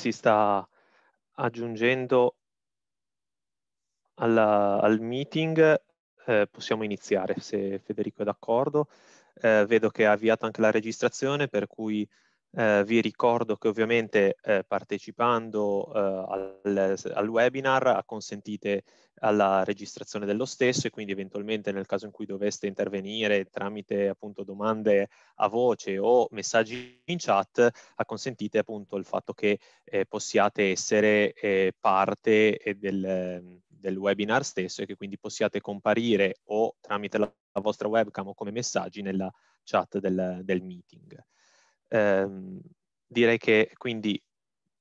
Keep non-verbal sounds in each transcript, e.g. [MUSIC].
si sta aggiungendo alla, al meeting. Eh, possiamo iniziare se Federico è d'accordo. Eh, vedo che ha avviato anche la registrazione, per cui eh, vi ricordo che ovviamente eh, partecipando eh, al, al, webinar acconsentite alla registrazione dello stesso e quindi eventualmente nel caso in cui doveste intervenire tramite appunto domande a voce o messaggi in chat acconsentite appunto il fatto che eh, possiate essere eh, parte eh, del, del webinar stesso e che quindi possiate comparire o tramite la, la vostra webcam o come messaggi nella chat del, del meeting. Ehm, direi che quindi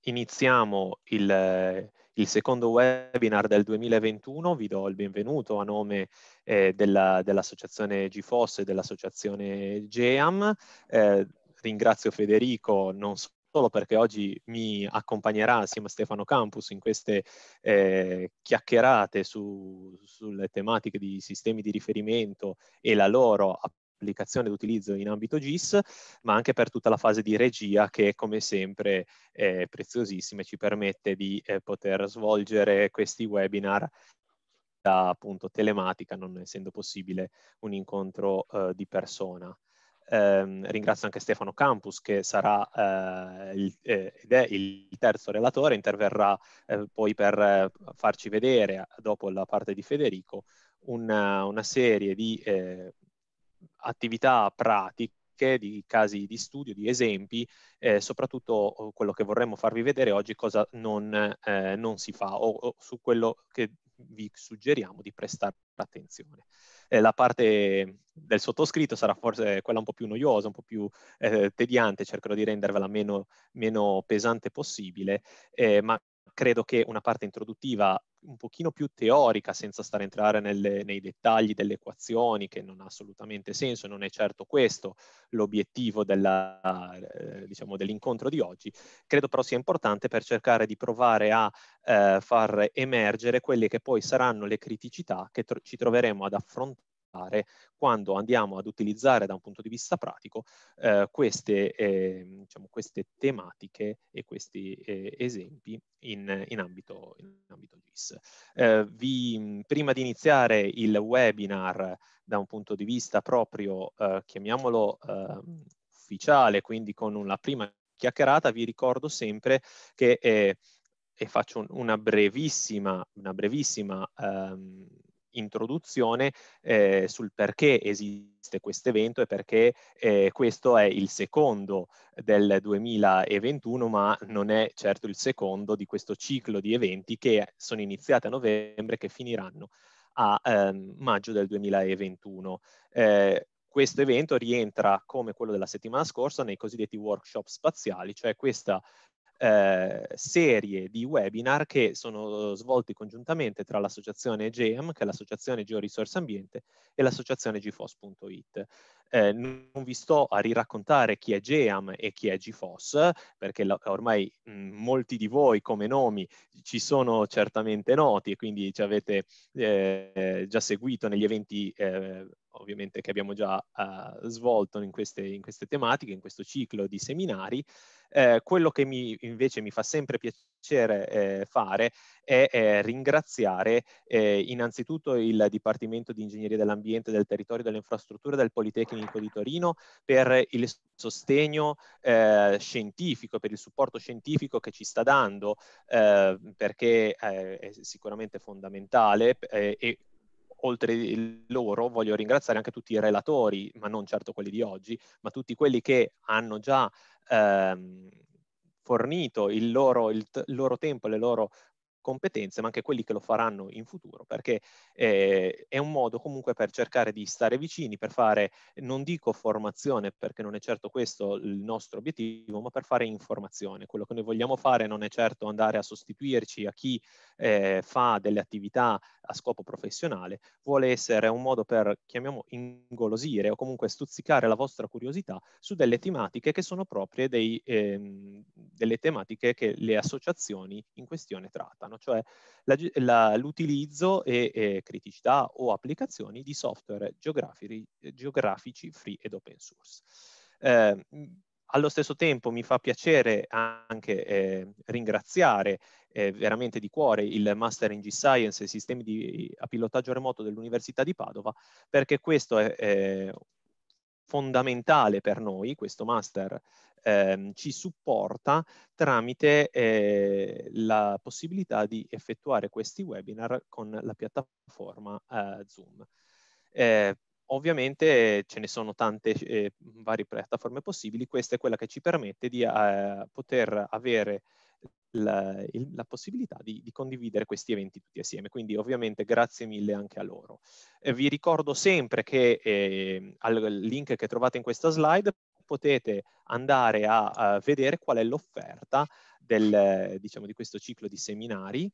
iniziamo il, il, secondo webinar del 2021, vi do il benvenuto a nome eh, dell'associazione dell GFOS e dell'associazione GEAM, eh, ringrazio Federico non solo perché oggi mi accompagnerà insieme a Stefano Campus in queste eh, chiacchierate su, sulle tematiche di sistemi di riferimento e la loro applicazione d'utilizzo in ambito GIS, ma anche per tutta la fase di regia che come sempre è preziosissima e ci permette di eh, poter svolgere questi webinar da appunto telematica, non essendo possibile un incontro eh, di persona. Eh, ringrazio anche Stefano Campus che sarà eh, il, eh, ed è il terzo relatore, interverrà eh, poi per eh, farci vedere dopo la parte di Federico una, una serie di eh, attività pratiche di casi di studio, di esempi, eh, soprattutto oh, quello che vorremmo farvi vedere oggi cosa non, eh, non si fa o, o, su quello che vi suggeriamo di prestare attenzione. Eh, la parte del sottoscritto sarà forse quella un po' più noiosa, un po' più eh, tediante, cercherò di rendervela meno, meno pesante possibile, eh, ma credo che una parte introduttiva un pochino più teorica, senza stare a entrare nelle, nei dettagli delle equazioni, che non ha assolutamente senso, non è certo questo l'obiettivo della, eh, diciamo, dell'incontro di oggi, credo però sia importante per cercare di provare a eh, far emergere quelle che poi saranno le criticità che tro- ci troveremo ad affrontare quando andiamo ad utilizzare da un punto di vista pratico eh, queste, eh, diciamo, queste, tematiche e questi eh, esempi in, in, ambito, in ambito, GIS. Eh, vi, prima di iniziare il webinar da un punto di vista proprio, eh, chiamiamolo ehm, ufficiale, quindi con la prima chiacchierata, vi ricordo sempre che, eh, e faccio una brevissima, una brevissima ehm, introduzione eh, sul perché esiste questo evento e perché eh, questo è il secondo del 2021, ma non è certo il secondo di questo ciclo di eventi che sono iniziati a novembre e che finiranno a ehm, maggio del 2021. Eh, questo evento rientra, come quello della settimana scorsa, nei cosiddetti workshop spaziali, cioè questa eh, serie di webinar che sono svolti congiuntamente tra l'associazione GEM, che è l'associazione GeoResource Ambiente, e l'associazione GFOS.it eh, non vi sto a riraccontare chi è GEAM e chi è GFOS, perché la, ormai mh, molti di voi come nomi ci sono certamente noti e quindi ci avete eh, già seguito negli eventi eh, ovviamente che abbiamo già eh, svolto in queste, in queste, tematiche, in questo ciclo di seminari. Eh, quello che mi, invece mi fa sempre piacere eh, fare è eh, ringraziare eh, innanzitutto il Dipartimento di Ingegneria dell'Ambiente, del Territorio, e delle Infrastrutture del Politecnico di Torino per il sostegno eh, scientifico, per il supporto scientifico che ci sta dando, eh, perché eh, è sicuramente fondamentale eh, e oltre loro voglio ringraziare anche tutti i relatori, ma non certo quelli di oggi, ma tutti quelli che hanno già ehm, fornito il loro, il, il loro, tempo, le loro competenze, ma anche quelli che lo faranno in futuro, perché eh, è un modo comunque per cercare di stare vicini, per fare, non dico formazione, perché non è certo questo il nostro obiettivo, ma per fare informazione. Quello che noi vogliamo fare non è certo andare a sostituirci a chi eh, fa delle attività a scopo professionale, vuole essere un modo per, chiamiamo, ingolosire o comunque stuzzicare la vostra curiosità su delle tematiche che sono proprie dei, eh, delle tematiche che le associazioni in questione trattano cioè la, l'utilizzo e, e, criticità o applicazioni di software geografici, geografici free ed open source. Eh, allo stesso tempo mi fa piacere anche eh, ringraziare eh, veramente di cuore il Master in G-Science e sistemi di, a pilotaggio remoto dell'Università di Padova perché questo è eh, fondamentale per noi, questo master ehm, ci supporta tramite eh, la possibilità di effettuare questi webinar con la piattaforma eh, Zoom. Eh, ovviamente ce ne sono tante eh, varie piattaforme possibili, questa è quella che ci permette di eh, poter avere la, il, la possibilità di, di, condividere questi eventi tutti assieme. Quindi ovviamente grazie mille anche a loro. E eh, vi ricordo sempre che eh, al link che trovate in questa slide potete andare a, a vedere qual è l'offerta del, diciamo, di questo ciclo di seminari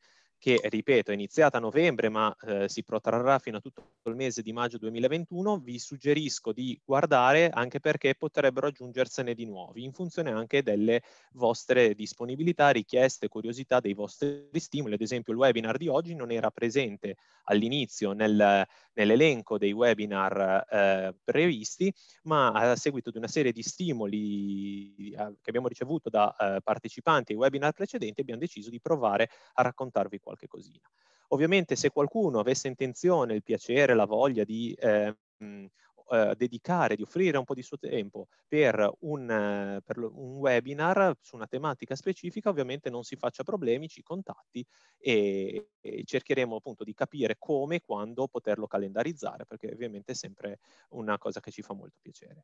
che, ripeto, è iniziata a novembre ma eh, si protrarrà fino a tutto il mese di maggio 2021, vi suggerisco di guardare anche perché potrebbero aggiungersene di nuovi, in funzione anche delle vostre disponibilità, richieste, curiosità, dei vostri stimoli. Ad esempio il webinar di oggi non era presente all'inizio nel, nell'elenco dei webinar eh, previsti, ma a seguito di una serie di stimoli eh, che abbiamo ricevuto da eh, partecipanti ai webinar precedenti abbiamo deciso di provare a raccontarvi qualcosa qualche cosina. Ovviamente se qualcuno avesse intenzione, il piacere, la voglia di eh, mh, eh, dedicare, di offrire un po' di suo tempo per un, per un, webinar su una tematica specifica, ovviamente non si faccia problemi, ci contatti e, e cercheremo appunto di capire come e quando poterlo calendarizzare, perché ovviamente è sempre una cosa che ci fa molto piacere.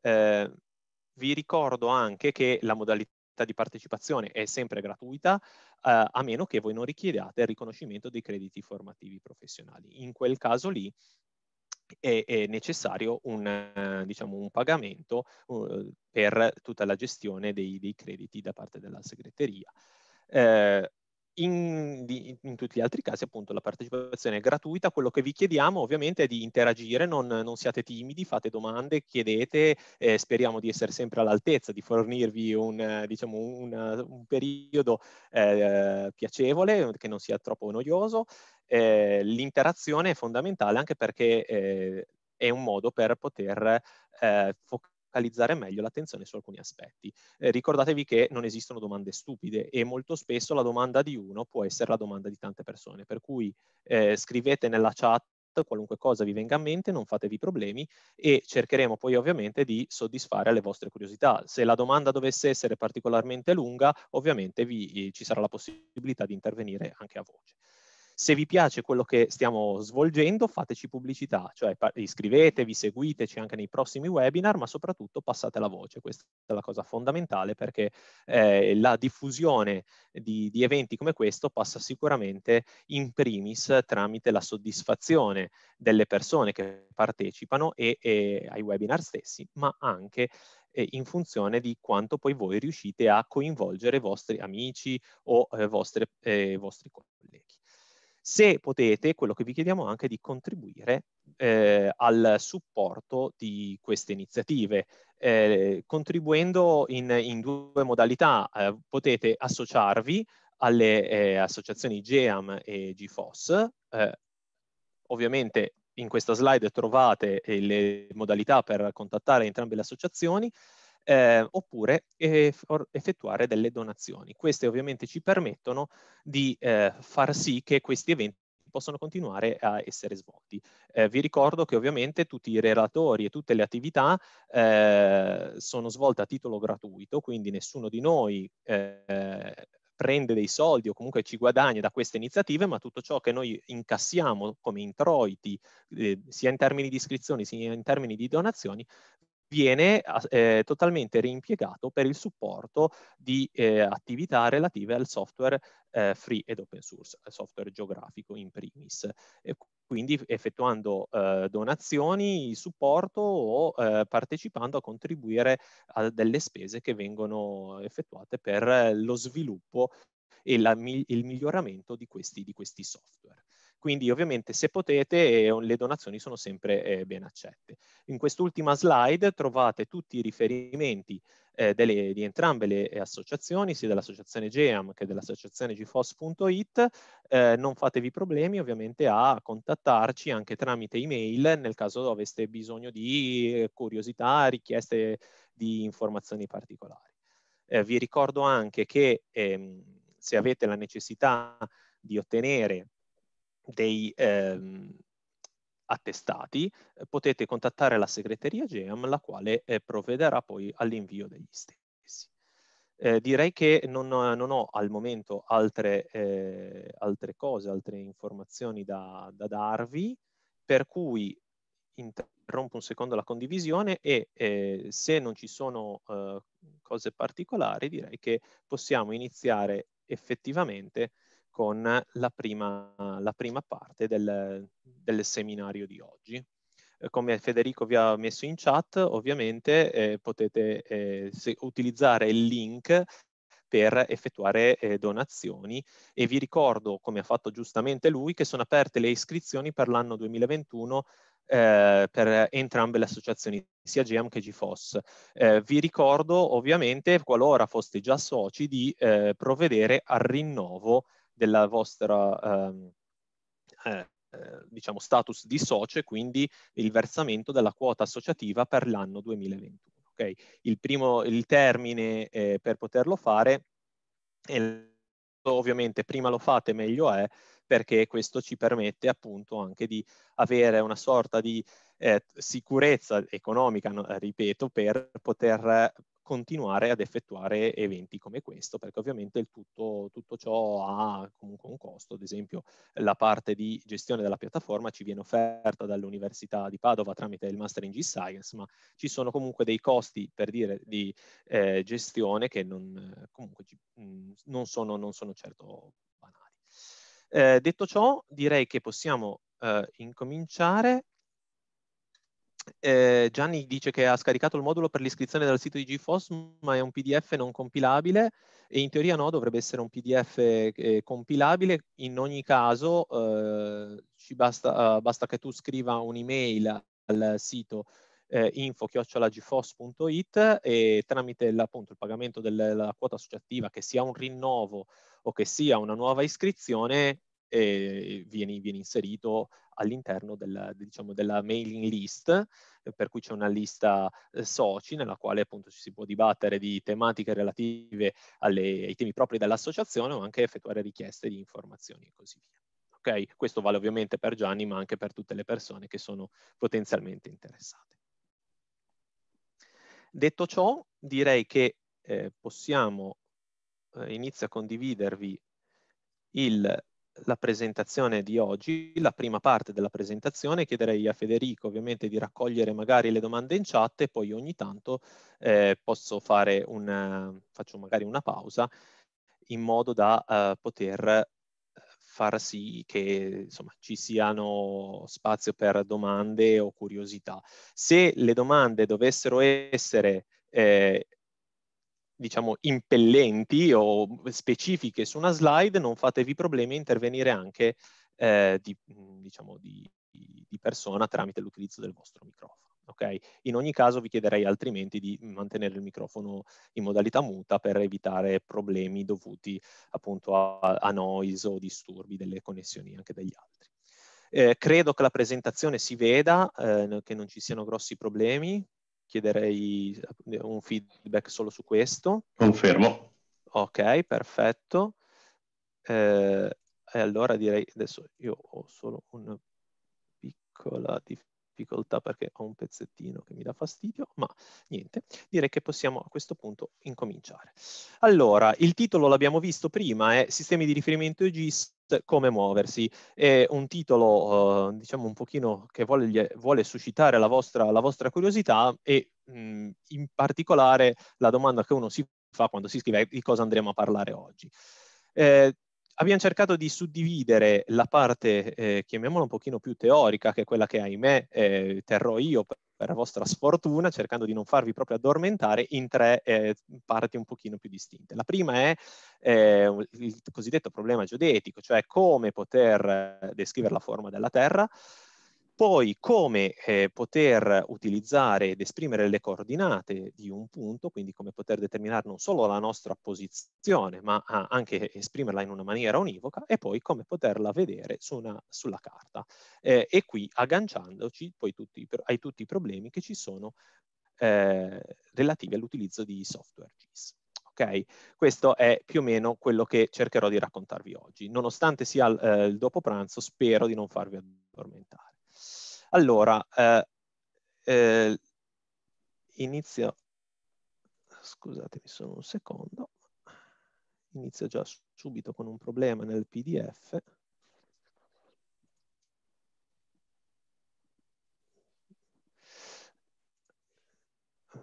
Eh, vi ricordo anche che la modalità di partecipazione è sempre gratuita, eh, a meno che voi non richiediate il riconoscimento dei crediti formativi professionali. In quel caso lì è, è necessario un, eh, diciamo, un pagamento uh, per tutta la gestione dei, dei, crediti da parte della segreteria. Eh, in, in, tutti gli altri casi appunto la partecipazione è gratuita, quello che vi chiediamo ovviamente è di interagire, non, non siate timidi, fate domande, chiedete, eh, speriamo di essere sempre all'altezza, di fornirvi un, diciamo, un, un periodo eh, piacevole, che non sia troppo noioso. Eh, l'interazione è fondamentale anche perché eh, è un modo per poter eh, focalizzare meglio l'attenzione su alcuni aspetti. Eh, ricordatevi che non esistono domande stupide e molto spesso la domanda di uno può essere la domanda di tante persone, per cui eh, scrivete nella chat qualunque cosa vi venga a mente, non fatevi problemi e cercheremo poi ovviamente di soddisfare le vostre curiosità. Se la domanda dovesse essere particolarmente lunga, ovviamente vi, eh, ci sarà la possibilità di intervenire anche a voce. Se vi piace quello che stiamo svolgendo, fateci pubblicità, cioè iscrivetevi, seguiteci anche nei prossimi webinar, ma soprattutto passate la voce. Questa è la cosa fondamentale perché eh, la diffusione di, di eventi come questo passa sicuramente in primis tramite la soddisfazione delle persone che partecipano e, e ai webinar stessi, ma anche eh, in funzione di quanto poi voi riuscite a coinvolgere i vostri amici o eh, vostre, eh, vostri colleghi. Se potete, quello che vi chiediamo anche è di contribuire eh, al supporto di queste iniziative. Eh, contribuendo in, in, due modalità, eh, potete associarvi alle eh, associazioni GEAM e GFOS. Eh, ovviamente in questa slide trovate eh, le modalità per contattare entrambe le associazioni eh, oppure effettuare delle donazioni. Queste ovviamente ci permettono di eh, far sì che questi eventi possono continuare a essere svolti. Eh, vi ricordo che ovviamente tutti i relatori e tutte le attività eh, sono svolte a titolo gratuito, quindi nessuno di noi eh, prende dei soldi o comunque ci guadagna da queste iniziative, ma tutto ciò che noi incassiamo come introiti, eh, sia in termini di iscrizioni sia in termini di donazioni, viene eh, totalmente reimpiegato per il supporto di eh, attività relative al software eh, free ed open source, al software geografico in primis. E quindi effettuando eh, donazioni, supporto o eh, partecipando a contribuire a delle spese che vengono effettuate per lo sviluppo e la, il miglioramento di questi, di questi software. Quindi ovviamente se potete eh, le donazioni sono sempre eh, ben accette. In quest'ultima slide trovate tutti i riferimenti eh, delle, di entrambe le associazioni, sia dell'associazione GEAM che dell'associazione gfos.it. Eh, non fatevi problemi ovviamente a contattarci anche tramite email nel caso aveste bisogno di eh, curiosità, richieste di informazioni particolari. Eh, vi ricordo anche che ehm, se avete la necessità di ottenere dei ehm, attestati, eh, potete contattare la segreteria GEAM, la quale eh, provvederà poi all'invio degli stessi. Eh, direi che non, non, ho al momento altre, eh, altre cose, altre informazioni da, da, darvi, per cui interrompo un secondo la condivisione e eh, se non ci sono eh, cose particolari direi che possiamo iniziare effettivamente con la prima, la prima parte del, del, seminario di oggi. Eh, come Federico vi ha messo in chat, ovviamente eh, potete eh, se, utilizzare il link per effettuare eh, donazioni e vi ricordo, come ha fatto giustamente lui, che sono aperte le iscrizioni per l'anno 2021 eh, per entrambe le associazioni, sia GEAM che GFOS. Eh, vi ricordo ovviamente, qualora foste già soci, di eh, provvedere al rinnovo della vostra ehm, eh, eh, diciamo status di socio e quindi il versamento della quota associativa per l'anno 2021. Okay? Il, primo, il termine eh, per poterlo fare è ovviamente prima lo fate meglio è perché questo ci permette appunto anche di avere una sorta di eh, sicurezza economica, no, ripeto, per poter continuare ad effettuare eventi come questo, perché ovviamente tutto, tutto, ciò ha comunque un costo, ad esempio la parte di gestione della piattaforma ci viene offerta dall'Università di Padova tramite il Master in G-Science, ma ci sono comunque dei costi, per dire, di eh, gestione che non, comunque ci, mh, mm, non, sono, non, sono, certo banali. Eh, detto ciò, direi che possiamo eh, incominciare eh, Gianni dice che ha scaricato il modulo per l'iscrizione dal sito di GFOS, ma è un PDF non compilabile e in teoria no, dovrebbe essere un PDF eh, compilabile. In ogni caso, eh, basta, eh, basta, che tu scriva un'email al sito eh, info-gfos.it e tramite appunto, il pagamento della quota associativa, che sia un rinnovo o che sia una nuova iscrizione, eh, vieni, vieni inserito all'interno del, diciamo, della mailing list, eh, per cui c'è una lista eh, soci nella quale appunto ci si può dibattere di tematiche relative alle, ai temi propri dell'associazione o anche effettuare richieste di informazioni e così via. Okay? Questo vale ovviamente per Gianni ma anche per tutte le persone che sono potenzialmente interessate. Detto ciò, direi che eh, possiamo, eh, inizio a condividervi il la presentazione di oggi, la prima parte della presentazione. Chiederei a Federico ovviamente di raccogliere magari le domande in chat e poi ogni tanto eh, posso fare una, faccio magari una pausa in modo da eh, poter eh, far sì che insomma, ci siano spazio per domande o curiosità. Se le domande dovessero essere eh, diciamo, impellenti o specifiche su una slide, non fatevi problemi a intervenire anche eh, di, mm, diciamo, di, di, persona tramite l'utilizzo del vostro microfono. Okay? In ogni caso vi chiederei altrimenti di mantenere il microfono in modalità muta per evitare problemi dovuti appunto a, a noise o disturbi delle connessioni anche degli altri. Eh, credo che la presentazione si veda, eh, che non ci siano grossi problemi chiederei eh, un feedback solo su questo. Confermo. Ok, perfetto. Eh, e allora direi adesso io ho solo una piccola difficoltà perché ho un pezzettino che mi dà fastidio, ma niente, direi che possiamo a questo punto incominciare. Allora, il titolo l'abbiamo visto prima, è Sistemi di riferimento EGIS come muoversi. È un titolo, eh, diciamo, un pochino che vuole, vuole suscitare la vostra, la vostra curiosità e mh, mm, in particolare la domanda che uno si fa quando si scrive di cosa andremo a parlare oggi. Eh, abbiamo cercato di suddividere la parte, eh, chiamiamola un pochino più teorica, che è quella che ahimè eh, terrò io per vostra sfortuna, cercando di non farvi proprio addormentare, in tre eh, parti un pochino più distinte. La prima è eh, il cosiddetto problema geodetico, cioè come poter eh, descrivere la forma della Terra, poi come eh, poter utilizzare ed esprimere le coordinate di un punto, quindi come poter determinare non solo la nostra posizione, ma ah, anche esprimerla in una maniera univoca, e poi come poterla vedere su una, sulla carta. Eh, e qui agganciandoci poi tutti, ai tutti i problemi che ci sono eh, relativi all'utilizzo di software GIS. Okay? Questo è più o meno quello che cercherò di raccontarvi oggi. Nonostante sia eh, il dopo pranzo, spero di non farvi addormentare. Allora, eh, eh, inizio, scusatemi solo un secondo, inizio già subito con un problema nel PDF.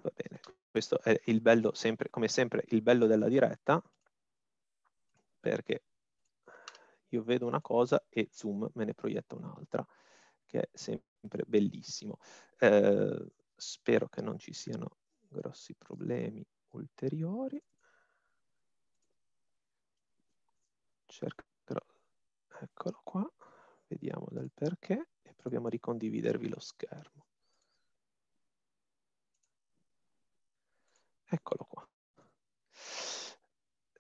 Va bene, questo è il bello, sempre, come sempre, il bello della diretta, perché io vedo una cosa e Zoom me ne proietta un'altra che è sempre bellissimo. Eh, spero che non ci siano grossi problemi ulteriori. Cercherò, eccolo qua, vediamo del perché e proviamo a ricondividervi lo schermo. Eccolo qua.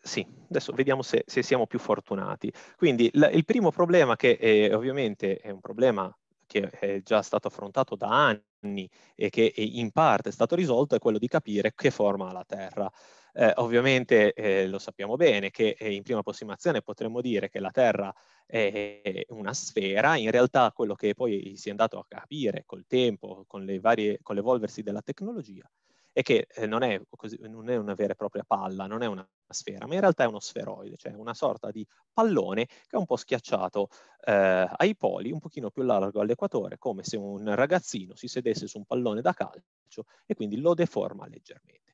Sì, adesso vediamo se, se siamo più fortunati. Quindi la, il primo problema che è, eh, ovviamente è un problema che è già stato affrontato da anni e che in parte è stato risolto è quello di capire che forma ha la Terra. Eh, ovviamente eh, lo sappiamo bene che eh, in prima approssimazione potremmo dire che la Terra è una sfera, in realtà quello che poi si è andato a capire col tempo, con, le varie, con l'evolversi della tecnologia, e che eh, non è, così, non è una vera e propria palla, non è una sfera, ma in realtà è uno sferoide, cioè una sorta di pallone che è un po' schiacciato eh, ai poli, un pochino più largo all'equatore, come se un ragazzino si sedesse su un pallone da calcio e quindi lo deforma leggermente.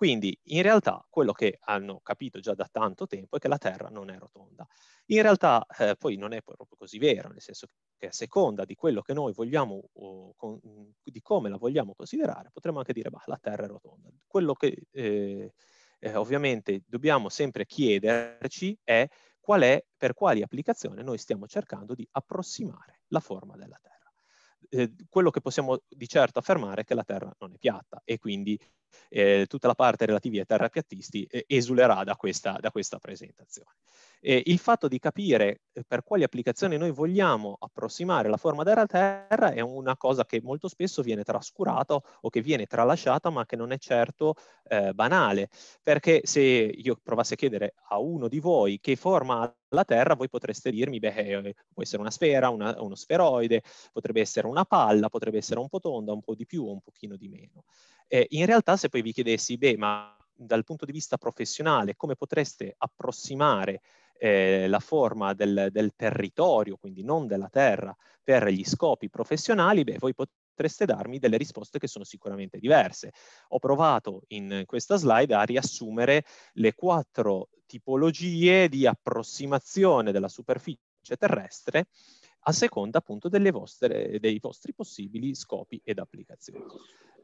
Quindi in realtà quello che hanno capito già da tanto tempo è che la Terra non è rotonda. In realtà eh, poi non è proprio così vero, nel senso che a seconda di quello che noi vogliamo, con, di come la vogliamo considerare, potremmo anche dire che la Terra è rotonda. Quello che eh, eh, ovviamente dobbiamo sempre chiederci è qual è, per quali applicazioni noi stiamo cercando di approssimare la forma della Terra. Eh, quello che possiamo di certo affermare è che la Terra non è piatta e quindi eh, tutta la parte relativa ai terrapiattisti eh, esulerà da questa, da questa presentazione. Eh, il fatto di capire eh, per quali applicazioni noi vogliamo approssimare la forma della Terra è una cosa che molto spesso viene trascurata o che viene tralasciata ma che non è certo eh, banale, perché se io provassi a chiedere a uno di voi che forma ha la Terra, voi potreste dirmi, beh, eh, può essere una sfera, una, uno sferoide, potrebbe essere una palla, potrebbe essere un po' tonda, un po' di più o un pochino di meno. Eh, in realtà se poi vi chiedessi, beh, ma dal punto di vista professionale come potreste approssimare eh, la forma del, del, territorio, quindi non della terra, per gli scopi professionali, beh, voi potreste darmi delle risposte che sono sicuramente diverse. Ho provato in questa slide a riassumere le quattro tipologie di approssimazione della superficie terrestre a seconda appunto vostre, dei vostri possibili scopi ed applicazioni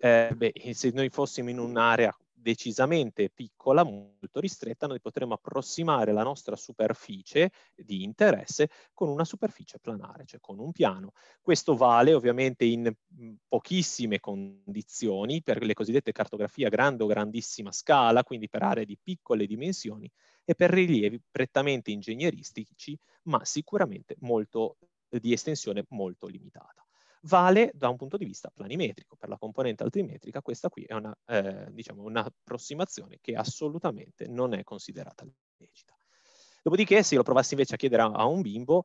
eh, beh, se noi fossimo in un'area decisamente piccola, molto ristretta, noi potremmo approssimare la nostra superficie di interesse con una superficie planare, cioè con un piano. Questo vale ovviamente in mm, pochissime condizioni per le cosiddette cartografie a grande o grandissima scala, quindi per aree di piccole dimensioni e per rilievi prettamente ingegneristici, ma sicuramente molto, di estensione molto limitata vale da un punto di vista planimetrico. Per la componente altimetrica questa qui è una, eh, diciamo, un'approssimazione che assolutamente non è considerata lecita. Dopodiché se lo provassi invece a chiedere a, a un bimbo,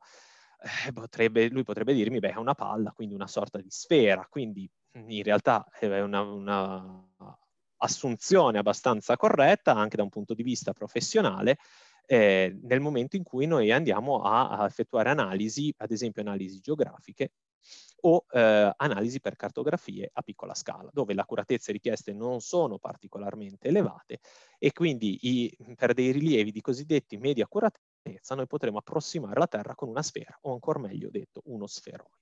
eh, potrebbe, lui potrebbe dirmi, beh, è una palla, quindi una sorta di sfera, quindi in realtà eh, è una, una assunzione abbastanza corretta anche da un punto di vista professionale, eh, nel momento in cui noi andiamo a, a, effettuare analisi, ad esempio analisi geografiche, o eh, analisi per cartografie a piccola scala, dove le accuratezze richieste non sono particolarmente elevate e quindi i, per dei rilievi di cosiddetti media accuratezza noi potremo approssimare la Terra con una sfera o ancora meglio detto uno sferoide.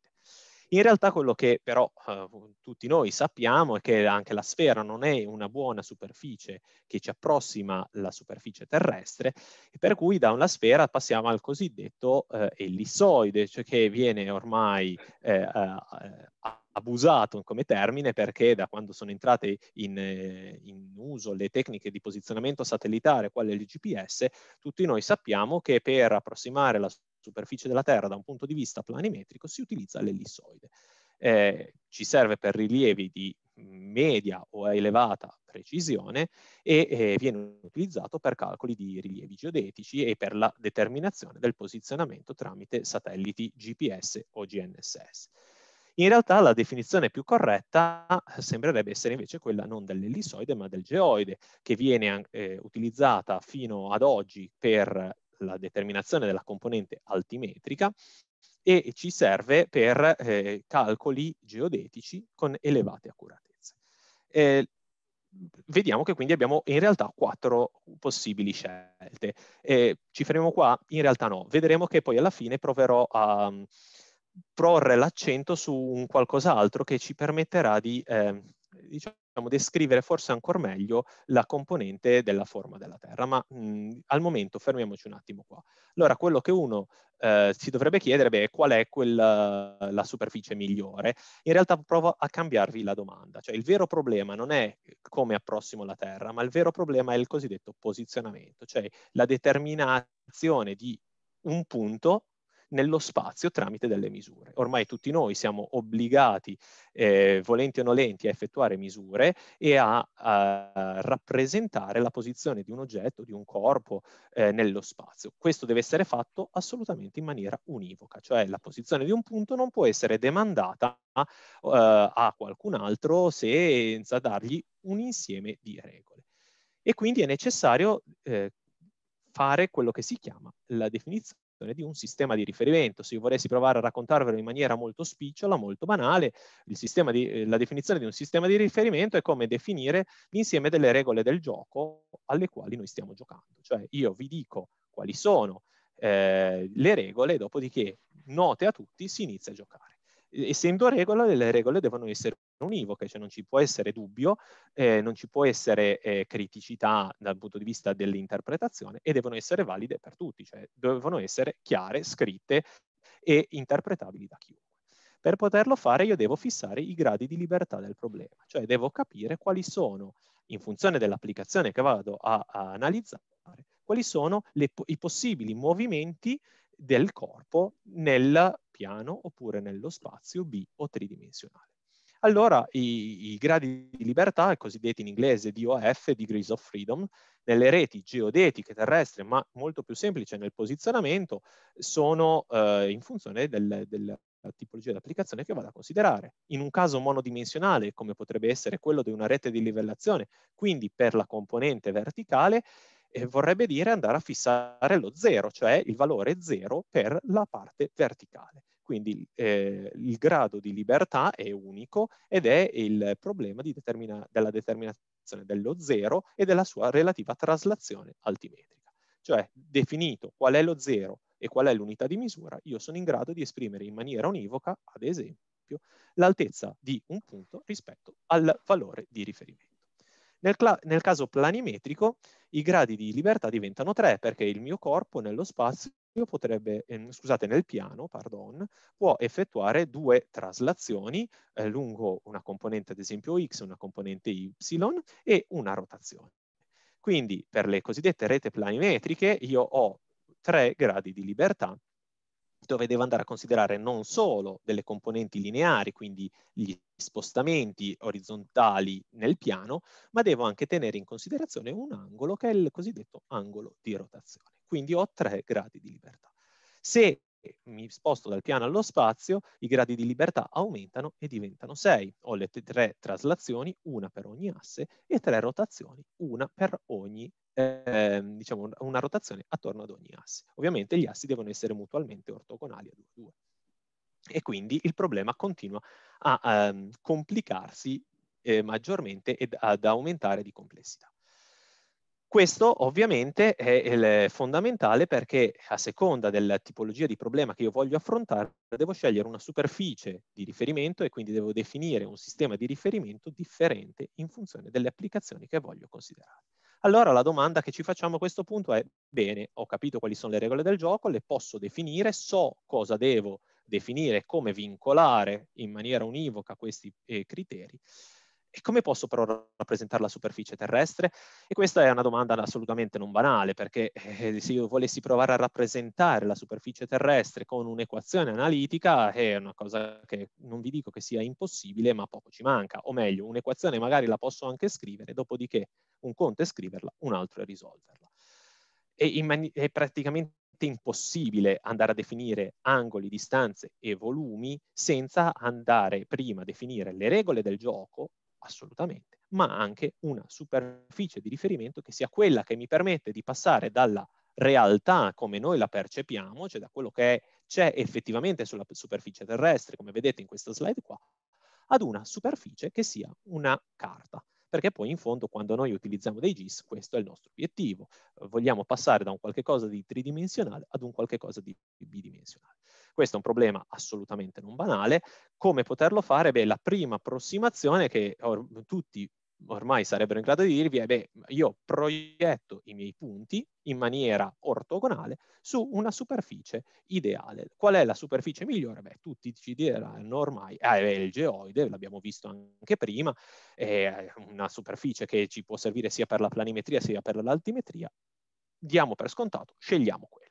In realtà quello che però eh, tutti noi sappiamo è che anche la sfera non è una buona superficie che ci approssima la superficie terrestre, per cui da una sfera passiamo al cosiddetto eh, ellissoide, cioè che viene ormai eh, eh, eh abusato come termine perché da quando sono entrate in, eh, in uso le tecniche di posizionamento satellitare, quale il GPS, tutti noi sappiamo che per approssimare la superficie superficie della Terra da un punto di vista planimetrico, si utilizza l'ellissoide. Eh, ci serve per rilievi di mm, media o elevata precisione e eh, viene utilizzato per calcoli di rilievi geodetici e per la determinazione del posizionamento tramite satelliti GPS o GNSS. In realtà la definizione più corretta eh, sembrerebbe essere invece quella non dell'ellissoide ma del geoide, che viene eh, utilizzata fino ad oggi per la determinazione della componente altimetrica e ci serve per eh, calcoli geodetici con elevate accuratezze. Eh, vediamo che quindi abbiamo in realtà quattro possibili scelte. Eh, ci fermiamo qua? In realtà no. Vedremo che poi alla fine proverò a um, mm, porre l'accento su un qualcos'altro che ci permetterà di ehm, diciamo, descrivere forse ancora meglio la componente della forma della Terra, ma mh, mhmm, al momento fermiamoci un attimo qua. Allora, quello che uno eh, si dovrebbe chiedere è qual è la superficie migliore. In realtà provo a cambiarvi la domanda, cioè il vero problema non è come approssimo la Terra, ma il vero problema è il cosiddetto posizionamento, cioè la determinazione di un punto nello spazio tramite delle misure. Ormai tutti noi siamo obbligati, eh, volenti o nolenti, a effettuare misure e a, a, rappresentare la posizione di un oggetto, di un corpo eh, nello spazio. Questo deve essere fatto assolutamente in maniera univoca, cioè la posizione di un punto non può essere demandata eh, a qualcun altro senza dargli un insieme di regole. E quindi è necessario eh, fare quello che si chiama la definizione di un sistema di riferimento. Se io volessi provare a raccontarvelo in maniera molto spicciola, molto banale, di, eh, la definizione di un sistema di riferimento è come definire l'insieme delle regole del gioco alle quali noi stiamo giocando. Cioè io vi dico quali sono eh, le regole, dopodiché note a tutti si inizia a giocare essendo regola, le regole devono essere univoche, cioè non ci può essere dubbio, eh, non ci può essere eh, criticità dal punto di vista dell'interpretazione e devono essere valide per tutti, cioè devono essere chiare, scritte e interpretabili da chiunque. Per poterlo fare io devo fissare i gradi di libertà del problema, cioè devo capire quali sono, in funzione dell'applicazione che vado a, a analizzare, quali sono le, i possibili movimenti del corpo nel piano oppure nello spazio B o tridimensionale. Allora i, i, gradi di libertà, cosiddetti in inglese DOF, Degrees of Freedom, nelle reti geodetiche terrestri, ma molto più semplice nel posizionamento, sono eh, in funzione del, del, la tipologia di applicazione che vado a considerare. In un caso monodimensionale, come potrebbe essere quello di una rete di livellazione, quindi per la componente verticale, eh, vorrebbe dire andare a fissare lo zero, cioè il valore zero per la parte verticale. Quindi eh, il grado di libertà è unico ed è il problema determina della determinazione dello zero e della sua relativa traslazione altimetrica. Cioè, definito qual è lo zero e qual è l'unità di misura, io sono in grado di esprimere in maniera univoca, ad esempio, l'altezza di un punto rispetto al valore di riferimento. Nel, nel caso planimetrico i gradi di libertà diventano tre, perché il mio corpo nello spazio potrebbe, eh, scusate, nel piano, pardon, può effettuare due traslazioni eh, lungo una componente ad esempio x, una componente y e una rotazione. Quindi per le cosiddette rete planimetriche io ho tre gradi di libertà dove devo andare a considerare non solo delle componenti lineari, quindi gli spostamenti orizzontali nel piano, ma devo anche tenere in considerazione un angolo che è il cosiddetto angolo di rotazione. Quindi ho tre gradi di libertà. Se mi sposto dal piano allo spazio, i gradi di libertà aumentano e diventano 6. Ho le tre traslazioni, una per ogni asse, e tre rotazioni, una per ogni, eh, diciamo, una rotazione attorno ad ogni asse. Ovviamente gli assi devono essere mutualmente ortogonali a 2 2. E quindi il problema continua a, a ehm, complicarsi eh, maggiormente ed ad aumentare di complessità. Questo ovviamente è il fondamentale perché a seconda della tipologia di problema che io voglio affrontare, devo scegliere una superficie di riferimento e quindi devo definire un sistema di riferimento differente in funzione delle applicazioni che voglio considerare. Allora la domanda che ci facciamo a questo punto è, bene, ho capito quali sono le regole del gioco, le posso definire, so cosa devo definire, come vincolare in maniera univoca questi eh, criteri e come posso però rappresentare la superficie terrestre? E questa è una domanda assolutamente non banale, perché eh, se io volessi provare a rappresentare la superficie terrestre con un'equazione analitica è una cosa che non vi dico che sia impossibile, ma poco ci manca. O meglio, un'equazione magari la posso anche scrivere, dopodiché un conto è scriverla, un altro è risolverla. E mani- è praticamente impossibile andare a definire angoli, distanze e volumi senza andare prima a definire le regole del gioco Assolutamente, ma anche una superficie di riferimento che sia quella che mi permette di passare dalla realtà come noi la percepiamo, cioè da quello che c'è effettivamente sulla superficie terrestre, come vedete in questa slide qua, ad una superficie che sia una carta. Perché poi in fondo quando noi utilizziamo dei GIS questo è il nostro obiettivo. Vogliamo passare da un qualche cosa di tridimensionale ad un qualche cosa di bidimensionale. Questo è un problema assolutamente non banale. Come poterlo fare? Beh, la prima approssimazione che or- tutti ormai sarebbero in grado di dirvi è beh, io proietto i miei punti in maniera ortogonale su una superficie ideale. Qual è la superficie migliore? Beh, tutti ci diranno ormai, eh, è il geoide, l'abbiamo visto anche prima, è una superficie che ci può servire sia per la planimetria sia per l'altimetria. Diamo per scontato, scegliamo quella.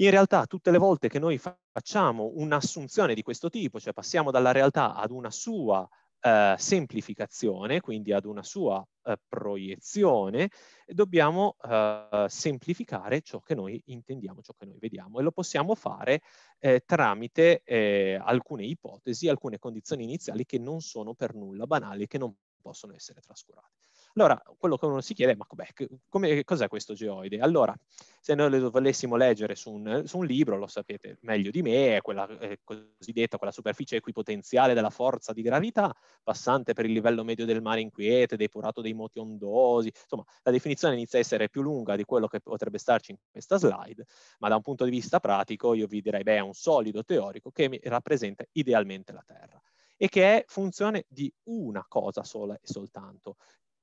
In realtà tutte le volte che noi facciamo un'assunzione di questo tipo, cioè passiamo dalla realtà ad una sua eh, semplificazione, quindi ad una sua eh, proiezione, dobbiamo eh, semplificare ciò che noi intendiamo, ciò che noi vediamo e lo possiamo fare eh, tramite eh, alcune ipotesi, alcune condizioni iniziali che non sono per nulla banali, che non possono essere trascurate. Allora, quello che uno si chiede è, ma com'è, cos'è questo geoide? Allora, se noi lo volessimo leggere su un, su un libro, lo sapete meglio di me, è quella è cosiddetta, quella superficie equipotenziale della forza di gravità, passante per il livello medio del mare inquieto, depurato dei moti ondosi, insomma, la definizione inizia a essere più lunga di quello che potrebbe starci in questa slide, ma da un punto di vista pratico io vi direi, beh, è un solido teorico che rappresenta idealmente la Terra e che è funzione di una cosa sola e soltanto,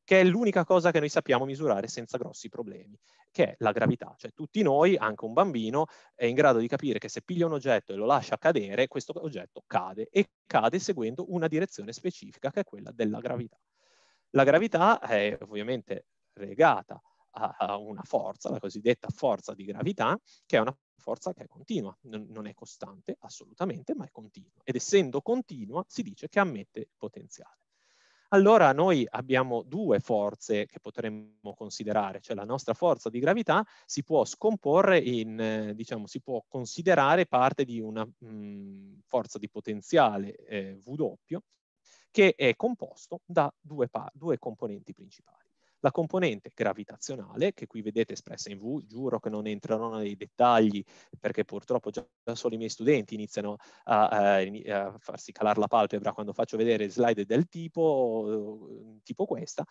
che è l'unica cosa che noi sappiamo misurare senza grossi problemi, che è la gravità. Cioè tutti noi, anche un bambino, è in grado di capire che se piglia un oggetto e lo lascia cadere, questo oggetto cade e cade seguendo una direzione specifica che è quella della gravità. La gravità è ovviamente legata a una forza, la cosiddetta forza di gravità, che è una forza che è continua, non è costante assolutamente, ma è continua. Ed essendo continua si dice che ammette potenziale allora noi abbiamo due forze che potremmo considerare, cioè la nostra forza di gravità si può scomporre in, eh, diciamo, si può considerare parte di una mh, mm, forza di potenziale eh, W che è composto da due, due componenti principali. La componente gravitazionale, che qui vedete espressa in V, giuro che non entrerò nei dettagli perché purtroppo già solo i miei studenti iniziano a, a, farsi calare la palpebra quando faccio vedere slide del tipo, eh, tipo questa,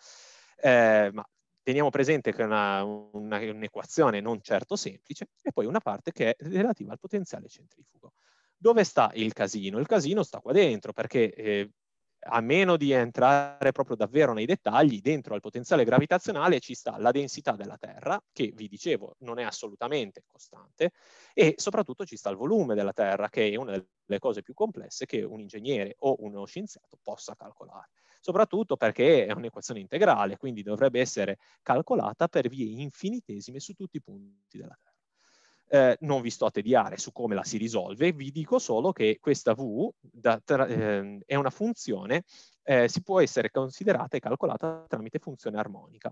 eh, ma teniamo presente che è un'equazione non certo semplice, e poi una parte che è relativa al potenziale centrifugo. Dove sta il casino? Il casino sta qua dentro, perché eh, a meno di entrare proprio davvero nei dettagli, dentro al potenziale gravitazionale ci sta la densità della Terra, che vi dicevo non è assolutamente costante, e soprattutto ci sta il volume della Terra, che è una delle cose più complesse che un ingegnere o uno scienziato possa calcolare, soprattutto perché è un'equazione integrale, quindi dovrebbe essere calcolata per vie infinitesime su tutti i punti della Terra eh, non vi sto a tediare su come la si risolve, vi dico solo che questa V da, tra, eh, è una funzione, eh, si può essere considerata e calcolata tramite funzione armonica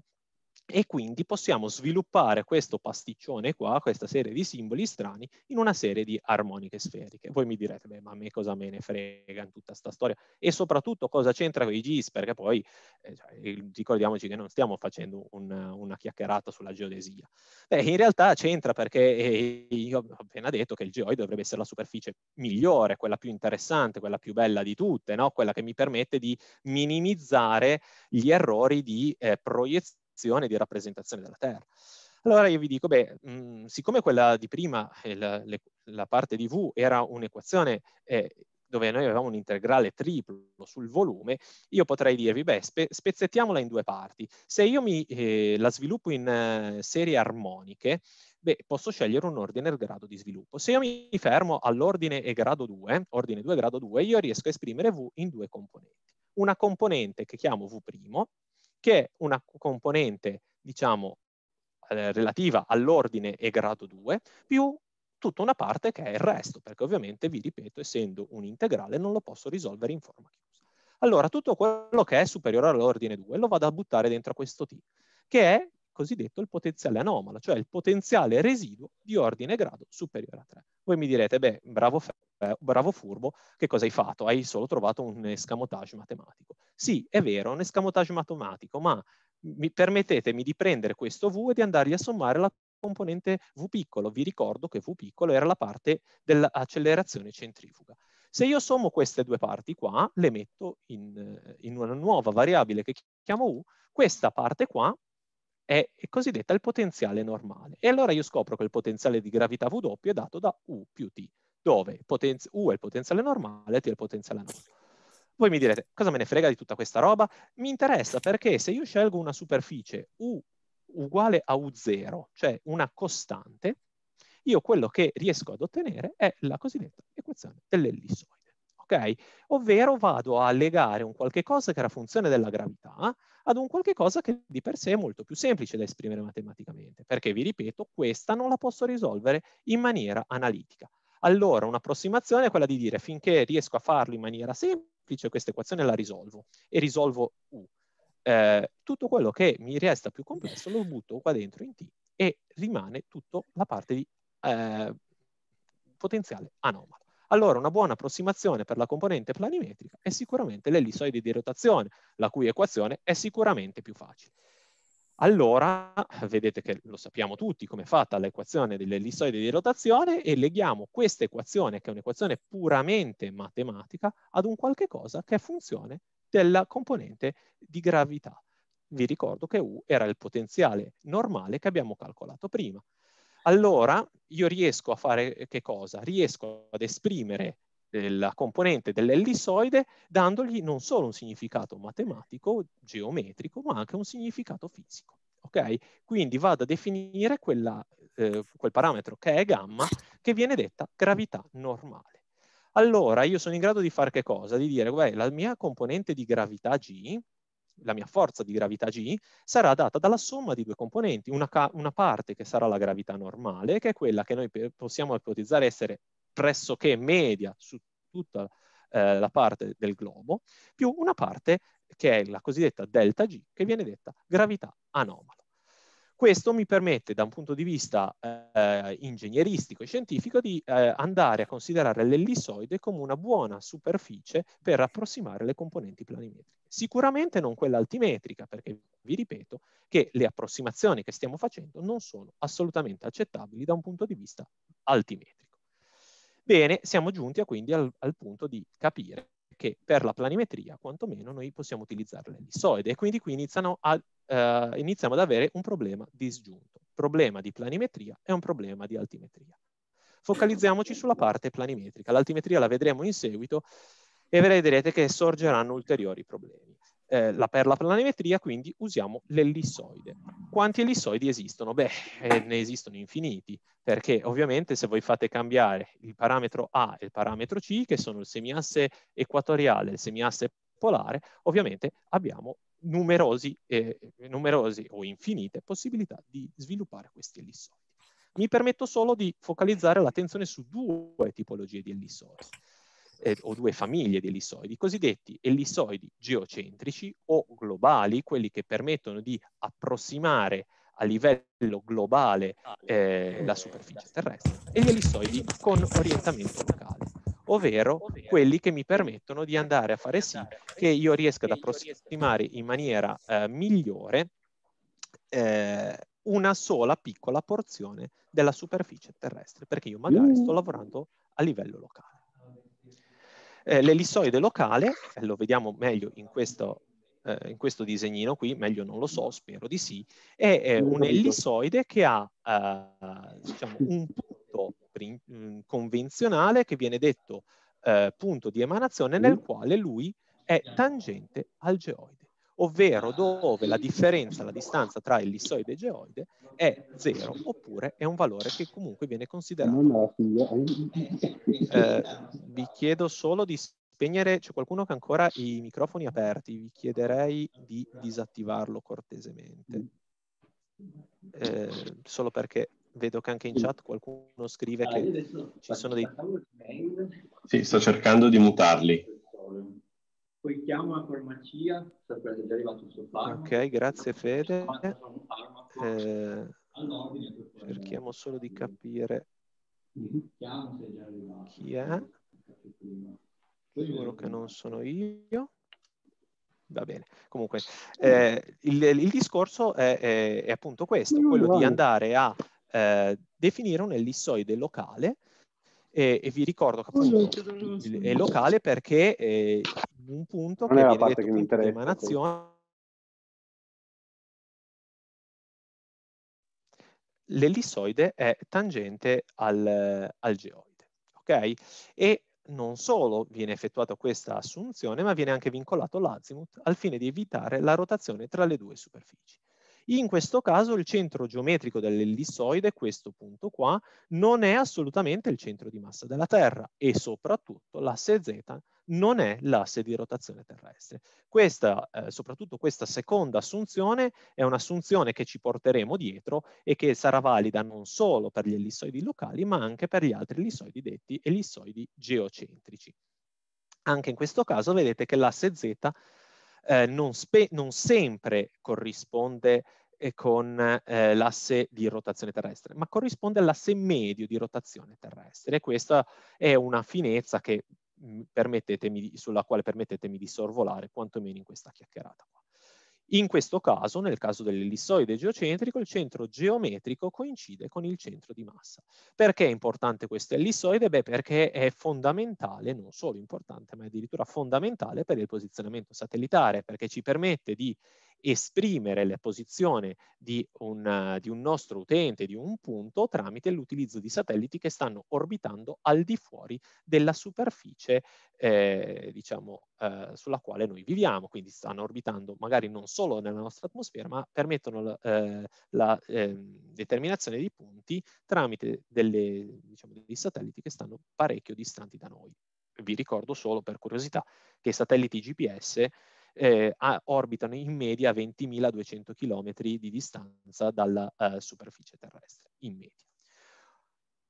e quindi possiamo sviluppare questo pasticcione qua, questa serie di simboli strani, in una serie di armoniche sferiche. Voi mi direte, beh, ma a me cosa me ne frega in tutta questa storia? E soprattutto cosa c'entra con i GIS? Perché poi eh, cioè, ricordiamoci che non stiamo facendo un, una chiacchierata sulla geodesia. Beh, in realtà c'entra perché eh, io ho appena detto che il geoide dovrebbe essere la superficie migliore, quella più interessante, quella più bella di tutte, no? quella che mi permette di minimizzare gli errori di eh, proiezione funzione di rappresentazione della Terra. Allora io vi dico, beh, mh, mm, siccome quella di prima, il, eh, le, la parte di V, era un'equazione eh, dove noi avevamo un integrale triplo sul volume, io potrei dirvi, beh, spe spezzettiamola in due parti. Se io mi, eh, la sviluppo in eh, serie armoniche, beh, posso scegliere un ordine e grado di sviluppo. Se io mi fermo all'ordine e grado 2, ordine 2 e grado 2, io riesco a esprimere V in due componenti. Una componente che chiamo V' che è una componente, diciamo, eh, relativa all'ordine e grado 2, più tutta una parte che è il resto, perché ovviamente, vi ripeto, essendo un integrale non lo posso risolvere in forma chiusa. Allora, tutto quello che è superiore all'ordine 2 lo vado a buttare dentro questo T, che è cosiddetto il potenziale anomalo, cioè il potenziale residuo di ordine grado superiore a 3. Voi mi direte, beh, bravo Fede, eh, bravo furbo, che cosa hai fatto? Hai solo trovato un escamotage matematico. Sì, è vero, un escamotage matematico, ma mi, permettetemi di prendere questo V e di andargli a sommare la componente V piccolo. Vi ricordo che V piccolo era la parte dell'accelerazione centrifuga. Se io sommo queste due parti qua, le metto in, eh, in una nuova variabile che chiamo U, questa parte qua è cosiddetta il potenziale normale. E allora io scopro che il potenziale di gravità W è dato da U più T dove potenz- U uh, è il potenziale normale e T è il potenziale anomalo. Voi mi direte, cosa me ne frega di tutta questa roba? Mi interessa perché se io scelgo una superficie U uguale a U0, cioè una costante, io quello che riesco ad ottenere è la cosiddetta equazione dell'ellissoide. Ok? Ovvero vado a legare un qualche cosa che era funzione della gravità ad un qualche cosa che di per sé è molto più semplice da esprimere matematicamente, perché vi ripeto, questa non la posso risolvere in maniera analitica. Allora un'approssimazione è quella di dire finché riesco a farlo in maniera semplice questa equazione la risolvo e risolvo U. Eh, tutto quello che mi resta più complesso lo butto qua dentro in T e rimane tutta la parte di eh, potenziale anomalo. Allora una buona approssimazione per la componente planimetrica è sicuramente l'ellissoide di rotazione, la cui equazione è sicuramente più facile allora vedete che lo sappiamo tutti come è fatta l'equazione dell'ellissoide di rotazione e leghiamo questa equazione, che è un'equazione puramente matematica, ad un qualche cosa che è funzione della componente di gravità. Vi ricordo che U era il potenziale normale che abbiamo calcolato prima. Allora io riesco a fare che cosa? Riesco ad esprimere della componente dell'ellissoide, dandogli non solo un significato matematico, geometrico, ma anche un significato fisico. Okay? Quindi vado a definire quella, eh, quel parametro che è gamma, che viene detta gravità normale. Allora io sono in grado di fare che cosa? Di dire, beh, la mia componente di gravità G, la mia forza di gravità G, sarà data dalla somma di due componenti, una, una parte che sarà la gravità normale, che è quella che noi possiamo ipotizzare essere pressoché media su tutta eh, la parte del globo, più una parte che è la cosiddetta delta G, che viene detta gravità anomala. Questo mi permette, da un punto di vista eh, ingegneristico e scientifico, di eh, andare a considerare l'ellissoide come una buona superficie per approssimare le componenti planimetriche. Sicuramente non quella altimetrica, perché vi ripeto che le approssimazioni che stiamo facendo non sono assolutamente accettabili da un punto di vista altimetrico. Bene, siamo giunti a, quindi al, al punto di capire che per la planimetria quantomeno noi possiamo utilizzare l'elissoide e quindi qui a, eh, iniziamo ad avere un problema disgiunto. Problema di planimetria e un problema di altimetria. Focalizziamoci sulla parte planimetrica. L'altimetria la vedremo in seguito e vedrete che sorgeranno ulteriori problemi eh, la, per la planimetria, quindi usiamo l'ellissoide. Quanti ellissoidi esistono? Beh, [LAUGHS] eh, ne esistono infiniti, perché ovviamente se voi fate cambiare il parametro A e il parametro C, che sono il semiasse equatoriale e il semiasse polare, ovviamente abbiamo numerosi, eh, numerosi o infinite possibilità di sviluppare questi ellissoidi. Mi permetto solo di focalizzare l'attenzione su due tipologie di ellissoidi eh, o due famiglie di ellissoidi, i cosiddetti ellissoidi geocentrici o globali, quelli che permettono di approssimare a livello globale eh, la eh, superficie terrestre, e gli ellissoidi con orientamento locale, ovvero quelli che mi permettono di andare a fare sì che io riesca ad approssimare in maniera eh, migliore eh, una sola piccola porzione della superficie terrestre, perché io magari sto uh. lavorando a livello locale. Eh, l'ellissoide locale, eh, lo vediamo meglio in questo, eh, in questo, disegnino qui, meglio non lo so, spero di sì, è, è un ellissoide che ha eh, diciamo, un punto mm, convenzionale che viene detto eh, punto di emanazione nel quale lui è tangente al geoide ovvero dove la differenza, la distanza tra ellissoide e geoide è zero, oppure è un valore che comunque viene considerato. Eh, vi chiedo solo di spegnere, c'è qualcuno che ha ancora i microfoni aperti, vi chiederei di disattivarlo cortesemente, eh, solo perché vedo che anche in chat qualcuno scrive che ci sono dei... Sì, sto cercando di mutarli poi chiamo la farmacia, sapete è arrivato il suo farmaco. Ok, grazie Fede. Eh, cerchiamo solo di capire mhm, chi è. Sicuro che non sono io. Va bene, comunque eh, il, il, discorso è, è, è, appunto questo, quello di andare a eh, definire un ellissoide locale e, e, vi ricordo che appunto è locale perché eh, un punto non che è la parte che mi interessa. Emanazione. L'ellissoide è tangente al, al geoide, ok? E non solo viene effettuata questa assunzione, ma viene anche vincolato l'azimuth al fine di evitare la rotazione tra le due superfici. In questo caso il centro geometrico dell'ellissoide, questo punto qua, non è assolutamente il centro di massa della Terra e soprattutto l'asse Z non è l'asse di rotazione terrestre. Questa, eh, soprattutto questa seconda assunzione è un'assunzione che ci porteremo dietro e che sarà valida non solo per gli ellissoidi locali ma anche per gli altri ellissoidi detti ellissoidi geocentrici. Anche in questo caso vedete che l'asse Z eh, non, spe- non, sempre corrisponde eh, con eh, l'asse di rotazione terrestre, ma corrisponde all'asse medio di rotazione terrestre. E questa è una finezza che, mh, mm, sulla quale permettetemi di sorvolare, quantomeno in questa chiacchierata qua. In questo caso, nel caso dell'ellissoide geocentrico, il centro geometrico coincide con il centro di massa. Perché è importante questo ellissoide? Beh, perché è fondamentale, non solo importante, ma addirittura fondamentale per il posizionamento satellitare, perché ci permette di esprimere la posizione di un, di un nostro utente, di un punto, tramite l'utilizzo di satelliti che stanno orbitando al di fuori della superficie, eh, diciamo, eh, sulla quale noi viviamo. Quindi stanno orbitando magari non solo nella nostra atmosfera, ma permettono eh, la ehm, determinazione di punti tramite delle, diciamo, dei satelliti che stanno parecchio distanti da noi. Vi ricordo solo per curiosità che i satelliti GPS eh, a, orbitano in media a 20.200 km di distanza dalla eh, superficie terrestre, in media.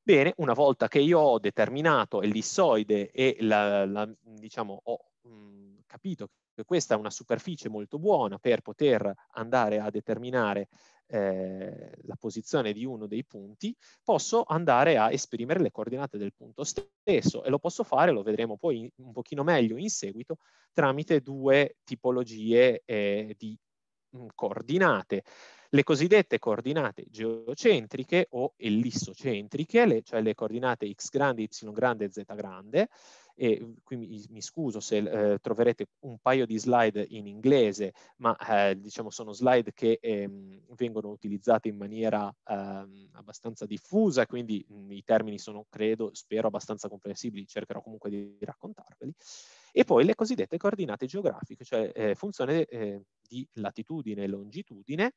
Bene, una volta che io ho determinato ellissoide e la, la, diciamo, ho Mhmm, capito che questa è una superficie molto buona per poter andare a determinare eh, la posizione di uno dei punti, posso andare a esprimere le coordinate del punto stesso e lo posso fare, lo vedremo poi un pochino meglio in seguito, tramite due tipologie eh, di mh, mhmm, coordinate. Le cosiddette coordinate geocentriche o ellissocentriche, le, cioè le coordinate x grande, y grande, z grande, e qui mi, mi scuso se eh, troverete un paio di slide in inglese, ma eh, diciamo sono slide che eh, vengono utilizzate in maniera ehm, abbastanza diffusa, quindi mh, mm, i termini sono, credo, spero, abbastanza comprensibili, cercherò comunque di raccontarveli. E poi le cosiddette coordinate geografiche, cioè eh, funzione eh, di latitudine e longitudine,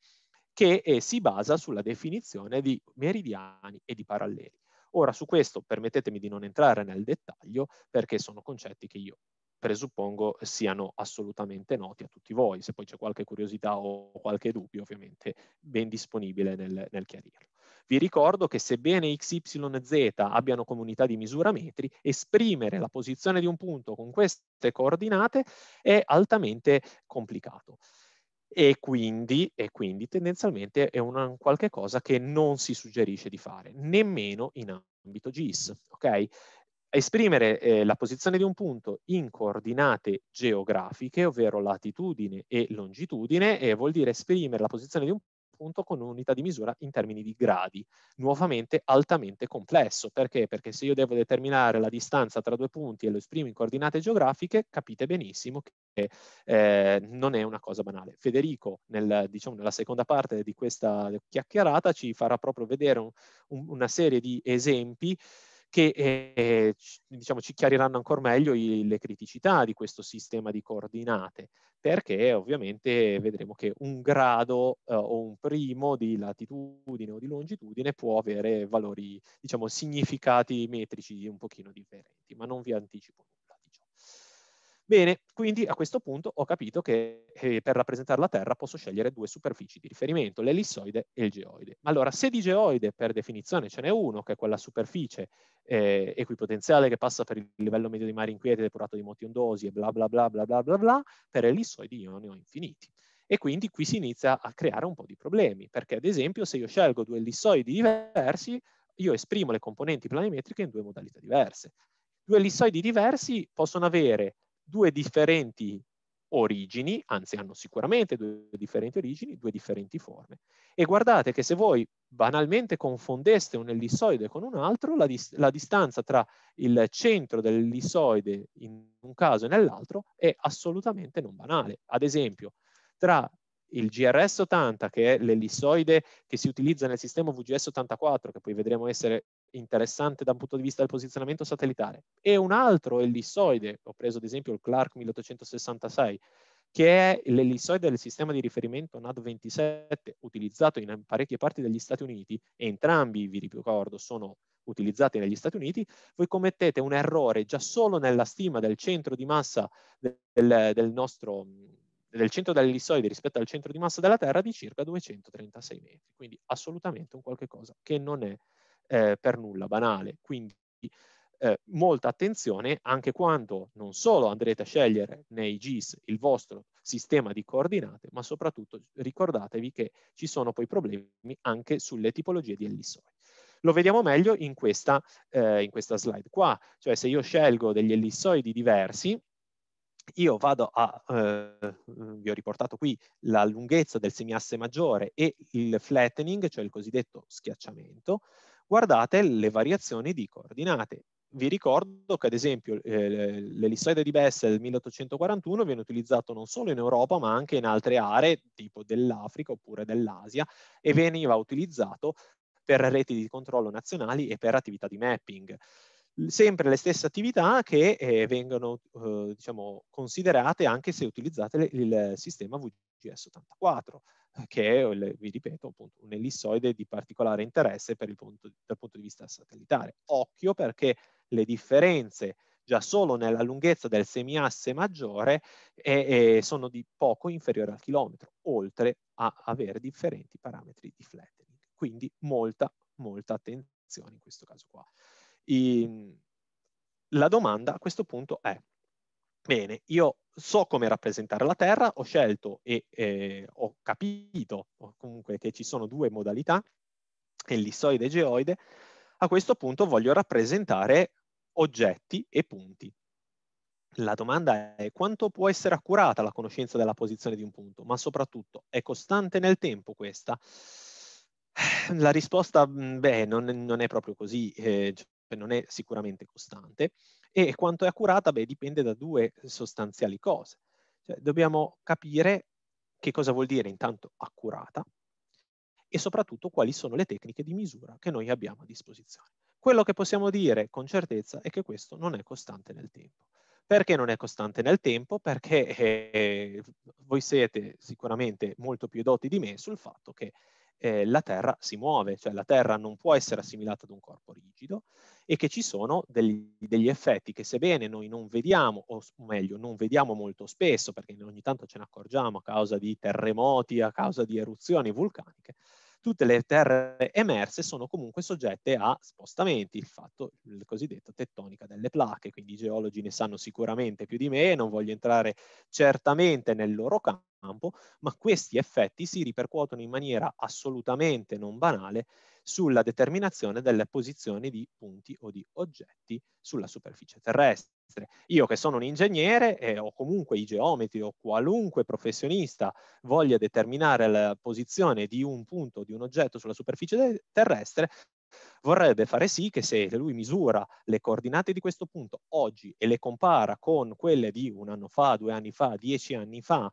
che eh, si basa sulla definizione di meridiani e di paralleli. Ora su questo permettetemi di non entrare nel dettaglio perché sono concetti che io presuppongo siano assolutamente noti a tutti voi, se poi c'è qualche curiosità o qualche dubbio ovviamente ben disponibile nel, nel chiarirlo. Vi ricordo che sebbene x, y e z abbiano comunità di misura metri, esprimere la posizione di un punto con queste coordinate è altamente complicato e quindi, e quindi tendenzialmente è una qualche cosa che non si suggerisce di fare, nemmeno in ambito GIS. Okay? Esprimere eh, la posizione di un punto in coordinate geografiche, ovvero latitudine e longitudine, e eh, vuol dire esprimere la posizione di un appunto con un'unità di misura in termini di gradi, nuovamente altamente complesso. Perché? Perché se io devo determinare la distanza tra due punti e lo esprimo in coordinate geografiche, capite benissimo che eh, non è una cosa banale. Federico, nel, diciamo, nella seconda parte di questa chiacchierata, ci farà proprio vedere un, un, una serie di esempi che eh, diciamo, ci chiariranno ancora meglio i, le criticità di questo sistema di coordinate, perché ovviamente vedremo che un grado eh, o un primo di latitudine o di longitudine può avere valori, diciamo, significati metrici un pochino differenti, ma non vi anticipo Bene, quindi a questo punto ho capito che eh, per rappresentare la Terra posso scegliere due superfici di riferimento, l'ellissoide e il geoide. Allora, se di geoide per definizione ce n'è uno, che è quella superficie eh, equipotenziale che passa per il livello medio dei mari inquieti, depurato di moti ondosi e bla bla bla bla bla bla bla, per ellissoidi io ne ho infiniti. E quindi qui si inizia a creare un po' di problemi, perché ad esempio se io scelgo due ellissoidi diversi, io esprimo le componenti planimetriche in due modalità diverse. Due ellissoidi diversi possono avere due differenti origini, anzi hanno sicuramente due differenti origini, due differenti forme. E guardate che se voi banalmente confondeste un ellissoide con un altro, la, dis la distanza tra il centro dell'ellissoide in un caso e nell'altro è assolutamente non banale. Ad esempio, tra il GRS 80, che è l'ellissoide che si utilizza nel sistema VGS 84, che poi vedremo essere interessante da un punto di vista del posizionamento satellitare, e un altro ellissoide, ho preso ad esempio il Clark 1866, che è l'ellissoide del sistema di riferimento NAD27 utilizzato in parecchie parti degli Stati Uniti, e entrambi, vi ricordo, sono utilizzati negli Stati Uniti, voi commettete un errore già solo nella stima del centro di massa del, del nostro del centro dell'ellissoide rispetto al centro di massa della Terra di circa 236 metri, quindi assolutamente un qualche cosa che non è eh, per nulla banale. Quindi eh, molta attenzione anche quando non solo andrete a scegliere nei GIS il vostro sistema di coordinate, ma soprattutto ricordatevi che ci sono poi problemi anche sulle tipologie di ellisori. Lo vediamo meglio in questa, eh, in questa slide qua, cioè se io scelgo degli ellissoidi diversi, io vado a, eh, vi ho riportato qui la lunghezza del semiasse maggiore e il flattening, cioè il cosiddetto schiacciamento, guardate le variazioni di coordinate. Vi ricordo che ad esempio eh, l'elisoide di Bessel 1841 viene utilizzato non solo in Europa ma anche in altre aree tipo dell'Africa oppure dell'Asia e veniva utilizzato per reti di controllo nazionali e per attività di mapping sempre le stesse attività che eh, vengono eh, diciamo, considerate anche se utilizzate le, il sistema VGS84 che è, vi ripeto, appunto, un ellissoide di particolare interesse punto, dal punto di vista satellitare. Occhio perché le differenze già solo nella lunghezza del semiasse maggiore è, è, sono di poco inferiore al chilometro, oltre a avere differenti parametri di flattening. Quindi molta, molta attenzione in questo caso qua. E, ehm, la domanda a questo punto è, Bene, io so come rappresentare la Terra, ho scelto e eh, ho capito comunque che ci sono due modalità, ellissoide e geoide, a questo punto voglio rappresentare oggetti e punti. La domanda è quanto può essere accurata la conoscenza della posizione di un punto, ma soprattutto è costante nel tempo questa? [SIGHS] La risposta, mm, beh, non, non è proprio così, eh, cioè non è sicuramente costante. E quanto è accurata? Beh, dipende da due sostanziali cose. Cioè, dobbiamo capire che cosa vuol dire intanto accurata e soprattutto quali sono le tecniche di misura che noi abbiamo a disposizione. Quello che possiamo dire con certezza è che questo non è costante nel tempo. Perché non è costante nel tempo? Perché eh, voi siete sicuramente molto più doti di me sul fatto che eh, la Terra si muove, cioè la Terra non può essere assimilata ad un corpo rigido e che ci sono degli, degli, effetti che sebbene noi non vediamo, o meglio non vediamo molto spesso, perché ogni tanto ce ne accorgiamo a causa di terremoti, a causa di eruzioni vulcaniche, tutte le terre emerse sono comunque soggette a spostamenti, il fatto il cosiddetto tettonica delle placche, quindi i geologi ne sanno sicuramente più di me, non voglio entrare certamente nel loro campo, ma questi effetti si ripercuotono in maniera assolutamente non banale sulla determinazione delle posizioni di punti o di oggetti sulla superficie terrestre. Io che sono un ingegnere eh, o comunque i geometri o qualunque professionista voglia determinare la posizione di un punto o di un oggetto sulla superficie terrestre, vorrebbe fare sì che se lui misura le coordinate di questo punto oggi e le compara con quelle di un anno fa, due anni fa, dieci anni fa,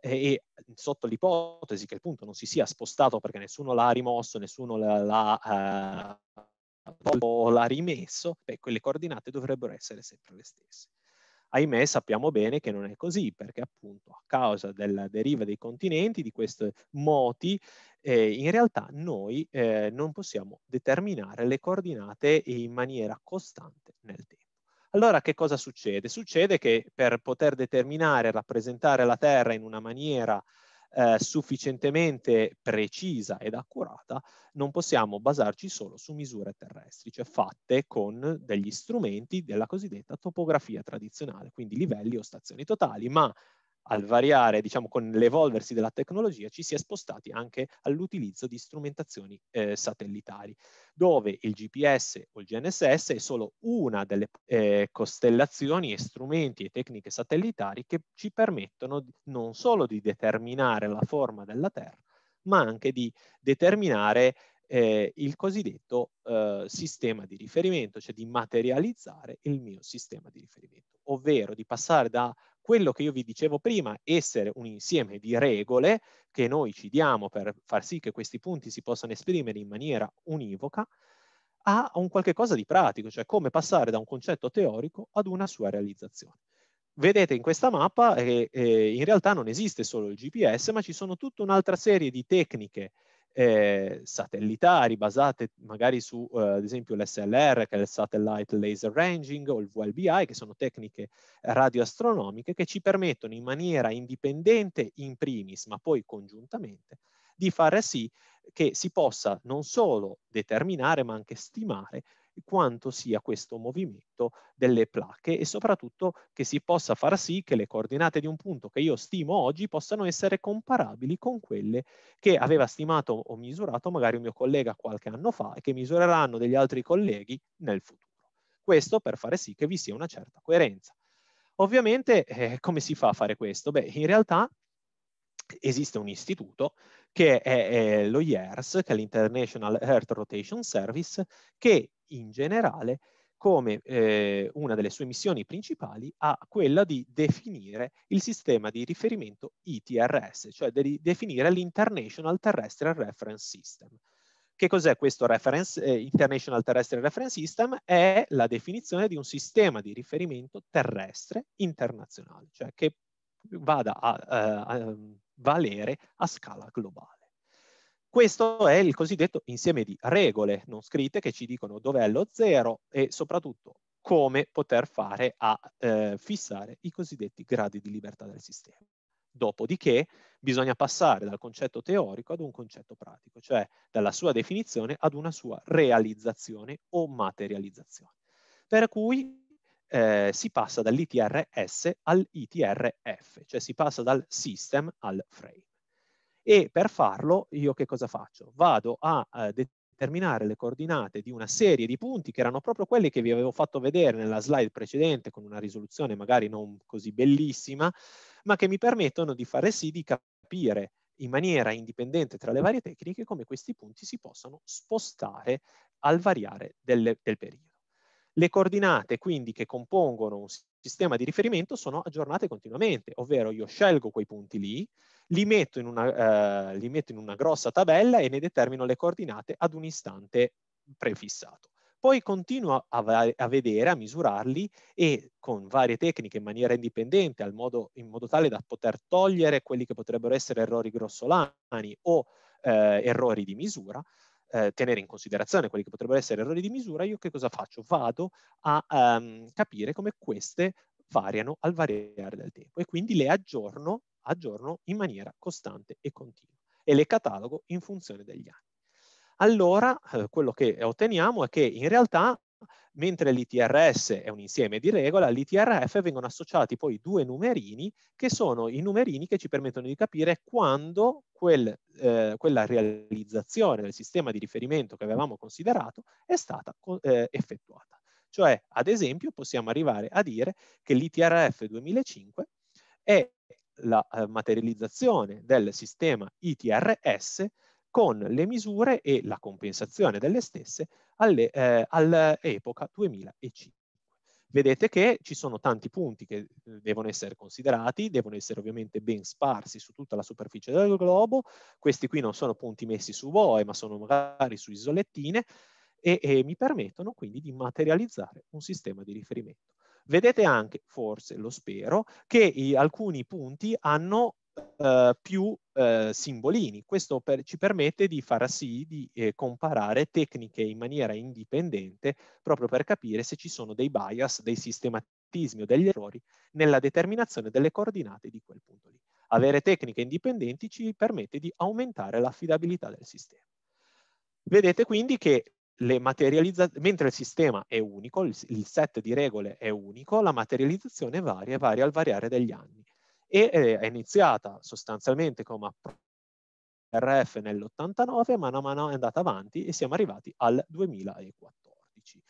e, sotto l'ipotesi che il punto non si sia spostato perché nessuno l'ha rimosso, nessuno l'ha, uh, l'ha rimesso, beh, quelle coordinate dovrebbero essere sempre le stesse. Ahimè sappiamo bene che non è così perché appunto a causa della deriva dei continenti, di questi moti, eh, in realtà noi eh, non possiamo determinare le coordinate in maniera costante nel tempo. Allora che cosa succede? Succede che per poter determinare, e rappresentare la Terra in una maniera eh, sufficientemente precisa ed accurata, non possiamo basarci solo su misure terrestri, cioè fatte con degli strumenti della cosiddetta topografia tradizionale, quindi livelli o stazioni totali, ma al variare, diciamo, con l'evolversi della tecnologia, ci si è spostati anche all'utilizzo di strumentazioni eh, satellitari, dove il GPS o il GNSS è solo una delle eh, costellazioni e strumenti e tecniche satellitari che ci permettono non solo di determinare la forma della Terra, ma anche di determinare eh, il cosiddetto eh, sistema di riferimento, cioè di materializzare il mio sistema di riferimento, ovvero di passare da quello che io vi dicevo prima, essere un insieme di regole che noi ci diamo per far sì che questi punti si possano esprimere in maniera univoca, a un qualche cosa di pratico, cioè come passare da un concetto teorico ad una sua realizzazione. Vedete in questa mappa che eh, in realtà non esiste solo il GPS, ma ci sono tutta un'altra serie di tecniche eh, satellitari basate magari su eh, ad esempio l'SLR che è il Satellite Laser Ranging o il VLBI che sono tecniche radioastronomiche che ci permettono in maniera indipendente in primis ma poi congiuntamente di fare sì che si possa non solo determinare ma anche stimare quanto sia questo movimento delle placche e soprattutto che si possa far sì che le coordinate di un punto che io stimo oggi possano essere comparabili con quelle che aveva stimato o misurato magari un mio collega qualche anno fa e che misureranno degli altri colleghi nel futuro. Questo per fare sì che vi sia una certa coerenza. Ovviamente eh, come si fa a fare questo? Beh, in realtà esiste un istituto che è, è lo IERS, che è l'International Earth Rotation Service, che in generale come eh, una delle sue missioni principali ha quella di definire il sistema di riferimento ITRS, cioè di definire l'International Terrestrial Reference System. Che cos'è questo reference, eh, International Terrestrial Reference System? È la definizione di un sistema di riferimento terrestre internazionale, cioè che vada a, eh, a, a ehm, valere a scala globale. Questo è il cosiddetto insieme di regole non scritte che ci dicono dov'è lo zero e soprattutto come poter fare a eh, fissare i cosiddetti gradi di libertà del sistema. Dopodiché bisogna passare dal concetto teorico ad un concetto pratico, cioè dalla sua definizione ad una sua realizzazione o materializzazione. Per cui eh, si passa dall'ITRS all'ITRF, cioè si passa dal system al frame e per farlo io che cosa faccio? Vado a eh, determinare le coordinate di una serie di punti che erano proprio quelli che vi avevo fatto vedere nella slide precedente con una risoluzione magari non così bellissima, ma che mi permettono di fare sì di capire in maniera indipendente tra le varie tecniche come questi punti si possano spostare al variare del, del periodo. Le coordinate quindi che compongono un sistema di riferimento sono aggiornate continuamente, ovvero io scelgo quei punti lì, li metto in una, eh, li metto in una grossa tabella e ne determino le coordinate ad un istante prefissato. Poi continuo a, a vedere, a misurarli e con varie tecniche in maniera indipendente, al modo, in modo tale da poter togliere quelli che potrebbero essere errori grossolani o eh, errori di misura, eh, tenere in considerazione quelli che potrebbero essere errori di misura, io che cosa faccio? Vado a um, capire come queste variano al variare del tempo e quindi le aggiorno, aggiorno in maniera costante e continua e le catalogo in funzione degli anni allora eh, quello che otteniamo è che in realtà mentre l'ITRS è un insieme di regole, all'ITRF vengono associati poi due numerini che sono i numerini che ci permettono di capire quando quel, eh, quella realizzazione del sistema di riferimento che avevamo considerato è stata eh, effettuata. Cioè, ad esempio, possiamo arrivare a dire che l'ITRF 2005 è la eh, materializzazione del sistema ITRS con le misure e la compensazione delle stesse alle, eh, all'epoca 2005. Vedete che ci sono tanti punti che eh, devono essere considerati, devono essere ovviamente ben sparsi su tutta la superficie del globo, questi qui non sono punti messi su boe ma sono magari su isolettine e, e mi permettono quindi di materializzare un sistema di riferimento. Vedete anche, forse lo spero, che i, alcuni punti hanno eh, più eh, simbolini. Questo per, ci permette di far sì di eh, comparare tecniche in maniera indipendente proprio per capire se ci sono dei bias, dei sistematismi o degli errori nella determinazione delle coordinate di quel punto lì. Avere tecniche indipendenti ci permette di aumentare l'affidabilità del sistema. Vedete quindi che mentre il sistema è unico, il, il set di regole è unico, la materializzazione varia e varia al variare degli anni e eh, è iniziata sostanzialmente come RF nell'89, mano a mano è andata avanti e siamo arrivati al 2014.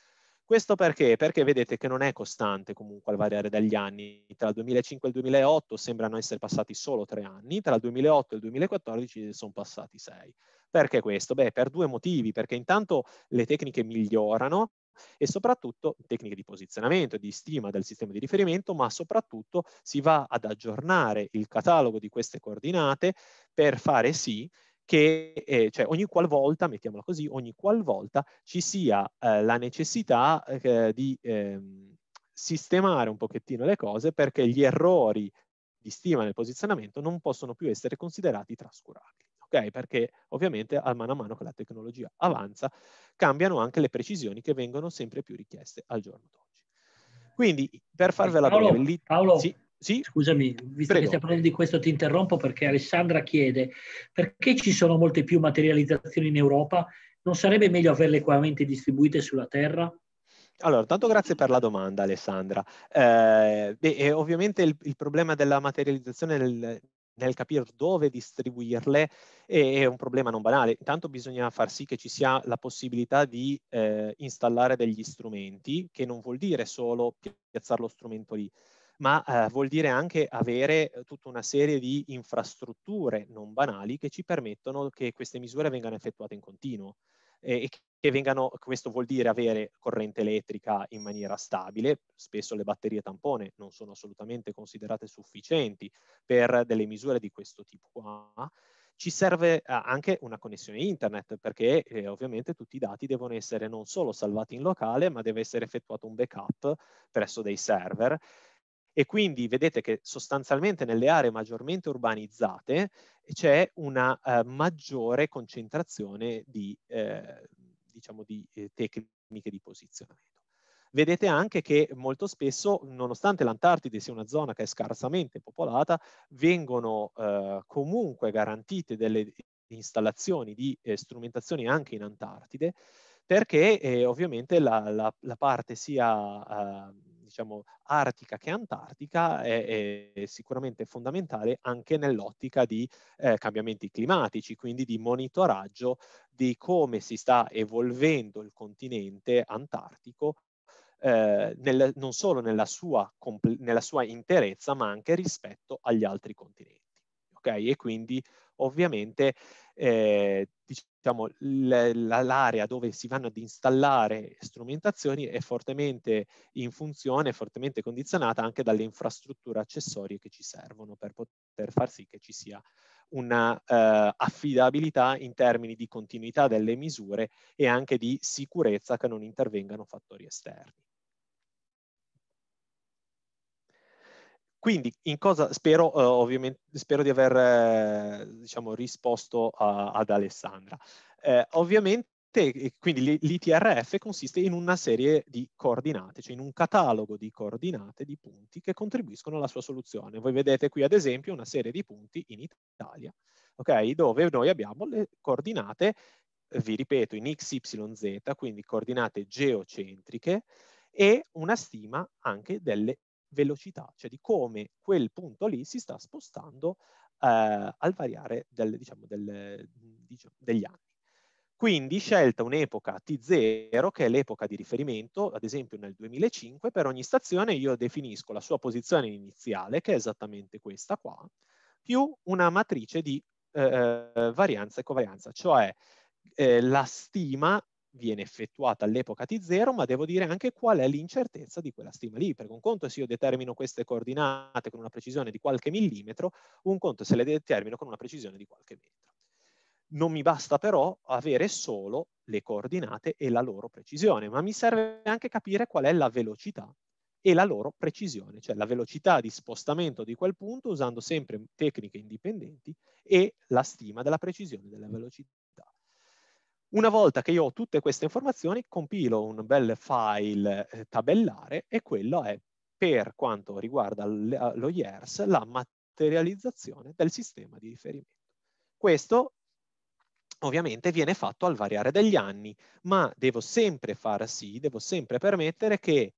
Questo perché? Perché vedete che non è costante comunque al variare dagli anni. Tra il 2005 e il 2008 sembrano essere passati solo tre anni, tra il 2008 e il 2014 sono passati sei. Perché questo? Beh, per due motivi, perché intanto le tecniche migliorano, e soprattutto tecniche di posizionamento, e di stima del sistema di riferimento, ma soprattutto si va ad aggiornare il catalogo di queste coordinate per fare sì che eh, cioè ogni qualvolta, mettiamola così, ogni qualvolta ci sia eh, la necessità eh, di ehm, sistemare un pochettino le cose perché gli errori di stima nel posizionamento non possono più essere considerati trascurabili. Perché ovviamente a mano a mano che la tecnologia avanza cambiano anche le precisioni che vengono sempre più richieste al giorno d'oggi. Quindi per farvela Paolo, breve, lì, Paolo sì, sì? scusami, visto Prego. che stiamo parlando di questo ti interrompo perché Alessandra chiede perché ci sono molte più materializzazioni in Europa? Non sarebbe meglio averle equamente distribuite sulla Terra? Allora, tanto grazie per la domanda Alessandra. Eh, beh, ovviamente il, il, problema della materializzazione nel, nel capire dove distribuirle è, un problema non banale. Intanto bisogna far sì che ci sia la possibilità di eh, installare degli strumenti, che non vuol dire solo piazzare lo strumento lì, ma eh, vuol dire anche avere eh, tutta una serie di infrastrutture non banali che ci permettono che queste misure vengano effettuate in continuo e che vengano, questo vuol dire avere corrente elettrica in maniera stabile, spesso le batterie tampone non sono assolutamente considerate sufficienti per delle misure di questo tipo qua, ci serve eh, anche una connessione internet perché eh, ovviamente tutti i dati devono essere non solo salvati in locale ma deve essere effettuato un backup presso dei server e quindi vedete che sostanzialmente nelle aree maggiormente urbanizzate eh, c'è una eh, maggiore concentrazione di, eh, diciamo di eh, tecniche di posizionamento. Vedete anche che molto spesso, nonostante l'Antartide sia una zona che è scarsamente popolata, vengono eh, comunque garantite delle installazioni di eh, strumentazioni anche in Antartide, perché ovviamente la, la, la, parte sia diciamo, artica che antartica è, è sicuramente fondamentale anche nell'ottica di eh, cambiamenti climatici, quindi di monitoraggio di come si sta evolvendo il continente antartico eh, nel, non solo nella sua, nella sua interezza, ma anche rispetto agli altri continenti ok? E quindi ovviamente eh, diciamo, l'area dove si vanno ad installare strumentazioni è fortemente in funzione, fortemente condizionata anche dalle infrastrutture accessorie che ci servono per poter far sì che ci sia una eh, affidabilità in termini di continuità delle misure e anche di sicurezza che non intervengano fattori esterni. Quindi in cosa spero, eh, ovviamente, spero di aver eh, diciamo, risposto a, ad Alessandra. Eh, ovviamente quindi l'ITRF consiste in una serie di coordinate, cioè in un catalogo di coordinate, di punti che contribuiscono alla sua soluzione. Voi vedete qui ad esempio una serie di punti in Italia, okay? dove noi abbiamo le coordinate, vi ripeto, in x, y, z, quindi coordinate geocentriche, e una stima anche delle velocità, cioè di come quel punto lì si sta spostando eh, al variare del, diciamo, del, diciamo, degli anni. Quindi scelta un'epoca T0, che è l'epoca di riferimento, ad esempio nel 2005, per ogni stazione io definisco la sua posizione iniziale, che è esattamente questa qua, più una matrice di eh, eh varianza e covarianza, cioè eh, la stima viene effettuata all'epoca T0, ma devo dire anche qual è l'incertezza di quella stima lì, perché un conto è se io determino queste coordinate con una precisione di qualche millimetro, un conto è se le determino con una precisione di qualche metro. Non mi basta però avere solo le coordinate e la loro precisione, ma mi serve anche capire qual è la velocità e la loro precisione, cioè la velocità di spostamento di quel punto usando sempre tecniche indipendenti e la stima della precisione della velocità una volta che io ho tutte queste informazioni, compilo un bel file eh, tabellare e quello è, per quanto riguarda eh, lo IERS, la materializzazione del sistema di riferimento. Questo ovviamente viene fatto al variare degli anni, ma devo sempre far sì, devo sempre permettere che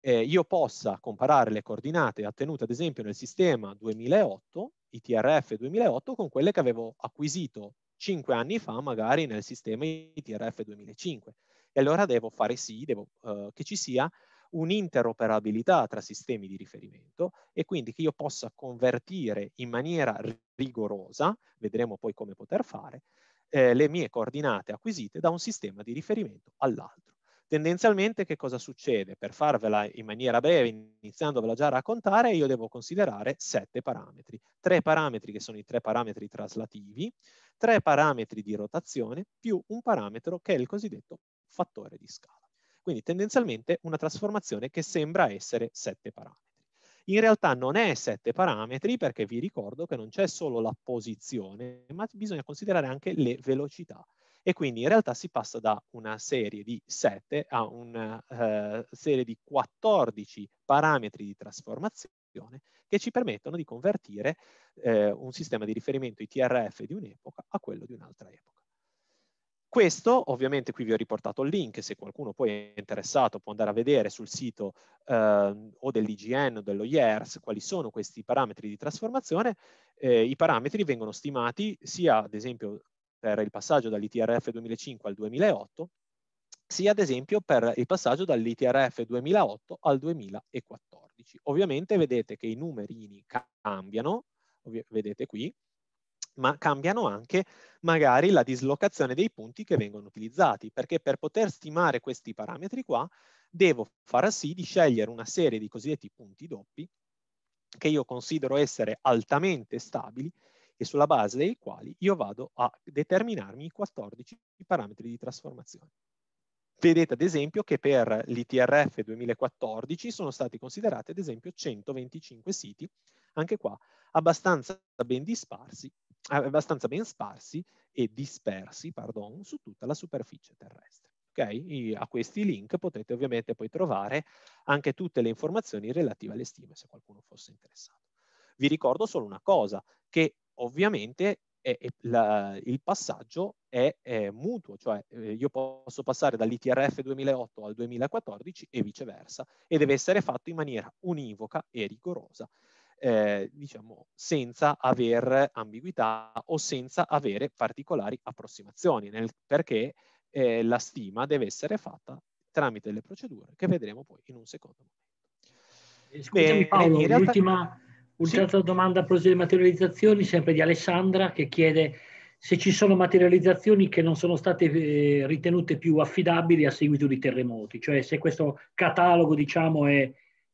eh, io possa comparare le coordinate ottenute ad esempio nel sistema 2008, ITRF 2008, con quelle che avevo acquisito 5 anni fa magari nel sistema ITRF 2005. E allora devo fare sì, devo, uh, che ci sia un'interoperabilità tra sistemi di riferimento e quindi che io possa convertire in maniera rigorosa, vedremo poi come poter fare, eh, le mie coordinate acquisite da un sistema di riferimento all'altro. Tendenzialmente che cosa succede? Per farvela in maniera breve, iniziandovela già a raccontare, io devo considerare sette parametri. Tre parametri che sono i tre parametri traslativi, tre parametri di rotazione, più un parametro che è il cosiddetto fattore di scala. Quindi tendenzialmente una trasformazione che sembra essere sette parametri. In realtà non è sette parametri perché vi ricordo che non c'è solo la posizione, ma bisogna considerare anche le velocità e quindi in realtà si passa da una serie di 7 a una eh, serie di 14 parametri di trasformazione che ci permettono di convertire eh, un sistema di riferimento ITRF di un'epoca a quello di un'altra epoca. Questo, ovviamente qui vi ho riportato il link, se qualcuno poi è interessato può andare a vedere sul sito eh, o dell'IGN o dello IERS quali sono questi parametri di trasformazione. Eh, I parametri vengono stimati sia ad esempio per il passaggio dall'ITRF 2005 al 2008, sia ad esempio per il passaggio dall'ITRF 2008 al 2014. Ovviamente vedete che i numerini cambiano, vedete qui, ma cambiano anche magari la dislocazione dei punti che vengono utilizzati, perché per poter stimare questi parametri qua devo far sì di scegliere una serie di cosiddetti punti doppi che io considero essere altamente stabili e sulla base dei quali io vado a determinarmi i 14 parametri di trasformazione. Vedete ad esempio che per l'ITRF 2014 sono stati considerati ad esempio 125 siti, anche qua abbastanza ben disparsi, abbastanza ben sparsi e dispersi pardon, su tutta la superficie terrestre. Okay? A questi link potete ovviamente poi trovare anche tutte le informazioni relative alle stime se qualcuno fosse interessato. Vi ricordo solo una cosa, che ovviamente è, è, la, il passaggio è, è mutuo, cioè eh, io posso passare dall'ITRF 2008 al 2014 e viceversa, e deve essere fatto in maniera univoca e rigorosa, eh, diciamo senza aver ambiguità o senza avere particolari approssimazioni, nel, perché eh, la stima deve essere fatta tramite le procedure che vedremo poi in un secondo momento. Eh, scusami Beh, Paolo, realtà... l'ultima, Un'altra sì. domanda a proposito di materializzazioni, sempre di Alessandra, che chiede se ci sono materializzazioni che non sono state eh, ritenute più affidabili a seguito di terremoti, cioè se questo catalogo diciamo, è,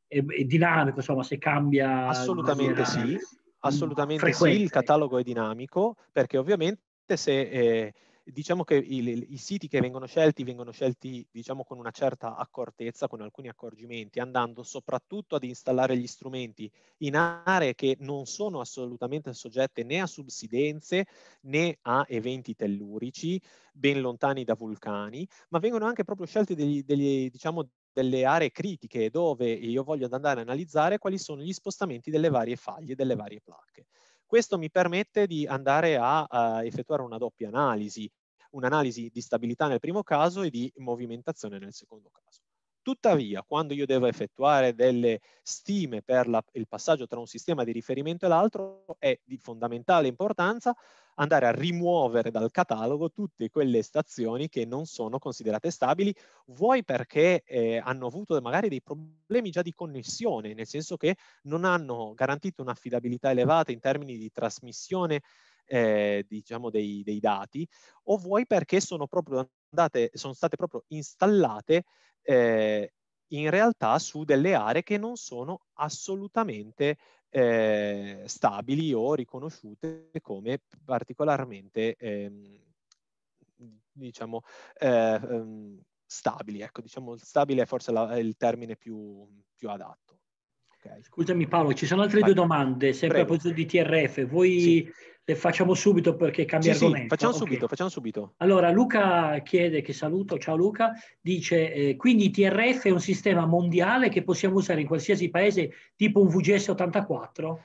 è, è dinamico, insomma, se cambia. Mm, assolutamente sì, assolutamente frequente. sì, il catalogo è dinamico perché ovviamente se... Eh, diciamo che i, i, siti che vengono scelti vengono scelti diciamo, con una certa accortezza, con alcuni accorgimenti, andando soprattutto ad installare gli strumenti in aree che non sono assolutamente soggette né a subsidenze né a eventi tellurici, ben lontani da vulcani, ma vengono anche proprio scelti degli, degli, diciamo, delle aree critiche dove io voglio andare a analizzare quali sono gli spostamenti delle varie faglie, delle varie placche. Questo mi permette di andare a, a, effettuare una doppia analisi un'analisi di stabilità nel primo caso e di movimentazione nel secondo caso. Tuttavia, quando io devo effettuare delle stime per la, il passaggio tra un sistema di riferimento e l'altro, è di fondamentale importanza andare a rimuovere dal catalogo tutte quelle stazioni che non sono considerate stabili, vuoi perché eh, hanno avuto magari dei problemi già di connessione, nel senso che non hanno garantito un'affidabilità elevata in termini di trasmissione eh, diciamo dei, dei, dati, o vuoi perché sono, proprio andate, sono state proprio installate eh, in realtà su delle aree che non sono assolutamente eh, stabili o riconosciute come particolarmente ehm, diciamo eh, ehm, stabili. Ecco, diciamo stabile è forse la, il termine più, più adatto. Okay. Scusami Paolo, ci sono altre due domande, sempre Prego. a proposito di TRF. Vuoi sì. le facciamo subito perché cambia sì, argomento? Sì, facciamo, okay. subito, facciamo subito. Allora, Luca chiede, che saluto, ciao Luca, dice eh, quindi TRF è un sistema mondiale che possiamo usare in qualsiasi paese tipo un VGS 84?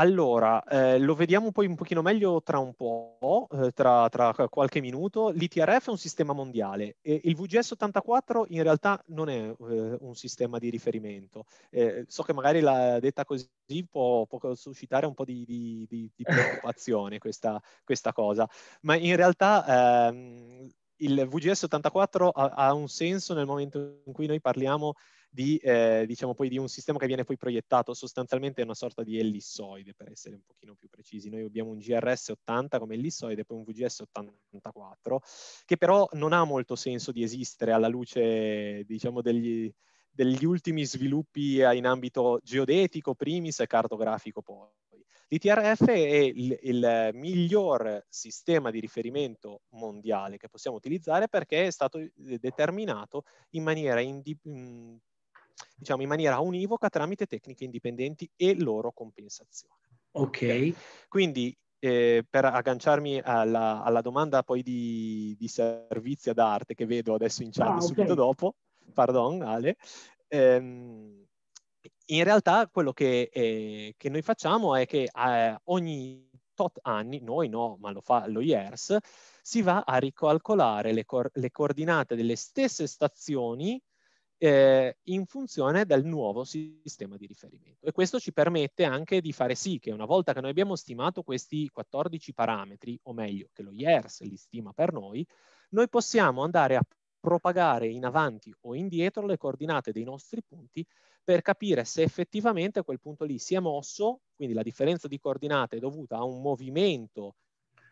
Allora, eh, lo vediamo poi un pochino meglio tra un po', eh, tra, tra, qualche minuto. L'ITRF è un sistema mondiale e il VGS 84 in realtà non è eh, un sistema di riferimento. Eh, so che magari la detta così può, può suscitare un po' di, di, di, di [LAUGHS] preoccupazione questa, questa, cosa, ma in realtà ehm, il VGS 84 ha, ha un senso nel momento in cui noi parliamo di di, eh, diciamo poi, di un sistema che viene poi proiettato sostanzialmente è una sorta di ellissoide, per essere un pochino più precisi. Noi abbiamo un GRS 80 come ellissoide e poi un VGS 84, che però non ha molto senso di esistere alla luce, diciamo, degli, degli ultimi sviluppi in ambito geodetico primis e cartografico poi. L'ITRF è il, il, miglior sistema di riferimento mondiale che possiamo utilizzare perché è stato eh, determinato in maniera indi, diciamo, in maniera univoca tramite tecniche indipendenti e loro compensazione. Ok. Quindi eh, per agganciarmi alla, alla domanda poi di, di, servizi ad arte che vedo adesso in chat ah, subito okay. dopo, pardon Ale, ehm, in realtà quello che, eh, che, noi facciamo è che eh, ogni tot anni, noi no, ma lo fa lo IERS, si va a ricalcolare le, cor- le coordinate delle stesse stazioni eh, in funzione del nuovo sistema di riferimento. E questo ci permette anche di fare sì che una volta che noi abbiamo stimato questi 14 parametri, o meglio, che lo IERS li stima per noi, noi possiamo andare a propagare in avanti o indietro le coordinate dei nostri punti per capire se effettivamente quel punto lì si è mosso, quindi la differenza di coordinate è dovuta a un movimento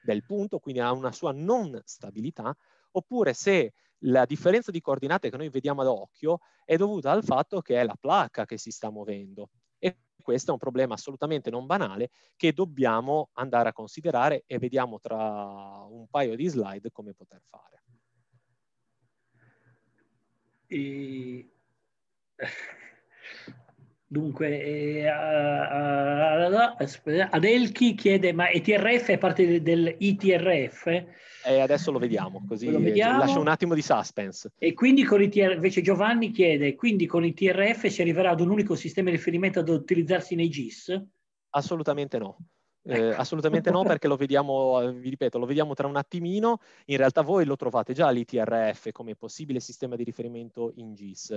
del punto, quindi a una sua non stabilità, oppure se la differenza di coordinate che noi vediamo ad occhio è dovuta al fatto che è la placca che si sta muovendo e questo è un problema assolutamente non banale che dobbiamo andare a considerare e vediamo tra un paio di slide come poter fare. E... [LAUGHS] Dunque, eh, Adelchi chiede, ma ETRF è parte del ITRF? Eh, adesso lo vediamo, così lo eh, vediamo. lascia un attimo di suspense. E quindi con ITRF, invece Giovanni chiede, quindi con ITRF si arriverà ad un unico sistema di riferimento ad utilizzarsi nei GIS? Assolutamente no. Eh, ecco. assolutamente no, perché lo vediamo, eh, vi ripeto, lo vediamo tra un attimino. In realtà voi lo trovate già l'ITRF come possibile sistema di riferimento in GIS.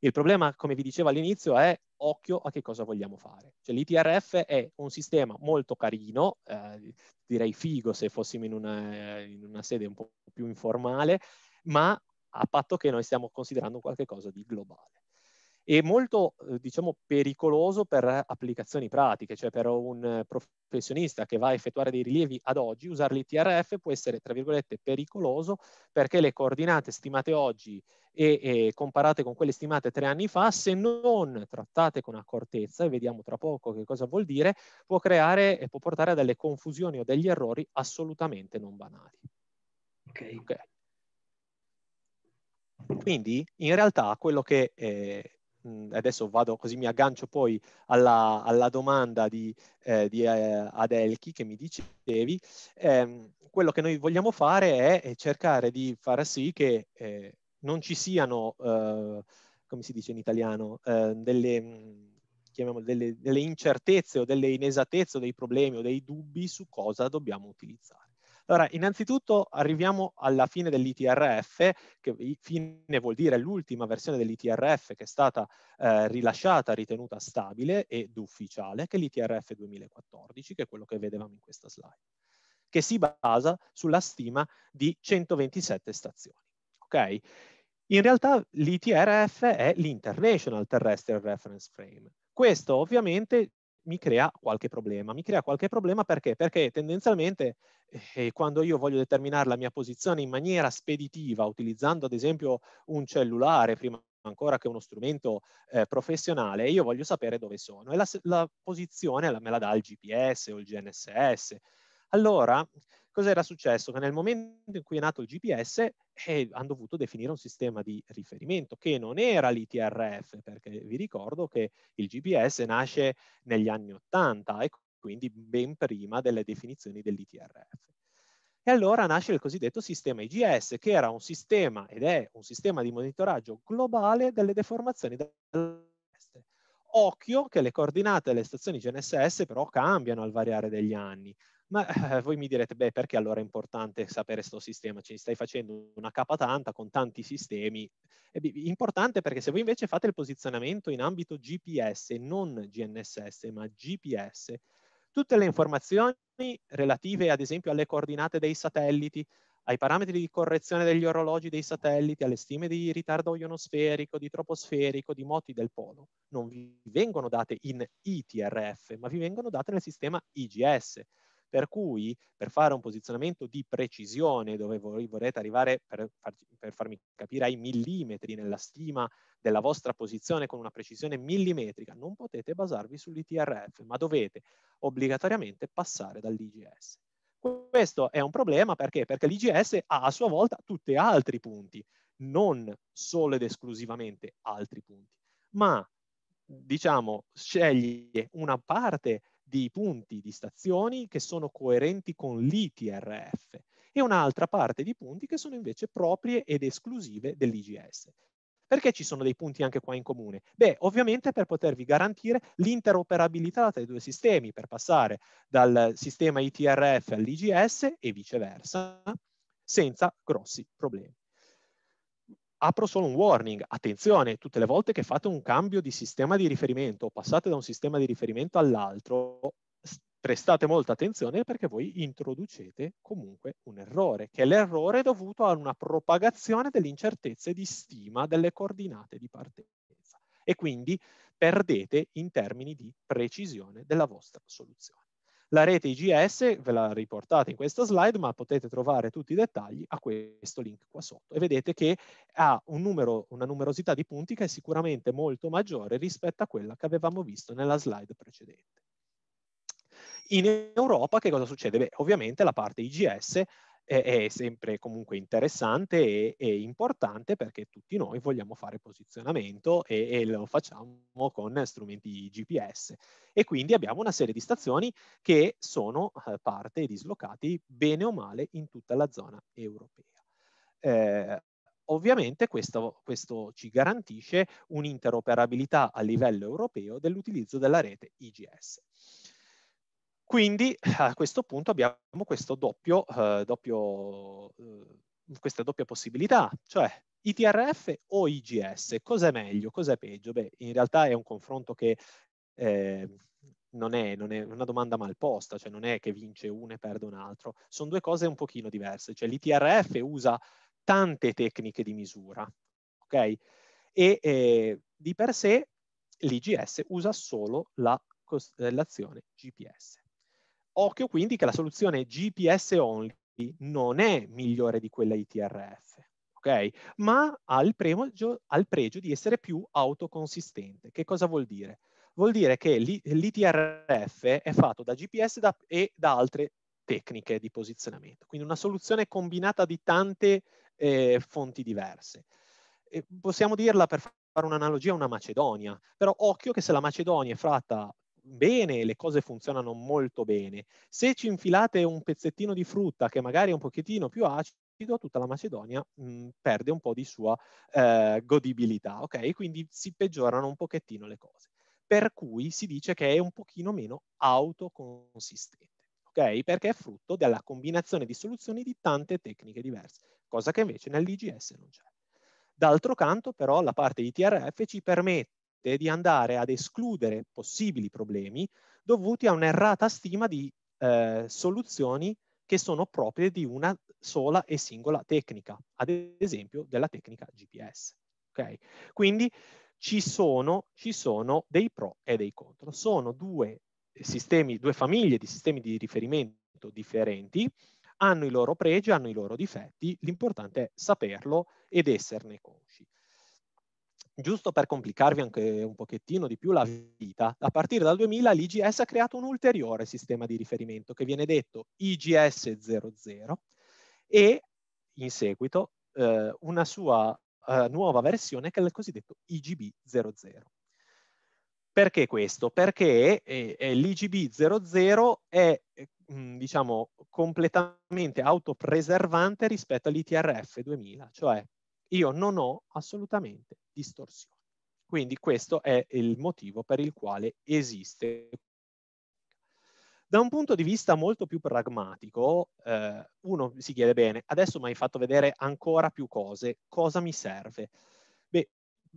Il problema, come vi dicevo all'inizio, è occhio a che cosa vogliamo fare. Cioè, L'ITRF è un sistema molto carino, eh, direi figo se fossimo in una, in una sede un po' più informale, ma a patto che noi stiamo considerando qualcosa di globale e molto eh, diciamo, pericoloso per applicazioni pratiche, cioè per un professionista che va a effettuare dei rilievi ad oggi, usare l'ITRF può essere tra virgolette pericoloso perché le coordinate stimate oggi e, e comparate con quelle stimate tre anni fa, se non trattate con accortezza, e vediamo tra poco che cosa vuol dire, può creare e può portare a delle confusioni o degli errori assolutamente non banali. Ok. okay. Quindi in realtà quello che eh, adesso vado così mi aggancio poi alla, alla domanda di, eh, di eh, Adelchi che mi dicevi, ehm, quello che noi vogliamo fare è, cercare di far sì che eh, non ci siano, eh, come si dice in italiano, eh, delle, delle, delle incertezze o delle inesattezze o dei problemi o dei dubbi su cosa dobbiamo utilizzare. Allora, innanzitutto arriviamo alla fine dell'ITRF, che fine vuol dire l'ultima versione dell'ITRF che è stata eh, rilasciata, ritenuta stabile ed ufficiale, che è l'ITRF 2014, che è quello che vedevamo in questa slide, che si basa sulla stima di 127 stazioni. Okay? In realtà l'ITRF è l'International Terrestrial Reference Frame. Questo ovviamente mi crea qualche problema. Mi crea qualche problema perché? Perché tendenzialmente eh, quando io voglio determinare la mia posizione in maniera speditiva, utilizzando ad esempio un cellulare prima ancora che uno strumento eh, professionale, io voglio sapere dove sono e la, la posizione la, me la dà il GPS o il GNSS. Allora, cosa era successo? Che nel momento in cui è nato il GPS eh, hanno dovuto definire un sistema di riferimento che non era l'ITRF, perché vi ricordo che il GPS nasce negli anni 80 e quindi ben prima delle definizioni dell'ITRF. E allora nasce il cosiddetto sistema IGS, che era un sistema ed è un sistema di monitoraggio globale delle deformazioni della Occhio che le coordinate delle stazioni GNSS però cambiano al variare degli anni. Ma eh, voi mi direte, beh, perché allora è importante sapere questo sistema? Ci stai facendo una capa tanta con tanti sistemi. È importante perché se voi invece fate il posizionamento in ambito GPS, non GNSS, ma GPS, tutte le informazioni relative ad esempio alle coordinate dei satelliti, ai parametri di correzione degli orologi dei satelliti, alle stime di ritardo ionosferico, di troposferico, di moti del polo, non vi vengono date in ITRF, ma vi vengono date nel sistema IGS. Per cui per fare un posizionamento di precisione dove voi vorrete arrivare, per, farci, per farmi capire, ai millimetri nella stima della vostra posizione con una precisione millimetrica, non potete basarvi sull'ITRF, ma dovete obbligatoriamente passare dall'IGS. Questo è un problema perché? Perché l'IGS ha a sua volta tutti altri punti, non solo ed esclusivamente altri punti, ma diciamo sceglie una parte di punti di stazioni che sono coerenti con l'ITRF e un'altra parte di punti che sono invece proprie ed esclusive dell'IGS. Perché ci sono dei punti anche qua in comune? Beh, ovviamente per potervi garantire l'interoperabilità tra i due sistemi, per passare dal sistema ITRF all'IGS e viceversa, senza grossi problemi apro solo un warning. Attenzione, tutte le volte che fate un cambio di sistema di riferimento passate da un sistema di riferimento all'altro, prestate molta attenzione perché voi introducete comunque un errore, che è l'errore dovuto a una propagazione delle incertezze di stima delle coordinate di partenza. E quindi perdete in termini di precisione della vostra soluzione. La rete IGS ve la riportate in questa slide, ma potete trovare tutti i dettagli a questo link qua sotto. E vedete che ha un numero, una numerosità di punti che è sicuramente molto maggiore rispetto a quella che avevamo visto nella slide precedente. In Europa che cosa succede? Beh, ovviamente la parte IGS è, sempre comunque interessante e, e, importante perché tutti noi vogliamo fare posizionamento e, e lo facciamo con strumenti GPS e quindi abbiamo una serie di stazioni che sono eh, parte e dislocati bene o male in tutta la zona europea. Eh, ovviamente questo, questo, ci garantisce un'interoperabilità a livello europeo dell'utilizzo della rete IGS. Quindi a questo punto abbiamo doppio, eh, doppio, eh, questa doppia possibilità, cioè ITRF o IGS, cos'è meglio, cos'è peggio? Beh, in realtà è un confronto che eh, non, è, non, è, una domanda mal posta, cioè non è che vince uno e perde un altro, sono due cose un pochino diverse, cioè l'ITRF usa tante tecniche di misura, ok? E eh, di per sé l'IGS usa solo la costellazione GPS occhio quindi che la soluzione GPS only non è migliore di quella ITRF, okay? ma ha il, pregio, ha il pregio di essere più autoconsistente. Che cosa vuol dire? Vuol dire che l'ITRF è fatto da GPS da, e da altre tecniche di posizionamento, quindi una soluzione combinata di tante eh, fonti diverse. E possiamo dirla per fare un'analogia a una Macedonia, però occhio che se la Macedonia è fatta bene, le cose funzionano molto bene. Se ci infilate un pezzettino di frutta che magari è un pochettino più acido, tutta la Macedonia mh, mm, perde un po' di sua eh, godibilità, ok? Quindi si peggiorano un pochettino le cose. Per cui si dice che è un pochino meno autoconsistente. Okay? Perché è frutto della combinazione di soluzioni di tante tecniche diverse, cosa che invece nel DGS non c'è. D'altro canto, però, la parte di TRF ci permette di andare ad escludere possibili problemi dovuti a un'errata stima di eh, soluzioni che sono proprie di una sola e singola tecnica, ad esempio della tecnica GPS. Okay? Quindi ci sono, ci sono dei pro e dei contro. Sono due, sistemi, due famiglie di sistemi di riferimento differenti, hanno i loro pregi, hanno i loro difetti, l'importante è saperlo ed esserne consci giusto per complicarvi anche un pochettino di più la vita, a partire dal 2000 l'IGS ha creato un ulteriore sistema di riferimento che viene detto IGS 00 e in seguito eh, una sua eh, nuova versione che è il cosiddetto IGB 00. Perché questo? Perché eh, eh l'IGB 00 è eh, diciamo completamente autopreservante rispetto all'ITRF 2000, cioè io non ho assolutamente distorsioni. Quindi questo è il motivo per il quale esiste. Da un punto di vista molto più pragmatico, eh, uno si chiede bene, adesso mi hai fatto vedere ancora più cose, cosa mi serve? Beh,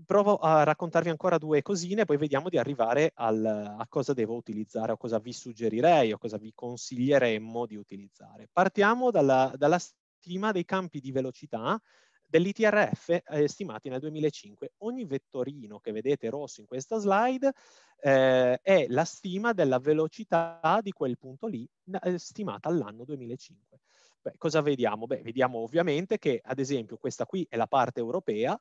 provo a raccontarvi ancora due cosine, poi vediamo di arrivare al, a cosa devo utilizzare o cosa vi suggerirei o cosa vi consiglieremmo di utilizzare. Partiamo dalla, dalla stima dei campi di velocità dell'ITRF eh, stimati nel 2005. Ogni vettorino che vedete rosso in questa slide eh, è la stima della velocità di quel punto lì eh, stimata all'anno 2005. Beh, cosa vediamo? Beh, vediamo ovviamente che, ad esempio, questa qui è la parte europea,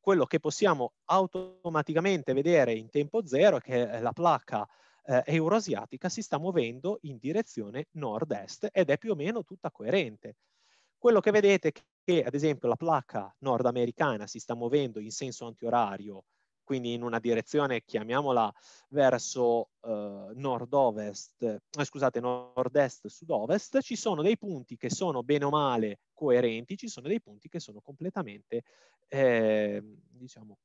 quello che possiamo automaticamente vedere in tempo zero è che eh, la placca eh, euroasiatica si sta muovendo in direzione nord-est ed è più o meno tutta coerente. Quello che vedete che ad esempio la placca nordamericana si sta muovendo in senso antiorario, quindi in una direzione, chiamiamola, verso eh, nord-ovest, eh, scusate, nord-est, sud-ovest, ci sono dei punti che sono bene o male coerenti, ci sono dei punti che sono completamente, eh, diciamo,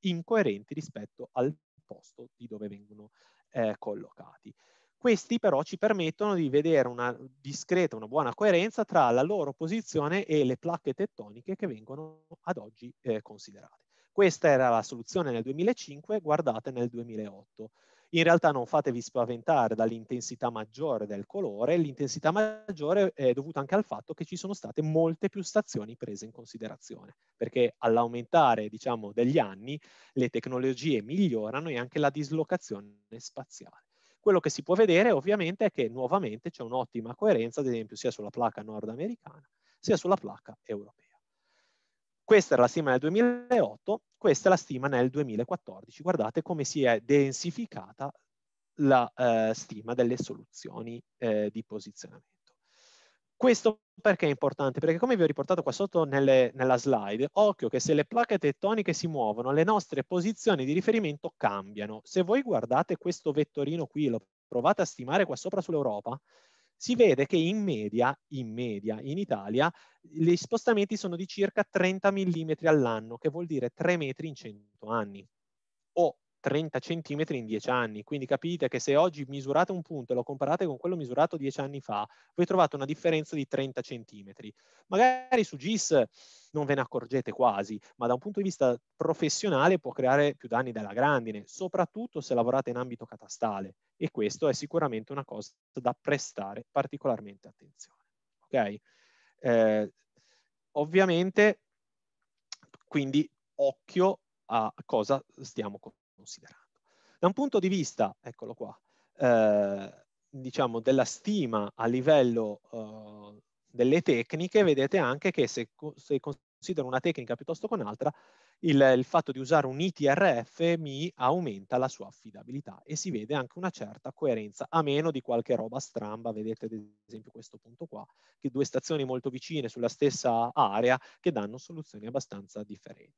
incoerenti rispetto al posto di dove vengono eh, collocati. Questi però ci permettono di vedere una discreta, una buona coerenza tra la loro posizione e le placche tettoniche che vengono ad oggi eh, considerate. Questa era la soluzione nel 2005, guardate nel 2008. In realtà non fatevi spaventare dall'intensità maggiore del colore, l'intensità maggiore è dovuta anche al fatto che ci sono state molte più stazioni prese in considerazione, perché all'aumentare diciamo, degli anni le tecnologie migliorano e anche la dislocazione spaziale. Quello che si può vedere ovviamente è che nuovamente c'è un'ottima coerenza, ad esempio, sia sulla placca nordamericana sia sulla placca europea. Questa era la stima nel 2008, questa è la stima nel 2014. Guardate come si è densificata la eh, stima delle soluzioni eh, di posizionamento. Questo perché è importante? Perché come vi ho riportato qua sotto nelle, nella slide, occhio che se le placche tettoniche si muovono, le nostre posizioni di riferimento cambiano. Se voi guardate questo vettorino qui, lo provate a stimare qua sopra sull'Europa, si vede che in media, in media, in Italia, gli spostamenti sono di circa 30 mm all'anno, che vuol dire 3 metri in 100 anni. O 30 centimetri in 10 anni. Quindi capite che se oggi misurate un punto e lo comparate con quello misurato 10 anni fa, voi trovate una differenza di 30 centimetri. Magari su GIS non ve ne accorgete quasi, ma da un punto di vista professionale può creare più danni della grandine, soprattutto se lavorate in ambito catastale. E questo è sicuramente una cosa da prestare particolarmente attenzione. Ok? Eh, ovviamente, quindi occhio a cosa stiamo considerando. Da un punto di vista, eccolo qua, eh, diciamo della stima a livello eh, delle tecniche, vedete anche che se, se, considero una tecnica piuttosto che un'altra, il, il fatto di usare un ITRF mi aumenta la sua affidabilità e si vede anche una certa coerenza, a meno di qualche roba stramba, vedete ad esempio questo punto qua, che due stazioni molto vicine sulla stessa area che danno soluzioni abbastanza differenti.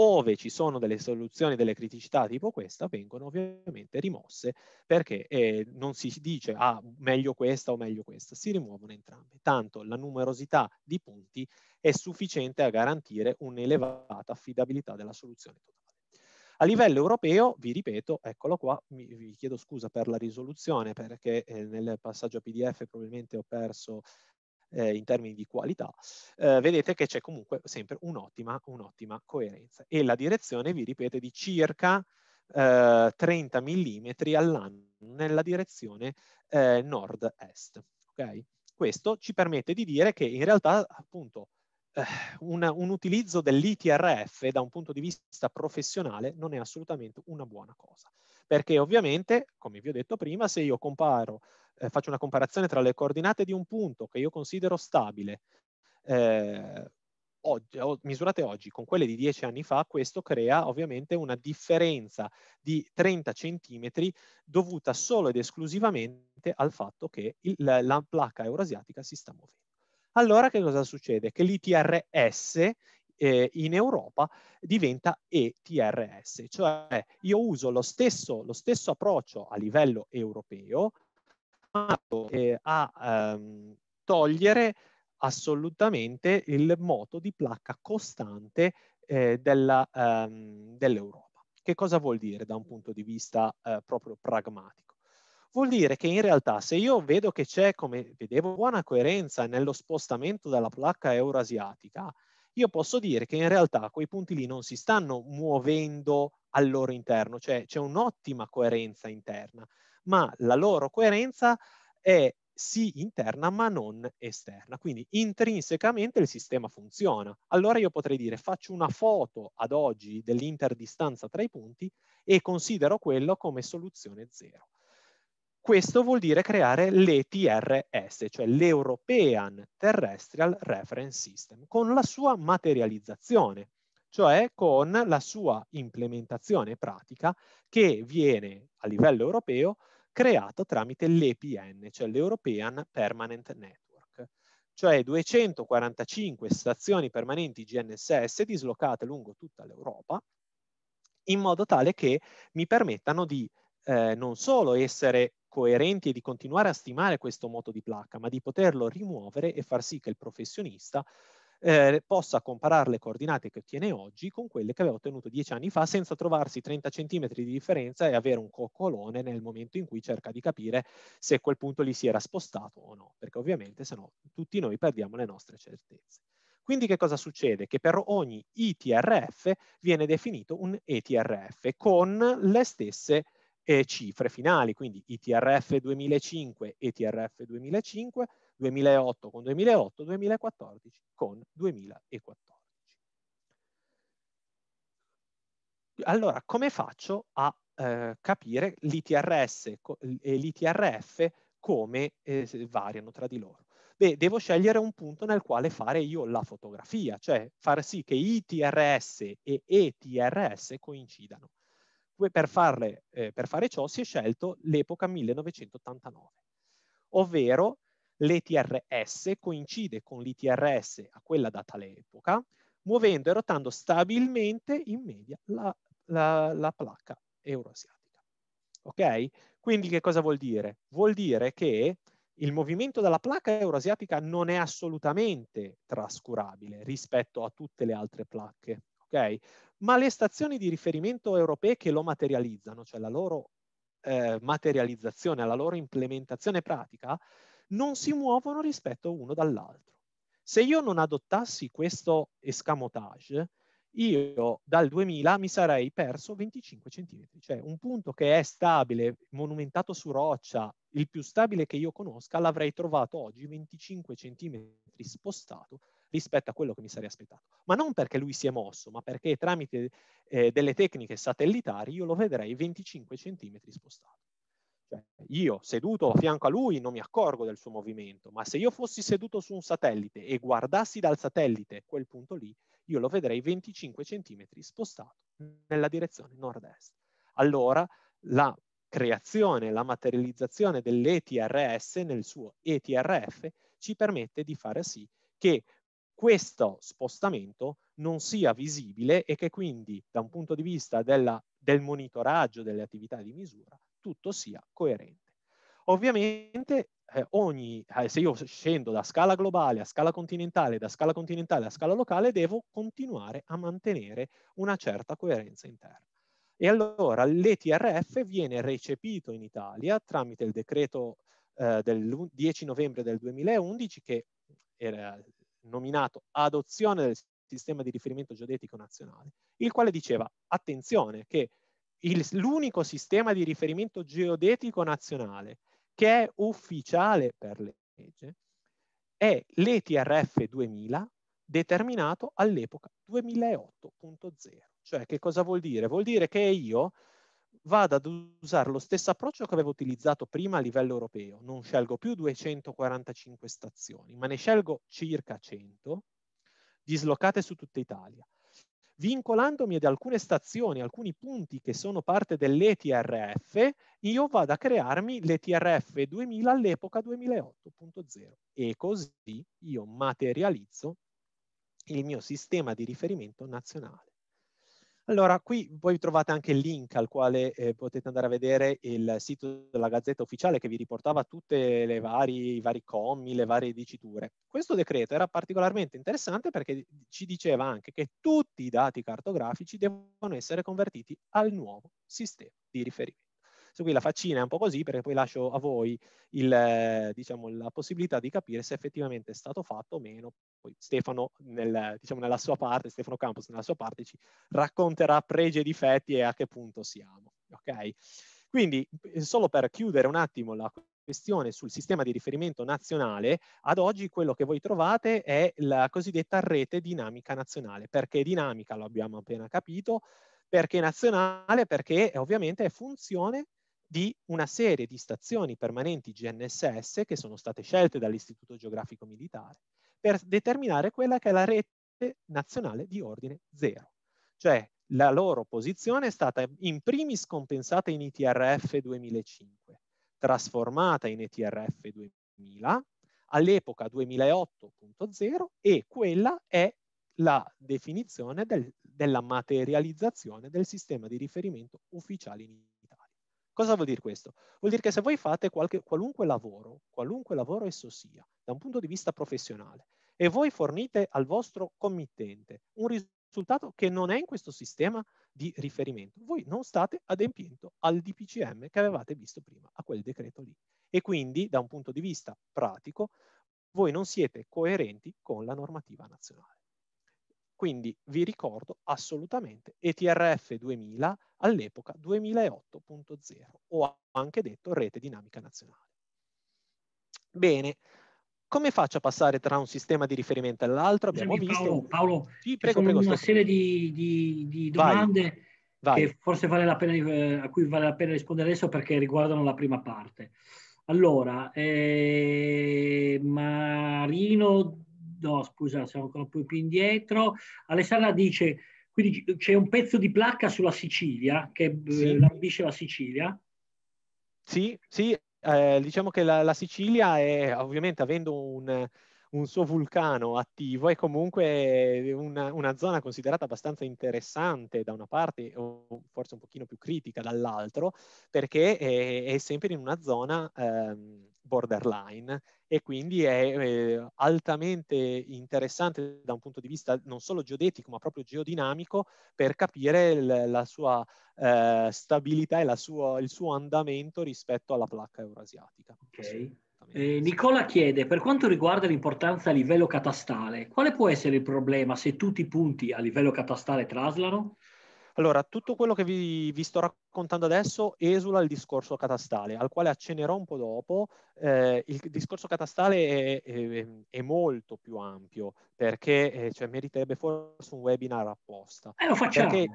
Ove ci sono delle soluzioni, delle criticità tipo questa, vengono ovviamente rimosse perché eh, non si dice ah, meglio questa o meglio questa, si rimuovono entrambe. Tanto la numerosità di punti è sufficiente a garantire un'elevata affidabilità della soluzione totale. A livello europeo, vi ripeto, eccolo qua, mi, vi chiedo scusa per la risoluzione perché eh, nel passaggio a PDF probabilmente ho perso eh, in termini di qualità, eh, vedete che c'è comunque sempre un'ottima, un'ottima coerenza. E la direzione vi ripeto, è di circa eh, 30 mm all'anno nella direzione eh, nord-est. Okay? Questo ci permette di dire che in realtà appunto eh, una, un utilizzo dell'ITRF da un punto di vista professionale non è assolutamente una buona cosa perché ovviamente, come vi ho detto prima, se io comparo, eh, faccio una comparazione tra le coordinate di un punto che io considero stabile, eh, oggi, misurate oggi con quelle di dieci anni fa, questo crea ovviamente una differenza di 30 centimetri dovuta solo ed esclusivamente al fatto che il, la, la placca eurasiatica si sta muovendo. Allora che cosa succede? Che l'ITRS, eh, in Europa diventa ETRS, cioè io uso lo stesso, lo stesso approccio a livello europeo ma, eh, a ehm, togliere assolutamente il moto di placca costante eh, della, ehm, dell'Europa. Che cosa vuol dire da un punto di vista eh, proprio pragmatico? Vuol dire che in realtà se io vedo che c'è, come vedevo, buona coerenza nello spostamento della placca euroasiatica, io posso dire che in realtà quei punti lì non si stanno muovendo al loro interno, cioè c'è un'ottima coerenza interna, ma la loro coerenza è sì interna ma non esterna. Quindi intrinsecamente il sistema funziona. Allora io potrei dire faccio una foto ad oggi dell'interdistanza tra i punti e considero quello come soluzione zero. Questo vuol dire creare l'ETRS, cioè l'European Terrestrial Reference System, con la sua materializzazione, cioè con la sua implementazione pratica che viene a livello europeo creato tramite l'EPN, cioè l'European Permanent Network, cioè 245 stazioni permanenti GNSS dislocate lungo tutta l'Europa, in modo tale che mi permettano di eh, non solo essere coerenti e di continuare a stimare questo moto di placca, ma di poterlo rimuovere e far sì che il professionista eh, possa comparare le coordinate che ottiene oggi con quelle che aveva ottenuto dieci anni fa senza trovarsi 30 cm di differenza e avere un coccolone nel momento in cui cerca di capire se quel punto gli si era spostato o no, perché ovviamente se no tutti noi perdiamo le nostre certezze. Quindi che cosa succede? Che per ogni ITRF viene definito un ETRF con le stesse eh, cifre finali, quindi ITRF 2005, e ETRF 2005, 2008 con 2008, 2014 con 2014. Allora, come faccio a eh, capire l'ITRS e l'ITRF come eh, variano tra di loro? Beh, devo scegliere un punto nel quale fare io la fotografia, cioè far sì che ITRS e ETRS coincidano per, farle, eh, per fare ciò si è scelto l'epoca 1989, ovvero l'ETRS coincide con l'ITRS a quella data l'epoca, muovendo e rotando stabilmente in media la, la, la placca euroasiatica. Ok? Quindi che cosa vuol dire? Vuol dire che il movimento della placca euroasiatica non è assolutamente trascurabile rispetto a tutte le altre placche. Okay? ma le stazioni di riferimento europee che lo materializzano, cioè la loro eh, materializzazione, la loro implementazione pratica, non si muovono rispetto uno dall'altro. Se io non adottassi questo escamotage, io dal 2000 mi sarei perso 25 centimetri, cioè un punto che è stabile, monumentato su roccia, il più stabile che io conosca, l'avrei trovato oggi 25 centimetri spostato rispetto a quello che mi sarei aspettato. Ma non perché lui si è mosso, ma perché tramite eh, delle tecniche satellitari io lo vedrei 25 cm spostato. Cioè, io seduto a fianco a lui non mi accorgo del suo movimento, ma se io fossi seduto su un satellite e guardassi dal satellite quel punto lì, io lo vedrei 25 cm spostato nella direzione nord-est. Allora la creazione, la materializzazione dell'ETRS nel suo ETRF ci permette di fare sì che questo spostamento non sia visibile e che quindi da un punto di vista della, del monitoraggio delle attività di misura tutto sia coerente. Ovviamente eh, ogni, eh, se io scendo da scala globale a scala continentale, da scala continentale a scala locale, devo continuare a mantenere una certa coerenza interna. E allora l'ETRF viene recepito in Italia tramite il decreto eh, del 10 novembre del 2011 che era nominato adozione del sistema di riferimento geodetico nazionale, il quale diceva, attenzione, che l'unico sistema di riferimento geodetico nazionale che è ufficiale per legge è l'ETRF 2000 determinato all'epoca 2008.0. Cioè che cosa vuol dire? Vuol dire che io vado ad usare lo stesso approccio che avevo utilizzato prima a livello europeo. Non scelgo più 245 stazioni, ma ne scelgo circa 100, dislocate su tutta Italia, vincolandomi ad alcune stazioni, alcuni punti che sono parte dell'ETRF, io vado a crearmi l'ETRF 2000 all'epoca 2008.0 e così io materializzo il mio sistema di riferimento nazionale. Allora, qui voi trovate anche il link al quale eh, potete andare a vedere il sito della Gazzetta Ufficiale che vi riportava tutti i vari commi, le varie diciture. Questo decreto era particolarmente interessante perché ci diceva anche che tutti i dati cartografici devono essere convertiti al nuovo sistema di riferimento. Su qui la faccina è un po' così perché poi lascio a voi il, diciamo, la possibilità di capire se effettivamente è stato fatto o meno. Poi Stefano, nel, diciamo, nella sua parte, Stefano Campos nella sua parte ci racconterà pregi e difetti e a che punto siamo. Ok? Quindi, eh, solo per chiudere un attimo la questione sul sistema di riferimento nazionale, ad oggi quello che voi trovate è la cosiddetta rete dinamica nazionale. Perché dinamica, lo abbiamo appena capito, perché nazionale? Perché ovviamente è funzione di una serie di stazioni permanenti GNSS che sono state scelte dall'Istituto Geografico Militare per determinare quella che è la rete nazionale di ordine zero, cioè la loro posizione è stata in primis compensata in ITRF 2005, trasformata in ITRF 2000, all'epoca 2008.0 e quella è la definizione del, della materializzazione del sistema di riferimento ufficiale in Cosa vuol dire questo? Vuol dire che se voi fate qualche, qualunque lavoro, qualunque lavoro esso sia, da un punto di vista professionale, e voi fornite al vostro committente un risultato che non è in questo sistema di riferimento, voi non state adempiendo al DPCM che avevate visto prima, a quel decreto lì. E quindi, da un punto di vista pratico, voi non siete coerenti con la normativa nazionale. Quindi vi ricordo assolutamente ETRF 2000 all'epoca 2008.0 o anche detto rete dinamica nazionale. Bene, come faccio a passare tra un sistema di riferimento e l'altro? Abbiamo Paolo, visto... Paolo, Paolo sì, prego, prego, una serie di, di, di domande Vai. Vai. Vale pena, eh, a cui vale la pena rispondere adesso perché riguardano la prima parte. Allora, eh, Marino no scusa, siamo ancora un po' più indietro. Alessandra dice, quindi c'è un pezzo di placca sulla Sicilia, che eh, sì. lambisce la Sicilia? Sì, sì, eh, diciamo che la, la Sicilia è ovviamente avendo un un suo vulcano attivo è comunque una, una zona considerata abbastanza interessante da una parte o forse un pochino più critica dall'altro perché è, è sempre in una zona ehm, borderline e quindi è eh, altamente interessante da un punto di vista non solo geodetico ma proprio geodinamico per capire l- la sua eh, stabilità e sua, il suo andamento rispetto alla placca eurasiatica. Okay. Eh, Nicola chiede, per quanto riguarda l'importanza a livello catastale, quale può essere il problema se tutti i punti a livello catastale traslano? Allora, tutto quello che vi, vi, sto raccontando adesso esula il discorso catastale, al quale accennerò un po' dopo. Eh, il discorso catastale è, è, è, molto più ampio, perché eh, cioè, meriterebbe forse un webinar apposta. Eh, lo facciamo. Perché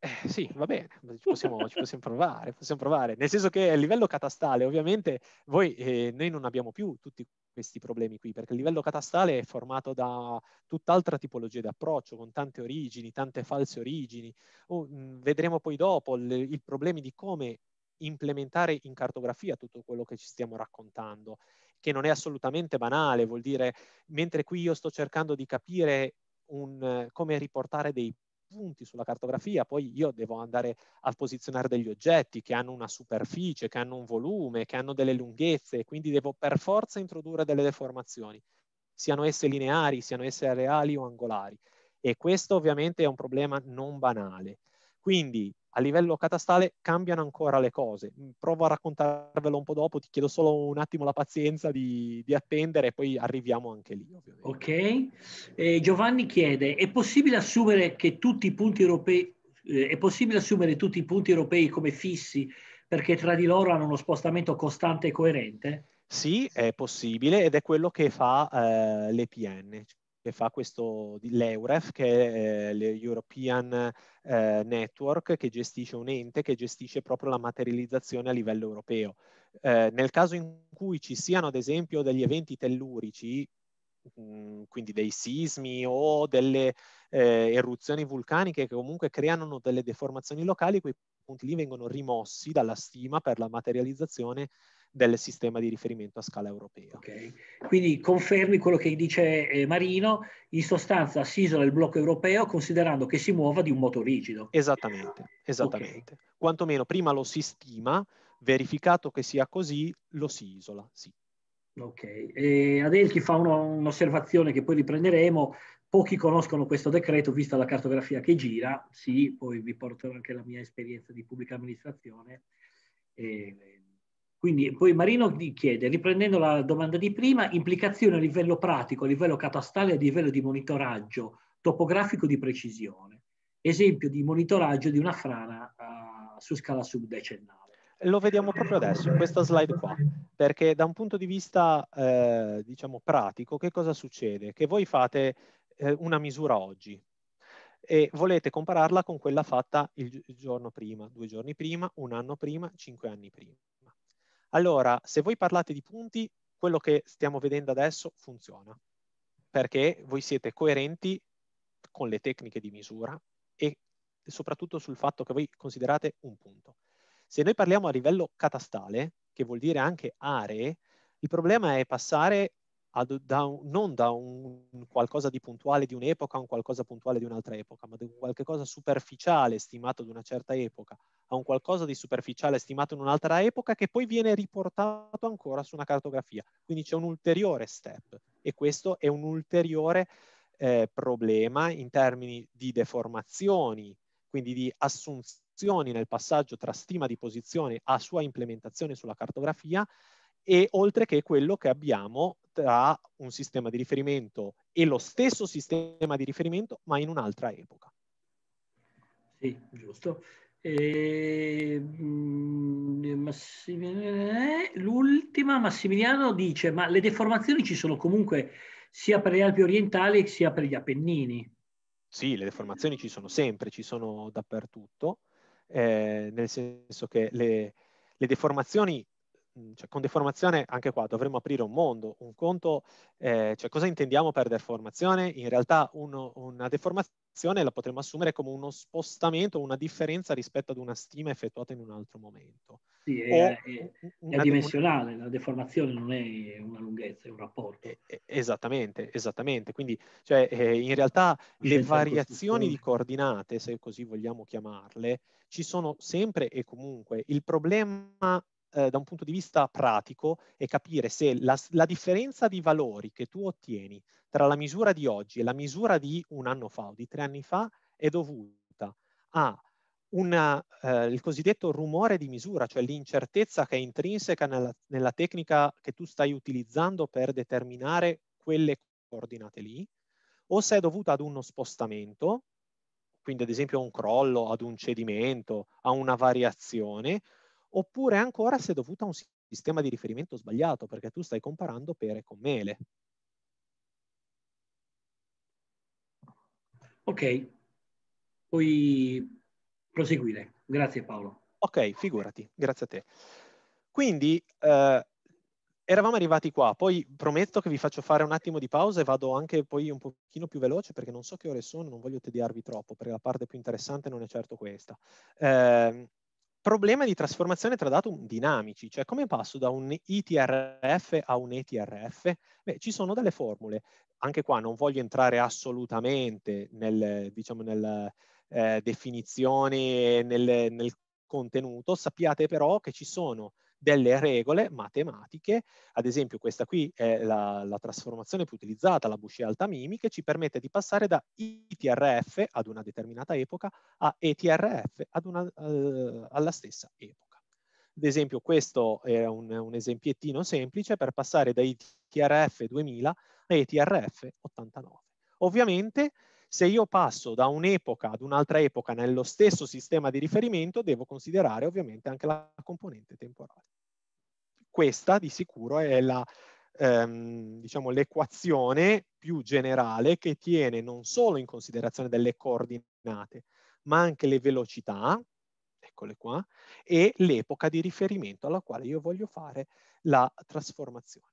eh, sì, va bene, ci possiamo, ci [LAUGHS] possiamo, provare, possiamo provare, nel senso che a livello catastale ovviamente voi, eh, noi non abbiamo più tutti questi problemi qui, perché il livello catastale è formato da tutt'altra tipologia di approccio, con tante origini, tante false origini, oh, mh, mm, vedremo poi dopo le, i problemi di come implementare in cartografia tutto quello che ci stiamo raccontando, che non è assolutamente banale, vuol dire mentre qui io sto cercando di capire un, come riportare dei punti sulla cartografia, poi io devo andare a posizionare degli oggetti che hanno una superficie, che hanno un volume, che hanno delle lunghezze, quindi devo per forza introdurre delle deformazioni, siano esse lineari, siano esse reali o angolari. E questo ovviamente è un problema non banale. Quindi a livello catastale cambiano ancora le cose. Mm, provo a raccontarvelo un po' dopo, ti chiedo solo un attimo la pazienza di, di attendere e poi arriviamo anche lì. Ovviamente. Ok, eh, Giovanni chiede, è possibile assumere che tutti i punti europei, eh, è possibile assumere tutti i punti europei come fissi perché tra di loro hanno uno spostamento costante e coerente? Sì, è possibile ed è quello che fa eh, l'EPN, che fa questo l'EUREF, che è eh, l'European eh, Network, che gestisce un ente che gestisce proprio la materializzazione a livello europeo. Eh, nel caso in cui ci siano, ad esempio, degli eventi tellurici, mm, quindi dei sismi o delle eh, eruzioni vulcaniche che comunque creano delle deformazioni locali, quei punti lì vengono rimossi dalla stima per la materializzazione del sistema di riferimento a scala europea. Okay. Quindi confermi quello che dice eh, Marino, in sostanza si isola il blocco europeo considerando che si muova di un moto rigido. Esattamente, esattamente. Okay. Quantomeno prima lo si stima, verificato che sia così, lo si isola, sì. Ok, Adelchi fa uno, un'osservazione che poi riprenderemo. Pochi conoscono questo decreto, vista la cartografia che gira, sì, poi vi porterò anche la mia esperienza di pubblica amministrazione. E, quindi poi Marino chiede, riprendendo la domanda di prima, implicazioni a livello pratico, a livello catastale, a livello di monitoraggio topografico di precisione. Esempio di monitoraggio di una frana uh, su scala subdecennale. Lo vediamo proprio adesso, in questa slide qua, perché da un punto di vista, eh, diciamo, pratico, che cosa succede? Che voi fate eh, una misura oggi, e volete compararla con quella fatta il giorno prima, due giorni prima, un anno prima, cinque anni prima. Allora, se voi parlate di punti, quello che stiamo vedendo adesso funziona, perché voi siete coerenti con le tecniche di misura e soprattutto sul fatto che voi considerate un punto. Se noi parliamo a livello catastale, che vuol dire anche aree, il problema è passare ad, da un, non da un, qualcosa di puntuale di un'epoca a un qualcosa puntuale di un'altra epoca, ma da un qualcosa superficiale stimato da una certa epoca a un qualcosa di superficiale stimato in un'altra epoca che poi viene riportato ancora su una cartografia. Quindi c'è un ulteriore step e questo è un ulteriore eh, problema in termini di deformazioni, quindi di assunzioni nel passaggio tra stima di posizione a sua implementazione sulla cartografia e oltre che quello che abbiamo tra un sistema di riferimento e lo stesso sistema di riferimento, ma in un'altra epoca. Sì, giusto. E... Ehm, mm, eh, l'ultima, Massimiliano dice, ma le deformazioni ci sono comunque sia per le Alpi orientali sia per gli Appennini. Sì, le deformazioni ci sono sempre, ci sono dappertutto, eh, nel senso che le, le deformazioni cioè, con deformazione anche qua dovremmo aprire un mondo, un conto, eh, cioè cosa intendiamo per deformazione? In realtà uno, una deformazione la potremmo assumere come uno spostamento, una differenza rispetto ad una stima effettuata in un altro momento. Sì, è, è, è dimensionale, la deformazione non è una lunghezza, è un rapporto. Esattamente, esattamente. Quindi cioè, eh, in realtà Senza le variazioni di coordinate, se così vogliamo chiamarle, ci sono sempre e comunque. Il problema eh, da un punto di vista pratico è capire se la, la, differenza di valori che tu ottieni tra la misura di oggi e la misura di un anno fa o di tre anni fa è dovuta a una, eh, il cosiddetto rumore di misura, cioè l'incertezza che è intrinseca nella, nella tecnica che tu stai utilizzando per determinare quelle coordinate lì, o se è dovuta ad uno spostamento, quindi ad esempio a un crollo, ad un cedimento, a una variazione, oppure ancora se è dovuta a un sistema di riferimento sbagliato, perché tu stai comparando pere con mele. Ok, puoi proseguire. Grazie Paolo. Ok, figurati, grazie a te. Quindi eh, eravamo arrivati qua, poi prometto che vi faccio fare un attimo di pausa e vado anche poi un pochino più veloce perché non so che ore sono, non voglio tediarvi troppo, perché la parte più interessante non è certo questa. Eh, problema di trasformazione tra datum dinamici, cioè come passo da un ITRF a un ETRF? Beh, ci sono delle formule. Anche qua non voglio entrare assolutamente nel, diciamo, nel eh, definizioni nel, nel contenuto, sappiate però che ci sono delle regole matematiche, ad esempio questa qui è la, la trasformazione più utilizzata, la Boucher Altamimi, che ci permette di passare da ITRF ad una determinata epoca a ETRF ad una, uh, alla stessa epoca. Ad esempio questo era un, un esempiettino semplice per passare da ITRF 2000 a ETRF 89. Ovviamente se io passo da un'epoca ad un'altra epoca nello stesso sistema di riferimento, devo considerare ovviamente anche la componente temporale. Questa di sicuro è la, ehm, diciamo, l'equazione più generale che tiene non solo in considerazione delle coordinate, ma anche le velocità, eccole qua, e l'epoca di riferimento alla quale io voglio fare la trasformazione.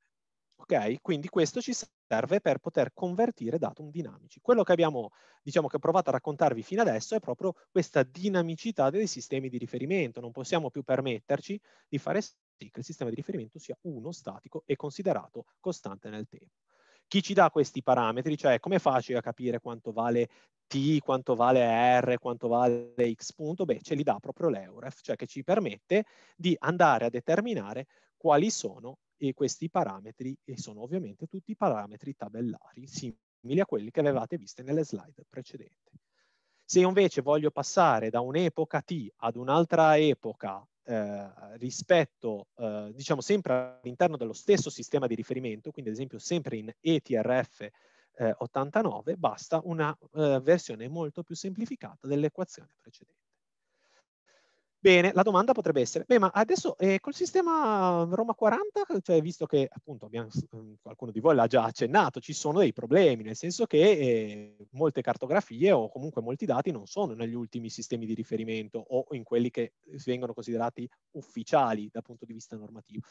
Ok? Quindi questo ci serve per poter convertire datum dinamici. Quello che abbiamo, diciamo, che ho provato a raccontarvi fino adesso è proprio questa dinamicità dei sistemi di riferimento. Non possiamo più permetterci di fare sì che il sistema di riferimento sia uno, statico e considerato costante nel tempo. Chi ci dà questi parametri? Cioè, com'è facile capire quanto vale T, quanto vale R, quanto vale X punto? Beh, ce li dà proprio l'EUREF, cioè che ci permette di andare a determinare quali sono e questi parametri sono ovviamente tutti parametri tabellari, simili a quelli che avevate visto nelle slide precedenti. Se invece voglio passare da un'epoca T ad un'altra epoca eh, rispetto, eh, diciamo, sempre all'interno dello stesso sistema di riferimento, quindi ad esempio sempre in ETRF eh, 89, basta una eh, versione molto più semplificata dell'equazione precedente. Bene, la domanda potrebbe essere, beh, ma adesso eh, col sistema Roma 40, cioè, visto che appunto abbiamo, ehm, qualcuno di voi l'ha già accennato, ci sono dei problemi, nel senso che eh, molte cartografie o comunque molti dati non sono negli ultimi sistemi di riferimento o in quelli che vengono considerati ufficiali dal punto di vista normativo.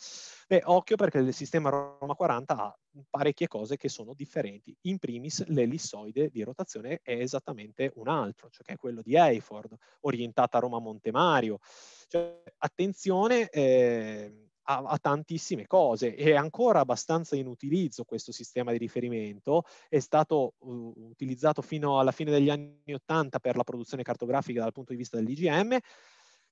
Beh, occhio perché il sistema Roma 40 ha parecchie cose che sono differenti. In primis l'ellissoide di rotazione è esattamente un altro, cioè che è quello di Eiford, orientata a Roma-Montemario. Cioè, attenzione eh, a, a, tantissime cose, è ancora abbastanza in utilizzo questo sistema di riferimento, è stato uh, utilizzato fino alla fine degli anni 80 per la produzione cartografica dal punto di vista dell'IGM,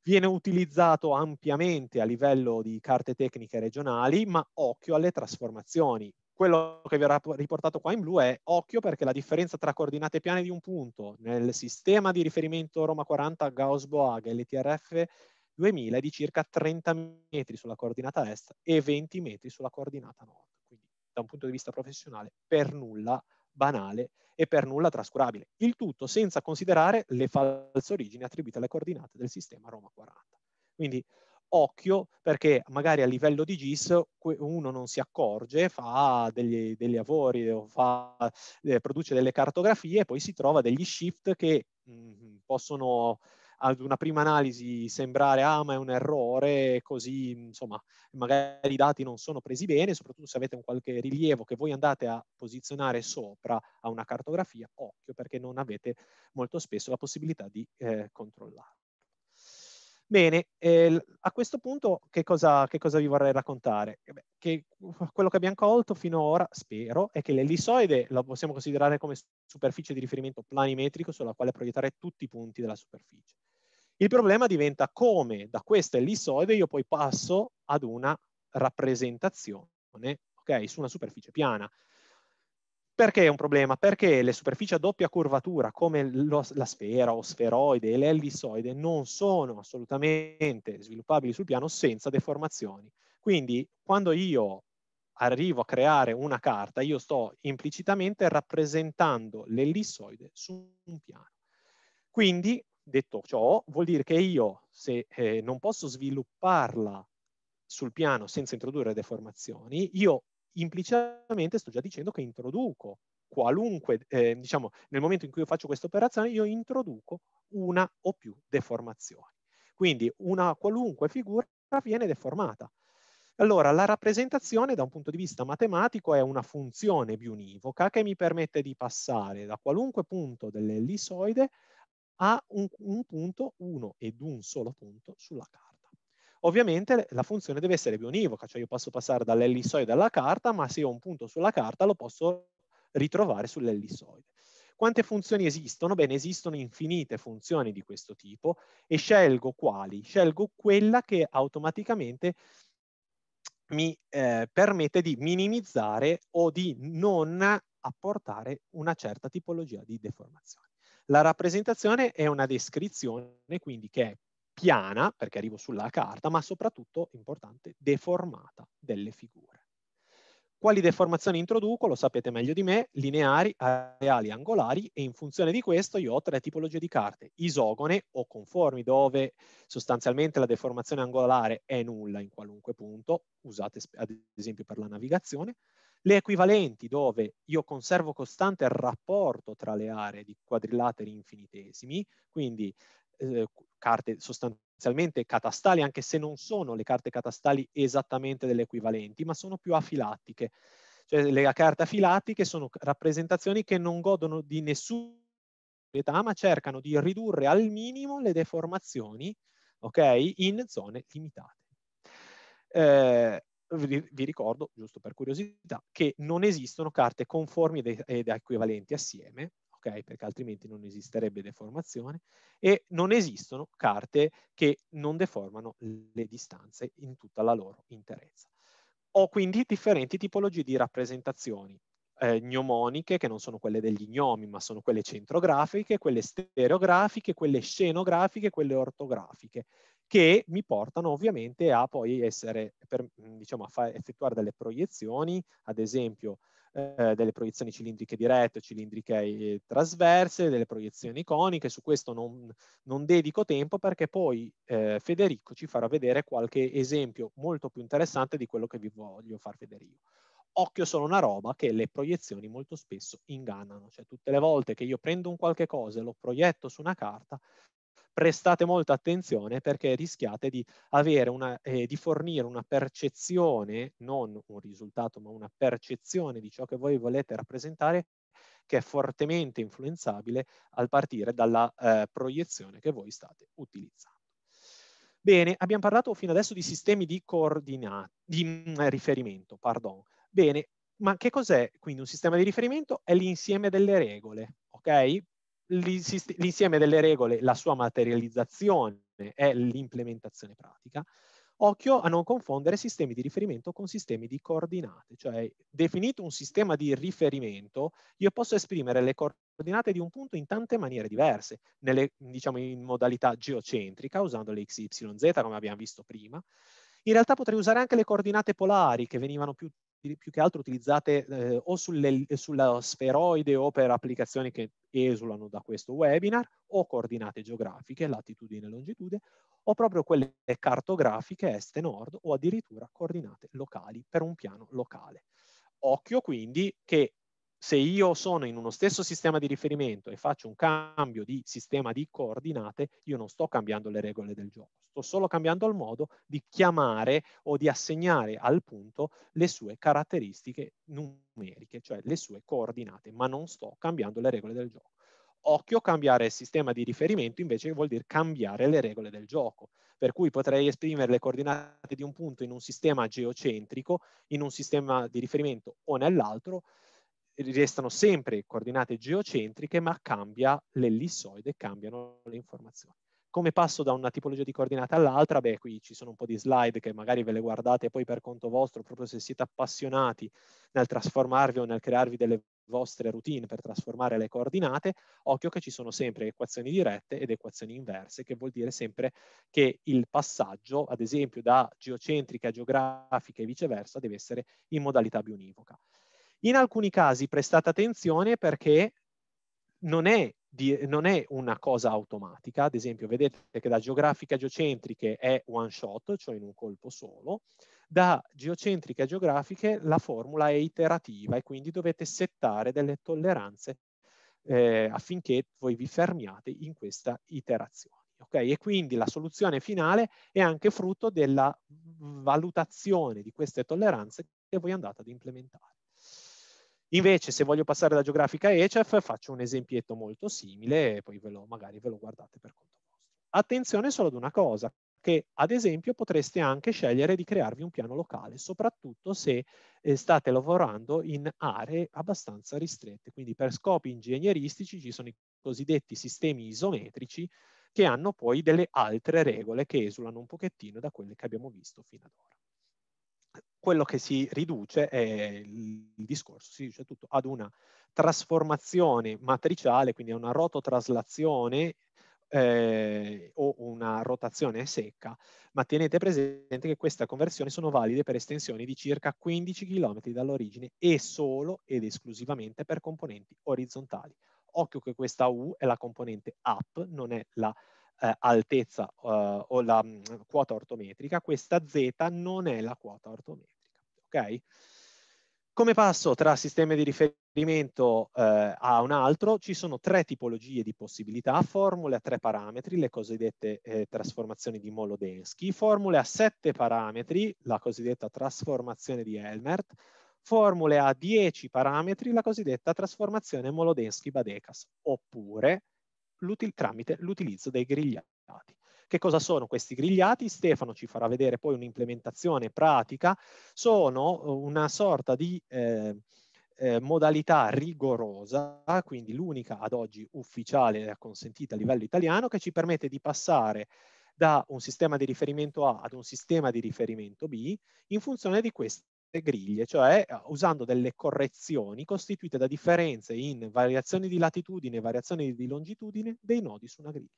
viene utilizzato ampiamente a livello di carte tecniche regionali, ma occhio alle trasformazioni quello che vi ho riportato qua in blu è occhio perché la differenza tra coordinate piane di un punto nel sistema di riferimento Roma 40 Gauss-Boaga LTRF 2000 è di circa 30 metri sulla coordinata est e 20 metri sulla coordinata nord. Quindi da un punto di vista professionale per nulla banale e per nulla trascurabile. Il tutto senza considerare le false origini attribuite alle coordinate del sistema Roma 40. Quindi occhio perché magari a livello di GIS uno non si accorge, fa degli, dei lavori fa, eh, produce delle cartografie e poi si trova degli shift che mh, mm, possono ad una prima analisi sembrare ah ma è un errore, così insomma magari i dati non sono presi bene, soprattutto se avete un qualche rilievo che voi andate a posizionare sopra a una cartografia, occhio perché non avete molto spesso la possibilità di eh, controllare. Bene, eh, a questo punto che cosa, che cosa vi vorrei raccontare? Eh beh, che quello che abbiamo colto finora, spero, è che l'ellissoide lo possiamo considerare come superficie di riferimento planimetrico sulla quale proiettare tutti i punti della superficie. Il problema diventa come da questa ellissoide io poi passo ad una rappresentazione, ok, su una superficie piana. Perché è un problema? Perché le superfici a doppia curvatura, come lo, la sfera o sferoide e l'ellissoide, non sono assolutamente sviluppabili sul piano senza deformazioni. Quindi, quando io arrivo a creare una carta, io sto implicitamente rappresentando l'ellissoide su un piano. Quindi, detto ciò, vuol dire che io, se eh, non posso svilupparla sul piano senza introdurre deformazioni, io implicitamente sto già dicendo che introduco qualunque, eh, diciamo, nel momento in cui io faccio questa operazione, io introduco una o più deformazioni. Quindi una qualunque figura viene deformata. Allora, la rappresentazione da un punto di vista matematico è una funzione bionivoca che mi permette di passare da qualunque punto dell'ellissoide a un, un punto, uno ed un solo punto sulla carta. Ovviamente la funzione deve essere bionivoca, cioè io posso passare dall'ellissoide alla carta, ma se ho un punto sulla carta lo posso ritrovare sull'ellissoide. Quante funzioni esistono? Bene, esistono infinite funzioni di questo tipo e scelgo quali? Scelgo quella che automaticamente mi eh, permette di minimizzare o di non apportare una certa tipologia di deformazione. La rappresentazione è una descrizione, quindi che è piana, perché arrivo sulla carta, ma soprattutto, importante, deformata delle figure. Quali deformazioni introduco? Lo sapete meglio di me, lineari, areali, angolari e in funzione di questo io ho tre tipologie di carte, isogone o conformi dove sostanzialmente la deformazione angolare è nulla in qualunque punto, usate ad esempio per la navigazione, le equivalenti dove io conservo costante il rapporto tra le aree di quadrilateri infinitesimi, quindi eh, carte sostanzialmente catastali, anche se non sono le carte catastali esattamente delle equivalenti, ma sono più afilattiche. Cioè le carte afilattiche sono rappresentazioni che non godono di nessuna età, ma cercano di ridurre al minimo le deformazioni okay, in zone limitate. Eh, vi ricordo, giusto per curiosità, che non esistono carte conformi ed equivalenti assieme, ok? Perché altrimenti non esisterebbe deformazione e non esistono carte che non deformano le distanze in tutta la loro interezza. Ho quindi differenti tipologie di rappresentazioni eh, gnomoniche, che non sono quelle degli gnomi, ma sono quelle centrografiche, quelle stereografiche, quelle scenografiche, quelle ortografiche, che mi portano ovviamente a poi essere, per, diciamo, a fa- effettuare delle proiezioni, ad esempio eh, delle proiezioni cilindriche dirette, cilindriche eh, trasverse, delle proiezioni coniche, su questo non, non dedico tempo perché poi eh, Federico ci farà vedere qualche esempio molto più interessante di quello che vi voglio far vedere io occhio solo una roba che le proiezioni molto spesso ingannano, cioè tutte le volte che io prendo un qualche cosa e lo proietto su una carta, prestate molta attenzione perché rischiate di, una, eh, di fornire una percezione, non un risultato, ma una percezione di ciò che voi volete rappresentare che è fortemente influenzabile al partire dalla eh, proiezione che voi state utilizzando. Bene, abbiamo parlato fino adesso di sistemi di, di mm, riferimento, pardon. Bene, ma che cos'è quindi un sistema di riferimento? È l'insieme delle regole, ok? l'insieme delle regole, la sua materializzazione è l'implementazione pratica, occhio a non confondere sistemi di riferimento con sistemi di coordinate, cioè definito un sistema di riferimento, io posso esprimere le coordinate di un punto in tante maniere diverse, nelle, diciamo in modalità geocentrica, usando le x, y, z come abbiamo visto prima. In realtà potrei usare anche le coordinate polari che venivano più più che altro utilizzate eh, o sulle, sulla sferoide o per applicazioni che esulano da questo webinar, o coordinate geografiche, latitudine e longitudine, o proprio quelle cartografiche est-nord o addirittura coordinate locali per un piano locale. Occhio quindi che se io sono in uno stesso sistema di riferimento e faccio un cambio di sistema di coordinate, io non sto cambiando le regole del gioco, sto solo cambiando il modo di chiamare o di assegnare al punto le sue caratteristiche numeriche, cioè le sue coordinate, ma non sto cambiando le regole del gioco. Occhio, cambiare il sistema di riferimento invece vuol dire cambiare le regole del gioco, per cui potrei esprimere le coordinate di un punto in un sistema geocentrico, in un sistema di riferimento o nell'altro, restano sempre coordinate geocentriche, ma cambia l'ellissoide, cambiano le informazioni. Come passo da una tipologia di coordinate all'altra? Beh, qui ci sono un po' di slide che magari ve le guardate poi per conto vostro, proprio se siete appassionati nel trasformarvi o nel crearvi delle vostre routine per trasformare le coordinate, occhio che ci sono sempre equazioni dirette ed equazioni inverse, che vuol dire sempre che il passaggio, ad esempio, da geocentrica a geografica e viceversa, deve essere in modalità bionivoca. In alcuni casi prestate attenzione perché non è, di, non è, una cosa automatica, ad esempio vedete che da geografiche a geocentriche è one shot, cioè in un colpo solo, da geocentriche a geografiche la formula è iterativa e quindi dovete settare delle tolleranze eh, affinché voi vi fermiate in questa iterazione. Okay? E quindi la soluzione finale è anche frutto della valutazione di queste tolleranze che voi andate ad implementare. Invece se voglio passare da geografica a ECEF faccio un esempietto molto simile e poi ve lo, magari ve lo guardate per conto vostro. Attenzione solo ad una cosa, che ad esempio potreste anche scegliere di crearvi un piano locale, soprattutto se eh, state lavorando in aree abbastanza ristrette. Quindi per scopi ingegneristici ci sono i cosiddetti sistemi isometrici che hanno poi delle altre regole che esulano un pochettino da quelle che abbiamo visto fino ad ora quello che si riduce è il discorso, si riduce tutto ad una trasformazione matriciale, quindi a una rototraslazione eh, o una rotazione secca, ma tenete presente che queste conversioni sono valide per estensioni di circa 15 km dall'origine e solo ed esclusivamente per componenti orizzontali. Occhio che questa U è la componente up, non è la eh, altezza eh, o la mh, mm, quota ortometrica, questa Z non è la quota ortometrica ok? Come passo tra sistemi di riferimento eh, a un altro, ci sono tre tipologie di possibilità, formule a tre parametri, le cosiddette eh, trasformazioni di Molodensky, formule a sette parametri, la cosiddetta trasformazione di Helmert, formule a dieci parametri, la cosiddetta trasformazione Molodensky-Badekas, oppure l'util tramite l'utilizzo dei grigliati. Che cosa sono questi grigliati? Stefano ci farà vedere poi un'implementazione pratica. Sono eh, una sorta di eh, eh, modalità rigorosa, quindi l'unica ad oggi ufficiale eh, consentita a livello italiano, che ci permette di passare da un sistema di riferimento A ad un sistema di riferimento B in funzione di queste griglie, cioè eh, usando delle correzioni costituite da differenze in variazioni di latitudine e variazioni di longitudine dei nodi su una griglia.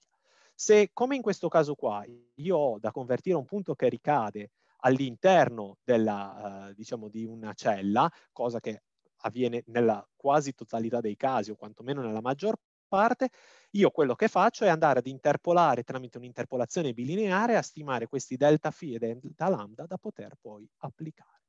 Se, come in questo caso qua, io ho da convertire un punto che ricade all'interno della, eh, diciamo, di una cella, cosa che avviene nella quasi totalità dei casi, o quantomeno nella maggior parte, io quello che faccio è andare ad interpolare tramite un'interpolazione bilineare a stimare questi delta phi e delta lambda da poter poi applicare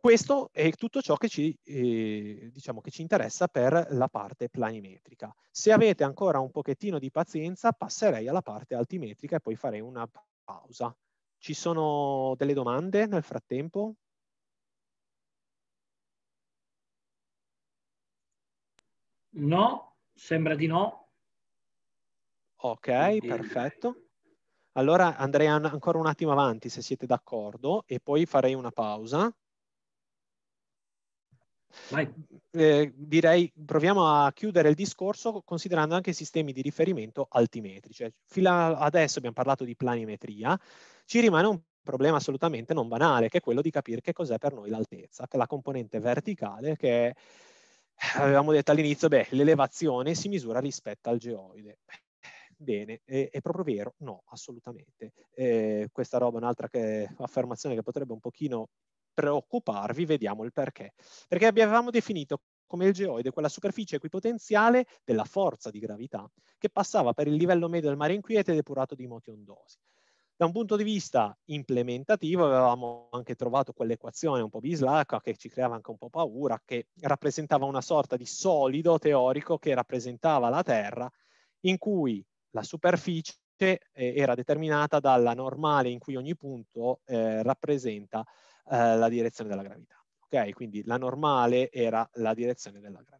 questo è tutto ciò che ci, eh, diciamo, che ci, interessa per la parte planimetrica. Se avete ancora un pochettino di pazienza, passerei alla parte altimetrica e poi farei una pausa. Ci sono delle domande nel frattempo? No, sembra di no. Ok, perfetto. Allora andrei an ancora un attimo avanti se siete d'accordo e poi farei una pausa eh, direi proviamo a chiudere il discorso considerando anche i sistemi di riferimento altimetrici. Cioè, fino adesso abbiamo parlato di planimetria, ci rimane un problema assolutamente non banale, che è quello di capire che cos'è per noi l'altezza, che è la componente verticale che è, eh, avevamo detto all'inizio, beh, l'elevazione si misura rispetto al geoide. Bene, è, è proprio vero? No, assolutamente. Eh, questa roba è un'altra affermazione che potrebbe un pochino preoccuparvi, vediamo il perché. Perché abbiamo definito come il geoide quella superficie equipotenziale della forza di gravità che passava per il livello medio del mare inquieto e depurato di moti ondosi. Da un punto di vista implementativo avevamo anche trovato quell'equazione un po' bislacca che ci creava anche un po' paura, che rappresentava una sorta di solido teorico che rappresentava la Terra, in cui la superficie eh, era determinata dalla normale in cui ogni punto eh, rappresenta eh, la direzione della gravità. Okay? Quindi la normale era la direzione della gravità.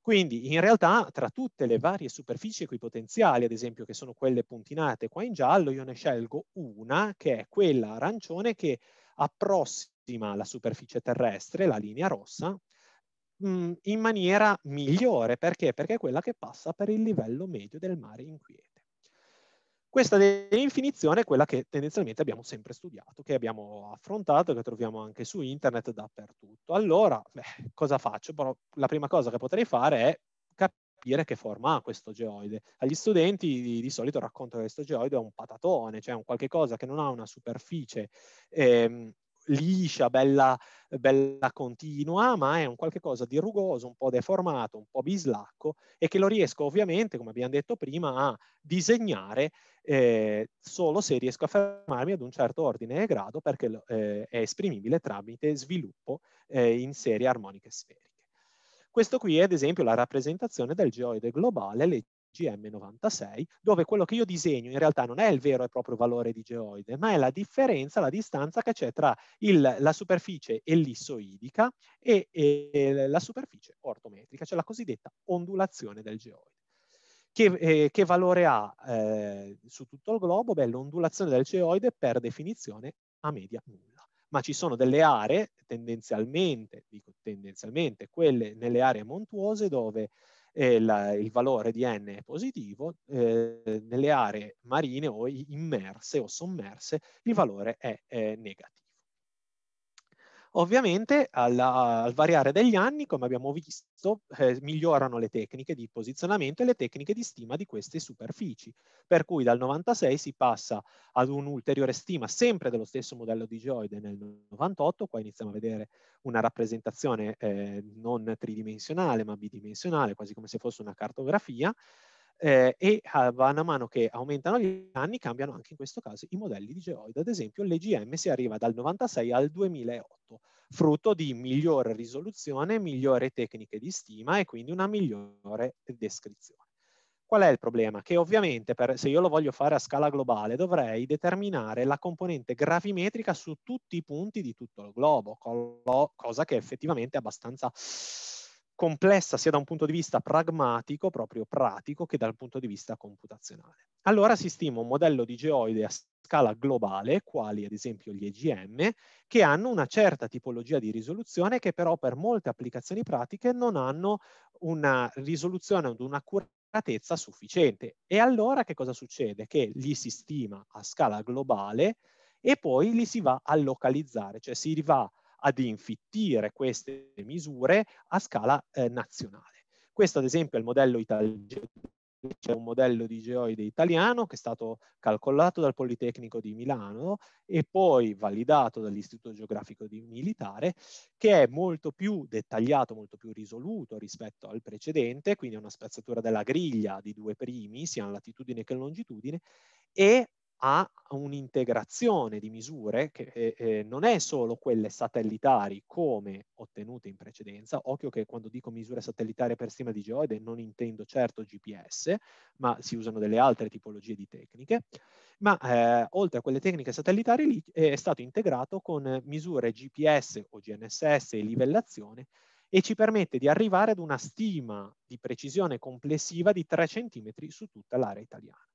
Quindi in realtà tra tutte le varie superfici equipotenziali, ad esempio che sono quelle puntinate qua in giallo, io ne scelgo una che è quella arancione che approssima la superficie terrestre, la linea rossa, mm, in maniera migliore. Perché? Perché è quella che passa per il livello medio del mare inquieto. Questa definizione è quella che tendenzialmente abbiamo sempre studiato, che abbiamo affrontato, che troviamo anche su internet dappertutto. Allora, beh, cosa faccio? Però la prima cosa che potrei fare è capire che forma ha questo geoide. Agli studenti di, di solito racconto che questo geoide è un patatone, cioè un qualche cosa che non ha una superficie ehm, liscia, bella, bella continua, ma è un qualche cosa di rugoso, un po' deformato, un po' bislacco e che lo riesco ovviamente, come abbiamo detto prima, a disegnare eh, solo se riesco a fermarmi ad un certo ordine e grado perché eh, è esprimibile tramite sviluppo eh, in serie armoniche sferiche. Questo qui è ad esempio la rappresentazione del geoide globale GM96, dove quello che io disegno in realtà non è il vero e proprio valore di geoide, ma è la differenza, la distanza che c'è tra il, la superficie ellissoidica e, e, la superficie ortometrica, cioè la cosiddetta ondulazione del geoide. Che, eh, che valore ha eh, su tutto il globo? Beh, l'ondulazione del geoide per definizione a media nulla ma ci sono delle aree, tendenzialmente, dico tendenzialmente, quelle nelle aree montuose dove e la, il valore di n è positivo, eh, nelle aree marine o immerse o sommerse il valore è, è negativo. Ovviamente alla, al variare degli anni, come abbiamo visto, eh, migliorano le tecniche di posizionamento e le tecniche di stima di queste superfici, per cui dal 96 si passa ad un'ulteriore stima sempre dello stesso modello di geoide nel 98, qua iniziamo a vedere una rappresentazione eh, non tridimensionale ma bidimensionale, quasi come se fosse una cartografia, eh, e ah, a mano a mano che aumentano gli anni cambiano anche in questo caso i modelli di geoide. Ad esempio l'EGM si arriva dal 96 al 2008, frutto di migliore risoluzione, migliore tecniche di stima e quindi una migliore descrizione. Qual è il problema? Che ovviamente per, se io lo voglio fare a scala globale dovrei determinare la componente gravimetrica su tutti i punti di tutto il globo, cosa che effettivamente è abbastanza complessa sia da un punto di vista pragmatico, proprio pratico, che dal punto di vista computazionale. Allora si stima un modello di geoide a scala globale, quali ad esempio gli EGM, che hanno una certa tipologia di risoluzione che però per molte applicazioni pratiche non hanno una risoluzione ad un'accuratezza sufficiente. E allora che cosa succede? Che li si stima a scala globale e poi li si va a localizzare, cioè si va a ad infittire queste misure a scala eh, nazionale. Questo ad esempio è il modello italiano c'è un modello di geoide italiano che è stato calcolato dal Politecnico di Milano e poi validato dall'Istituto Geografico Militare, che è molto più dettagliato, molto più risoluto rispetto al precedente, quindi è una spezzatura della griglia di due primi, sia in latitudine che in longitudine, e a un'integrazione di misure che eh, eh, non è solo quelle satellitari come ottenute in precedenza, occhio che quando dico misure satellitari per stima di geode non intendo certo GPS, ma si usano delle altre tipologie di tecniche, ma eh, oltre a quelle tecniche satellitari lì è stato integrato con misure GPS o GNSS e livellazione e ci permette di arrivare ad una stima di precisione complessiva di 3 cm su tutta l'area italiana.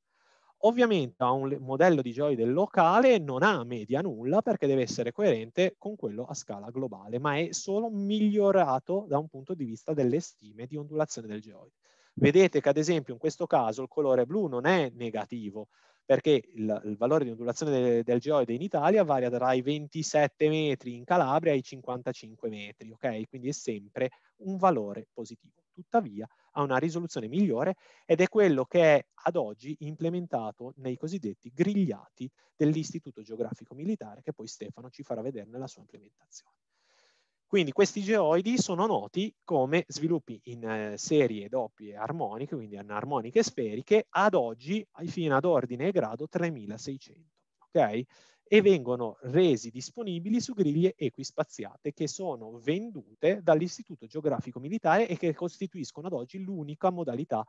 Ovviamente ha un modello di Joydell locale non ha media nulla perché deve essere coerente con quello a scala globale, ma è solo migliorato da un punto di vista delle stime di ondulazione del geoide. Vedete che ad esempio in questo caso il colore blu non è negativo, perché il, il valore di ondulazione del, del geoide in Italia varia tra i 27 metri in Calabria ai 55 metri, ok? Quindi è sempre un valore positivo tuttavia ha una risoluzione migliore ed è quello che è ad oggi implementato nei cosiddetti grigliati dell'Istituto Geografico Militare che poi Stefano ci farà vedere nella sua implementazione. Quindi questi geoidi sono noti come sviluppi in eh, serie doppie armoniche, quindi armoniche sferiche, ad oggi fino ad ordine e grado 3600. Okay? e vengono resi disponibili su griglie equispaziate che sono vendute dall'Istituto Geografico Militare e che costituiscono ad oggi l'unica modalità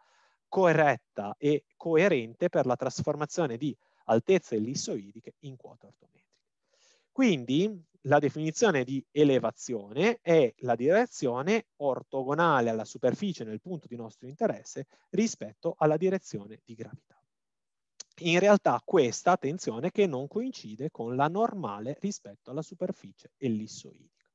corretta e coerente per la trasformazione di altezze ellissoidiche in quote ortometriche. Quindi la definizione di elevazione è la direzione ortogonale alla superficie nel punto di nostro interesse rispetto alla direzione di gravità. In realtà questa, attenzione, che non coincide con la normale rispetto alla superficie ellissoidica.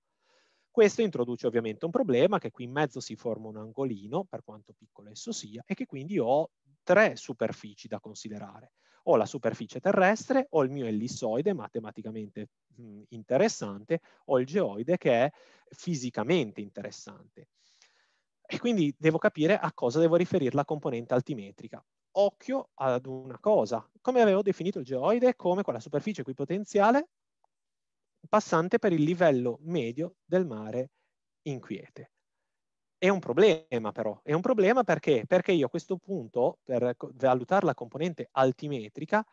Questo introduce ovviamente un problema che qui in mezzo si forma un angolino, per quanto piccolo esso sia, e che quindi ho tre superfici da considerare. Ho la superficie terrestre, ho il mio ellissoide matematicamente mh, mm, interessante, ho il geoide che è fisicamente interessante. E quindi devo capire a cosa devo riferire la componente altimetrica occhio ad una cosa, come avevo definito il geoide come quella superficie equipotenziale passante per il livello medio del mare inquiete. È un problema però, è un problema perché? Perché io a questo punto, per valutare la componente altimetrica,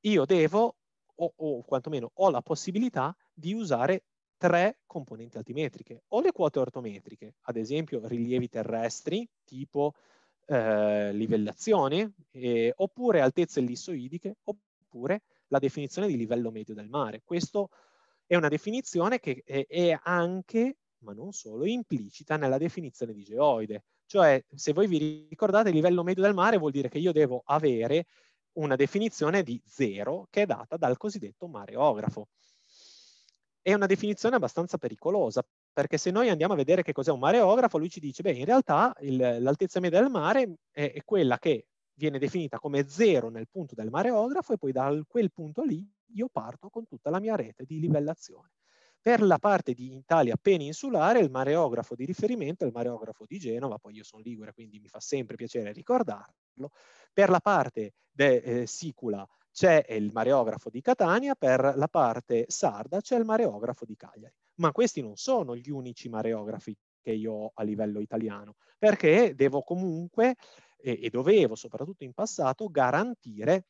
io devo, o, o quantomeno ho la possibilità di usare tre componenti altimetriche, o le quote ortometriche, ad esempio rilievi terrestri, tipo eh, livellazioni, eh, oppure altezze ellissoidiche, oppure la definizione di livello medio del mare. Questa è una definizione che è, eh, è anche, ma non solo, implicita nella definizione di geoide. Cioè, se voi vi ricordate, il livello medio del mare vuol dire che io devo avere una definizione di zero che è data dal cosiddetto mareografo. È una definizione abbastanza pericolosa perché se noi andiamo a vedere che cos'è un mareografo, lui ci dice, beh, in realtà l'altezza media del mare è, è, quella che viene definita come zero nel punto del mareografo e poi da quel punto lì io parto con tutta la mia rete di livellazione. Per la parte di Italia peninsulare, il mareografo di riferimento è il mareografo di Genova, poi io sono Ligure, quindi mi fa sempre piacere ricordarlo. Per la parte de, eh, Sicula, c'è il mareografo di Catania, per la parte sarda c'è il mareografo di Cagliari ma questi non sono gli unici mareografi che io ho a livello italiano, perché devo comunque e, e dovevo soprattutto in passato garantire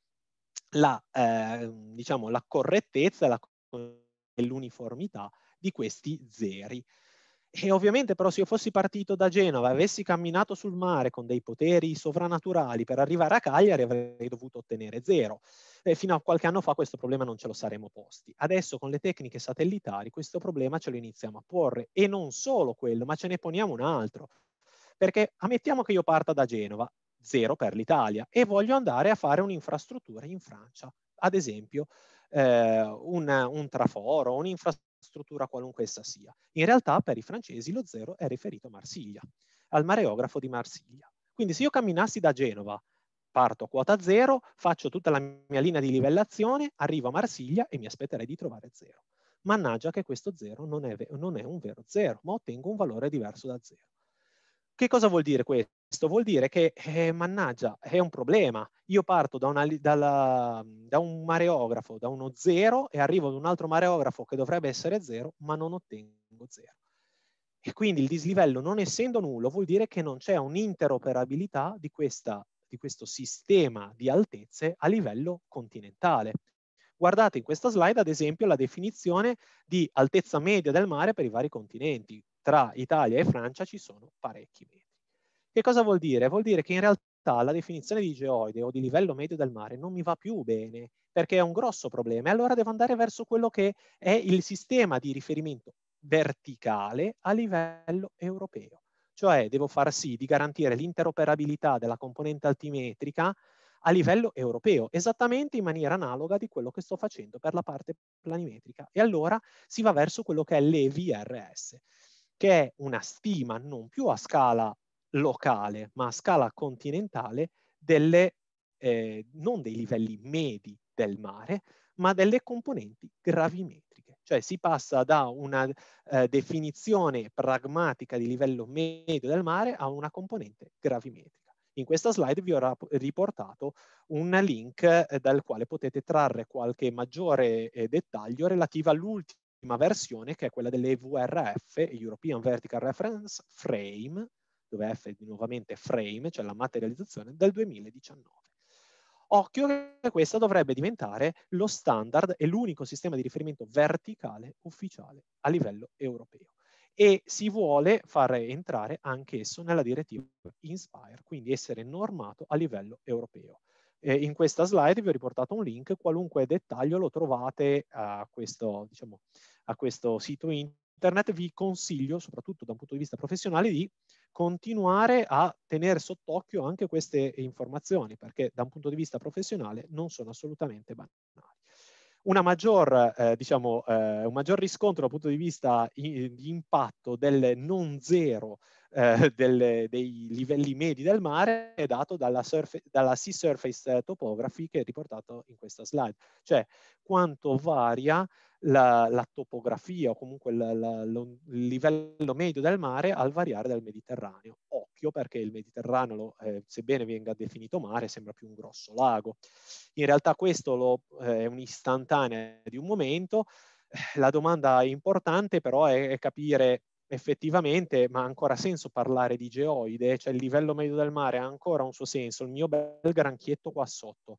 la, eh, diciamo, la correttezza e l'uniformità di questi zeri. E ovviamente però se io fossi partito da Genova e avessi camminato sul mare con dei poteri sovrannaturali per arrivare a Cagliari avrei dovuto ottenere zero. E fino a qualche anno fa questo problema non ce lo saremmo posti. Adesso con le tecniche satellitari questo problema ce lo iniziamo a porre e non solo quello, ma ce ne poniamo un altro. Perché ammettiamo che io parta da Genova, zero per l'Italia, e voglio andare a fare un'infrastruttura in Francia, ad esempio eh, un, un traforo, un'infrastruttura struttura qualunque essa sia. In realtà per i francesi lo 0 è riferito a Marsiglia, al mareografo di Marsiglia. Quindi se io camminassi da Genova, parto a quota 0, faccio tutta la mia linea di livellazione, arrivo a Marsiglia e mi aspetterei di trovare 0. Mannaggia che questo 0 non, non è un vero 0, ma ottengo un valore diverso da 0. Che cosa vuol dire questo? Vuol dire che, eh, mannaggia, è un problema. Io parto da, una, dalla, da un mareografo, da uno zero, e arrivo ad un altro mareografo che dovrebbe essere zero, ma non ottengo zero. E quindi il dislivello, non essendo nullo, vuol dire che non c'è un'interoperabilità di, questa, di questo sistema di altezze a livello continentale. Guardate in questa slide, ad esempio, la definizione di altezza media del mare per i vari continenti tra Italia e Francia ci sono parecchi metri. Che cosa vuol dire? Vuol dire che in realtà la definizione di geoide o di livello medio del mare non mi va più bene perché è un grosso problema e allora devo andare verso quello che è il sistema di riferimento verticale a livello europeo. Cioè devo far sì di garantire l'interoperabilità della componente altimetrica a livello europeo, esattamente in maniera analoga di quello che sto facendo per la parte planimetrica. E allora si va verso quello che è l'EVRS che è una stima non più a scala locale, ma a scala continentale, delle, eh, non dei livelli medi del mare, ma delle componenti gravimetriche. Cioè si passa da una eh, definizione pragmatica di livello medio del mare a una componente gravimetrica. In questa slide vi ho riportato un link eh, dal quale potete trarre qualche maggiore eh, dettaglio relativo all'ultimo versione che è quella delle VRF, European Vertical Reference Frame, dove F è nuovamente frame, cioè la materializzazione, del 2019. Occhio che questa dovrebbe diventare lo standard e l'unico sistema di riferimento verticale ufficiale a livello europeo. E si vuole far entrare anche esso nella direttiva Inspire, quindi essere normato a livello europeo. Eh, in questa slide vi ho riportato un link, qualunque dettaglio lo trovate a questo, diciamo, a questo sito internet, vi consiglio, soprattutto da un punto di vista professionale, di continuare a tenere sott'occhio anche queste informazioni, perché da un punto di vista professionale non sono assolutamente banali. Maggior, eh, diciamo, eh, un maggior riscontro dal punto di vista di impatto del non zero eh, delle, dei livelli medi del mare è dato dalla, surf, dalla Sea Surface eh, Topography che è riportato in questa slide, cioè quanto varia la, la topografia o comunque la, la, lo, il livello medio del mare al variare del Mediterraneo. Occhio perché il Mediterraneo, eh, sebbene venga definito mare, sembra più un grosso lago. In realtà questo lo, eh, è un'istantanea di un momento, eh, la domanda importante però è capire effettivamente, ma ha ancora senso parlare di geoide, cioè il livello medio del mare ha ancora un suo senso, il mio bel granchietto qua sotto.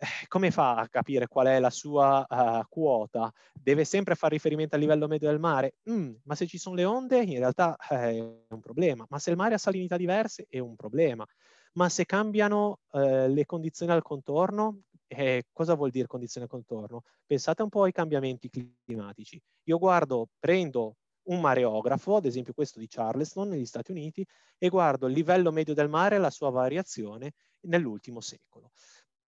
Eh, come fa a capire qual è la sua uh, quota? Deve sempre fare riferimento al livello medio del mare? Mm, ma se ci sono le onde, in realtà eh, è un problema. Ma se il mare ha salinità diverse, è un problema. Ma se cambiano eh, le condizioni al contorno, eh, cosa vuol dire condizione contorno? Pensate un po' ai cambiamenti climatici. Io guardo, prendo un mareografo, ad esempio questo di Charleston negli Stati Uniti, e guardo il livello medio del mare e la sua variazione nell'ultimo secolo.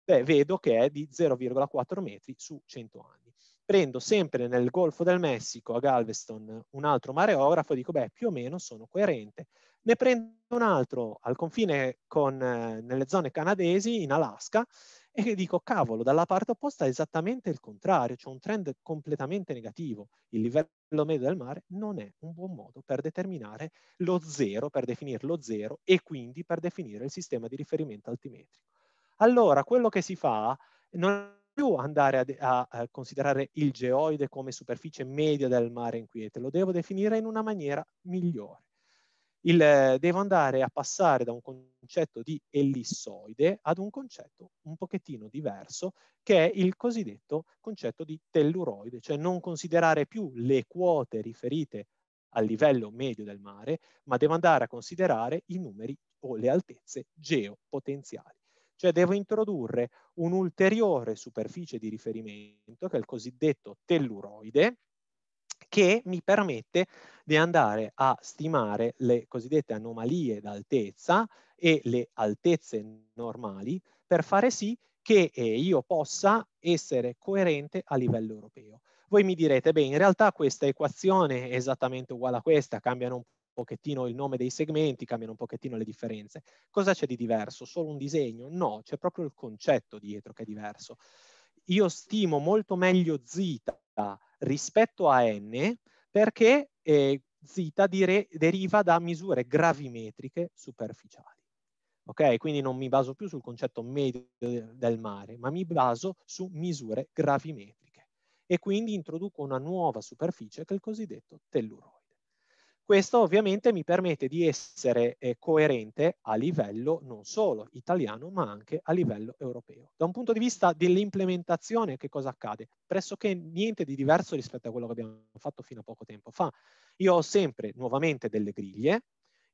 Beh, vedo che è di 0,4 metri su 100 anni. Prendo sempre nel Golfo del Messico a Galveston un altro mareografo e dico, beh, più o meno sono coerente. Ne prendo un altro al confine con, eh, nelle zone canadesi, in Alaska, e dico, cavolo, dalla parte opposta è esattamente il contrario, c'è cioè un trend completamente negativo. Il livello medio del mare non è un buon modo per determinare lo zero, per definire lo zero e quindi per definire il sistema di riferimento altimetrico. Allora, quello che si fa non è più andare a, a, eh, considerare il geoide come superficie media del mare in quiete, lo devo definire in una maniera migliore. Il, devo andare a passare da un concetto di ellissoide ad un concetto un pochettino diverso che è il cosiddetto concetto di telluroide, cioè non considerare più le quote riferite al livello medio del mare, ma devo andare a considerare i numeri o le altezze geopotenziali. Cioè devo introdurre un'ulteriore superficie di riferimento che è il cosiddetto telluroide, che mi permette di andare a stimare le cosiddette anomalie d'altezza e le altezze normali per fare sì che eh, io possa essere coerente a livello europeo. Voi mi direte, beh, in realtà questa equazione è esattamente uguale a questa, cambiano un pochettino il nome dei segmenti, cambiano un pochettino le differenze. Cosa c'è di diverso? Solo un disegno? No, c'è proprio il concetto dietro che è diverso. Io stimo molto meglio zeta rispetto a n perché eh, z dire, deriva da misure gravimetriche superficiali. Ok? Quindi non mi baso più sul concetto medio del mare, ma mi baso su misure gravimetriche. E quindi introduco una nuova superficie che è il cosiddetto tellurone. Questo ovviamente mi permette di essere eh, coerente a livello non solo italiano, ma anche a livello europeo. Da un punto di vista dell'implementazione, che cosa accade? Pressoché niente di diverso rispetto a quello che abbiamo fatto fino a poco tempo fa. Io ho sempre nuovamente delle griglie,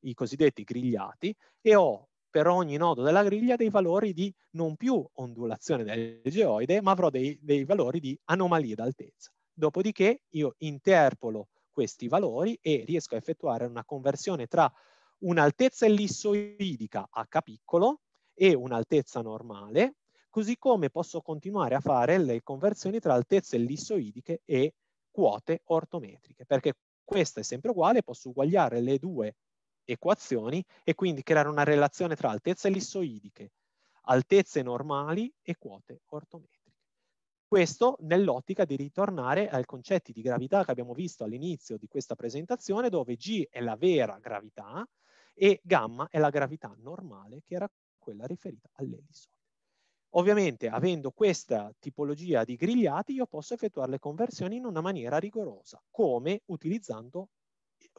i cosiddetti grigliati, e ho per ogni nodo della griglia dei valori di non più ondulazione del geoide, ma avrò dei, dei valori di anomalie d'altezza. Dopodiché io interpolo questi valori e riesco a effettuare una conversione tra un'altezza ellissoidica h piccolo e un'altezza normale, così come posso continuare a fare le conversioni tra altezze ellissoidiche e quote ortometriche, perché questa è sempre uguale, posso uguagliare le due equazioni e quindi creare una relazione tra altezze ellissoidiche, altezze normali e quote ortometriche. Questo nell'ottica di ritornare ai concetti di gravità che abbiamo visto all'inizio di questa presentazione, dove G è la vera gravità e gamma è la gravità normale, che era quella riferita all'ellissoide. Ovviamente, avendo questa tipologia di grigliati, io posso effettuare le conversioni in una maniera rigorosa, come utilizzando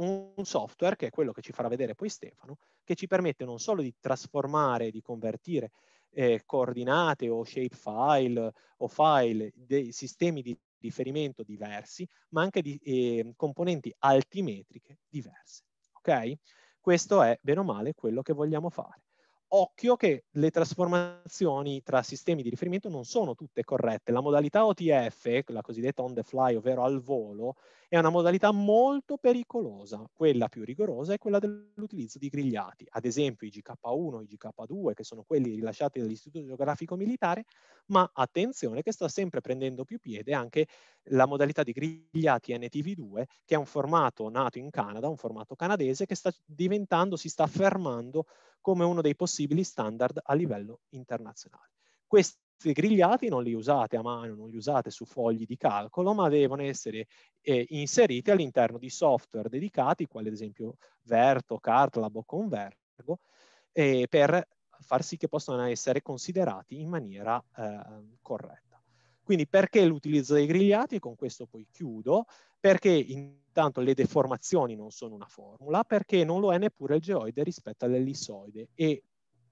un software, che è quello che ci farà vedere poi Stefano, che ci permette non solo di trasformare, di convertire eh, coordinate o shapefile o file, dei sistemi di riferimento diversi, ma anche di eh, componenti altimetriche diverse. Ok? Questo è, bene o male, quello che vogliamo fare. Occhio che le trasformazioni tra sistemi di riferimento non sono tutte corrette. La modalità OTF, la cosiddetta on the fly, ovvero al volo, è una modalità molto pericolosa, quella più rigorosa è quella dell'utilizzo di grigliati, ad esempio i GK1, i GK2, che sono quelli rilasciati dall'Istituto Geografico Militare, ma attenzione che sta sempre prendendo più piede anche la modalità di grigliati NTV2, che è un formato nato in Canada, un formato canadese, che sta diventando, si sta affermando come uno dei possibili standard a livello internazionale. Questa grigliati non li usate a mano, non li usate su fogli di calcolo, ma devono essere eh, inseriti all'interno di software dedicati, quali ad esempio Verto, Cartlab o Convergo, eh, per far sì che possano essere considerati in maniera eh, corretta. Quindi perché l'utilizzo dei grigliati? Con questo poi chiudo, perché intanto le deformazioni non sono una formula, perché non lo è neppure il geoide rispetto all'ellissoide e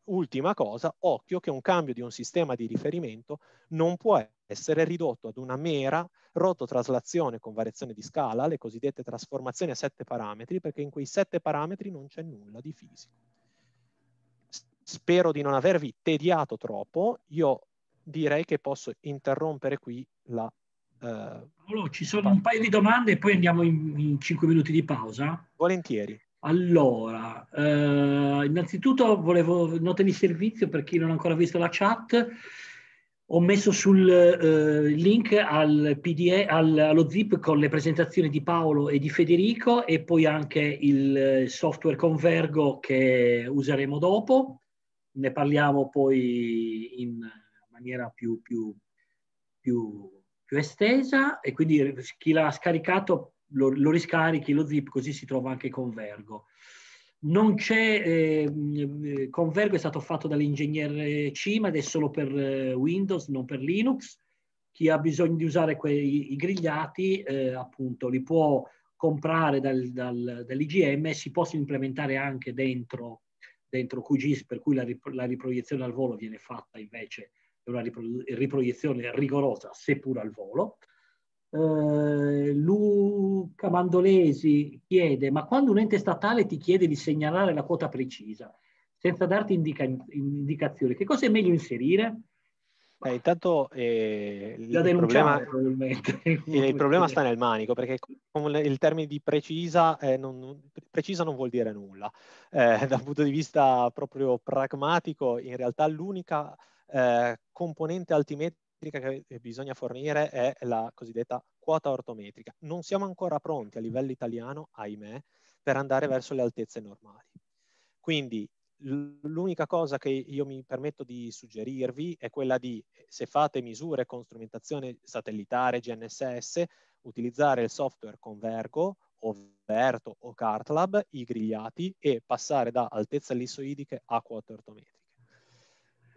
ultima cosa, occhio che un cambio di un sistema di riferimento non può essere ridotto ad una mera rototraslazione con variazione di scala, le cosiddette trasformazioni a sette parametri, perché in quei sette parametri non c'è nulla di fisico. Spero di non avervi tediato troppo, io direi che posso interrompere qui la... Eh, Paolo, ci sono un paio di domande e poi andiamo in, in 5 minuti di pausa. Volentieri. Allora, eh, innanzitutto volevo nota di servizio per chi non ha ancora visto la chat. Ho messo sul eh, link al PDF, al, allo zip con le presentazioni di Paolo e di Federico e poi anche il eh, software Convergo che useremo dopo. Ne parliamo poi in maniera più, più, più, più estesa e quindi chi l'ha scaricato lo, lo, riscarichi lo zip così si trova anche Convergo. Non c'è, ehm, eh, Convergo è stato fatto dall'ingegnere eh, CIMA ed è solo per eh, Windows, non per Linux. Chi ha bisogno di usare quei, i grigliati, eh, appunto, li può comprare dal, dal, dall'IGM, si possono implementare anche dentro, dentro QGIS, per cui la, la, riproiezione al volo viene fatta invece, è una ripro, riproiezione rigorosa, seppur al volo eh, Luca Mandolesi chiede, ma quando un ente statale ti chiede di segnalare la quota precisa, senza darti indica indicazioni, che cosa è meglio inserire? Beh, intanto eh, il, problema, [LAUGHS] il, problema, sta nel manico, perché il termine di precisa, eh, non, precisa non vuol dire nulla. Eh, [LAUGHS] dal punto di vista proprio pragmatico, in realtà l'unica eh, componente altimetrica metrica che eh, bisogna fornire è la cosiddetta quota ortometrica. Non siamo ancora pronti a livello italiano, ahimè, per andare verso le altezze normali. Quindi l'unica cosa che io mi permetto di suggerirvi è quella di, se fate misure con strumentazione satellitare GNSS, utilizzare il software Convergo o Verto o Cartlab, i grigliati, e passare da altezze ellissoidiche a quota ortometrica.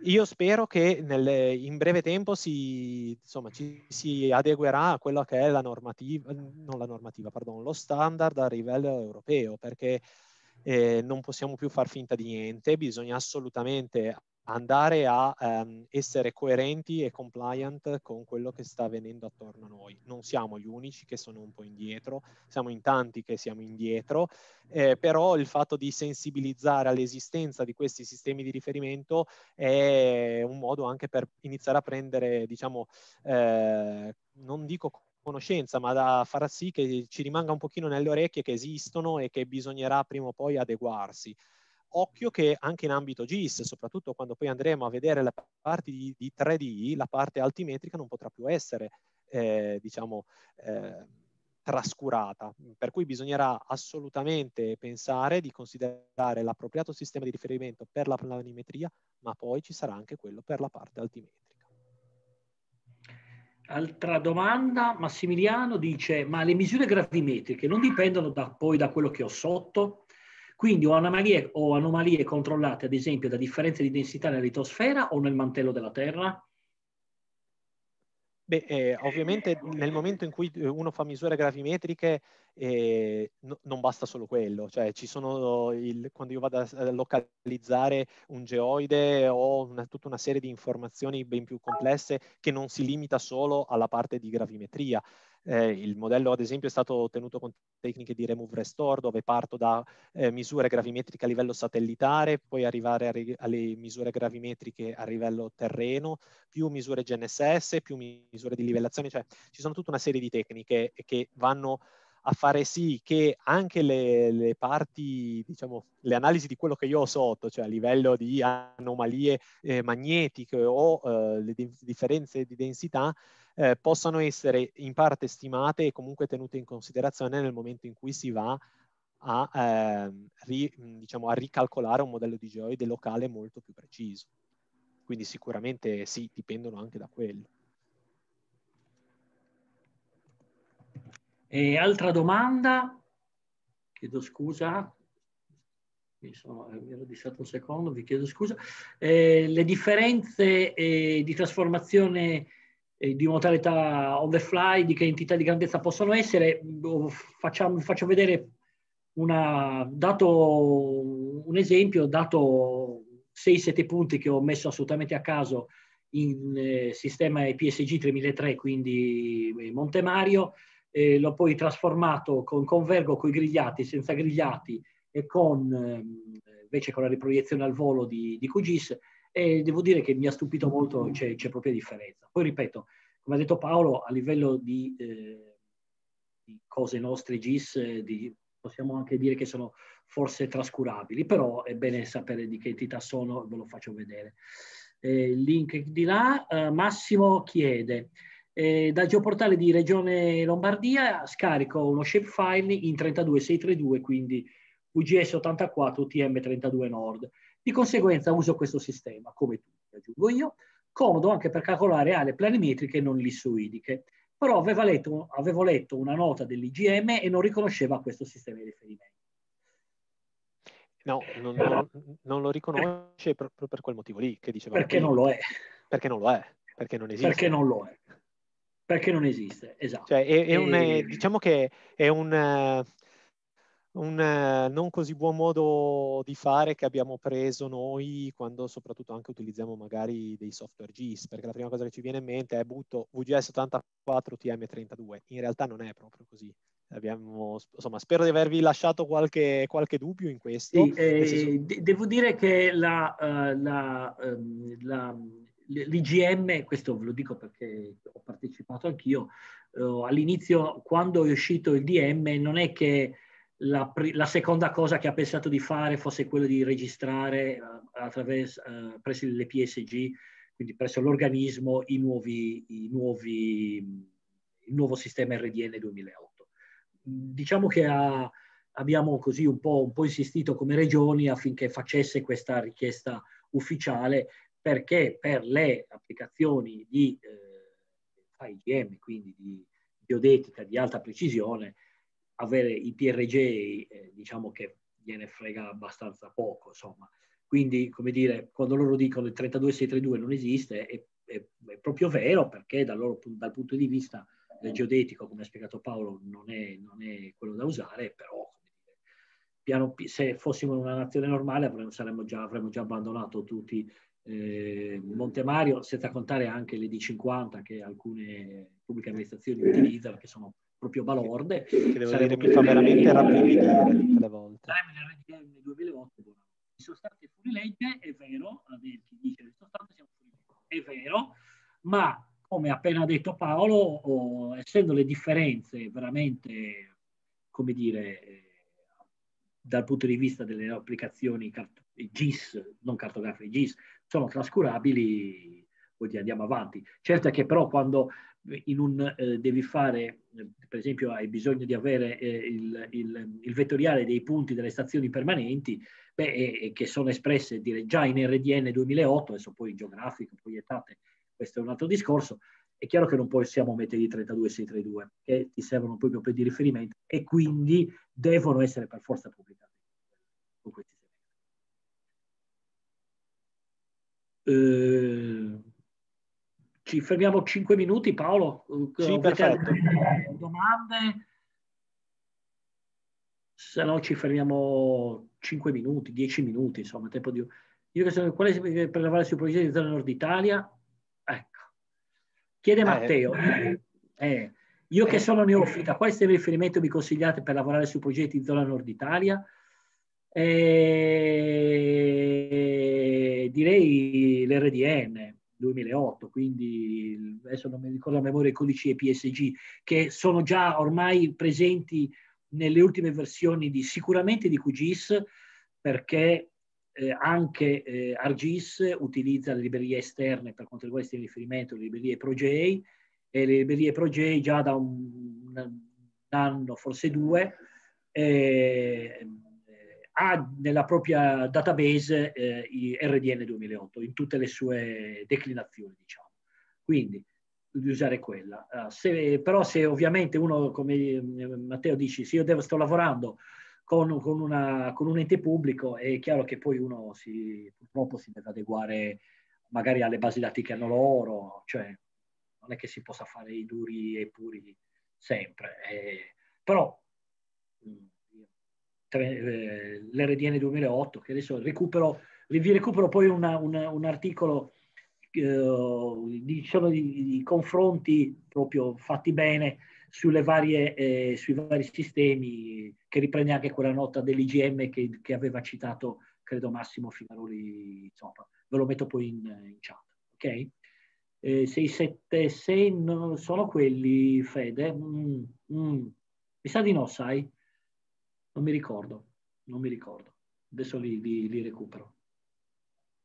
Io spero che nel, in breve tempo si, insomma, ci si adeguerà a quella che è la normativa, non la normativa, pardon, lo standard a livello europeo, perché eh, non possiamo più far finta di niente, bisogna assolutamente andare a um, essere coerenti e compliant con quello che sta avvenendo attorno a noi. Non siamo gli unici che sono un po' indietro, siamo in tanti che siamo indietro, eh, però il fatto di sensibilizzare all'esistenza di questi sistemi di riferimento è un modo anche per iniziare a prendere, diciamo, eh, non dico conoscenza, ma da far sì che ci rimanga un pochino nelle orecchie che esistono e che bisognerà prima o poi adeguarsi occhio che anche in ambito GIS, soprattutto quando poi andremo a vedere la parte di, di 3D, la parte altimetrica non potrà più essere, eh, diciamo, eh, trascurata, per cui bisognerà assolutamente pensare di considerare l'appropriato sistema di riferimento per la planimetria, ma poi ci sarà anche quello per la parte altimetrica. Altra domanda, Massimiliano dice, ma le misure gravimetriche non dipendono da, poi da quello che ho sotto? Quindi ho anomalie, ho anomalie controllate, ad esempio, da differenze di densità nella litosfera o nel mantello della Terra? Beh, eh, ovviamente nel momento in cui eh, uno fa misure gravimetriche eh, no, non basta solo quello, cioè ci sono il, quando io vado a localizzare un geoide ho una, tutta una serie di informazioni ben più complesse che non si limita solo alla parte di gravimetria. Eh, il modello, ad esempio, è stato ottenuto con tecniche di remove restore, dove parto da eh, misure gravimetriche a livello satellitare, poi arrivare re- alle misure gravimetriche a livello terreno, più misure GNSS, più misure di livellazione, cioè ci sono tutta una serie di tecniche che vanno a fare sì che anche le, le, parti, diciamo, le analisi di quello che io ho sotto, cioè a livello di anomalie eh, magnetiche o eh, le di- differenze di densità, eh, possano essere in parte stimate e comunque tenute in considerazione nel momento in cui si va a, ehm, ri- diciamo, a ricalcolare un modello di geoide locale molto più preciso. Quindi sicuramente sì, dipendono anche da quello. E altra domanda? Chiedo scusa. Mi, sono, eh, mi ero distratto un secondo, vi chiedo scusa. Eh, le differenze eh, di trasformazione eh, di modalità on the fly, di che entità di grandezza possono essere? Boh, facciamo, faccio vedere una, dato, un esempio, dato 6-7 punti che ho messo assolutamente a caso in eh, sistema EPSG 3003, quindi eh, Montemario, eh, l'ho poi trasformato con Convergo con i grigliati, senza grigliati e con, ehm, invece con la riproiezione al volo di, di QGIS e devo dire che mi ha stupito molto, c'è, c'è proprio differenza. Poi ripeto, come ha detto Paolo, a livello di, eh, di cose nostre GIS, eh, di, possiamo anche dire che sono forse trascurabili, però è bene sapere di che entità sono, ve lo faccio vedere. Il eh, link di là, eh, Massimo chiede, eh, dal geoportale di Regione Lombardia scarico uno shapefile in 32632, quindi UGS 84 TM32 Nord. Di conseguenza uso questo sistema, come tutti, aggiungo io, comodo anche per calcolare aree planimetriche non lissuidiche. Però letto, avevo letto una nota dell'IGM e non riconosceva questo sistema di riferimento. No, non, eh, non, non lo riconosce proprio per, quel motivo lì che diceva. Perché non lo è. Perché non lo è, perché non esiste. Perché non lo è. Perché non esiste, esatto. Cioè, è, è un, e... Eh, diciamo che è un, eh, un eh, non così buon modo di fare che abbiamo preso noi quando soprattutto anche utilizziamo magari dei software GIS, perché la prima cosa che ci viene in mente è butto VGS 84 TM32. In realtà non è proprio così. Abbiamo, insomma, spero di avervi lasciato qualche, qualche dubbio in questo. Sì, eh, senso... Devo dire che la, uh, la, um, la l'IGM, questo ve lo dico perché ho partecipato anch'io, eh, all'inizio quando è uscito il DM non è che la, la, seconda cosa che ha pensato di fare fosse quello di registrare eh, attraverso, eh, presso le PSG, quindi presso l'organismo, i nuovi, i nuovi, il nuovo sistema RDN 2008. Diciamo che ha, abbiamo così un po', un po', insistito come regioni affinché facesse questa richiesta ufficiale perché per le applicazioni di eh, IGM, quindi di biodetica di alta precisione, avere i PRG, eh, diciamo che gliene frega abbastanza poco, insomma. Quindi, come dire, quando loro dicono il 32632 non esiste, è, è, è proprio vero perché dal, loro, dal punto di vista eh, geodetico, come ha spiegato Paolo, non è, non è quello da usare, però piano, se fossimo una nazione normale avremmo, già, avremmo già abbandonato tutti eh, Monte Mario, senza contare anche le D50 che alcune pubbliche amministrazioni utilizzano, che sono proprio balorde. Che devo dire, mi fa veramente rabbrividire le volte. Saremmo nel 2008, in sostanza è fuori legge, è vero, chi dice in sostanza siamo fuori legge, è vero, ma come appena detto Paolo, oh, essendo le differenze veramente, come dire, eh, dal punto di vista delle applicazioni GIS, non cartografiche GIS, sono trascurabili, poi andiamo avanti. Certo che però quando eh, in un, eh, devi fare, eh, per esempio hai bisogno di avere eh, il, il, il, vettoriale dei punti delle stazioni permanenti, beh, e, e che sono espresse dire, già in RDN 2008, adesso poi geografico, proiettate, questo è un altro discorso, è chiaro che non possiamo mettere i 32632 che ti servono proprio per di riferimento e quindi devono essere per forza pubblicati. Con questi Ehm, ci fermiamo 5 minuti, Paolo. Sì, perfetto. Domande? Se no ci fermiamo 5 minuti, 10 minuti, insomma, tempo di... Io che sono quale per lavorare sui progetti di zona Nord Italia, ecco. Chiede eh. Matteo, eh, eh, io che sono neofita, quale riferimento mi consigliate per lavorare sui progetti di zona Nord Italia? eh, direi l'RDN 2008, quindi adesso non mi ricordo a memoria i codici EPSG, che sono già ormai presenti nelle ultime versioni di, sicuramente di QGIS, perché eh, anche eh, ArcGIS utilizza le librerie esterne per quanto riguarda il riferimento, le librerie ProJay e le librerie ProJay già da un, un anno, forse due, eh, ha nella propria database eh, i RDN 2008 in tutte le sue declinazioni, diciamo. Quindi di usare quella. Uh, se, però se ovviamente uno, come eh, Matteo dici, se io devo, sto lavorando con, con, una, con, un ente pubblico, è chiaro che poi uno si, purtroppo si deve adeguare magari alle basi dati che hanno loro, cioè non è che si possa fare i duri e i puri sempre. Eh, però mh, mm, eh, l'RDN 2008, che adesso recupero, vi recupero poi una, una, un articolo eh, diciamo di, di, confronti proprio fatti bene sulle varie, eh, sui vari sistemi che riprende anche quella nota dell'IGM che, che aveva citato credo Massimo Figaroli insomma, ve lo metto poi in, in chat ok? Eh, 676 sono quelli Fede? Mm, mm. mi sa di no sai non mi ricordo, non mi ricordo. Adesso li, li, li recupero.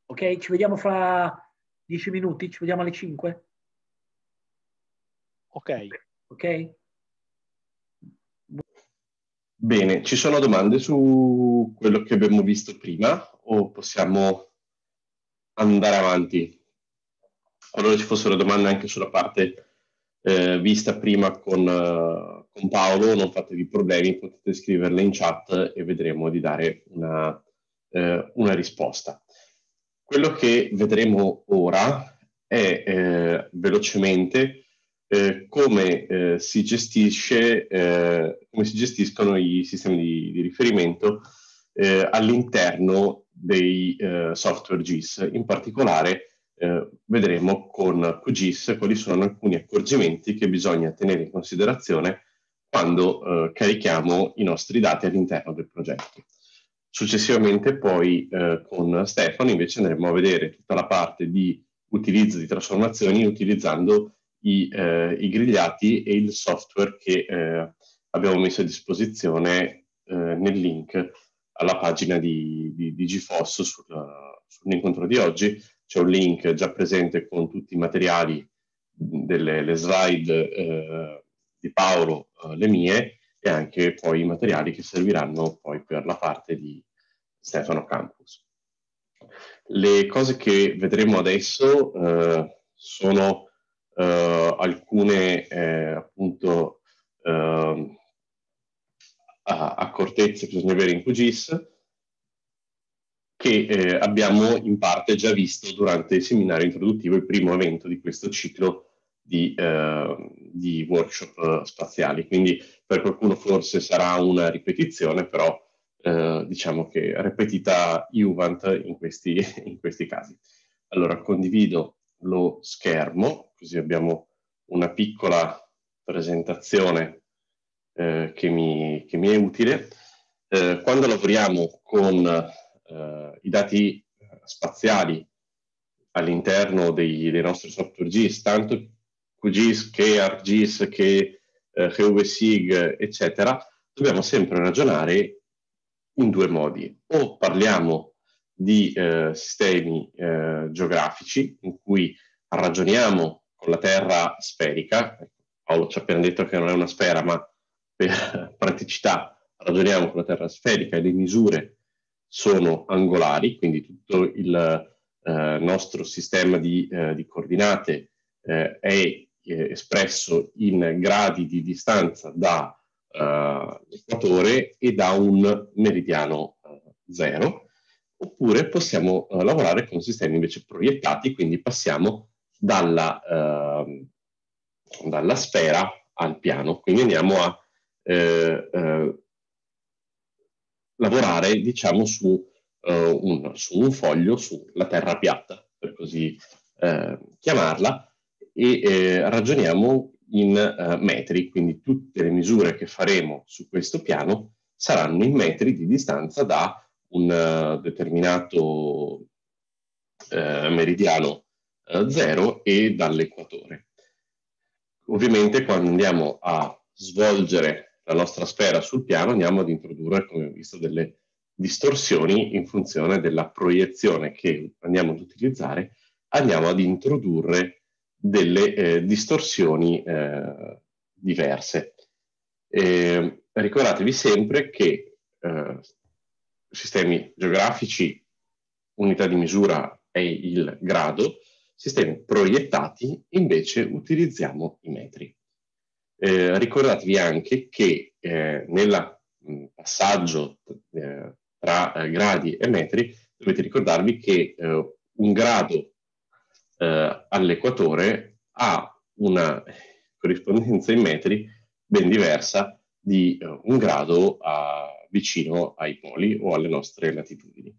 Ok, ci vediamo fra dieci minuti, ci vediamo alle 5. Ok. Ok. Bene, ci sono domande su quello che abbiamo visto prima o possiamo andare avanti? Qualora ci fossero domande anche sulla parte eh, vista prima con... Eh, con Paolo, non fatevi problemi, potete scriverle in chat e vedremo di dare una, eh, una risposta. Quello che vedremo ora è eh, velocemente eh, come, eh, si gestisce, eh, come si gestiscono i sistemi di, di riferimento eh, all'interno dei software GIS, in particolare eh, vedremo con QGIS quali sono alcuni accorgimenti che bisogna tenere in considerazione quando eh, carichiamo i nostri dati all'interno del progetto. Successivamente poi eh, con Stefano invece andremo a vedere tutta la parte di utilizzo di trasformazioni utilizzando i, eh, i grigliati e il software che eh, abbiamo messo a disposizione eh, nel link alla pagina di, di, di GFOS sul, sull'incontro di oggi. C'è un link già presente con tutti i materiali, delle, le slide eh, di Paolo eh, le mie e anche poi i materiali che serviranno poi per la parte di Stefano Campus. Le cose che vedremo adesso eh, sono eh, alcune eh, appunto ehm, accortezze che bisogna avere in QGIS che eh, abbiamo in parte già visto durante il seminario introduttivo, il primo evento di questo ciclo di, eh, di workshop eh, spaziali, quindi per qualcuno forse sarà una ripetizione, però eh, diciamo che ripetita Juvent in questi, [LAUGHS] in questi casi. Allora condivido lo schermo, così abbiamo una piccola presentazione eh, che, mi, che, mi, è utile. Eh, quando lavoriamo con eh, i dati spaziali all'interno dei, dei, nostri software GIS, tanto QGIS che ArcGIS che eh, GVSIG, eccetera, dobbiamo sempre ragionare in due modi. O parliamo di eh, sistemi eh, geografici in cui ragioniamo con la Terra sferica, Paolo ci ha appena detto che non è una sfera, ma per [LAUGHS] praticità ragioniamo con la Terra sferica e le misure sono angolari, quindi tutto il eh, nostro sistema di, eh, di coordinate eh, è eh, espresso in gradi di distanza dall'equatore eh, e da un meridiano eh, zero, oppure possiamo eh, lavorare con sistemi invece proiettati, quindi passiamo dalla, ehm, dalla sfera al piano, quindi andiamo a eh, lavorare diciamo su un, su un foglio, sulla terra piatta, per così eh, chiamarla, e eh, ragioniamo in eh, metri, quindi tutte le misure che faremo su questo piano saranno in metri di distanza da un uh, determinato eh, meridiano 0 uh, eh, e dall'equatore. Ovviamente quando andiamo a svolgere la nostra sfera sul piano andiamo ad introdurre, come ho visto, delle distorsioni in funzione della proiezione che andiamo ad utilizzare, andiamo ad introdurre delle eh, distorsioni eh, diverse. E ricordatevi sempre che eh, sistemi geografici, unità di misura è il grado, sistemi proiettati invece utilizziamo i metri. Eh, ricordatevi anche che eh, nel mm, passaggio eh, tra gradi e metri dovete ricordarvi che un grado eh, all'equatore ha una corrispondenza in metri ben diversa di eh, un grado a, vicino ai poli o alle nostre latitudini.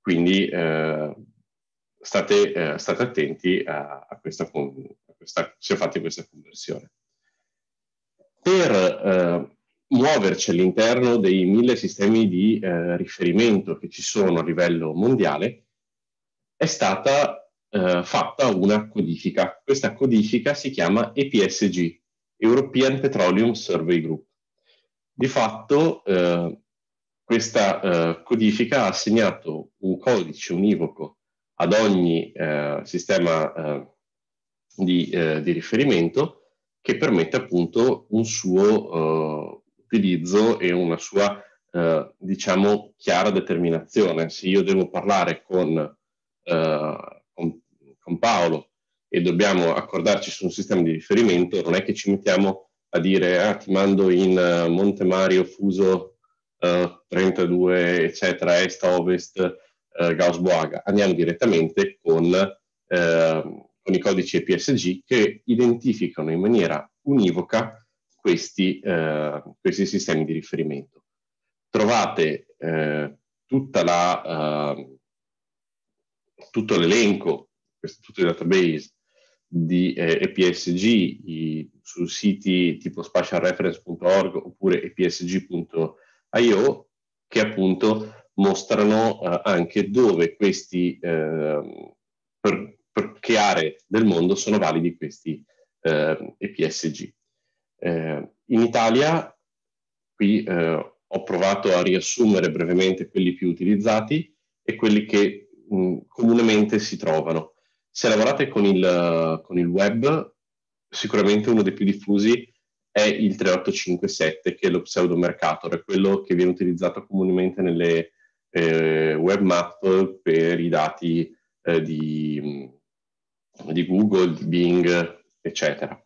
Quindi eh, state, eh, state, attenti a, a questa, a questa, se fate questa conversione. Per eh, muoverci all'interno dei mille sistemi di eh, riferimento che ci sono a livello mondiale è stata eh, fatta una codifica. Questa codifica si chiama EPSG, European Petroleum Survey Group. Di fatto eh, questa eh, codifica ha assegnato un codice univoco ad ogni eh, sistema eh, di, eh, di, riferimento che permette appunto un suo utilizzo e una sua diciamo chiara determinazione. Se io devo parlare con con Paolo e dobbiamo accordarci su un sistema di riferimento, non è che ci mettiamo a dire ah, ti mando in eh, Monte Mario Fuso uh, eh, 32, eccetera, est ovest uh, Gauss-Boaga. Andiamo direttamente con, uh, con, i codici EPSG che identificano in maniera univoca questi, questi sistemi di riferimento. Trovate tutta la, tutto l'elenco questo, tutto il database di eh, EPSG i, su siti tipo spatialreference.org oppure epsg.io che appunto mostrano eh, anche dove questi, eh, per, per, che aree del mondo sono validi questi EPSG. Eh, eh, in Italia, qui eh, ho provato a riassumere brevemente quelli più utilizzati e quelli che mh, comunemente si trovano. Se lavorate con il, con il web, sicuramente uno dei più diffusi è il 3857, che è lo pseudomercator, è quello che viene utilizzato comunemente nelle eh, web map per i dati eh, di, mm, di, Google, di Bing, eccetera.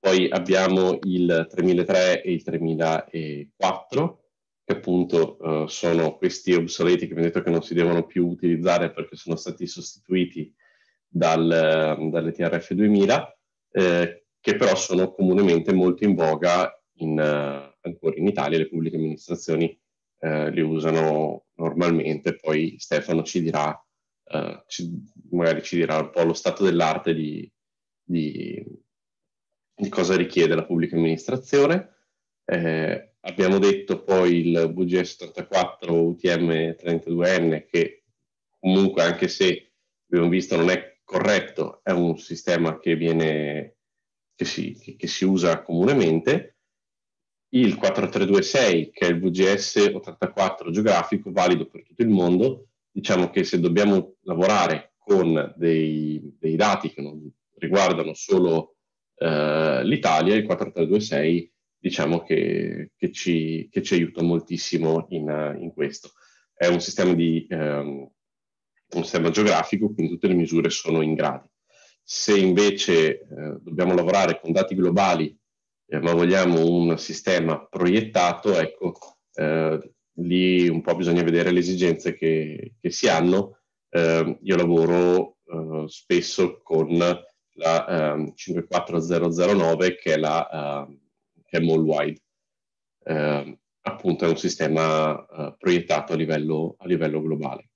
Poi abbiamo il 3003 e il 3004, che appunto eh, sono questi obsoleti che mi hanno detto che non si devono più utilizzare perché sono stati sostituiti dal, dalle TRF 2000, eh, che però sono comunemente molto in voga in, eh, ancora in Italia, le pubbliche amministrazioni eh, li usano normalmente, poi Stefano ci dirà, eh, ci, magari ci dirà un po' lo stato dell'arte di, di, di cosa richiede la pubblica amministrazione. Eh, abbiamo detto poi il BGS 74 UTM 32N che comunque anche se abbiamo visto non è corretto, è un sistema che, viene, che, si, che, che si usa comunemente. Il 4326, che è il VGS 84 geografico, valido per tutto il mondo, diciamo che se dobbiamo lavorare con dei, dei dati che non riguardano solo eh, l'Italia, il 4326 diciamo che, che, ci, che, ci, aiuta moltissimo in, in, questo. È un sistema di eh, un sistema geografico, quindi tutte le misure sono in grado. Se invece eh, dobbiamo lavorare con dati globali, eh, ma vogliamo un sistema proiettato, ecco, eh, lì un po' bisogna vedere le esigenze che, che si hanno. Ehm, io lavoro eh, spesso con la 54009 ehm, che è la che è Mall appunto è un sistema eh, proiettato a livello, a livello globale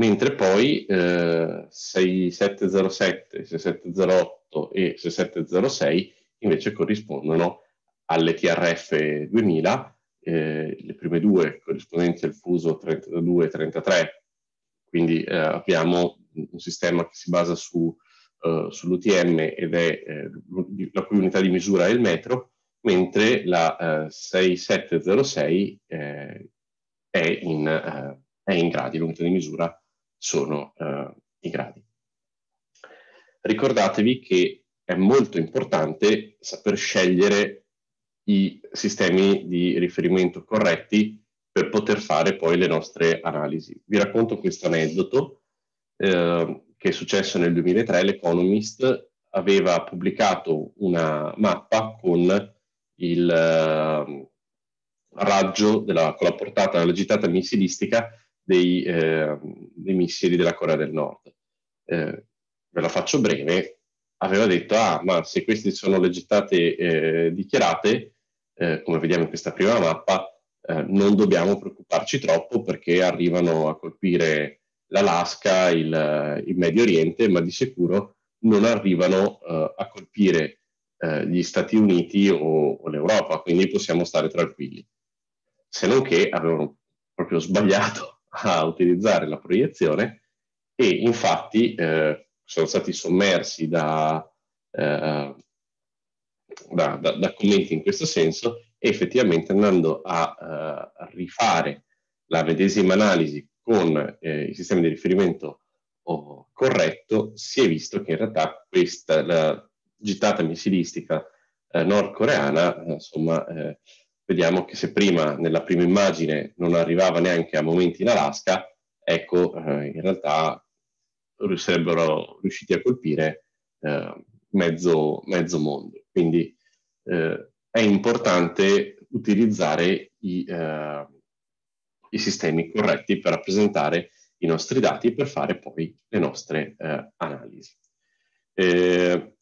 mentre poi eh, 6707, 6708 e 6706 invece corrispondono alle TRF 2000, eh, le prime due corrispondenti al fuso 32 e 33, quindi eh, abbiamo un sistema che si basa su, uh, eh, sull'UTM ed è eh, la cui unità di misura è il metro, mentre la uh, eh, 6706 eh, è in, uh, è in gradi, l'unità di misura sono eh, i gradi. Ricordatevi che è molto importante saper scegliere i sistemi di riferimento corretti per poter fare poi le nostre analisi. Vi racconto questo aneddoto eh, che è successo nel 2003, l'Economist aveva pubblicato una mappa con il eh, raggio, della, con la portata della gittata missilistica dei, eh, dei missili della Corea del Nord. Eh, ve la faccio breve, aveva detto, ah, ma se queste sono le gettate eh, dichiarate, eh, come vediamo in questa prima mappa, eh, non dobbiamo preoccuparci troppo perché arrivano a colpire l'Alaska, il, il Medio Oriente, ma di sicuro non arrivano eh, a colpire gli Stati Uniti o, o l'Europa, quindi possiamo stare tranquilli. Se non che avevano proprio sbagliato a utilizzare la proiezione e infatti eh, sono stati sommersi da, eh, da, da, da, commenti in questo senso e effettivamente andando a eh, rifare la medesima analisi con eh, il sistema di riferimento oh, corretto si è visto che in realtà questa la gittata missilistica eh, nordcoreana eh, insomma vediamo che se prima nella prima immagine non arrivava neanche a momenti in Alaska, ecco, eh, in realtà sarebbero riusciti a colpire eh, mezzo, mezzo, mondo. Quindi eh, è importante utilizzare i, eh, i, sistemi corretti per rappresentare i nostri dati per fare poi le nostre eh, analisi. Eh,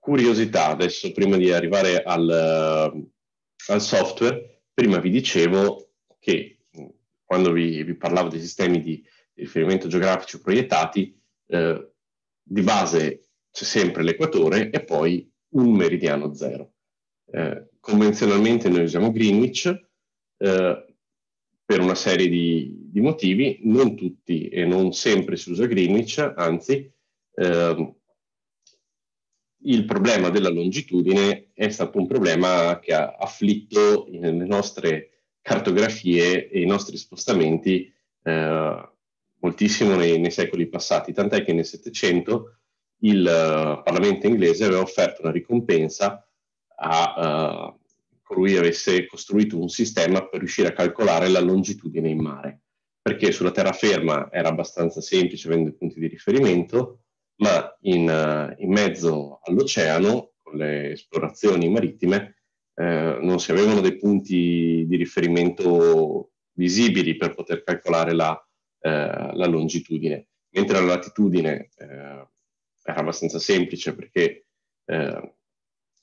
curiosità, adesso prima di arrivare al, al software, prima vi dicevo che mm, quando vi, vi parlavo dei sistemi di riferimento geografici proiettati, eh, di base c'è sempre l'equatore e poi un meridiano zero. Eh, convenzionalmente noi usiamo Greenwich eh, per una serie di, di, motivi, non tutti e non sempre si usa Greenwich, anzi ehm, il problema della longitudine è stato un problema che ha afflitto le nostre cartografie e i nostri spostamenti eh, moltissimo nei, nei, secoli passati, tant'è che nel Settecento il uh, Parlamento inglese aveva offerto una ricompensa a uh, colui avesse costruito un sistema per riuscire a calcolare la longitudine in mare, perché sulla terraferma era abbastanza semplice avendo i punti di riferimento, ma in, uh, in mezzo all'oceano con le esplorazioni marittime, eh, non si avevano dei punti di riferimento visibili per poter calcolare la, eh, la longitudine, mentre la latitudine eh, era abbastanza semplice perché eh,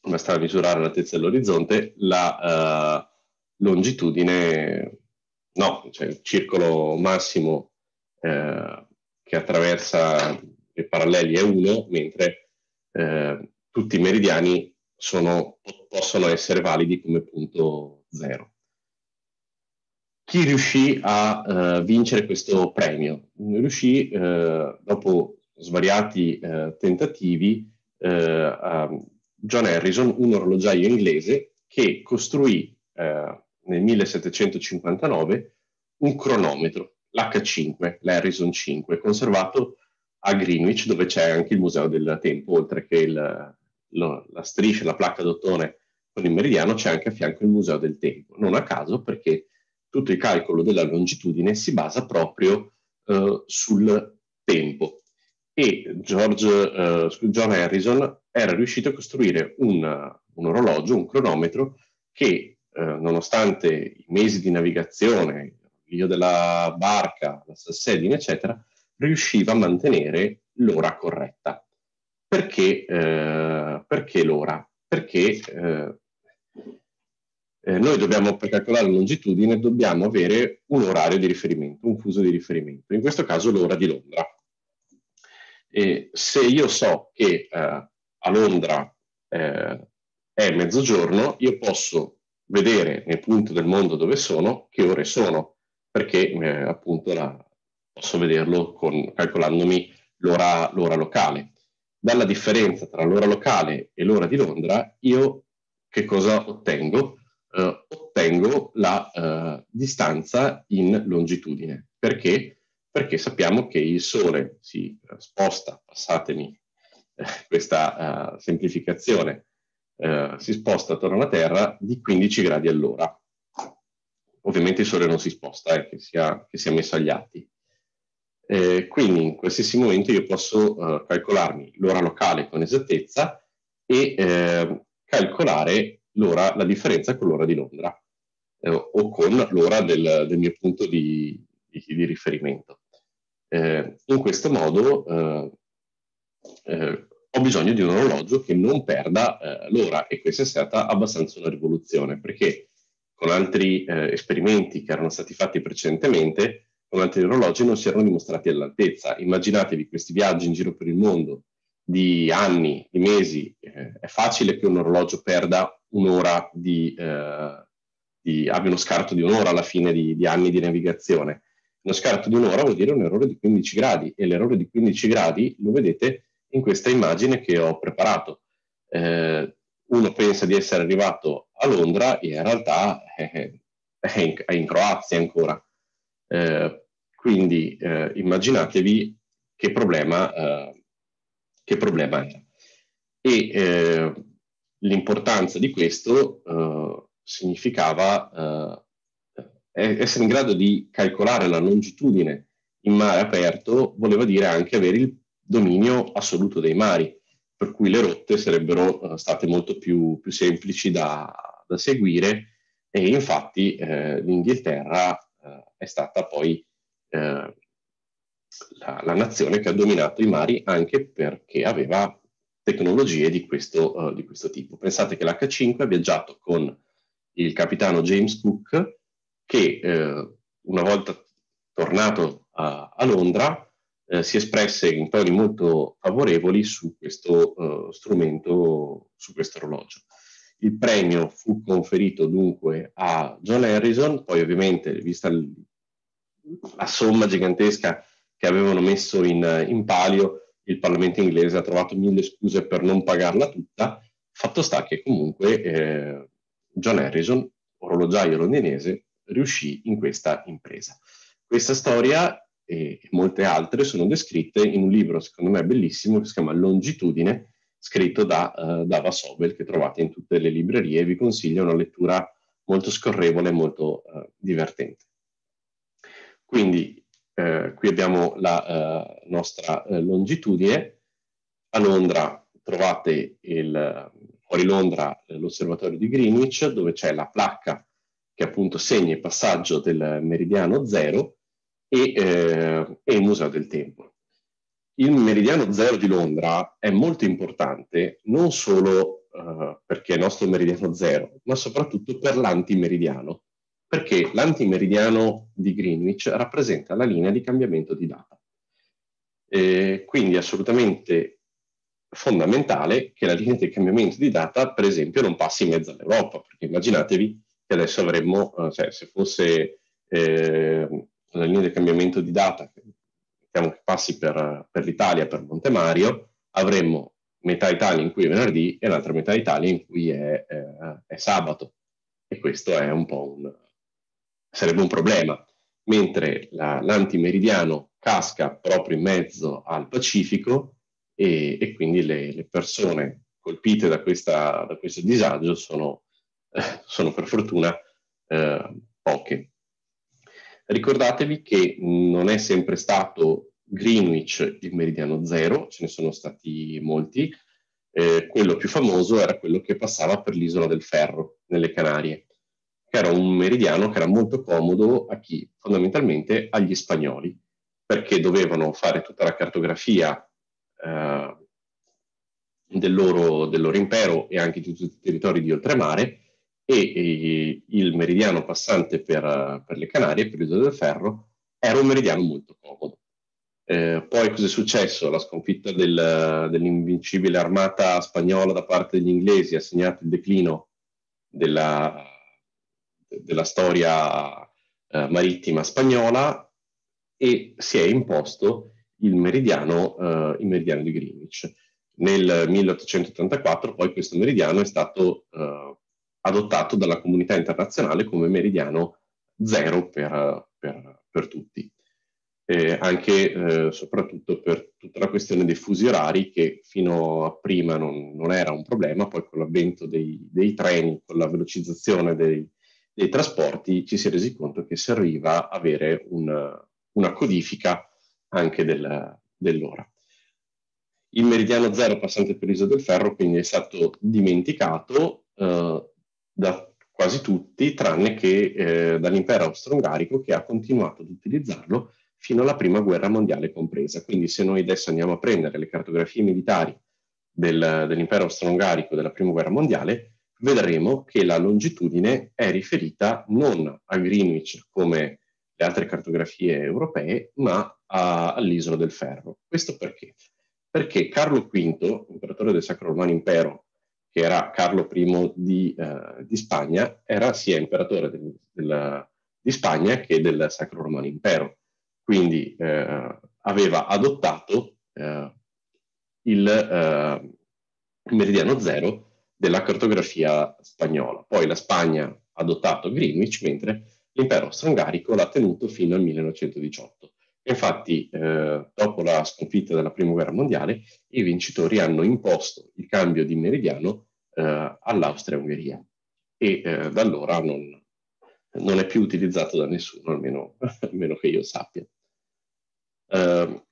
bastava misurare l'altezza dell'orizzonte, la eh, longitudine no, cioè il circolo massimo eh, che attraversa i paralleli è 1, mentre eh, tutti i meridiani sono, possono essere validi come punto zero. Chi riuscì a uh, vincere questo premio? Riuscì, uh, dopo svariati uh, tentativi, John Harrison, un orologiaio inglese, che costruì nel 1759 un cronometro, l'H5, l'Harrison 5, conservato a Greenwich, dove c'è anche il Museo del Tempo, oltre che il, lo, la striscia, la placca d'ottone con il meridiano, c'è anche a fianco il Museo del Tempo. Non a caso perché tutto il calcolo della longitudine si basa proprio eh, sul tempo. E George, eh, John Harrison era riuscito a costruire un, un orologio, un cronometro, che eh, nonostante i mesi di navigazione, l'io della barca, la sassedine, eccetera, riusciva a mantenere l'ora corretta. Perché, eh, perché l'ora? Perché eh, eh noi dobbiamo, per calcolare la longitudine, dobbiamo avere un orario di riferimento, un fuso di riferimento, in questo caso l'ora di Londra. E se io so che eh, a Londra eh, è mezzogiorno, io posso vedere nel punto del mondo dove sono che ore sono, perché eh, appunto la, posso vederlo con, calcolandomi l'ora, l'ora locale dalla differenza tra l'ora locale e l'ora di Londra, io che cosa ottengo? Eh, ottengo la eh, distanza in longitudine. Perché? Perché sappiamo che il Sole si eh, sposta, passatemi eh, questa eh, semplificazione, eh, si sposta attorno alla Terra di 15 gradi all'ora. Ovviamente il Sole non si sposta, eh, che, sia, che sia messo agli atti. Eh, quindi in qualsiasi momento io posso eh, calcolarmi l'ora locale con esattezza e eh, calcolare la differenza con l'ora di Londra eh, o con l'ora del, del, mio punto di, di, di riferimento. Eh, in questo modo eh, ho bisogno di un orologio che non perda l'ora e questa è stata abbastanza una rivoluzione perché con altri esperimenti che erano stati fatti precedentemente con altri orologi non si erano dimostrati all'altezza. Immaginatevi questi viaggi in giro per il mondo di anni, di mesi, eh, è facile che un orologio perda un'ora di, eh, di, abbia uno scarto di un'ora alla fine di, di anni di navigazione. Uno scarto di un'ora vuol dire un errore di 15 gradi e l'errore di 15 gradi lo vedete in questa immagine che ho preparato. Eh, uno pensa di essere arrivato a Londra e in realtà è in, è in Croazia ancora. Eh, quindi eh, immaginatevi che problema, eh, che problema è. E eh, l'importanza di questo eh, significava essere in grado di calcolare la longitudine in mare aperto, voleva dire anche avere il dominio assoluto dei mari, per cui le rotte sarebbero state molto più, più semplici da, da seguire e infatti l'Inghilterra eh, è stata poi eh, la, la, nazione che ha dominato i mari anche perché aveva tecnologie di questo, eh, di questo tipo. Pensate che l'H5 ha viaggiato con il capitano James Cook che eh, una volta tornato a, a Londra eh, si espresse in toni molto favorevoli su questo eh, strumento, su questo orologio. Il premio fu conferito dunque a John Harrison, poi ovviamente vista la somma gigantesca che avevano messo in, in palio, il Parlamento inglese ha trovato mille scuse per non pagarla tutta, fatto sta che comunque eh, John Harrison, orologiaio londinese, riuscì in questa impresa. Questa storia e molte altre sono descritte in un libro, secondo me bellissimo, che si chiama Longitudine, scritto da eh, Dava Sobel che trovate in tutte le librerie e vi consiglio una lettura molto scorrevole e molto eh, divertente. Quindi eh, qui abbiamo la eh, nostra eh, longitudine, a Londra trovate il, fuori Londra eh, l'osservatorio di Greenwich dove c'è la placca che appunto segna il passaggio del meridiano zero e, e il museo del tempo il meridiano zero di Londra è molto importante non solo uh, perché è il nostro meridiano zero, ma soprattutto per l'antimeridiano, perché l'antimeridiano di Greenwich rappresenta la linea di cambiamento di data. E quindi è assolutamente fondamentale che la linea di cambiamento di data, per esempio, non passi in mezzo all'Europa, perché immaginatevi che adesso avremmo, eh, cioè se fosse eh, la linea di cambiamento di data mettiamo che passi per, per l'Italia, per Monte Mario, avremmo metà Italia in cui è venerdì e l'altra metà Italia in cui è, eh, è sabato. E questo è un po' un... sarebbe un problema. Mentre la, l'antimeridiano casca proprio in mezzo al Pacifico e, e quindi le, le, persone colpite da, questa, da questo disagio sono, eh, [LAUGHS] sono per fortuna eh, poche. Ricordatevi che non è sempre stato Greenwich il meridiano zero, ce ne sono stati molti. Eh, quello più famoso era quello che passava per l'isola del Ferro, nelle Canarie, che era un meridiano che era molto comodo a chi? Fondamentalmente agli spagnoli, perché dovevano fare tutta la cartografia eh, del, loro, del loro impero e anche di tutti i territori di oltremare e, il meridiano passante per, per le Canarie, per l'isola del ferro, era un meridiano molto comodo. Eh, poi cosa è successo? La sconfitta del, dell'invincibile armata spagnola da parte degli inglesi ha segnato il declino della, della storia eh, marittima spagnola e si è imposto il meridiano, eh, il meridiano di Greenwich. Nel 1884 poi questo meridiano è stato eh, adottato dalla comunità internazionale come meridiano zero per, per, per tutti. Eh, anche eh, soprattutto per tutta la questione dei fusi orari che fino a prima non, non era un problema, poi con l'avvento dei, dei treni, con la velocizzazione dei, dei, trasporti ci si è resi conto che serviva avere una, una codifica anche del, dell'ora. Il meridiano zero passante per l'isola del ferro quindi è stato dimenticato, eh, da quasi tutti, tranne che eh, dall'impero austro-ungarico che ha continuato ad utilizzarlo fino alla prima guerra mondiale compresa. Quindi se noi adesso andiamo a prendere le cartografie militari del, dell'impero austro-ungarico della prima guerra mondiale, vedremo che la longitudine è riferita non a Greenwich come le altre cartografie europee, ma a, all'isola del ferro. Questo perché? Perché Carlo V, imperatore del Sacro Romano Impero, che era Carlo I di, eh, di Spagna, era sia imperatore del, del, di Spagna che del Sacro Romano Impero. Quindi eh, aveva adottato eh, eh, il meridiano zero della cartografia spagnola. Poi la Spagna ha adottato Greenwich, mentre l'impero austro-ungarico l'ha tenuto fino al 1918. Infatti, eh, dopo la sconfitta della Prima Guerra Mondiale, i vincitori hanno imposto il cambio di meridiano eh, all'Austria-Ungheria e eh, da allora non, non, è più utilizzato da nessuno, almeno, [LAUGHS] almeno che io sappia. Eh,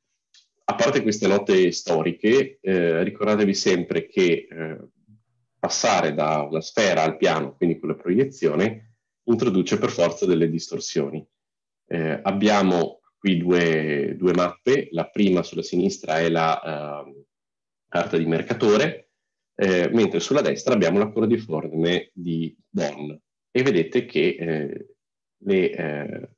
a parte queste note storiche, eh, ricordatevi sempre che eh, passare da una sfera al piano, quindi con la proiezione, introduce per forza delle distorsioni. Eh, abbiamo qui due, due, mappe, la prima sulla sinistra è la ehm, carta di Mercatore, eh, mentre sulla destra abbiamo la cordiforme di forme di Bonn e vedete che eh, le, eh,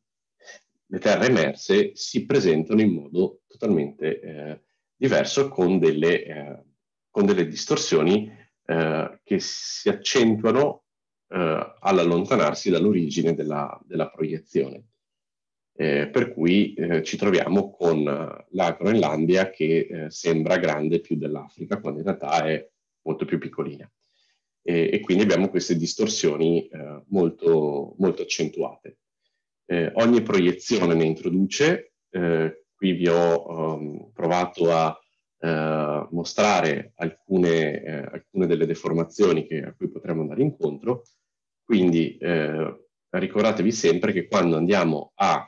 le, terre emerse si presentano in modo totalmente eh, diverso con delle, eh, con delle distorsioni eh, che si accentuano all'allontanarsi dall'origine della, della proiezione. Eh, per cui eh, ci troviamo con la Groenlandia che eh, sembra grande più dell'Africa, quando in realtà è molto più piccolina. E, e quindi abbiamo queste distorsioni eh, molto, molto, accentuate. Eh, ogni proiezione ne introduce, eh, qui vi ho um, provato a eh, mostrare alcune, eh, alcune, delle deformazioni che, a cui potremmo andare incontro, quindi eh, ricordatevi sempre che quando andiamo a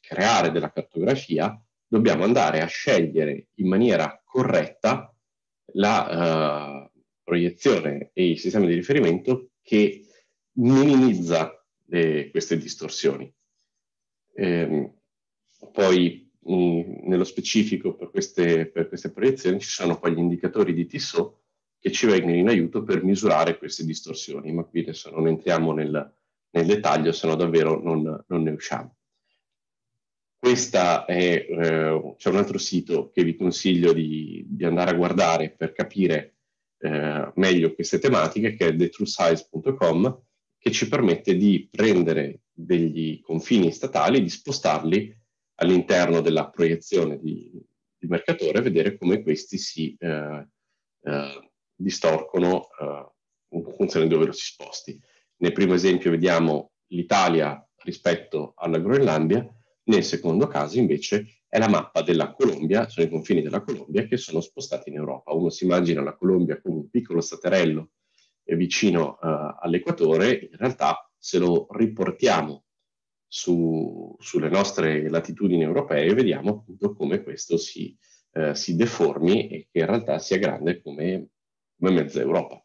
creare della cartografia dobbiamo andare a scegliere in maniera corretta la uh, proiezione e il sistema di riferimento che minimizza le, eh, queste distorsioni. Ehm, poi mh, mm, nello specifico per queste, per queste, proiezioni ci sono poi gli indicatori di Tissot che ci vengono in aiuto per misurare queste distorsioni, ma qui adesso non entriamo nel, nel dettaglio, se no davvero non, non ne usciamo. Questa è, eh, c'è un altro sito che vi consiglio di, di andare a guardare per capire eh, meglio queste tematiche, che è thetruesize.com, che ci permette di prendere degli confini statali, di spostarli all'interno della proiezione di, di mercatore e vedere come questi si eh, eh distorcono eh, in funzione di dove lo si sposti. Nel primo esempio vediamo l'Italia rispetto alla Groenlandia, nel secondo caso, invece, è la mappa della Colombia, sono i confini della Colombia che sono spostati in Europa. Uno si immagina la Colombia come un piccolo staterello eh, vicino uh, all'equatore, in realtà se lo riportiamo su, sulle nostre latitudini europee vediamo appunto come questo si, uh, si deformi e che in realtà sia grande come, come mezza Europa.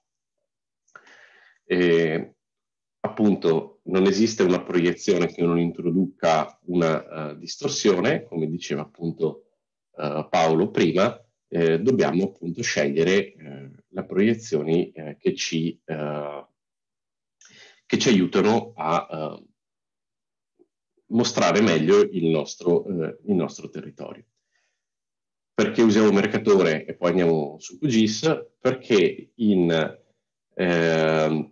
E appunto non esiste una proiezione che non introduca una uh, distorsione, come diceva appunto uh, Paolo prima, eh, dobbiamo appunto scegliere eh, le proiezioni eh, che, ci, eh, che, ci, aiutano a mostrare meglio il nostro, il nostro territorio perché usiamo Mercatore e poi andiamo su QGIS, perché in eh,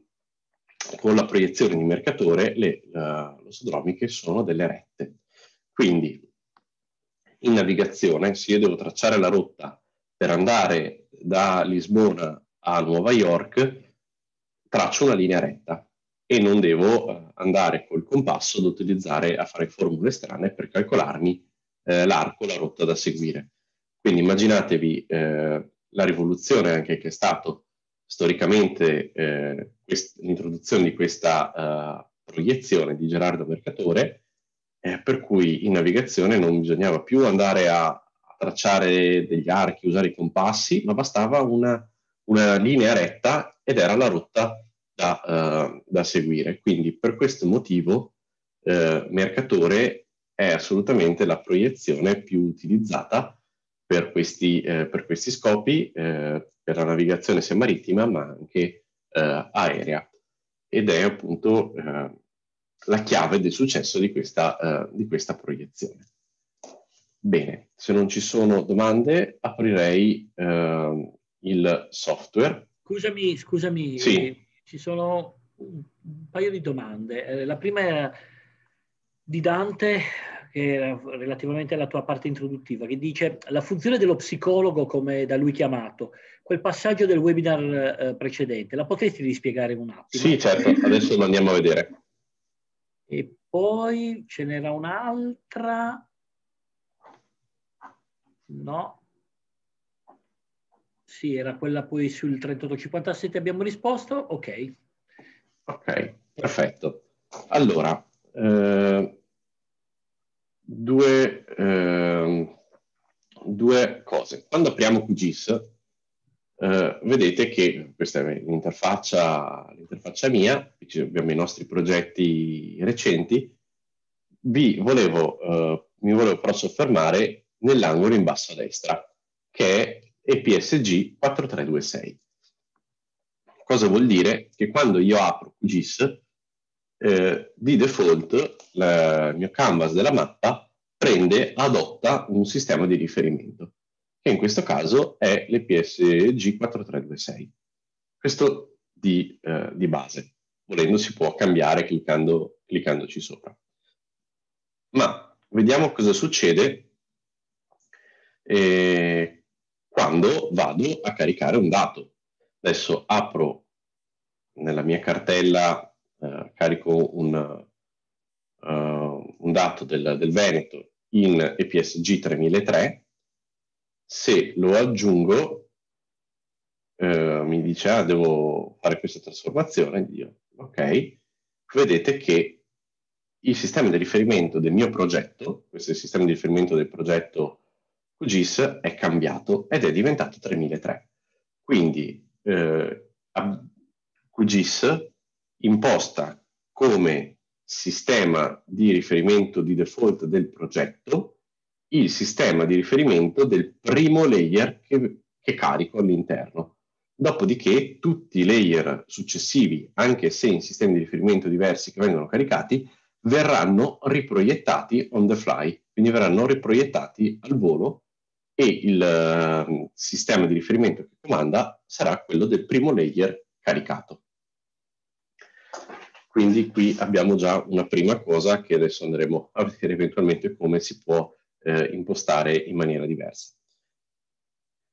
con la proiezione di Mercatore le uh, lossodromiche sono delle rette. Quindi in navigazione, se io devo tracciare la rotta per andare da Lisbona a Nuova York, traccio una linea retta e non devo eh, andare col compasso ad utilizzare a fare formule strane per calcolarmi eh, l'arco, la rotta da seguire. Quindi immaginatevi eh, la rivoluzione anche che è stato storicamente eh, l'introduzione di questa uh, proiezione di Gerardo Mercatore, eh, per cui in navigazione non bisognava più andare a, a tracciare degli archi, usare i compassi, ma bastava una, una linea retta ed era la rotta da, uh, da seguire. Quindi per questo motivo uh, Mercatore è assolutamente la proiezione più utilizzata per questi, eh, per questi scopi, eh, per la navigazione sia marittima ma anche eh, aerea. Ed è appunto eh, la chiave del successo di questa, eh, di questa proiezione. Bene, se non ci sono domande aprirei il software. Scusami, scusami, sì. ci sono un paio di domande. la prima è di Dante, che era relativamente alla tua parte introduttiva, che dice la funzione dello psicologo come da lui chiamato, quel passaggio del webinar eh, precedente, la potresti rispiegare un attimo? Sì, certo, adesso lo andiamo a vedere. E poi ce n'era un'altra. No. Sì, era quella poi sul 3857 abbiamo risposto, ok. Ok, perfetto. Allora, eh, due, eh, due cose. Quando apriamo QGIS, eh, vedete che questa è l'interfaccia, mia, abbiamo i nostri progetti recenti, volevo, eh, mi volevo però soffermare nell'angolo in basso a destra, che è EPSG 4326. Cosa vuol dire? Che quando io apro QGIS, eh, di default il mio canvas della mappa prende, adotta un sistema di riferimento, che in questo caso è l'EPSG 4326. Questo di, eh, di, base. Volendo si può cambiare cliccando, cliccandoci sopra. Ma vediamo cosa succede eh, quando vado a caricare un dato. Adesso apro nella mia cartella eh, carico un, uh, un dato del, del, Veneto in EPSG 3003, se lo aggiungo eh, mi dice ah, devo fare questa trasformazione, io, ok, vedete che il sistema di riferimento del mio progetto, questo è il sistema di riferimento del progetto QGIS, è cambiato ed è diventato 3003. Quindi eh, QGIS imposta come sistema di riferimento di default del progetto il sistema di riferimento del primo layer che, che carico all'interno. Dopodiché tutti i layer successivi, anche se in sistemi di riferimento diversi che vengono caricati, verranno riproiettati on the fly, quindi verranno riproiettati al volo e il uh, sistema di riferimento che comanda sarà quello del primo layer caricato. Quindi qui abbiamo già una prima cosa che adesso andremo a vedere eventualmente come si può eh, impostare in maniera diversa.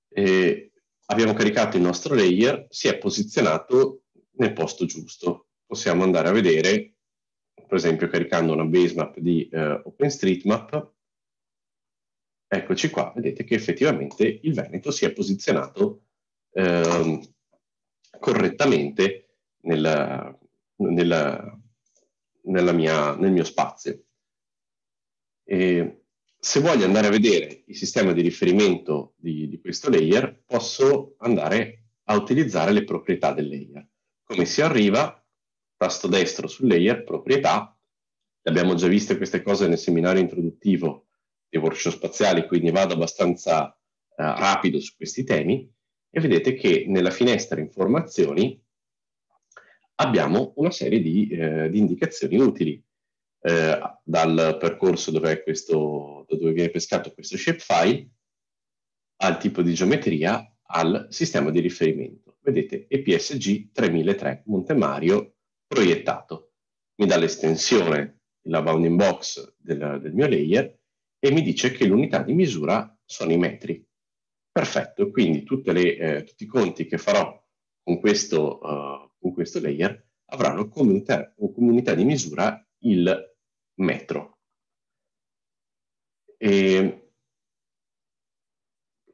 E abbiamo caricato il nostro layer, si è posizionato nel posto giusto. Possiamo andare a vedere, per esempio caricando una base map di eh, OpenStreetMap, eccoci qua, vedete che effettivamente il Veneto si è posizionato eh, correttamente nel, nel, mia, nel mio spazio. E se voglio andare a vedere il sistema di riferimento di, di, questo layer, posso andare a utilizzare le proprietà del layer. Come si arriva? Tasto destro sul layer, proprietà. abbiamo già visto queste cose nel seminario introduttivo dei workshop spaziali, quindi vado abbastanza uh, rapido su questi temi. E vedete che nella finestra informazioni abbiamo una serie di, eh, di indicazioni utili. Eh, dal percorso dove, questo, dove viene pescato questo shapefile, al tipo di geometria, al sistema di riferimento. Vedete EPSG 3003 Montemario proiettato. Mi dà l'estensione, la bounding box del, del mio layer e mi dice che l'unità di misura sono i metri. Perfetto, quindi le, eh, tutti i conti che farò con questo, uh, con questo layer avranno come unità, come unità di misura il metro. E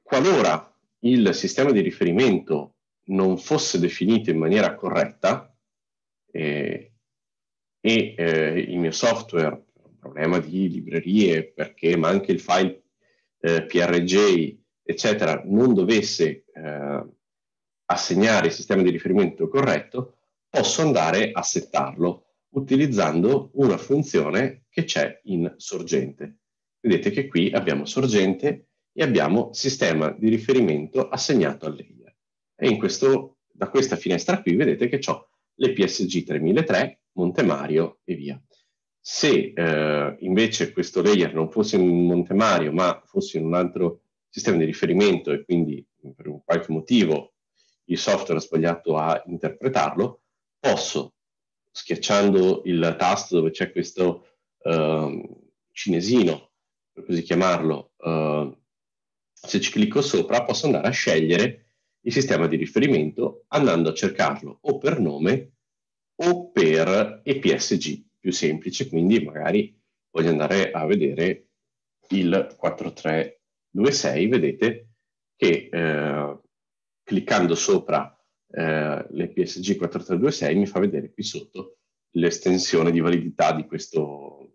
qualora il sistema di riferimento non fosse definito in maniera corretta eh, e eh, il mio software, un problema di librerie perché ma anche il file eh, PRJ, eccetera, non dovesse eh, assegnare il sistema di riferimento corretto, posso andare a settarlo utilizzando una funzione che c'è in sorgente. Vedete che qui abbiamo sorgente e abbiamo sistema di riferimento assegnato al layer. E questo, da questa finestra qui vedete che ho le PSG 3003, Montemario e via. Se eh, invece questo layer non fosse in Montemario ma fosse in un altro sistema di riferimento e quindi mm, per qualche motivo il software ha sbagliato a interpretarlo, posso, schiacciando il tasto dove c'è questo uh, cinesino, per così chiamarlo, uh, se ci clicco sopra, posso andare a scegliere il sistema di riferimento andando a cercarlo o per nome o per EPSG, più semplice, quindi magari voglio andare a vedere il 4326, vedete che eh, cliccando sopra eh, PSG 4326 mi fa vedere qui sotto l'estensione di validità di questo,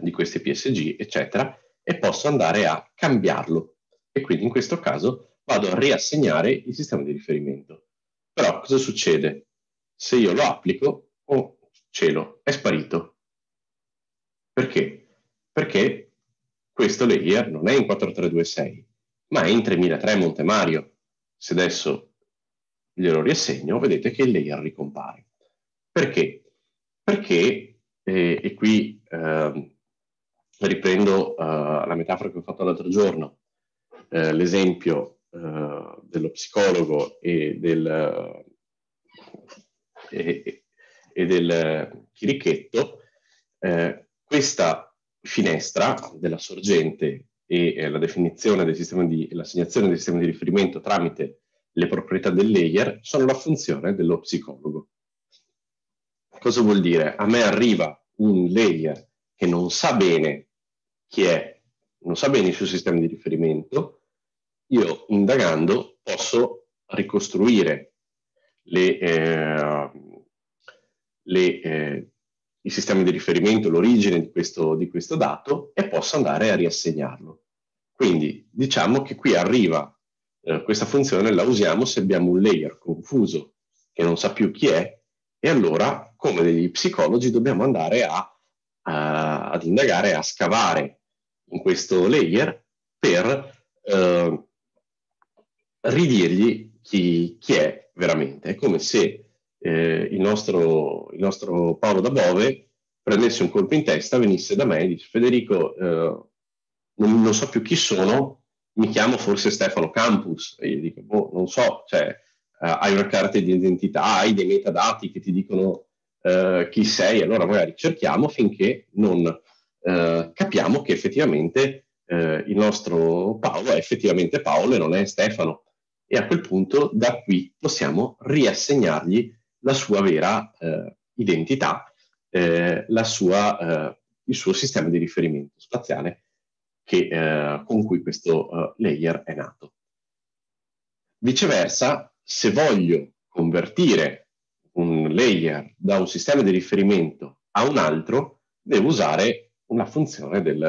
di questo EPSG, eccetera, e posso andare a cambiarlo. E quindi in questo caso vado a riassegnare il sistema di riferimento. Però cosa succede? Se io lo applico, oh cielo, è sparito. Perché? Perché questo layer non è in 4326, ma è in 3003 Mario. Se adesso glielo riassegno, vedete che il layer ricompare. Perché? Perché, eh, e qui eh, riprendo eh, la metafora che ho fatto l'altro giorno, eh, l'esempio eh, dello psicologo e del, eh, e, e del chirichetto, questa finestra della sorgente e eh, la definizione del sistema di, l'assegnazione del sistema di riferimento tramite le proprietà del layer sono la funzione dello psicologo. Cosa vuol dire? A me arriva un layer che non sa bene chi è, non sa bene il suo sistema di riferimento, io indagando posso ricostruire le, eh, le eh, il sistema di riferimento, l'origine di questo, di questo dato e posso andare a riassegnarlo. Quindi diciamo che qui arriva eh, questa funzione, la usiamo se abbiamo un layer confuso che non sa più chi è e allora come degli psicologi dobbiamo andare a, a, ad indagare, a scavare in questo layer per eh, ridirgli chi, chi, è veramente. È come se eh, il, nostro, il, nostro, Paolo da Bove prendesse un colpo in testa, venisse da me e dice Federico, eh, non, non, so più chi sono, mi chiamo forse Stefano Campus. E io dico, boh, non so, cioè, eh, hai una carta di identità, hai dei metadati che ti dicono eh, chi sei, allora magari cerchiamo finché non eh, capiamo che effettivamente eh, il nostro Paolo è effettivamente Paolo e non è Stefano e a quel punto da qui possiamo riassegnargli la sua vera eh, identità, eh, sua, eh, il suo sistema di riferimento spaziale che, eh, con cui questo eh, layer è nato. Viceversa, se voglio convertire un layer da un sistema di riferimento a un altro, devo usare una funzione del,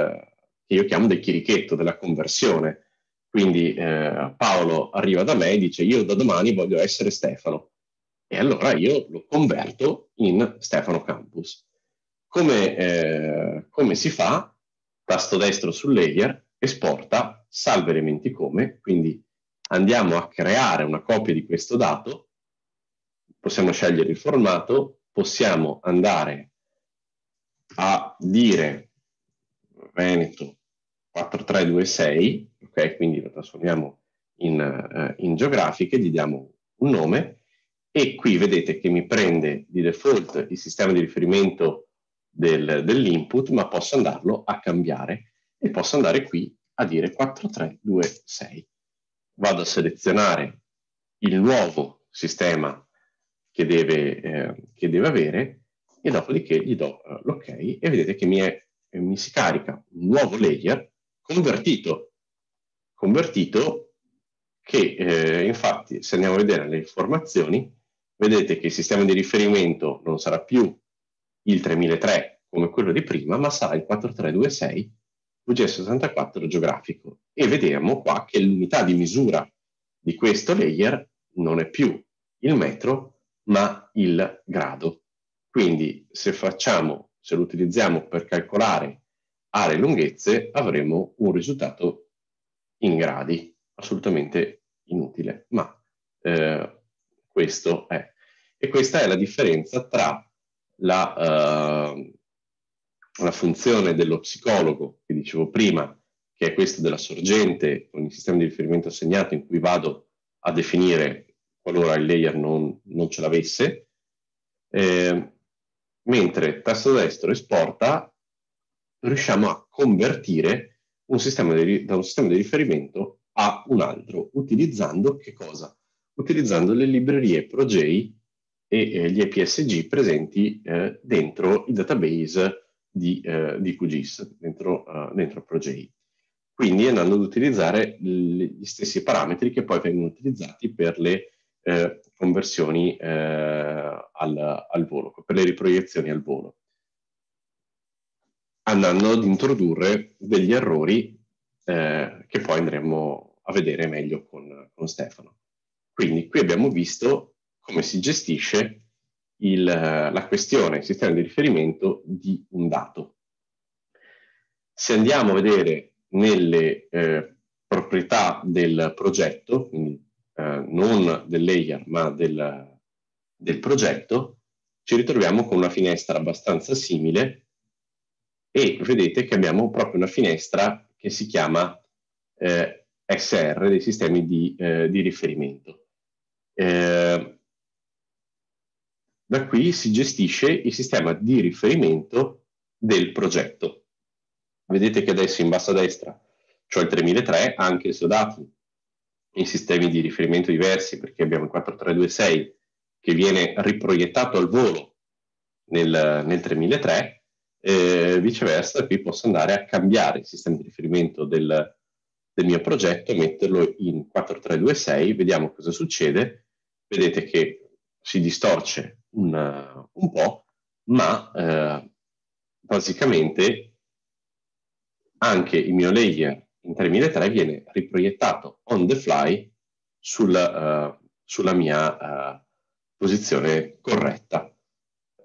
che io chiamo del chirichetto, della conversione. Quindi eh, Paolo arriva da me e dice io da domani voglio essere Stefano. E allora io lo converto in Stefano Campus. Come, eh, come si fa? Tasto destro sul layer, esporta, salve elementi come, quindi andiamo a creare una copia di questo dato, possiamo scegliere il formato, possiamo andare a dire Veneto 4326, ok? Quindi lo trasformiamo in, uh, in geografiche, gli diamo un nome e qui vedete che mi prende di default il sistema di riferimento del, dell'input, ma posso andarlo a cambiare e posso andare qui a dire 4326. Vado a selezionare il nuovo sistema che deve, eh, che deve avere e dopodiché gli do uh, l'ok e vedete che mi, è, eh, mi si carica un nuovo layer convertito, convertito che eh, infatti se andiamo a vedere le informazioni vedete che il sistema di riferimento non sarà più il 3003 come quello di prima, ma sarà il 4326 UGS64 geografico. E vediamo qua che l'unità di misura di questo layer non è più il metro, ma il grado. Quindi se facciamo, se lo utilizziamo per calcolare aree e lunghezze, avremo un risultato in gradi, assolutamente inutile, ma eh, questo è. E questa è la differenza tra la, eh, la funzione dello psicologo, che dicevo prima, che è questa della sorgente con il sistema di riferimento assegnato in cui vado a definire qualora il layer non, non ce l'avesse, eh, mentre tasto destro esporta riusciamo a convertire un sistema di, da un sistema di riferimento a un altro, utilizzando che cosa? utilizzando le librerie ProJ e eh, gli EPSG presenti eh, dentro il database di, eh, di QGIS, dentro, uh, dentro ProJ. Quindi andando ad utilizzare gli stessi parametri che poi vengono utilizzati per le eh, conversioni eh, al, al volo, per le riproiezioni al volo andando ad introdurre degli errori eh, che poi andremo a vedere meglio con, con Stefano. Quindi qui abbiamo visto come si gestisce il, la questione, il sistema di riferimento di un dato. Se andiamo a vedere nelle eh, proprietà del progetto, quindi eh, non del layer ma del, del progetto, ci ritroviamo con una finestra abbastanza simile e vedete che abbiamo proprio una finestra che si chiama eh, SR, dei sistemi di, eh, di riferimento. Eh, da qui si gestisce il sistema di riferimento del progetto. Vedete che adesso in basso a destra c'è il 3003, anche se ho dati in sistemi di riferimento diversi, perché abbiamo il 4326 che viene riproiettato al volo nel, nel 3003, eh, viceversa qui posso andare a cambiare il sistema di riferimento del, del mio progetto, e metterlo in 4326, vediamo cosa succede, vedete che si distorce un, eh, un po', ma eh, basicamente anche il mio layer in 3003 viene riproiettato on the fly sul, uh, sulla mia uh, posizione corretta,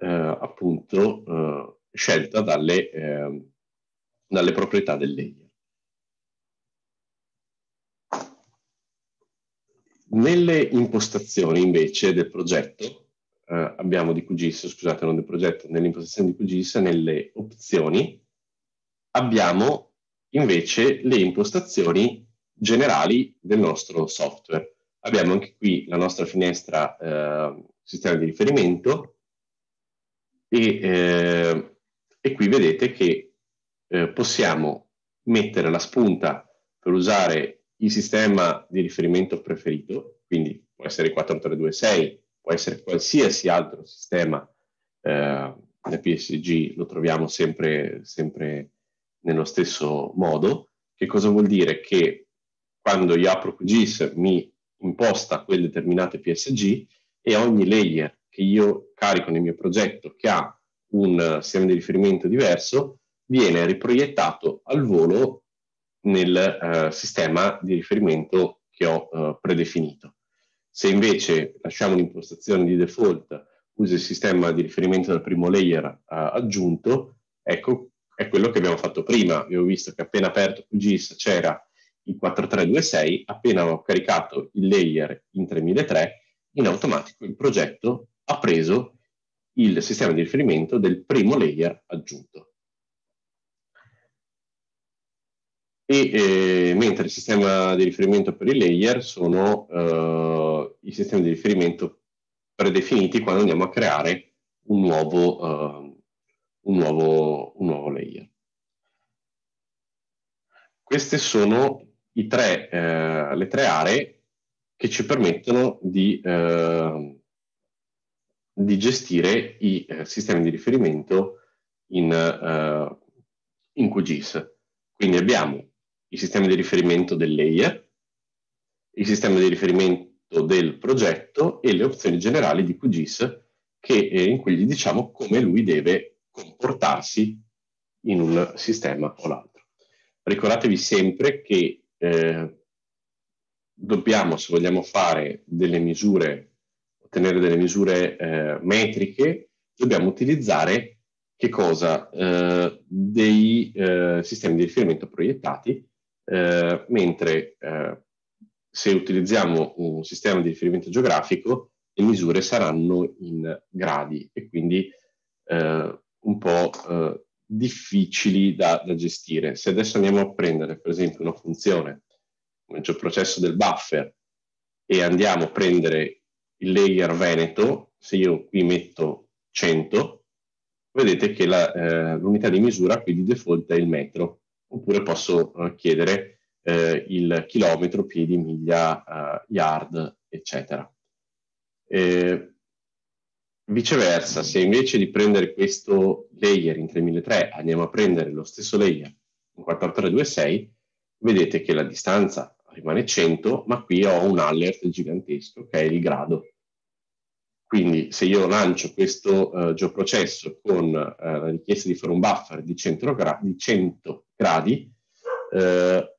uh, appunto scelta dalle, dalle proprietà del layer. Nelle impostazioni invece del progetto, eh, abbiamo di QGIS, scusate, non del progetto, nelle impostazioni di QGIS, nelle opzioni, abbiamo invece le impostazioni generali del nostro software. Abbiamo anche qui la nostra finestra eh, sistema di riferimento e, eh, e qui vedete che eh, possiamo mettere la spunta per usare il sistema di riferimento preferito, quindi può essere 4326, può essere qualsiasi altro sistema eh, da PSG, lo troviamo sempre, sempre nello stesso modo. Che cosa vuol dire? Che quando io apro QGIS mi imposta quel determinato PSG e ogni layer che io carico nel mio progetto che ha un sistema di riferimento diverso viene riproiettato al volo nel eh, sistema di riferimento che ho eh, predefinito. Se invece lasciamo l'impostazione di default, uso il sistema di riferimento del primo layer eh, aggiunto, ecco, è quello che abbiamo fatto prima. Abbiamo visto che appena aperto QGIS c'era il 4326, appena ho caricato il layer in 3003, in automatico il progetto ha preso il sistema di riferimento del primo layer aggiunto. e, eh, mentre il sistema di riferimento per i layer sono eh, i sistemi di riferimento predefiniti quando andiamo a creare un nuovo, eh, un nuovo, un nuovo layer. Queste sono tre, eh, le tre aree che ci permettono di, eh, di gestire i sistemi di riferimento in, in QGIS. Quindi abbiamo il sistema di riferimento del layer, il sistema di riferimento del progetto e le opzioni generali di QGIS che, eh, in cui gli diciamo come lui deve comportarsi in un sistema o l'altro. Ricordatevi sempre che eh, dobbiamo, se vogliamo fare delle misure, ottenere delle misure eh, metriche, dobbiamo utilizzare che cosa? Eh, dei eh, sistemi di riferimento proiettati eh, mentre eh, se utilizziamo un sistema di riferimento geografico le misure saranno in gradi e quindi eh, un po' eh, difficili da, da, gestire. Se adesso andiamo a prendere per esempio una funzione come c'è il processo del buffer e andiamo a prendere il layer Veneto, se io qui metto 100, vedete che eh, l'unità eh, di misura qui di default è il metro oppure posso eh, chiedere eh, il chilometro, piedi, miglia, eh, yard, eccetera. Eh, viceversa, se invece di prendere questo layer in 3003 andiamo a prendere lo stesso layer in 4326, vedete che la distanza rimane 100, ma qui ho un alert gigantesco che è il grado quindi se io lancio questo eh, geoprocesso con eh, la richiesta di fare un buffer di 100, gra di 100 gradi, eh,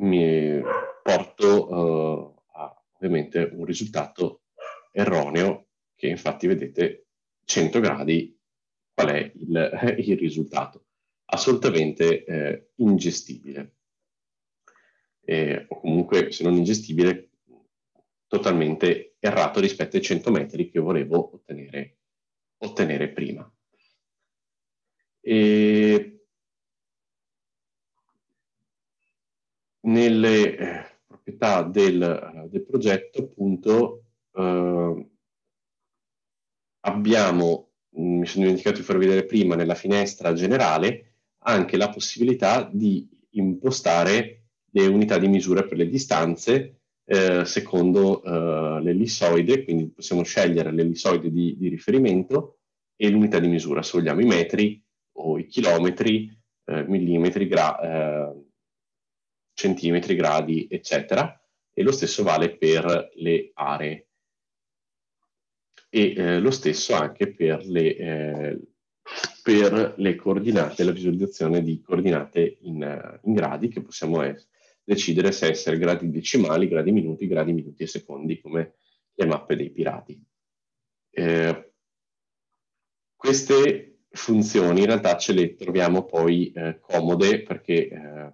mi porto eh, a ovviamente un risultato erroneo che infatti vedete 100 gradi qual è il, [LAUGHS] il risultato. Assolutamente eh, ingestibile. Eh, o comunque se non ingestibile totalmente errato rispetto ai 100 metri che volevo ottenere, ottenere prima. E nelle eh, proprietà del, eh, del, progetto, appunto, eh, abbiamo, mm, mi sono dimenticato di far vedere prima, nella finestra generale, anche la possibilità di impostare le unità di misura per le distanze, eh, secondo eh, l'ellissoide, quindi possiamo scegliere l'ellissoide di, di, riferimento e l'unità di misura, se vogliamo i metri o i chilometri, eh, millimetri, gra eh, centimetri, gradi, eccetera. E lo stesso vale per le aree. E eh, lo stesso anche per le, eh, per le coordinate, la visualizzazione di coordinate in, in gradi che possiamo essere decidere se essere gradi decimali, gradi minuti, gradi minuti e secondi come le mappe dei pirati. Eh, queste funzioni in realtà ce le troviamo poi eh, comode perché eh,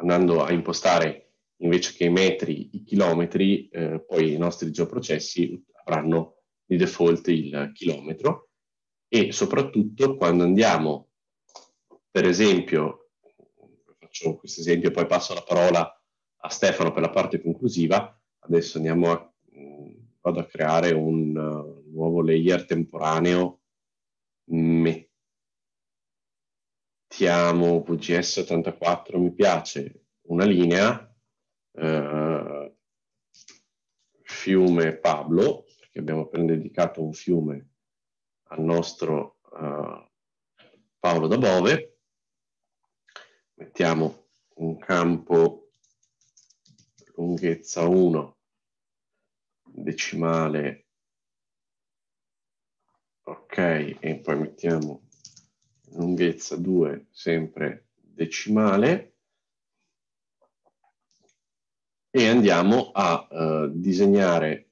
andando a impostare invece che i metri, i chilometri, eh, poi i nostri geoprocessi avranno di default il chilometro e soprattutto quando andiamo per esempio faccio questo esempio, poi passo la parola a Stefano per la parte conclusiva. Adesso andiamo a, mm, vado a creare un uh, nuovo layer temporaneo. Mettiamo VGS84, mi piace, una linea, uh, fiume Pablo, perché abbiamo appena dedicato un fiume al nostro uh, Paolo da Bove, mettiamo un campo lunghezza 1 decimale ok e poi mettiamo lunghezza 2 sempre decimale e andiamo a uh, disegnare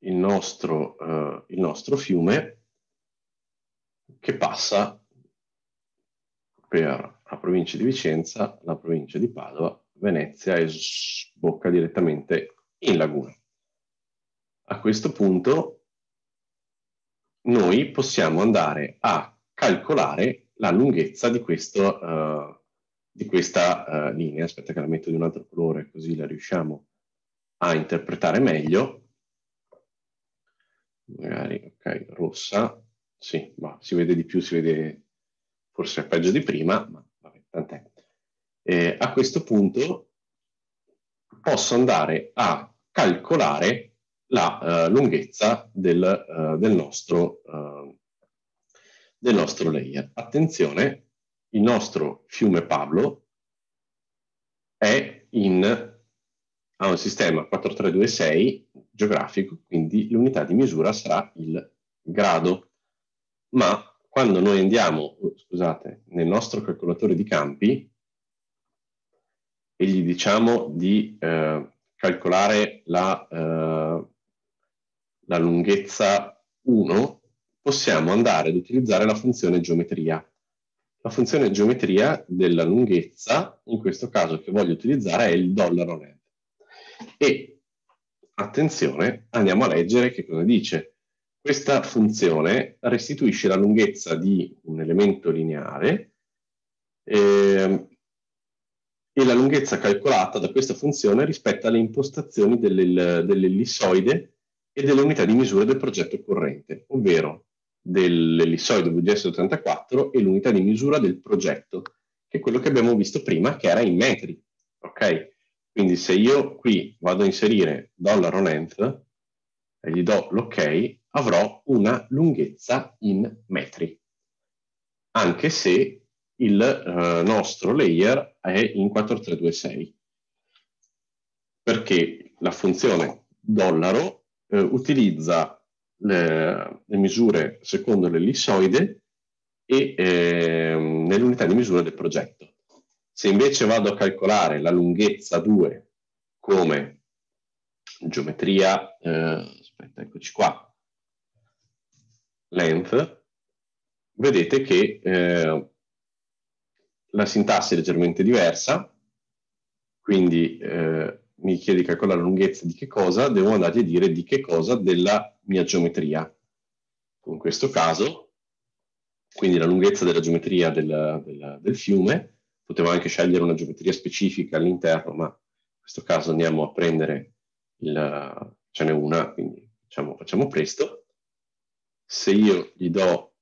il nostro, uh, il nostro fiume che passa per la provincia di Vicenza, la provincia di Padova, Venezia e sbocca direttamente in laguna. A questo punto noi possiamo andare a calcolare la lunghezza di, questo, uh, di questa uh, linea. Aspetta che la metto di un altro colore così la riusciamo a interpretare meglio. Magari, ok, rossa. Sì, ma si vede di più, si vede forse peggio di prima, ma Tant'è. Eh, a questo punto posso andare a calcolare la uh, lunghezza del, uh, del, nostro, uh, del, nostro, layer. Attenzione, il nostro fiume Pablo è in, ha un sistema 4326 geografico, quindi l'unità di misura sarà il grado, ma quando noi andiamo, oh, scusate, nel nostro calcolatore di campi e gli diciamo di eh, calcolare la, eh, la lunghezza 1, possiamo andare ad utilizzare la funzione geometria. La funzione geometria della lunghezza, in questo caso che voglio utilizzare, è il dollaro net. E attenzione, andiamo a leggere che cosa dice questa funzione restituisce la lunghezza di un elemento lineare eh, e la lunghezza calcolata da questa funzione rispetto alle impostazioni dell'ellissoide e delle unità di misura del progetto corrente, ovvero dell'ellissoide VGS84 e l'unità di misura del progetto, che è quello che abbiamo visto prima, che era in metri. Ok? Quindi se io qui vado a inserire dollaro length, e gli do l'ok, avrò una lunghezza in metri, anche se il eh, nostro layer è in 4326, perché la funzione dollaro eh, utilizza le, le, misure secondo l'ellissoide e eh, nell'unità di misura del progetto. Se invece vado a calcolare la lunghezza 2 come geometria eh, aspetta, eccoci qua, length, vedete che eh, la sintassi è leggermente diversa, quindi eh, mi chiede di calcolare la lunghezza di che cosa, devo andare a dire di che cosa della mia geometria. In questo caso, quindi la lunghezza della geometria del, del, del fiume, potevo anche scegliere una geometria specifica all'interno, ma in questo caso andiamo a prendere, il, ce n'è una, quindi diciamo, facciamo presto, se io gli do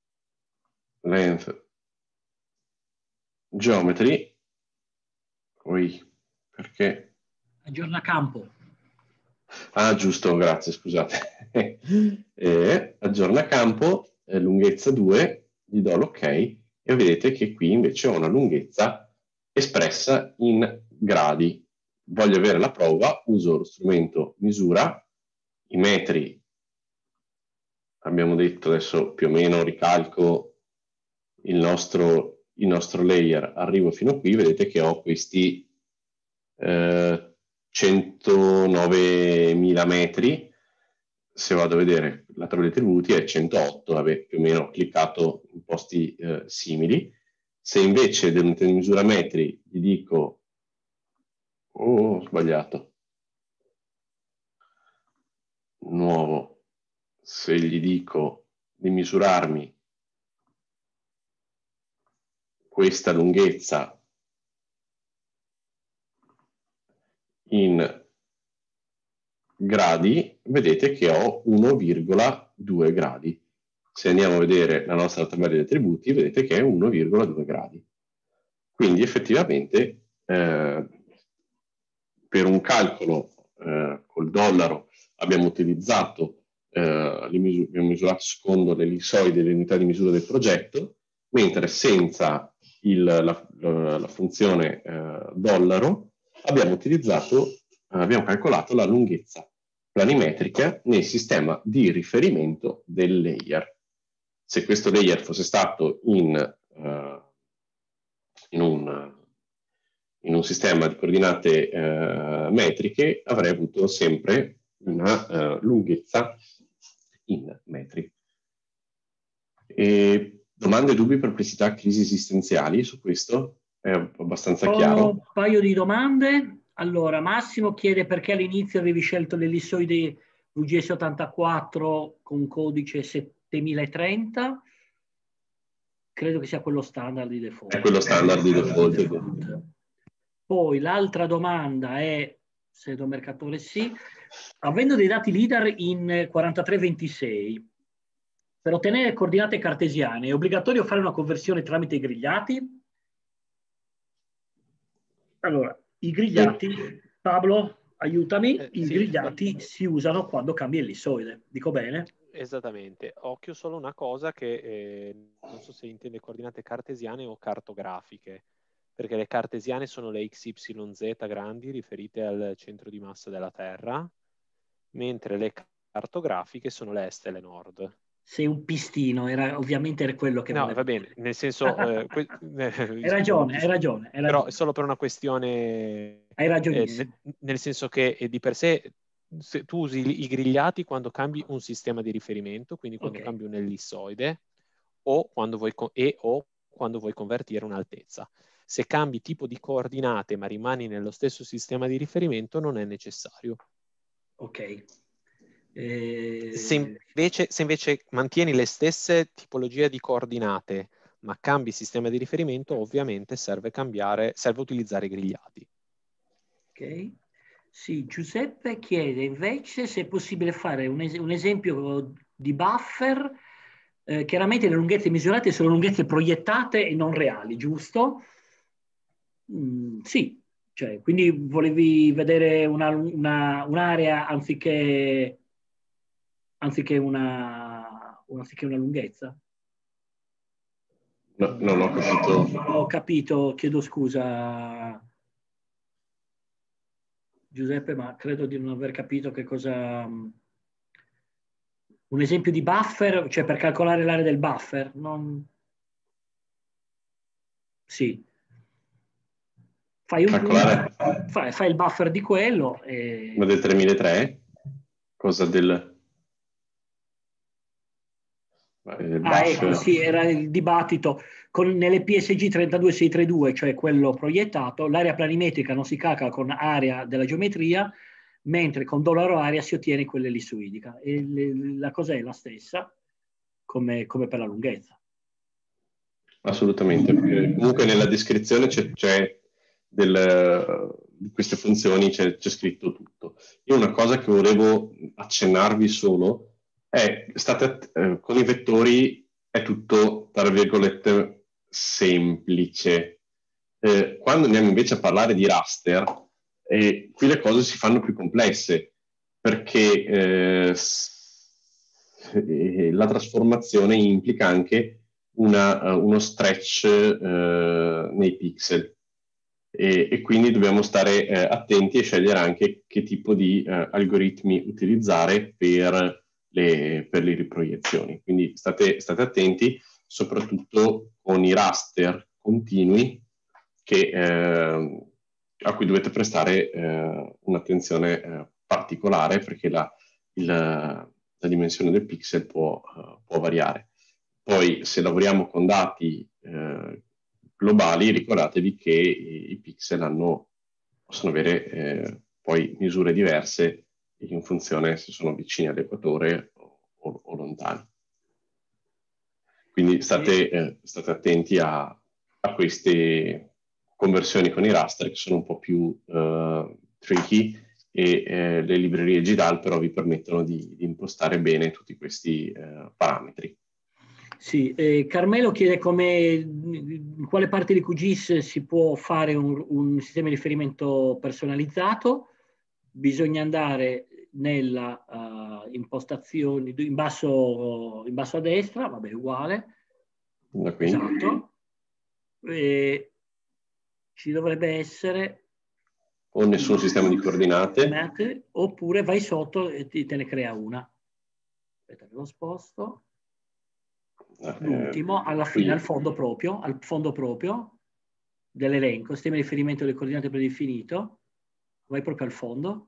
length geometry, poi perché... Aggiorna campo. Ah, giusto, grazie, scusate. [LAUGHS] eh, aggiorna campo, eh, lunghezza 2, gli do l'ok e vedete che qui invece ho una lunghezza espressa in gradi. Voglio avere la prova, uso lo strumento misura, i metri abbiamo detto adesso più o meno ricalco il nostro, il nostro layer, arrivo fino a qui, vedete che ho questi eh, 109.000 metri, se vado a vedere la tabella dei tributi è 108, vabbè, più o meno ho cliccato in posti eh, simili. Se invece dell'unità di misura metri gli dico, oh, ho sbagliato, nuovo se gli dico di misurarmi questa lunghezza in gradi, vedete che ho 1,2 gradi. Se andiamo a vedere la nostra tabella di attributi, vedete che è 1,2 gradi. Quindi effettivamente eh, per un calcolo eh, col dollaro abbiamo utilizzato eh, li misur- abbiamo misurato secondo le lisoide dell'unità di misura del progetto, mentre senza il, la, la, la, funzione eh, dollaro abbiamo utilizzato, eh, abbiamo calcolato la lunghezza planimetrica nel sistema di riferimento del layer. Se questo layer fosse stato in, eh, in, un, in un, sistema di coordinate eh, metriche, avrei avuto sempre una eh, lunghezza in metri. E domande, dubbi, perplessità, crisi esistenziali su questo? È abbastanza Ho chiaro. Un paio di domande. Allora, Massimo chiede perché all'inizio avevi scelto l'ellissoide VGS 84 con codice 7030. Credo che sia quello standard di default. È quello standard Di default. Poi l'altra domanda è, se do mercatore sì, Avendo dei dati LIDAR in 4326, per ottenere coordinate cartesiane è obbligatorio fare una conversione tramite i grigliati? Allora, i grigliati, Pablo, aiutami, eh, i sì, grigliati si usano quando cambia ellissoide, dico bene? Esattamente, occhio solo una cosa che eh, non so se intende coordinate cartesiane o cartografiche, perché le cartesiane sono le XYZ grandi riferite al centro di massa della Terra, mentre le cartografiche sono le est e le nord. Sei un pistino, era, ovviamente era quello che... No, va bene, nel senso... eh, [LAUGHS] que... Eh, hai ragione, hai ragione. Hai Però ragione. solo per una questione... Hai ragione. Eh, nel senso che eh, di per sé tu usi i grigliati quando cambi un sistema di riferimento, quindi quando okay. cambi un ellissoide o quando vuoi, e o quando vuoi convertire un'altezza. Se cambi tipo di coordinate ma rimani nello stesso sistema di riferimento non è necessario ok. E... Eh, se, invece, se, invece, mantieni le stesse tipologie di coordinate, ma cambi sistema di riferimento, ovviamente serve cambiare, serve utilizzare i grigliati. Ok. Sì, Giuseppe chiede invece se è possibile fare un, es un esempio di buffer. Eh, chiaramente le lunghezze misurate sono lunghezze proiettate e non reali, giusto? Mm, sì, cioè, quindi volevi vedere una, una, un'area anziché, anziché, una, anziché una lunghezza? No, non ho capito. Ho capito, chiedo scusa Giuseppe, ma credo di non aver capito che cosa... Mm, un esempio di buffer, cioè per calcolare l'area del buffer? Non... Sì, Fai, un, fai, fai il buffer di quello. E... Ma del 3003? Cosa del... Ah, ecco, sì, era il dibattito con, nelle PSG 32632, cioè quello proiettato, l'area planimetrica non si calcola con area della geometria, mentre con dollaro aria si ottiene quella ellissoidica. E le, la cosa è la stessa come, come per la lunghezza. Assolutamente. Comunque nella descrizione c'è, c'è del, di queste funzioni c'è, c'è, scritto tutto. Io una cosa che volevo accennarvi solo è, state, eh, con i vettori è tutto, tra virgolette, semplice. Eh, quando andiamo invece a parlare di raster, eh, qui le cose si fanno più complesse, perché eh, eh la trasformazione implica anche una, eh, uno stretch eh, nei pixel e, e quindi dobbiamo stare eh, attenti e scegliere anche che tipo di eh, algoritmi utilizzare per le, per le riproiezioni. Quindi state, state, attenti soprattutto con i raster continui che, eh, a cui dovete prestare eh, un'attenzione eh, particolare perché la, il, la, dimensione del pixel può, uh, può variare. Poi se lavoriamo con dati eh, globali, ricordatevi che i, i pixel hanno, possono avere eh, poi misure diverse in funzione se sono vicini all'equatore o, o lontani. Quindi state, eh, state attenti a, a, queste conversioni con i raster che sono un po' più eh, tricky e eh, le librerie GDAL però vi permettono di, di impostare bene tutti questi eh, parametri. Sì, eh, Carmelo chiede come, in quale parte di QGIS si può fare un, un sistema di riferimento personalizzato. Bisogna andare nella uh, impostazione in basso, in basso, a destra, vabbè, uguale. Da qui. Esatto. E ci dovrebbe essere o nessun sistema di coordinate oppure vai sotto e te ne crea una aspetta che lo sposto Ah, l'ultimo, ehm, alla fine, al fondo proprio, al fondo proprio dell'elenco, sistema di riferimento delle coordinate predefinito, vai proprio al fondo.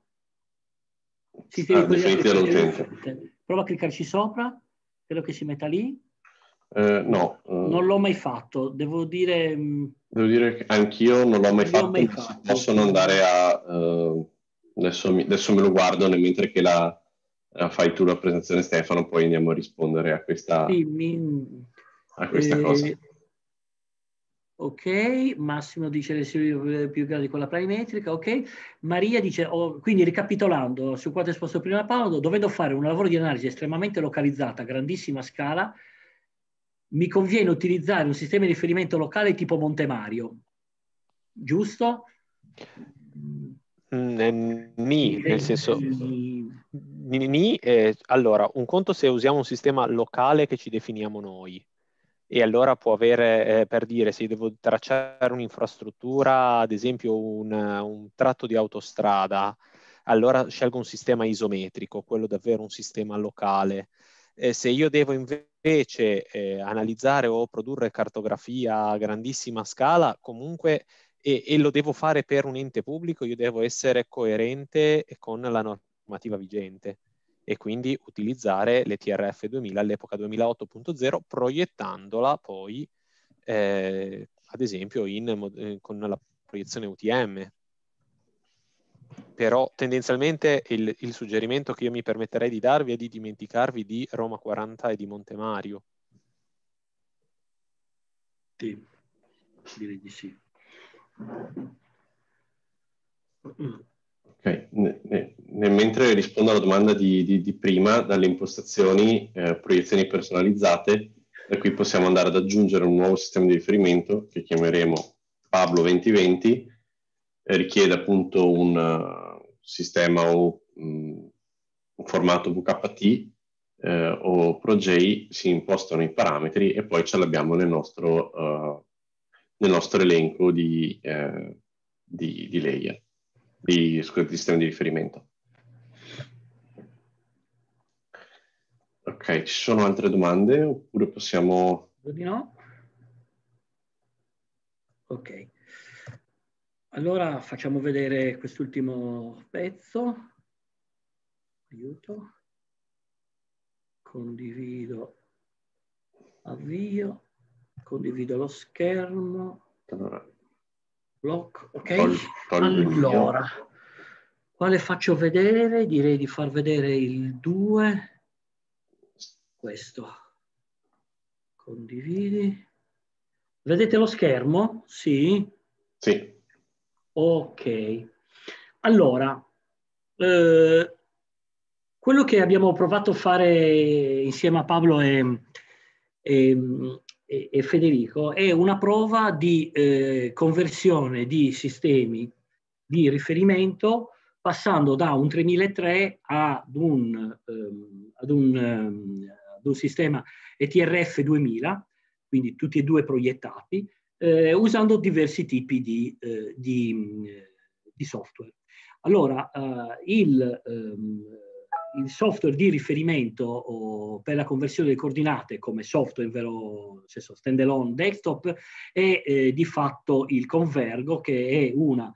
Sistema ah, definiti dall'utente. Prova a cliccarci sopra, credo che si metta lì. Eh, no. Eh, non l'ho mai fatto, devo dire... Mm, devo dire che anch'io non l'ho mai, fatto, mai fatto. Possono andare a... Uh, adesso, mi, adesso me lo guardo mentre che la Ah, fai tu la presentazione Stefano, poi andiamo a rispondere a questa, sì, a questa eh... cosa. Ok, Massimo dice le serie più grandi con la planimetrica, ok. Maria dice, oh, quindi ricapitolando su quanto è esposto prima Paolo, dovendo fare un lavoro di analisi estremamente localizzata, a grandissima scala, mi conviene utilizzare un sistema di riferimento locale tipo Montemario, giusto? Ni, mm, eh, nel senso, ni, eh, allora, un conto se usiamo un sistema locale che ci definiamo noi e allora può avere, eh, per dire, se devo tracciare un'infrastruttura, ad esempio un, un tratto di autostrada, allora scelgo un sistema isometrico, quello davvero un sistema locale. Eh, se io devo invece eh, analizzare o produrre cartografia a grandissima scala, comunque e, e, lo devo fare per un ente pubblico, io devo essere coerente con la normativa vigente e quindi utilizzare le TRF 2000 all'epoca 2008.0 proiettandola poi eh, ad esempio in, eh, con la proiezione UTM. Però tendenzialmente il, il suggerimento che io mi permetterei di darvi è di dimenticarvi di Roma 40 e di Montemario. Sì, direi di sì. Ok, nel, nel, mentre rispondo alla domanda di, di, di prima, dalle impostazioni, eh, proiezioni personalizzate, da qui possiamo andare ad aggiungere un nuovo sistema di riferimento che chiameremo Pablo 2020, eh, richiede appunto un uh, sistema o um, un formato VKT eh, o ProJ, si impostano i parametri e poi ce l'abbiamo nel nostro uh, nel nostro elenco di, eh, di, di layer, di, scusate, di sistema di riferimento. Ok, ci sono altre domande oppure possiamo... No. Ok. Allora facciamo vedere quest'ultimo pezzo. Aiuto. Condivido. Avvio. Condivido lo schermo. Allora. Lock, ok. Tol, allora, quale faccio vedere? Direi di far vedere il 2. Questo. Condividi. Vedete lo schermo? Sì? Sì. Ok. Allora, eh, quello che abbiamo provato a fare insieme a Paolo è, e, e, e Federico, è una prova di eh, conversione di sistemi di riferimento passando da un 3003 ehm, ad un, um, ad un, um, ad un sistema ETRF 2000, quindi tutti e due proiettati, eh, usando diversi tipi di, eh, di, mm, di software. Allora, eh, il, ehm, il software di riferimento per la conversione delle coordinate come software, in vero senso standalone desktop, è eh, di fatto il Convergo, che è una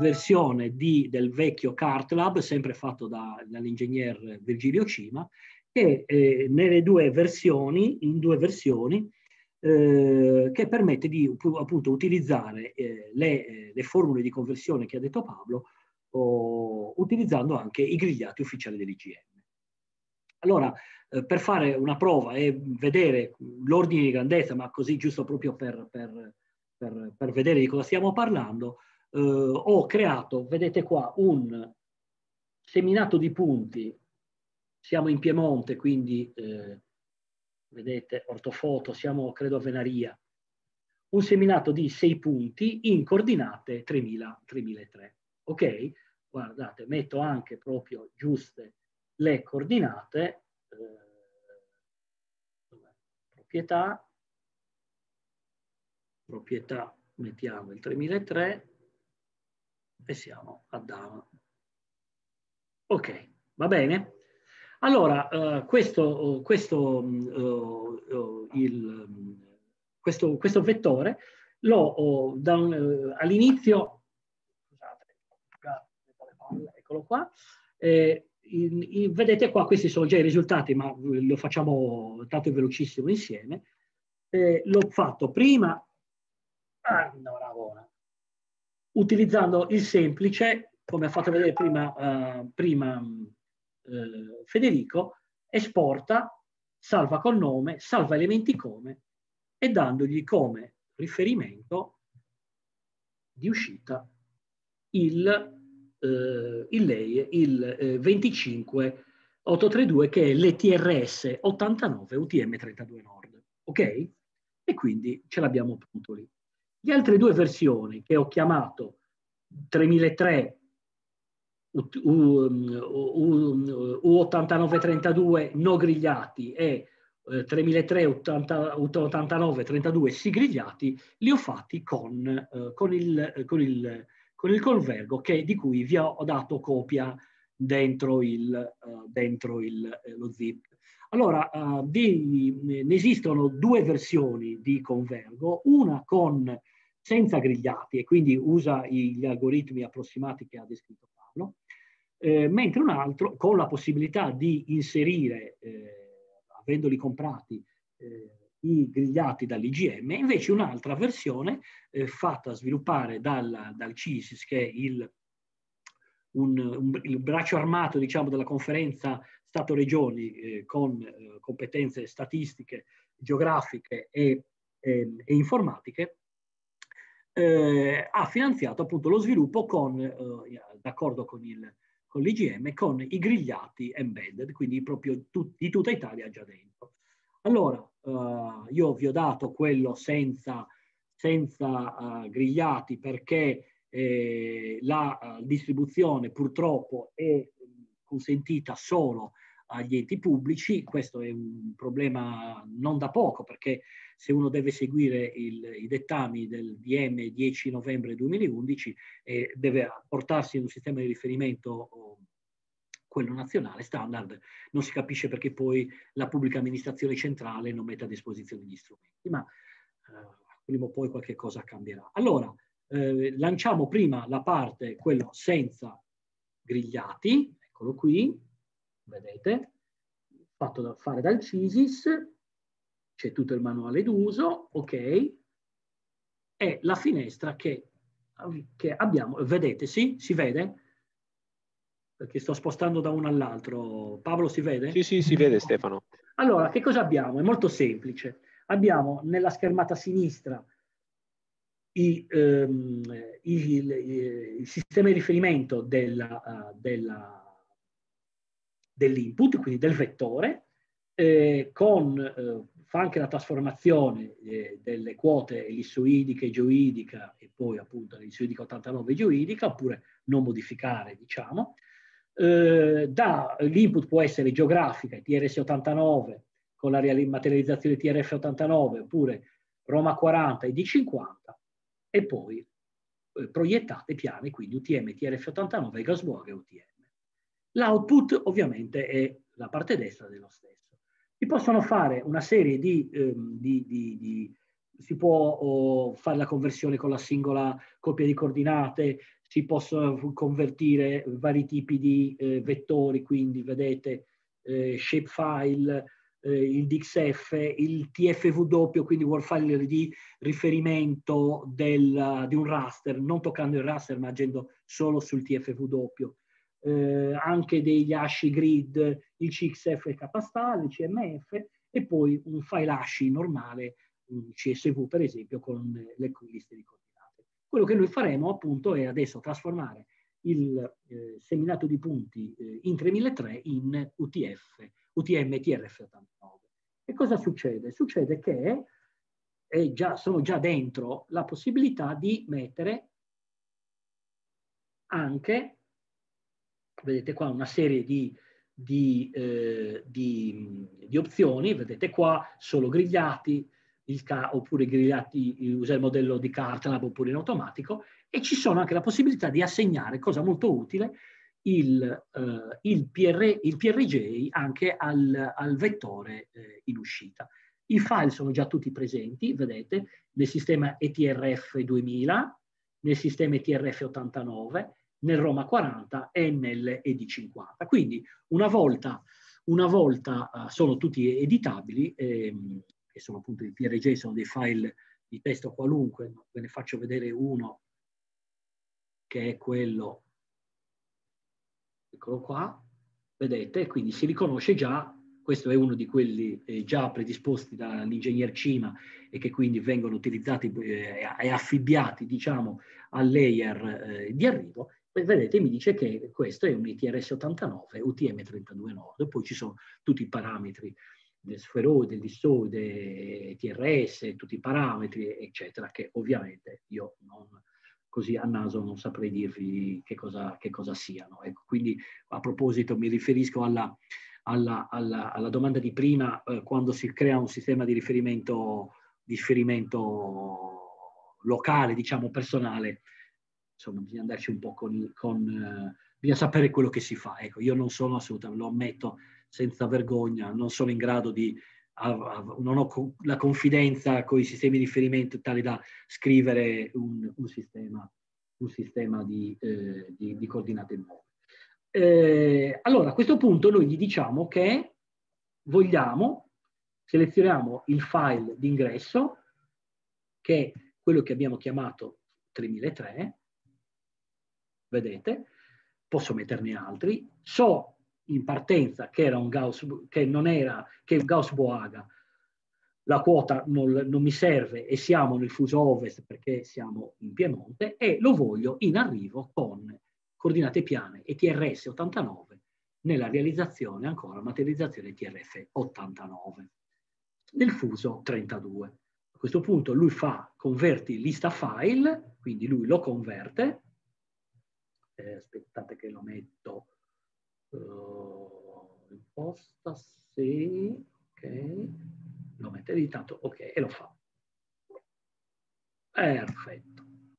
versione di, del vecchio Cartlab, sempre fatto da, dall'ingegner Virgilio Cima, che eh, nelle due versioni, in due versioni, eh, che permette di appunto utilizzare eh, le, eh, le formule di conversione che ha detto Pablo o, utilizzando anche i grigliati ufficiali dell'IGM. Allora, eh, per fare una prova e vedere l'ordine di grandezza, ma così giusto proprio per, per, per, per vedere di cosa stiamo parlando, eh, ho creato, vedete qua, un seminato di punti. Siamo in Piemonte, quindi eh, vedete ortofoto, siamo credo a Venaria. Un seminato di sei punti in coordinate 3000, 3003 ok, guardate, metto anche proprio giuste le coordinate, eh, proprietà, proprietà, mettiamo il 3003 e siamo a Dama. Ok, va bene? Allora, eh, questo, questo, eh, eh il, questo, questo, vettore eh, eh, all'inizio eccolo qua. Eh, in, in, vedete qua, questi sono già i risultati, ma lo facciamo tanto velocissimo insieme. Eh, l'ho fatto prima, ah, no, utilizzando il semplice, come ha fatto vedere prima, uh, prima uh, Federico, esporta, salva col nome, salva elementi come e dandogli come riferimento di uscita il eh, il lei il eh, 25832 che è l'ETRS 89 UTM 32 Nord. Ok? E quindi ce l'abbiamo appunto lì. Le altre due versioni che ho chiamato 3003 U8932 no grigliati e 3003 eh, U8932 sì grigliati, li ho fatti con, eh, con il, con il con il convergo che, di cui vi ho dato copia dentro, il, uh, dentro il, eh, lo zip. Allora, uh, eh, di, ne esistono due versioni di Convergo, una con senza grigliati e quindi usa gli algoritmi approssimati che ha descritto Pablo, eh, mentre un altro con la possibilità di inserire, eh, avendoli comprati, eh, grigliati dall'IGM, invece un'altra versione eh, fatta sviluppare dal, dal CISIS, che è il, un, un, il braccio armato diciamo, della conferenza Stato-Regioni eh, con eh, competenze statistiche, geografiche e, e, e informatiche, eh, ha finanziato appunto lo sviluppo con, eh, d'accordo con, il, con l'IGM, con i grigliati embedded, quindi proprio tut, di tutta Italia già dentro. Allora, uh, io vi ho dato quello senza, senza uh, grigliati perché eh, la uh, distribuzione purtroppo è mm, consentita solo agli enti pubblici, questo è un problema non da poco perché se uno deve seguire il, i dettami del DM 10 novembre 2011 eh, deve portarsi in un sistema di riferimento oh, quello nazionale standard. Non si capisce perché poi la pubblica amministrazione centrale non mette a disposizione gli strumenti, ma eh, prima o poi qualche cosa cambierà. Allora, eh, lanciamo prima la parte, quello senza grigliati, eccolo qui, vedete, fatto da, fare dal CISIS, c'è tutto il manuale d'uso, ok, è la finestra che, che abbiamo, vedete, sì, si vede? che sto spostando da uno all'altro. Paolo si vede? Sì, sì, si vede Stefano. Allora, che cosa abbiamo? È molto semplice. Abbiamo nella schermata sinistra i, ehm, i, il, il, sistema di riferimento della, eh, della, dell'input, quindi del vettore, eh, con, eh, fa anche la trasformazione eh, delle quote e gioidica e poi appunto ellissoidica 89 gioidica, oppure non modificare, diciamo, eh, da, l'input può essere geografica, TRS89 con la materializzazione TRF89 oppure Roma 40 e D50 e poi eh, proiettate piani, quindi UTM, TRF89 e e UTM. L'output ovviamente è la parte destra dello stesso. Si possono fare una serie di, ehm, di, di, di si può oh, fare la conversione con la singola coppia di coordinate, si possono convertire vari tipi di eh, vettori, quindi vedete eh, shapefile, eh, il DXF, il TFW, quindi file di riferimento del, di un raster, non toccando il raster ma agendo solo sul TFW. Eh, anche degli asci grid, il CXF e Kstyle, il CMF e poi un file asci normale, un CSV per esempio, con le liste di codice. Quello che noi faremo appunto è adesso trasformare il eh, seminato di punti eh, Intre 1003 in UTF, UTM TRF 89. E cosa succede? Succede che già, sono già dentro la possibilità di mettere anche, vedete qua una serie di, di, eh, di, di opzioni, vedete qua solo grigliati, oppure grigliati, usare il modello di Cartlab oppure in automatico, e ci sono anche la possibilità di assegnare, cosa molto utile, il, eh, il, PR, il PRJ anche al, al vettore eh, in uscita. I file sono già tutti presenti, vedete, nel sistema ETRF 2000, nel sistema ETRF 89, nel Roma 40 e nell'ED 50. Quindi una volta, una volta eh, sono tutti editabili, ehm, che sono appunto i PRG, sono dei file di testo qualunque, ve ne faccio vedere uno che è quello, eccolo qua, vedete, quindi si riconosce già, questo è uno di quelli eh, già predisposti dall'ingegner Cima e che quindi vengono utilizzati eh, e affibbiati, diciamo, al layer eh, di arrivo, vedete mi dice che questo è un ITRS 89 UTM 32 Nord, poi ci sono tutti i parametri del sferoide, distode, TRS, tutti i parametri, eccetera, che ovviamente io non, così a naso non saprei dirvi che cosa, che cosa siano. Ecco, quindi a proposito mi riferisco alla, alla, alla, alla domanda di prima, eh, quando si crea un sistema di riferimento, di riferimento locale, diciamo personale, insomma bisogna andarci un po' con, con eh, bisogna sapere quello che si fa. Ecco, io non sono assolutamente, lo ammetto, senza vergogna, non sono in grado di, non ho la confidenza con i sistemi di riferimento tale da scrivere un, un sistema, un sistema di, eh, di, di coordinate nuove. Eh, allora, a questo punto noi gli diciamo che vogliamo, selezioniamo il file d'ingresso, che è quello che abbiamo chiamato 3003, vedete, posso metterne altri, so in partenza che, era un Gauss, che non era che il Gauss-Boaga, la quota non, non, mi serve e siamo nel fuso ovest perché siamo in Piemonte e lo voglio in arrivo con coordinate piane e TRS 89 nella realizzazione ancora materializzazione TRF 89 nel fuso 32. A questo punto lui fa converti lista file, quindi lui lo converte, eh, aspettate che lo metto uh, imposta, sì, ok, lo mette lì, tanto ok, e lo fa. Perfetto. non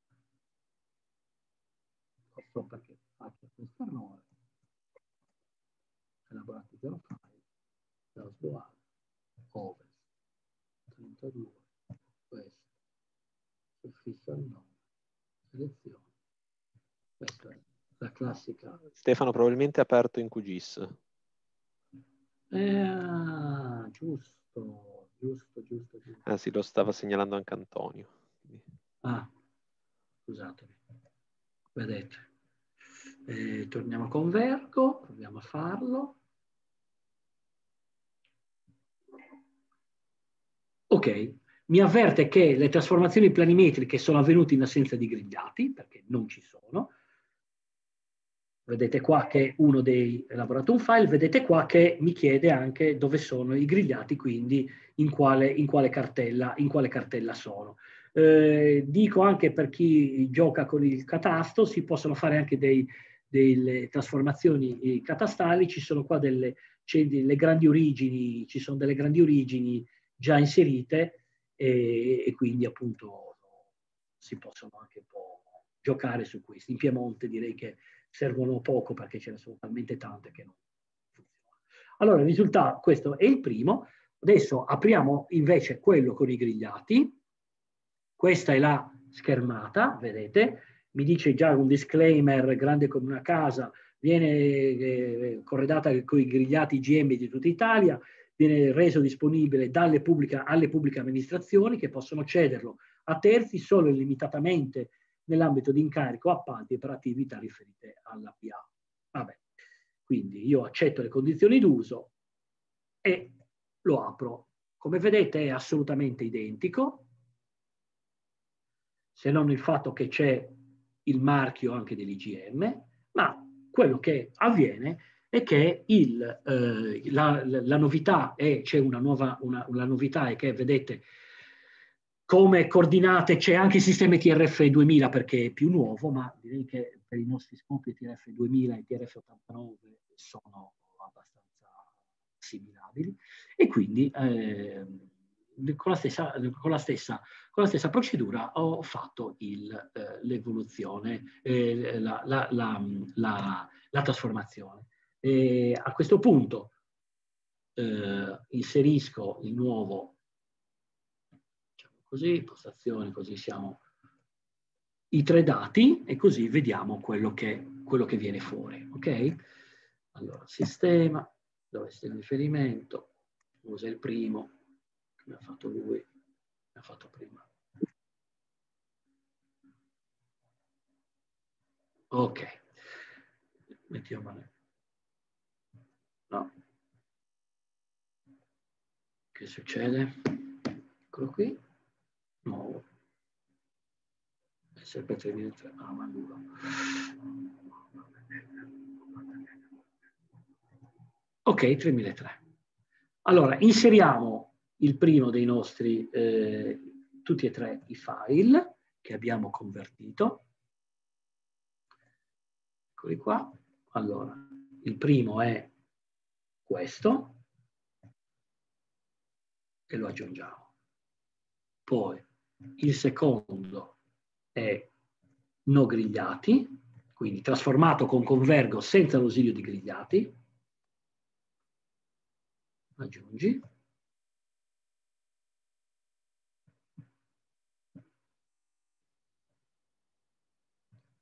so perché faccio questo errore. Elaborati 05, Lausboal, Ovest, 32, questo, suffissa al nome, selezione. Questo è la classica. Stefano probabilmente aperto in QGIS. Eh, ah, giusto, giusto, giusto, giusto. Ah sì, lo stava segnalando anche Antonio. Ah, scusatemi. Vedete. Eh, torniamo con Vergo, proviamo a farlo. Ok, mi avverte che le trasformazioni planimetriche sono avvenute in assenza di grigliati, perché non ci sono, Vedete qua che uno dei ha lavorato un file, vedete qua che mi chiede anche dove sono i grigliati, quindi in quale, in quale, cartella, in quale cartella, sono. Eh, dico anche per chi gioca con il catasto, si possono fare anche dei, delle trasformazioni catastali, ci sono qua delle, delle, grandi origini, ci sono delle grandi origini già inserite e, e quindi appunto si possono anche un po' giocare su questo. In Piemonte direi che servono poco perché ce ne sono talmente tante che non funzionano. Allora, il risultato, questo è il primo. Adesso apriamo invece quello con i grigliati. Questa è la schermata, vedete? Mi dice già un disclaimer grande come una casa, viene eh, corredata con i grigliati IGM di tutta Italia, viene reso disponibile dalle pubblica, alle pubbliche amministrazioni che possono cederlo a terzi solo limitatamente nell'ambito di incarico appalti per attività riferite alla PA. Vabbè. Quindi io accetto le condizioni d'uso e lo apro. Come vedete è assolutamente identico, se non il fatto che c'è il marchio anche dell'IGM, ma quello che avviene è che il, eh, la, la, la, novità è, c'è una nuova, una, una novità è che vedete come coordinate c'è anche il sistema TRF 2000 perché è più nuovo, ma direi che per i nostri scopi TRF 2000 e TRF 89 sono abbastanza assimilabili e quindi eh, con, la stessa, con, la stessa, con, la stessa, procedura ho fatto eh, l'evoluzione, eh, eh, la, la, trasformazione. E a questo punto eh, inserisco il nuovo così, postazione, così siamo i tre dati e così vediamo quello che, quello che viene fuori, ok? Allora, sistema, dove si tiene riferimento, cos'è il primo, come ha fatto lui, come ha fatto prima. Ok, mettiamone. No. Che succede? Eccolo qui. 9. Sempre tenete a ah, mano. Ok, 3003. Allora, inseriamo il primo dei nostri, eh, tutti e tre i file che abbiamo convertito. Eccoli qua. Allora, il primo è questo e lo aggiungiamo. Poi il secondo è no grigliati, quindi trasformato con convergo senza l'ausilio di grigliati, aggiungi,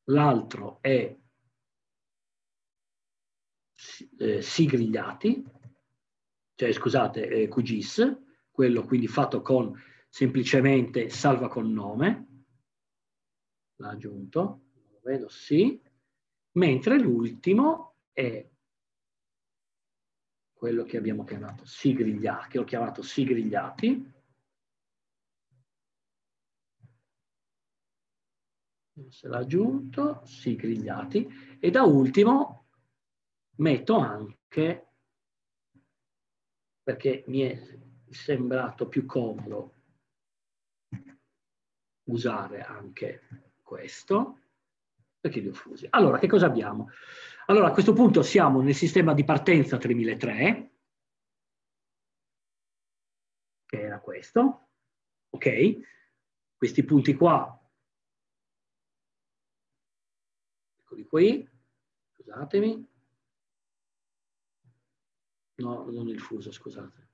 l'altro è eh, si grigliati, cioè scusate, eh, QGIS, quello quindi fatto con semplicemente salva con nome, l'ha aggiunto, lo vedo sì, mentre l'ultimo è quello che abbiamo chiamato sigrigliati, che ho chiamato sigrigliati, se l'ha aggiunto, sigrigliati, e da ultimo metto anche, perché mi è sembrato più comodo usare anche questo, perché li ho fusi. Allora, che cosa abbiamo? Allora, a questo punto siamo nel sistema di partenza 3003, che era questo, ok? Questi punti qua, eccoli qui, scusatemi, no, non il fuso, scusate,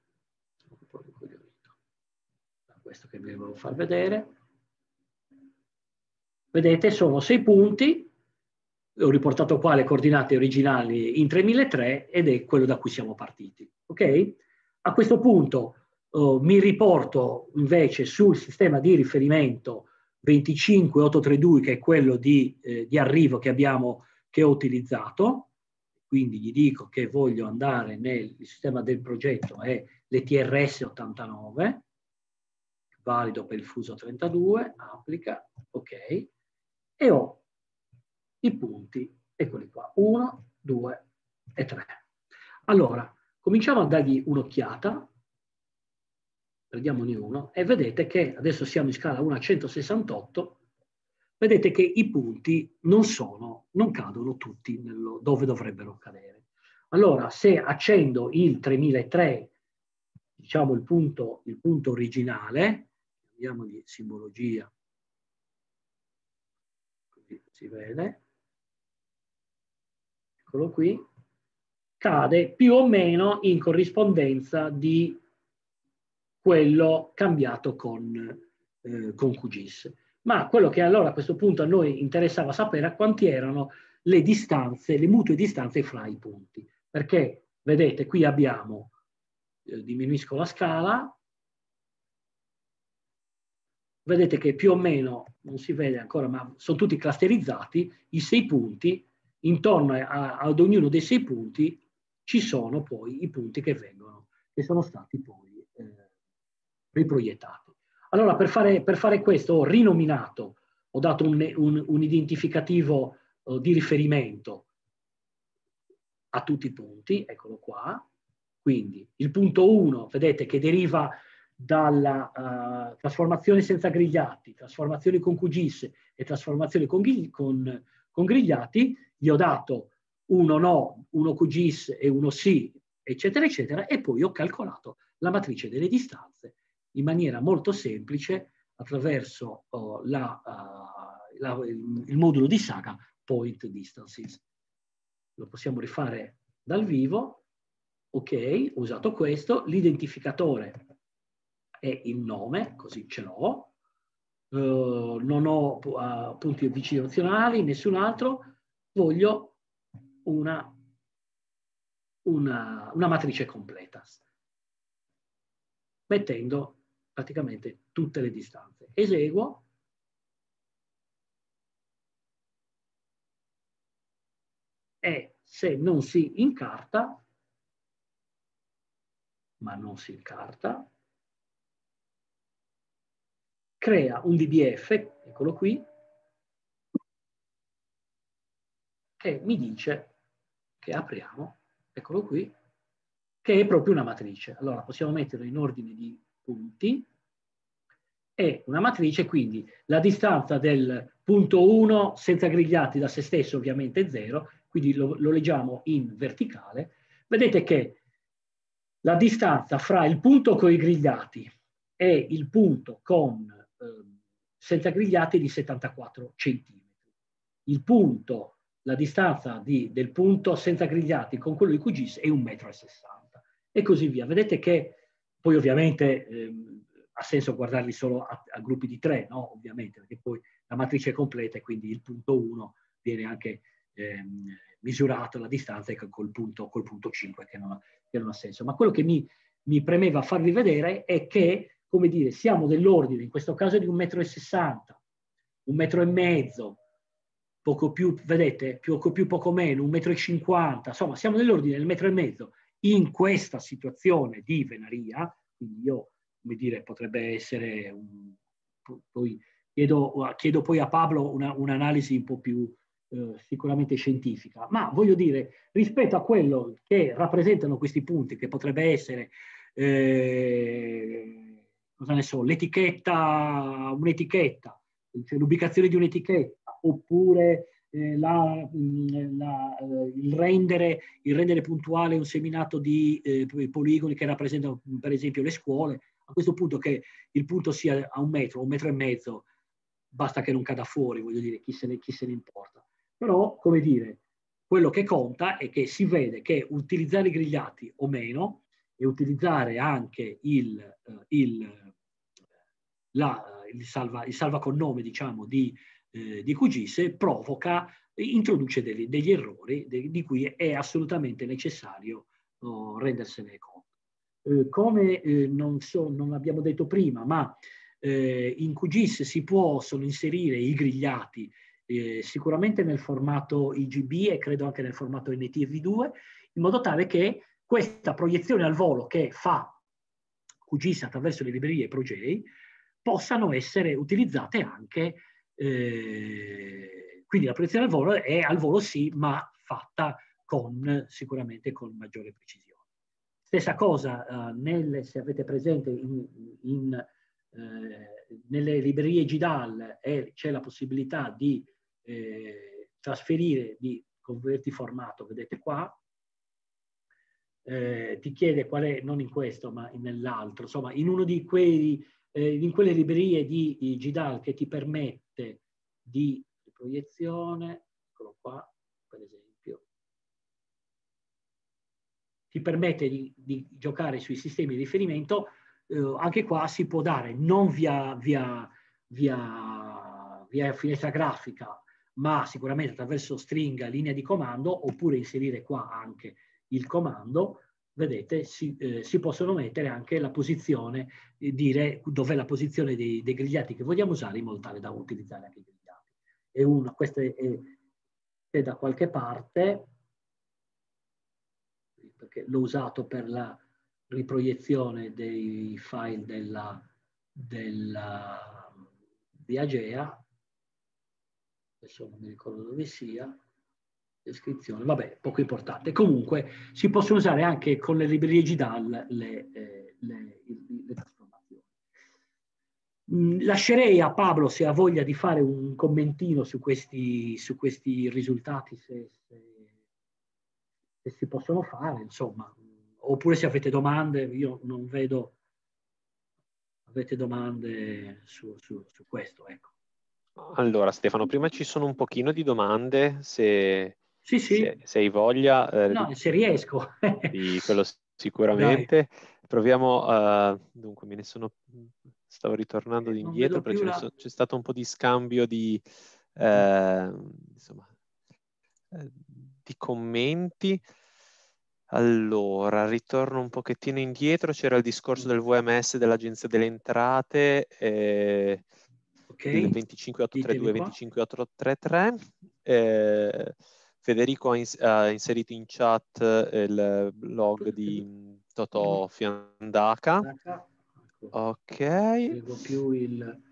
questo che vi volevo far vedere, vedete sono sei punti, ho riportato qua le coordinate originali in 3003 ed è quello da cui siamo partiti. Okay? A questo punto eh, mi riporto invece sul sistema di riferimento 25832 che è quello di, eh, di arrivo che, abbiamo, che ho utilizzato, quindi gli dico che voglio andare nel sistema del progetto è l'ETRS 89, valido per il fuso 32, applica, ok, e ho i punti, eccoli qua, 1, 2 e 3. Allora, cominciamo a dargli un'occhiata, prendiamone uno, e vedete che adesso siamo in scala 1 a 168, vedete che i punti non sono, non cadono tutti nello, dove dovrebbero cadere. Allora, se accendo il 3003, diciamo il punto, il punto originale, chiamiamogli simbologia si vede, eccolo qui, cade più o meno in corrispondenza di quello cambiato con, eh, con QGIS. Ma quello che allora a questo punto a noi interessava sapere è quanti erano le distanze, le mutue distanze fra i punti. Perché vedete qui abbiamo, eh, diminuisco la scala, vedete che più o meno, non si vede ancora, ma sono tutti clusterizzati, i sei punti, intorno a, ad ognuno dei sei punti ci sono poi i punti che vengono, che sono stati poi eh, riproiettati. Allora, per fare, per fare, questo ho rinominato, ho dato un, un, un identificativo eh, di riferimento a tutti i punti, eccolo qua, quindi il punto 1, vedete che deriva dalla uh, eh, trasformazione senza grigliati, trasformazione con QGIS e trasformazione con, con, con grigliati, gli ho dato uno no, uno QGIS e uno sì, eccetera, eccetera, e poi ho calcolato la matrice delle distanze in maniera molto semplice attraverso oh, la, uh, la, il, il modulo di Saga Point Distances. Lo possiamo rifare dal vivo, ok, ho usato questo, l'identificatore è il nome, così ce l'ho, uh, non ho uh, punti avvicinazionali, nessun altro, voglio una, una, una matrice completa, mettendo praticamente tutte le distanze. Eseguo, e se non si incarta, ma non si incarta, crea un DBF, eccolo qui, che mi dice che apriamo, eccolo qui, che è proprio una matrice. Allora possiamo metterlo in ordine di punti, è una matrice, quindi la distanza del punto 1 senza grigliati da se stesso ovviamente è 0, quindi lo, lo, leggiamo in verticale. Vedete che la distanza fra il punto con i grigliati e il punto con Ehm, senza grigliate di 74 centimetri. Il punto, la distanza di, del punto senza grigliati con quello di QGIS è 1,60 m e così via. Vedete che poi ovviamente ehm, ha senso guardarli solo a, a gruppi di tre, no? ovviamente, perché poi la matrice è completa e quindi il punto 1 viene anche ehm, misurato la distanza col punto, col punto 5 che non, ha, che non, ha, senso. Ma quello che mi, mi premeva farvi vedere è che come dire, siamo dell'ordine, in questo caso di un metro e sessanta, un metro e mezzo, poco più, vedete, poco più, poco meno, un metro e cinquanta, insomma, siamo nell'ordine del metro e mezzo. In questa situazione di venaria, quindi io, come dire, potrebbe essere, un, poi chiedo, chiedo, poi a Pablo un'analisi un, un po' più eh, sicuramente scientifica, ma voglio dire, rispetto a quello che rappresentano questi punti, che potrebbe essere... Eh, cosa ne so, l'etichetta, un'etichetta, cioè l'ubicazione di un'etichetta, oppure eh, la, mm, la, eh, il, rendere, il, rendere, puntuale un seminato di eh, poligoni che rappresentano per esempio le scuole, a questo punto che il punto sia a un metro, un metro e mezzo, basta che non cada fuori, voglio dire, chi se ne, chi se ne importa. Però, come dire, quello che conta è che si vede che utilizzare i grigliati o meno e utilizzare anche il, eh, il, la, il, salva, il salvaconnome diciamo, di, eh, di QGIS provoca, introduce degli, degli errori de, di cui è assolutamente necessario oh, rendersene conto. Eh, come eh, non, so, non abbiamo detto prima, ma eh, in QGIS si possono inserire i grigliati eh, sicuramente nel formato IGB e credo anche nel formato NTV2, in modo tale che questa proiezione al volo che fa QGIS attraverso le librerie ProJay possano essere utilizzate anche, eh, quindi la proiezione al volo è al volo sì, ma fatta con, sicuramente con maggiore precisione. Stessa cosa, eh, nelle, se avete presente, in, in, eh, nelle librerie GDAL eh, c'è la possibilità di eh, trasferire, di converti formato, vedete qua, eh, ti chiede qual è, non in questo ma nell'altro, insomma in uno di quei, eh, in quelle librerie di, di Gidal che ti permette di proiezione, eccolo qua per esempio, ti permette di, di giocare sui sistemi di riferimento, eh, anche qua si può dare non via, via, via, via finestra grafica, ma sicuramente attraverso stringa, linea di comando, oppure inserire qua anche il comando, vedete, si, eh, si possono mettere anche la posizione, eh, dire dov'è la posizione dei, dei, grigliati che vogliamo usare in modo tale da utilizzare anche i grigliati. E uno, questo è, è da qualche parte, perché l'ho usato per la riproiezione dei file della, della, di Agea, adesso non mi ricordo dove sia, descrizione, vabbè, poco importante. Comunque si possono usare anche con le librerie GDAL le, eh, le, le trasformazioni. Mm, lascerei a Pablo se ha voglia di fare un commentino su questi, su questi risultati, se, se, se si possono fare, insomma. Oppure se avete domande, io non vedo avete domande su, su, su questo, ecco. Allora Stefano, prima ci sono un pochino di domande, se sì, sì. Se, se hai voglia. Eh, no, se riesco. di quello [LAUGHS] sicuramente. Dai. Proviamo, uh, dunque me ne sono, stavo ritornando di eh, indietro perché la... c'è stato un po' di scambio di, eh, insomma, eh, di commenti. Allora, ritorno un pochettino indietro, c'era il discorso del VMS dell'Agenzia delle Entrate, eh, okay. 25832, 25833. Eh, Federico ha, ins- ha inserito in chat eh, il blog di mm, Toto Fiandaca. Ecco. Ok. più il...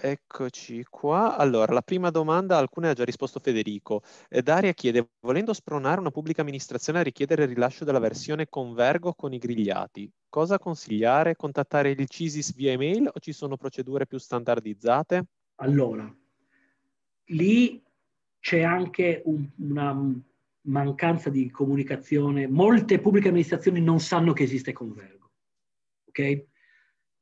Eccoci qua. Allora, la prima domanda, alcune ha già risposto Federico. Eh, Daria chiede, volendo spronare una pubblica amministrazione a richiedere il rilascio della versione convergo con i grigliati, cosa consigliare? Contattare il CISIS via email o ci sono procedure più standardizzate? Allora, lì c'è anche un, una mancanza di comunicazione. Molte pubbliche amministrazioni non sanno che esiste Convergo. Okay?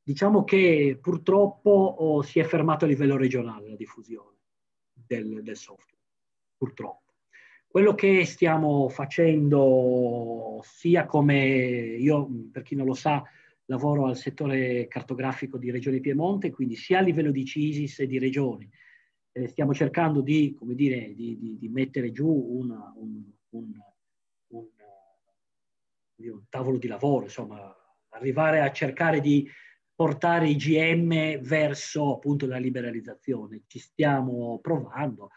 Diciamo che purtroppo oh, si è fermato a livello regionale la diffusione del, del software, purtroppo. Quello che stiamo facendo, sia come io, per chi non lo sa, lavoro al settore cartografico di Regione Piemonte, quindi sia a livello di CISIS e di regioni, eh, stiamo cercando di, come dire, di, di, di mettere giù una, un, un, un, un tavolo di lavoro, insomma, arrivare a cercare di portare i GM verso appunto la liberalizzazione. Ci stiamo provando,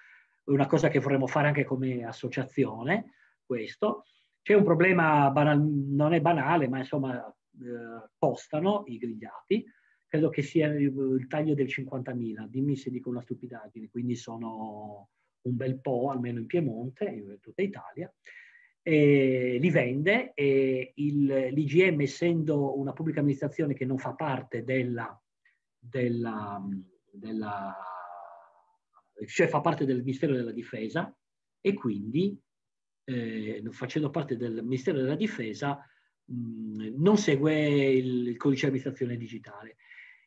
è una cosa che vorremmo fare anche come associazione, questo. C'è un problema, banal, non è banale, ma insomma eh, costano i grigliati, credo che sia il taglio del 50.000, dimmi se dico una stupidaggine, quindi sono un bel po', almeno in Piemonte, in tutta Italia, e li vende e il, l'IGM, essendo una pubblica amministrazione che non fa parte della, della, della cioè fa parte del Ministero della Difesa e quindi eh, facendo parte del Ministero della Difesa mh, non segue il, il codice di amministrazione digitale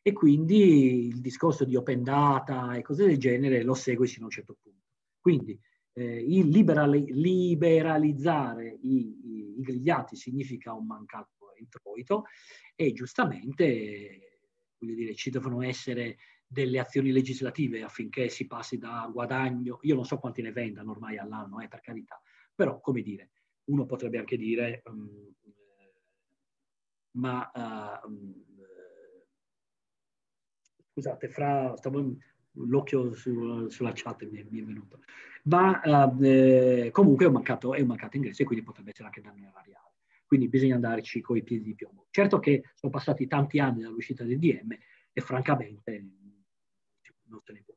e quindi il discorso di open data e cose del genere lo segue fino a un certo punto. Quindi eh, il liberali- liberalizzare i, i, i, grigliati significa un mancato introito e giustamente, voglio dire, ci devono essere delle azioni legislative affinché si passi da guadagno, io non so quanti ne vendano ormai all'anno, eh, per carità, però come dire, uno potrebbe anche dire, um, ma uh, scusate, fra, stavo l'occhio su, sulla chat mi è, mi è venuto, ma eh, eh, comunque è un, mancato, è un mancato ingresso e quindi potrebbe essere anche danno erariale. Quindi bisogna andarci coi piedi di piombo. Certo che sono passati tanti anni dall'uscita del DM e francamente cioè, non se ne può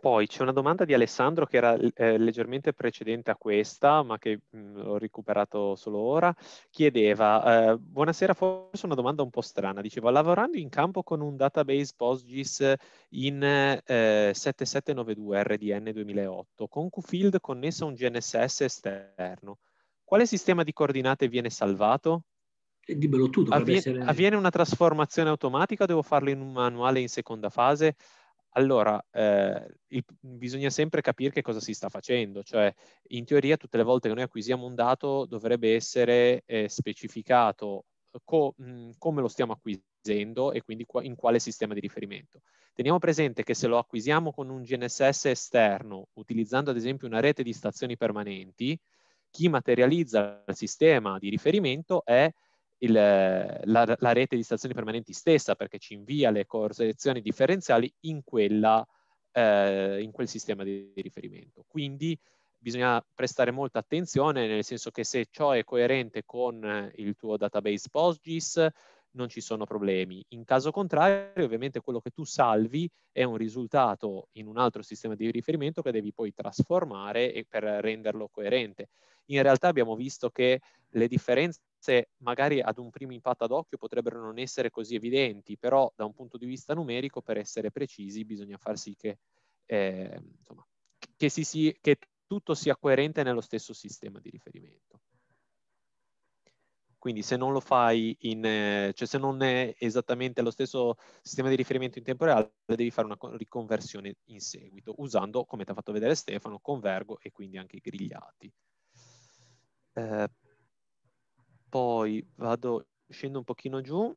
poi c'è una domanda di Alessandro che era eh, leggermente precedente a questa, ma che mh, mm, ho recuperato solo ora. Chiedeva, eh, buonasera, forse una domanda un po' strana. Diceva, lavorando in campo con un database PostGIS in eh, 7792 RDN 2008, con QField connesso a un GNSS esterno, quale sistema di coordinate viene salvato? E eh, dimmelo tu, Avvie essere... Avviene una trasformazione automatica o devo farlo in un manuale in seconda fase? Allora, eh, il, bisogna sempre capire che cosa si sta facendo, cioè in teoria tutte le volte che noi acquisiamo un dato dovrebbe essere eh, specificato co, mh, mm, come lo stiamo acquisendo e quindi qua, in quale sistema di riferimento. Teniamo presente che se lo acquisiamo con un GNSS esterno, utilizzando ad esempio una rete di stazioni permanenti, chi materializza il sistema di riferimento è il, la, la, rete di stazioni permanenti stessa perché ci invia le correzioni differenziali in, quella, eh, in quel sistema di, riferimento. Quindi bisogna prestare molta attenzione nel senso che se ciò è coerente con eh, il tuo database PostGIS non ci sono problemi. In caso contrario, ovviamente quello che tu salvi è un risultato in un altro sistema di riferimento che devi poi trasformare e per renderlo coerente. In realtà abbiamo visto che le differenze differenze magari ad un primo impatto ad occhio potrebbero non essere così evidenti, però da un punto di vista numerico, per essere precisi, bisogna far sì che, eh, insomma, che, si, si, che tutto sia coerente nello stesso sistema di riferimento. Quindi se non lo fai in, cioè se non è esattamente lo stesso sistema di riferimento in tempo reale, devi fare una riconversione in seguito, usando, come ti ha fatto vedere Stefano, convergo e quindi anche i grigliati. Eh, poi vado, scendo un pochino giù.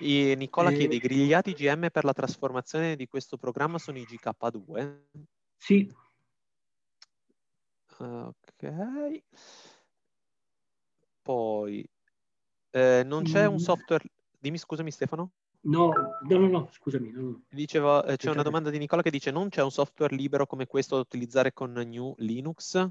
E Nicola e... Eh, chiede, i grigliati GM per la trasformazione di questo programma sono i GK2? Sì. Ok. Poi, eh, non c'è mm. un software... Dimmi, scusami Stefano. No, no, no, no scusami. No. Dicevo, eh, c'è una domanda di Nicola che dice non c'è un software libero come questo da utilizzare con New Linux?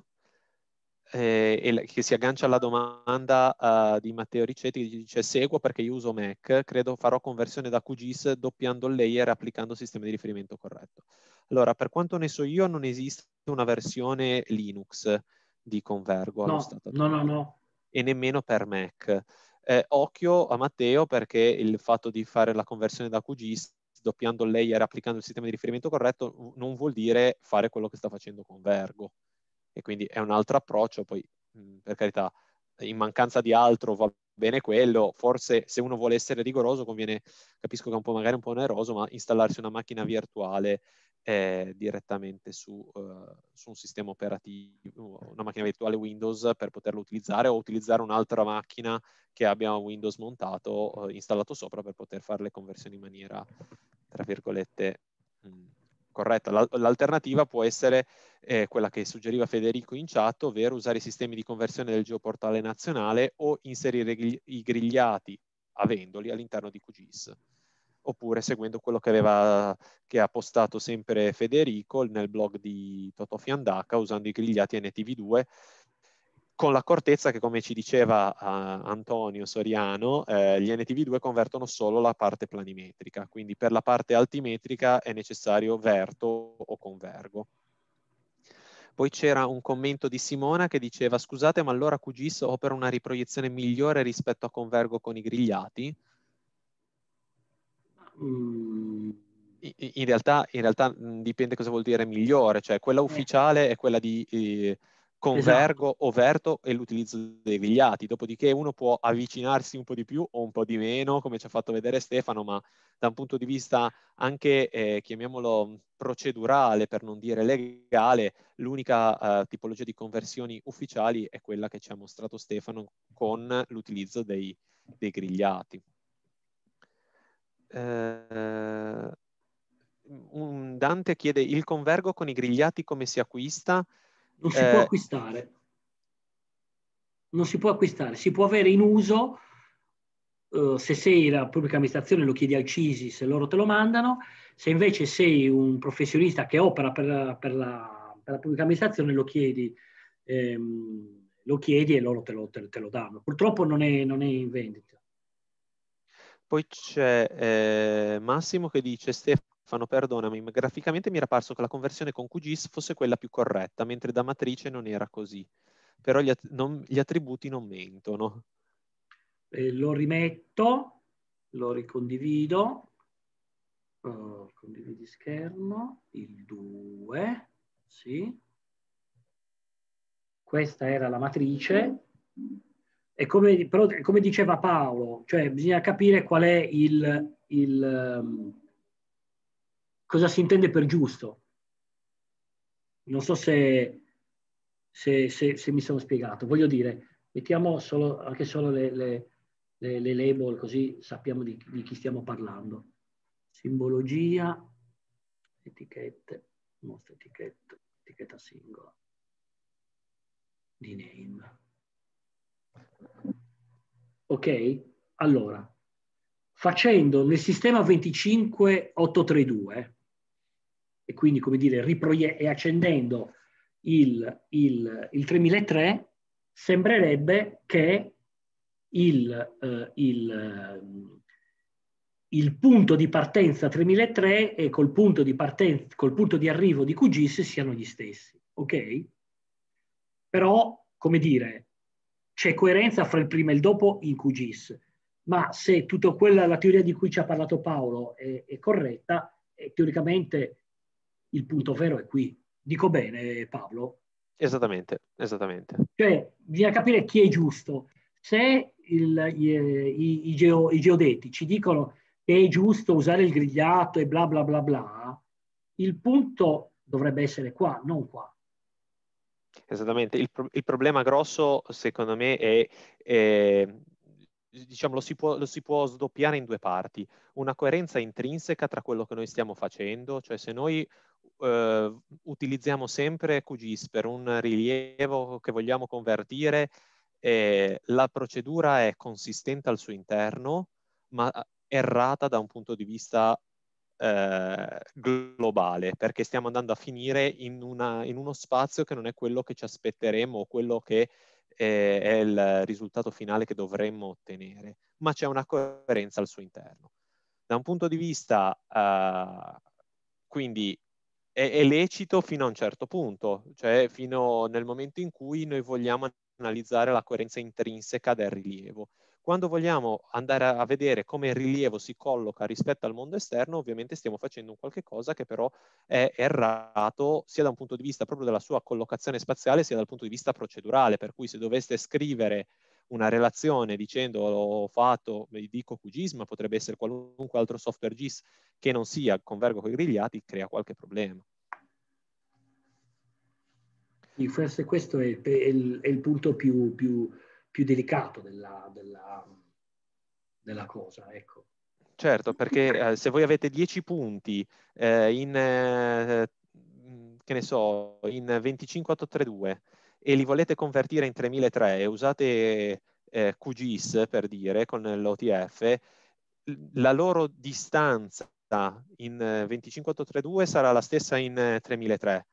eh, che si aggancia alla domanda uh, di Matteo Ricetti che dice seguo perché io uso Mac, credo farò conversione da QGIS doppiando il layer e applicando il sistema di riferimento corretto. Allora, per quanto ne so io, non esiste una versione Linux di Convergo. No, no, no, no. E nemmeno per Mac. Eh, occhio a Matteo perché il fatto di fare la conversione da QGIS doppiando il layer e applicando il sistema di riferimento corretto non vuol dire fare quello che sta facendo Convergo e quindi è un altro approccio, poi per carità, in mancanza di altro va bene quello, forse se uno vuole essere rigoroso conviene, capisco che è un po' magari un po' oneroso, ma installarsi una macchina virtuale eh, direttamente su, uh, su, un sistema operativo, una macchina virtuale Windows per poterlo utilizzare o utilizzare un'altra macchina che abbia Windows montato, uh, installato sopra per poter fare le conversioni in maniera, tra virgolette, mh, corretta. L'alternativa può essere eh, quella che suggeriva Federico in chat, ovvero usare i sistemi di conversione del geoportale nazionale o inserire i grigliati, avendoli, all'interno di QGIS. Oppure seguendo quello che, aveva, che ha postato sempre Federico nel blog di Toto Fiandaca, usando i grigliati NTV2, con l'accortezza che, come ci diceva eh, Antonio Soriano, eh, gli NTV2 convertono solo la parte planimetrica, quindi per la parte altimetrica è necessario verto o convergo. Poi c'era un commento di Simona che diceva scusate ma allora QGIS opera una riproiezione migliore rispetto a convergo con i grigliati? Mm. In, realtà, in realtà dipende cosa vuol dire migliore, cioè quella eh. ufficiale è quella di... Eh, con esatto. vergo o e l'utilizzo dei vigliati, dopodiché uno può avvicinarsi un po' di più o un po' di meno, come ci ha fatto vedere Stefano, ma da un punto di vista anche, eh, chiamiamolo, procedurale, per non dire legale, l'unica eh, tipologia di conversioni ufficiali è quella che ci ha mostrato Stefano con l'utilizzo dei, dei grigliati. Eh, Dante chiede il convergo con i grigliati come si acquista? non si eh, può acquistare. Non si può acquistare, si può avere in uso Uh, se sei la pubblica amministrazione lo chiedi al CISI se loro te lo mandano, se invece sei un professionista che opera per la, per la, per la pubblica amministrazione lo chiedi, ehm, lo chiedi e loro te lo, te, te lo, danno. Purtroppo non è, non è in vendita. Poi c'è eh, Massimo che dice Stefano Stefano, perdonami, ma graficamente mi era parso che la conversione con QGIS fosse quella più corretta, mentre da matrice non era così. Però gli, att- non, gli attributi non mentono. Eh, lo rimetto, lo ricondivido. Oh, condividi schermo, il 2, sì. Questa era la matrice. E come, però, come diceva Paolo, cioè bisogna capire qual è il... il ehm, cosa si intende per giusto. Non so se, se, se, se mi sono spiegato. Voglio dire, mettiamo solo, anche solo le, le, le, le label così sappiamo di, di chi stiamo parlando. Simbologia, etichette, mostra etichette, etichetta singola, di name. Ok? Allora, facendo nel sistema 25832 e quindi come dire riproiettando e accendendo il, il, il 3003 sembrerebbe che il, eh, il, ehm, il, punto di partenza 3003 e col punto di, partenza, col punto di arrivo di QGIS siano gli stessi, ok? Però, come dire, c'è coerenza fra il prima e il dopo in QGIS, ma se tutta quella, la teoria di cui ci ha parlato Paolo è, è corretta, eh, teoricamente il punto vero è qui. Dico bene, Paolo? Esattamente, esattamente. Cioè, bisogna capire chi è giusto. Se il, i, i, i, geo, i geodetti ci dicono che è giusto usare il grigliato e bla bla bla bla, il punto dovrebbe essere qua, non qua. Esattamente, il, pro- il problema grosso secondo me è, è diciamo, lo si, può, lo si può sdoppiare in due parti, una coerenza intrinseca tra quello che noi stiamo facendo, cioè se noi eh, utilizziamo sempre QGIS per un rilievo che vogliamo convertire, eh, la procedura è consistente al suo interno, ma errata da un punto di vista eh, globale, perché stiamo andando a finire in, una, in, uno spazio che non è quello che ci aspetteremo o quello che eh, è il risultato finale che dovremmo ottenere, ma c'è una coerenza al suo interno. Da un punto di vista eh, quindi è, è lecito fino a un certo punto, cioè fino nel momento in cui noi vogliamo analizzare la coerenza intrinseca del rilievo. Quando vogliamo andare a vedere come il rilievo si colloca rispetto al mondo esterno, ovviamente stiamo facendo un qualche cosa che però è errato sia da un punto di vista proprio della sua collocazione spaziale sia dal punto di vista procedurale, per cui se doveste scrivere una relazione dicendo ho fatto, vi dico QGIS, ma potrebbe essere qualunque altro software GIS che non sia convergo con i grigliati, crea qualche problema. forse questo è il, è il punto più, più, più delicato della, della, della cosa, ecco. Certo, perché [LAUGHS] eh, se voi avete 10 punti eh, in, eh, che ne so, in 25832, e li volete convertire in 3003 e usate eh, QGIS per dire con l'OTF, la loro distanza in 25832 sarà la stessa in 3003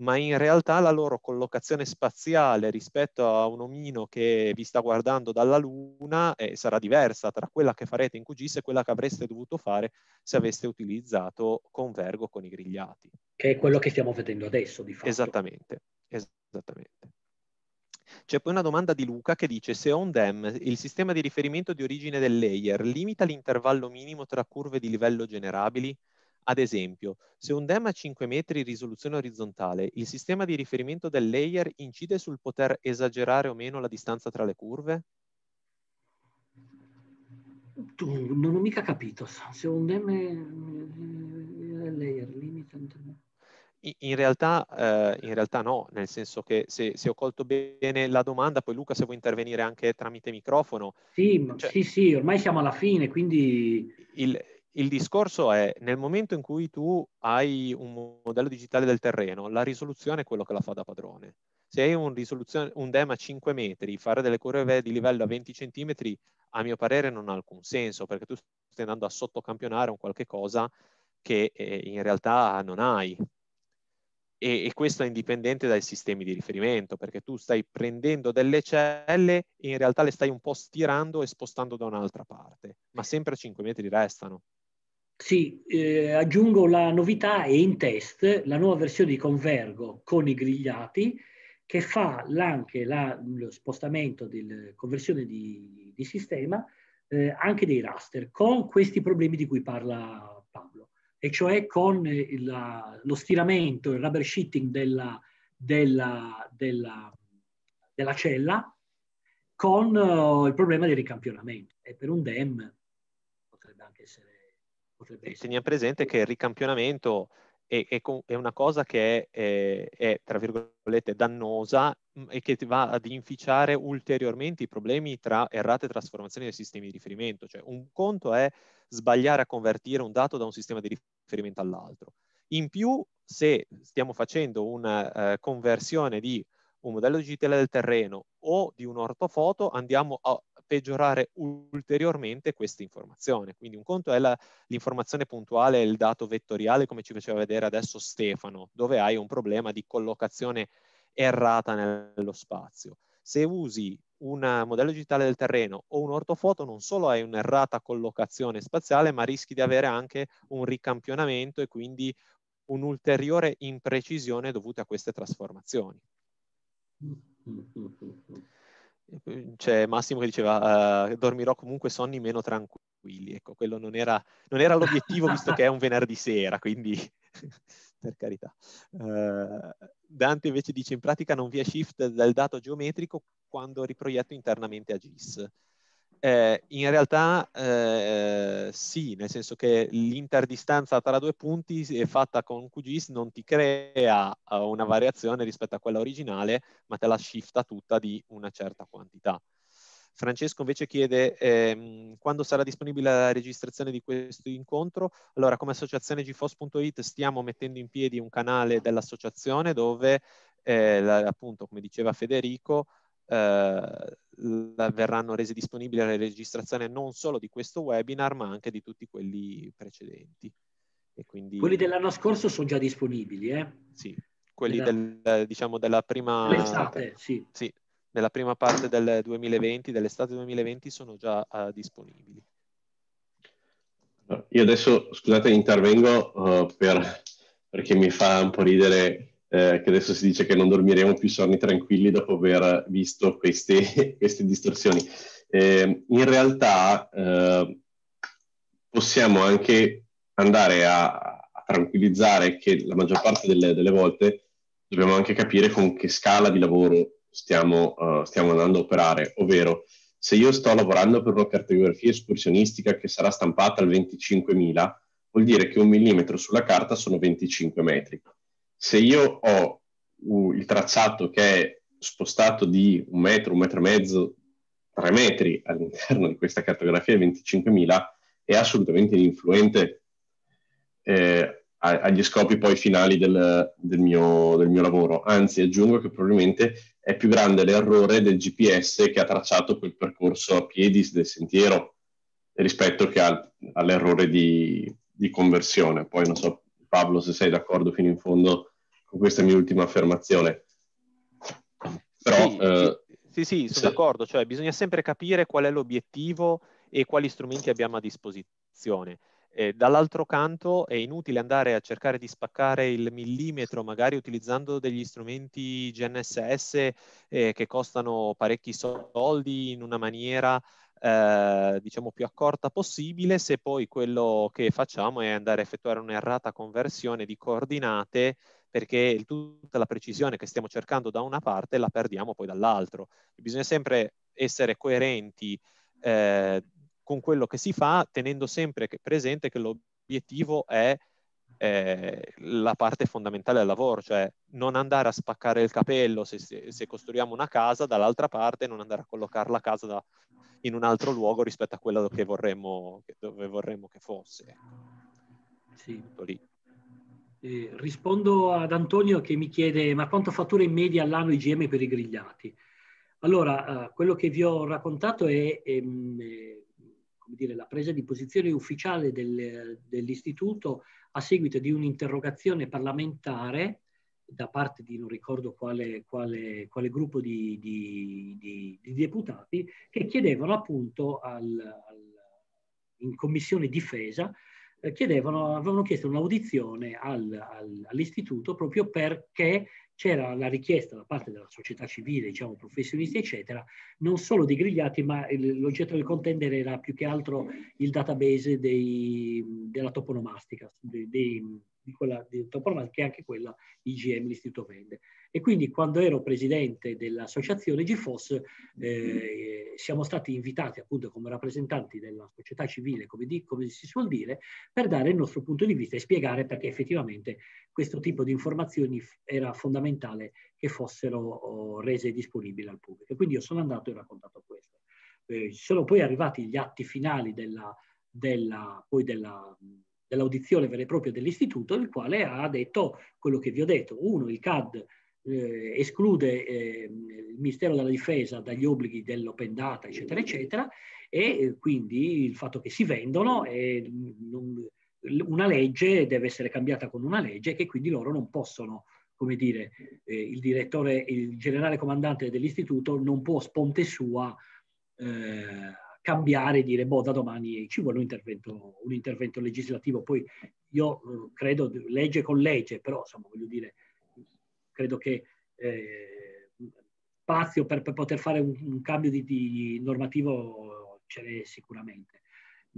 ma in realtà la loro collocazione spaziale rispetto a un omino che vi sta guardando dalla Luna eh, sarà diversa tra quella che farete in QGIS e quella che avreste dovuto fare se aveste utilizzato Convergo con i grigliati. Che è quello che stiamo vedendo adesso, di fatto. Esattamente, es Esattamente. C'è poi una domanda di Luca che dice se on-dem il sistema di riferimento di origine del layer, limita l'intervallo minimo tra curve di livello generabili? Ad esempio, se un DEM ha 5 metri di risoluzione orizzontale, il sistema di riferimento del layer incide sul poter esagerare o meno la distanza tra le curve? Tu non ho mica capito. Se un DEM è, è, è layer limita l'intervallo. In realtà, eh, in realtà, no, nel senso che se, se, ho colto bene la domanda, poi Luca se vuoi intervenire anche tramite microfono. Sì, cioè, sì, sì, ormai siamo alla fine, quindi... Il, il, discorso è nel momento in cui tu hai un modello digitale del terreno, la risoluzione è quello che la fa da padrone. Se hai un, un DEM a 5 metri, fare delle curve di livello a 20 centimetri, a mio parere non ha alcun senso, perché tu stai andando a sottocampionare un qualche cosa che eh, in realtà non hai e, e questo è indipendente dai sistemi di riferimento, perché tu stai prendendo delle celle e in realtà le stai un po' stirando e spostando da un'altra parte, ma sempre a 5 metri restano. Sì, eh, aggiungo la novità è in test la nuova versione di Convergo con i grigliati che fa anche la, lo spostamento della conversione di, di sistema eh, anche dei raster con questi problemi di cui parla e cioè con il, lo stiramento, il rubber sheeting della, della, della, della cella con uh, il problema del ricampionamento. E per un DEM potrebbe anche essere... Potrebbe essere. Teniamo presente che il ricampionamento è, è, è una cosa che è, è, tra virgolette, dannosa mm, e che va ad inficiare ulteriormente i problemi tra errate trasformazioni dei sistemi di riferimento. Cioè un conto è sbagliare a convertire un dato da un sistema di riferimento riferimento all'altro. In più, se stiamo facendo una eh, conversione di un modello digitale del terreno o di un'ortofoto, andiamo a peggiorare ulteriormente questa informazione. Quindi un conto è l'informazione puntuale, il dato vettoriale, come ci faceva vedere adesso Stefano, dove hai un problema di collocazione errata nello spazio. Se usi un modello digitale del terreno o un ortofoto non solo hai un'errata collocazione spaziale, ma rischi di avere anche un ricampionamento e quindi un'ulteriore imprecisione dovuta a queste trasformazioni. C'è Massimo che diceva uh, dormirò comunque sonni meno tranquilli, ecco quello non era, non era l'obiettivo visto che è un venerdì sera, quindi per carità. Uh, Dante invece dice in pratica non vi è shift del dato geometrico quando riproietto internamente a GIS. Eh, in realtà eh, sì, nel senso che l'interdistanza tra due punti è fatta con QGIS non ti crea eh, una variazione rispetto a quella originale, ma te la shifta tutta di una certa quantità. Francesco invece chiede ehm, quando sarà disponibile la registrazione di questo incontro. Allora, come associazione gfos.it stiamo mettendo in piedi un canale dell'associazione dove, eh, la, appunto, come diceva Federico, eh, la, verranno rese disponibili le registrazioni non solo di questo webinar, ma anche di tutti quelli precedenti. Quindi... Quelli dell'anno scorso sono già disponibili, eh? Sì, quelli della, del, diciamo, della prima... L'estate, sì. sì nella prima parte del 2020, dell'estate 2020, sono già uh, disponibili. Io adesso, scusate, intervengo uh, per, perché mi fa un po' ridere eh, che adesso si dice che non dormiremo più sonni tranquilli dopo aver visto queste, [LAUGHS] queste distorsioni. Eh, in realtà eh, possiamo anche andare a, a, tranquillizzare che la maggior parte delle, delle volte dobbiamo anche capire con che scala di lavoro stiamo, uh, stiamo andando a operare, ovvero se io sto lavorando per una cartografia escursionistica che sarà stampata al 25.000, vuol dire che un millimetro sulla carta sono 25 metri. Se io ho uh, il tracciato che è spostato di un metro, un metro e mezzo, tre metri all'interno di questa cartografia 25.000, è assolutamente influente. eh, agli scopi poi finali del, del, mio, del, mio, lavoro. Anzi, aggiungo che probabilmente è più grande l'errore del GPS che ha tracciato quel percorso a piedi del sentiero rispetto che al, all'errore di, di, conversione. Poi non so, Pablo, se sei d'accordo fino in fondo con questa mia ultima affermazione. Però, sì, eh, sì, sì, sono se... d'accordo, cioè bisogna sempre capire qual è l'obiettivo e quali strumenti abbiamo a disposizione. E dall'altro canto è inutile andare a cercare di spaccare il millimetro, magari utilizzando degli strumenti GNSS eh, che costano parecchi soldi in una maniera eh, diciamo più accorta possibile, se poi quello che facciamo è andare a effettuare un'errata conversione di coordinate perché tutta la precisione che stiamo cercando da una parte la perdiamo poi dall'altro. Bisogna sempre essere coerenti eh, con quello che si fa, tenendo sempre presente che l'obiettivo è eh, la parte fondamentale del lavoro, cioè non andare a spaccare il capello se, se, se costruiamo una casa dall'altra parte, non andare a collocare la casa da, in un altro luogo rispetto a quello che vorremmo, dove vorremmo che fosse. Ecco. Sì. Eh, rispondo ad Antonio che mi chiede ma quanto fattura in media all'anno IGM per i grigliati? Allora, eh, quello che vi ho raccontato è, è, ehm, è eh, come dire, la presa di posizione ufficiale del, dell'istituto a seguito di un'interrogazione parlamentare da parte di non ricordo quale, quale, quale gruppo di, di, di, di, deputati che chiedevano appunto al, al, in commissione difesa, eh, avevano chiesto un'audizione al, all'istituto proprio perché c'era la richiesta da parte della società civile, diciamo professionisti, eccetera, non solo di grigliati, ma l'oggetto del contendere era più che altro il database dei, della toponomastica, dei, dei di quella di Topolman, che è anche quella IGM, l'istituto vende. E quindi quando ero presidente dell'associazione GFOS eh, siamo stati invitati appunto come rappresentanti della società civile, come, di, come si suol dire, per dare il nostro punto di vista e spiegare perché effettivamente questo tipo di informazioni era fondamentale che fossero oh, rese disponibili al pubblico. Quindi io sono andato e ho raccontato questo. Eh, sono poi arrivati gli atti finali della, della, della, dell'audizione vera e propria dell'istituto, il quale ha detto quello che vi ho detto. Uno, il CAD eh, esclude eh, il Ministero della Difesa dagli obblighi dell'open data, eccetera, eccetera, e eh, quindi il fatto che si vendono è mm, non, una legge deve essere cambiata con una legge che quindi loro non possono, come dire, eh, il direttore, il generale comandante dell'istituto non può sponte sua eh, cambiare e dire, boh, da domani ci vuole un intervento, un intervento legislativo. Poi io eh, credo, legge con legge, però insomma, voglio dire, credo che eh, spazio per, per, poter fare un, un cambio di, di normativo ce n'è sicuramente.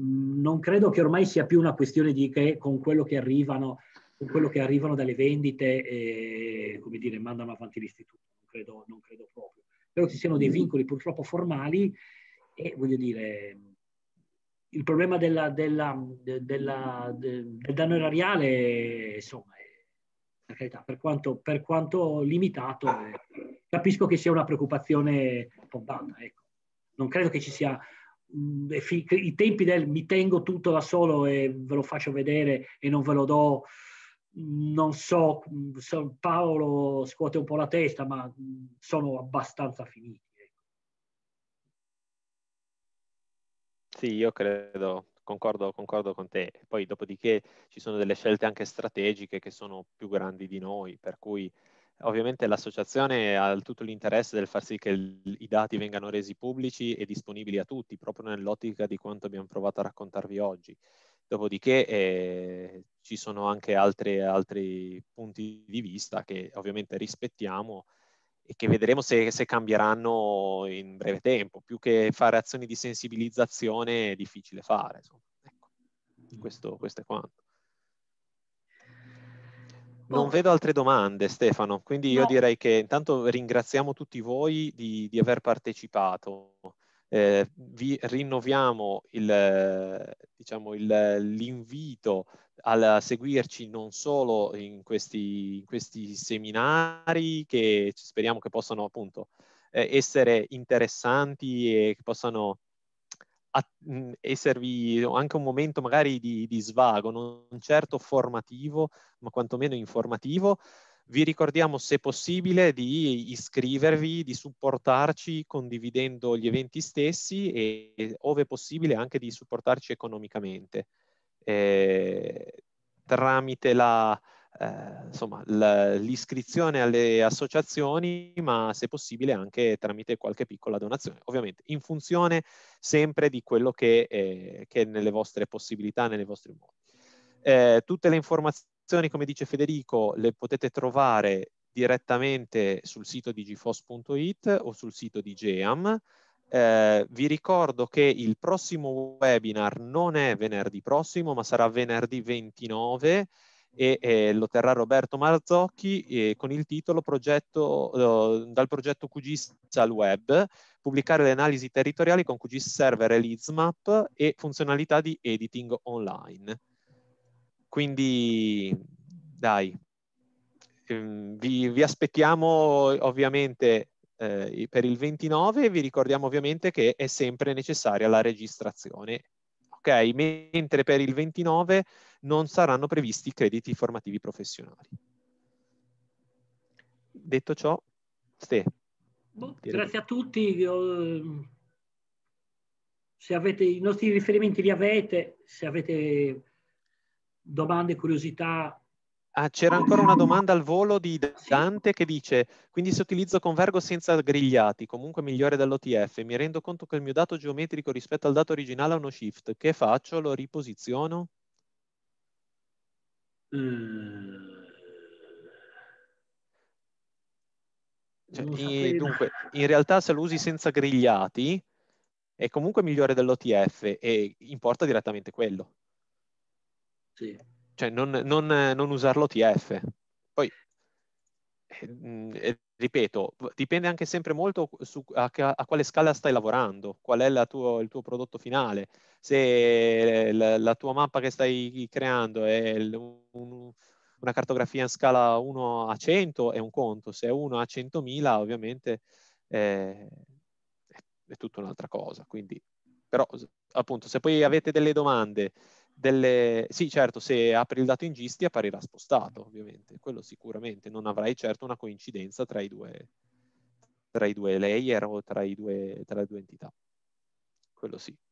Mm, non credo che ormai sia più una questione di che con quello che arrivano, con quello che arrivano dalle vendite, eh, come dire, mandano avanti l'istituto. Non credo, non credo proprio. Credo che ci siano dei mm-hmm. vincoli purtroppo formali e voglio dire, il problema della, della, della, del danno erariale, insomma, per carità, per quanto, per quanto limitato, eh, capisco che sia una preoccupazione pompata. Ecco. Non credo che ci sia mm, i tempi del mi tengo tutto da solo e ve lo faccio vedere e non ve lo do. Mm, non so, mm, Paolo scuote un po' la testa, ma sono abbastanza finiti. Sì, io credo, concordo, concordo, con te. Poi dopodiché ci sono delle scelte anche strategiche che sono più grandi di noi, per cui ovviamente l'associazione ha tutto l'interesse del far sì che il, i dati vengano resi pubblici e disponibili a tutti, proprio nell'ottica di quanto abbiamo provato a raccontarvi oggi. Dopodiché eh, ci sono anche altre, altri punti di vista che ovviamente rispettiamo e che vedremo se, se, cambieranno in breve tempo. Più che fare azioni di sensibilizzazione è difficile fare. Ecco. Mm. Questo, questo, è quanto. Non boh. vedo altre domande Stefano, quindi io no. direi che intanto ringraziamo tutti voi di, di aver partecipato eh, vi rinnoviamo il, diciamo il, l'invito a seguirci non solo in questi, in questi seminari che speriamo che possano appunto eh, essere interessanti e che possano a, mm, esservi anche un momento magari di, di, svago, non certo formativo, ma quantomeno informativo, vi ricordiamo se possibile di iscrivervi, di supportarci condividendo gli eventi stessi e ove possibile anche di supportarci economicamente eh, tramite la, eh, insomma, l'iscrizione alle associazioni, ma se possibile anche tramite qualche piccola donazione, ovviamente in funzione sempre di quello che, eh, che è nelle vostre possibilità, nelle vostre modi. Eh, tutte le informazioni informazioni, come dice Federico, le potete trovare direttamente sul sito di gfos.it o sul sito di GEAM. Eh, vi ricordo che il prossimo webinar non è venerdì prossimo, ma sarà venerdì 29 e eh, lo terrà Roberto Marzocchi eh, con il titolo progetto, eh, Dal progetto QGIS al web, pubblicare le analisi territoriali con QGIS Server e Leadsmap e funzionalità di editing online. Quindi dai, ehm, vi, vi aspettiamo ovviamente eh, per il 29, vi ricordiamo ovviamente che è sempre necessaria la registrazione. Ok, mentre per il 29 non saranno previsti crediti formativi professionali. Detto ciò, Ste. Boh, grazie a tutti. Ehm, se avete i nostri riferimenti li avete, se avete domande, curiosità. Ah, c'era ancora una domanda al volo di Dante che dice, quindi se utilizzo Convergo senza grigliati, comunque migliore dell'OTF, mi rendo conto che il mio dato geometrico rispetto al dato originale ha uno shift, che faccio? Lo riposiziono? Mm. Cioè, dunque, in realtà se lo usi senza grigliati è comunque migliore dell'OTF e importa direttamente quello. Sì. Cioè non, non, non usare l'OTF. Poi, eh, eh, ripeto, dipende anche sempre molto su, a, a, quale scala stai lavorando, qual è tuo, il tuo prodotto finale. Se la, la, tua mappa che stai creando è un, una cartografia in scala 1 a 100 è un conto, se è 1 a 100.000 ovviamente eh, è, è tutta un'altra cosa. Quindi, però appunto, se poi avete delle domande delle... Sì, certo, se apri il dato in Gisti apparirà spostato, ovviamente, quello sicuramente, non avrai certo una coincidenza tra i due, tra i due layer o tra, due, tra le due entità, quello sì.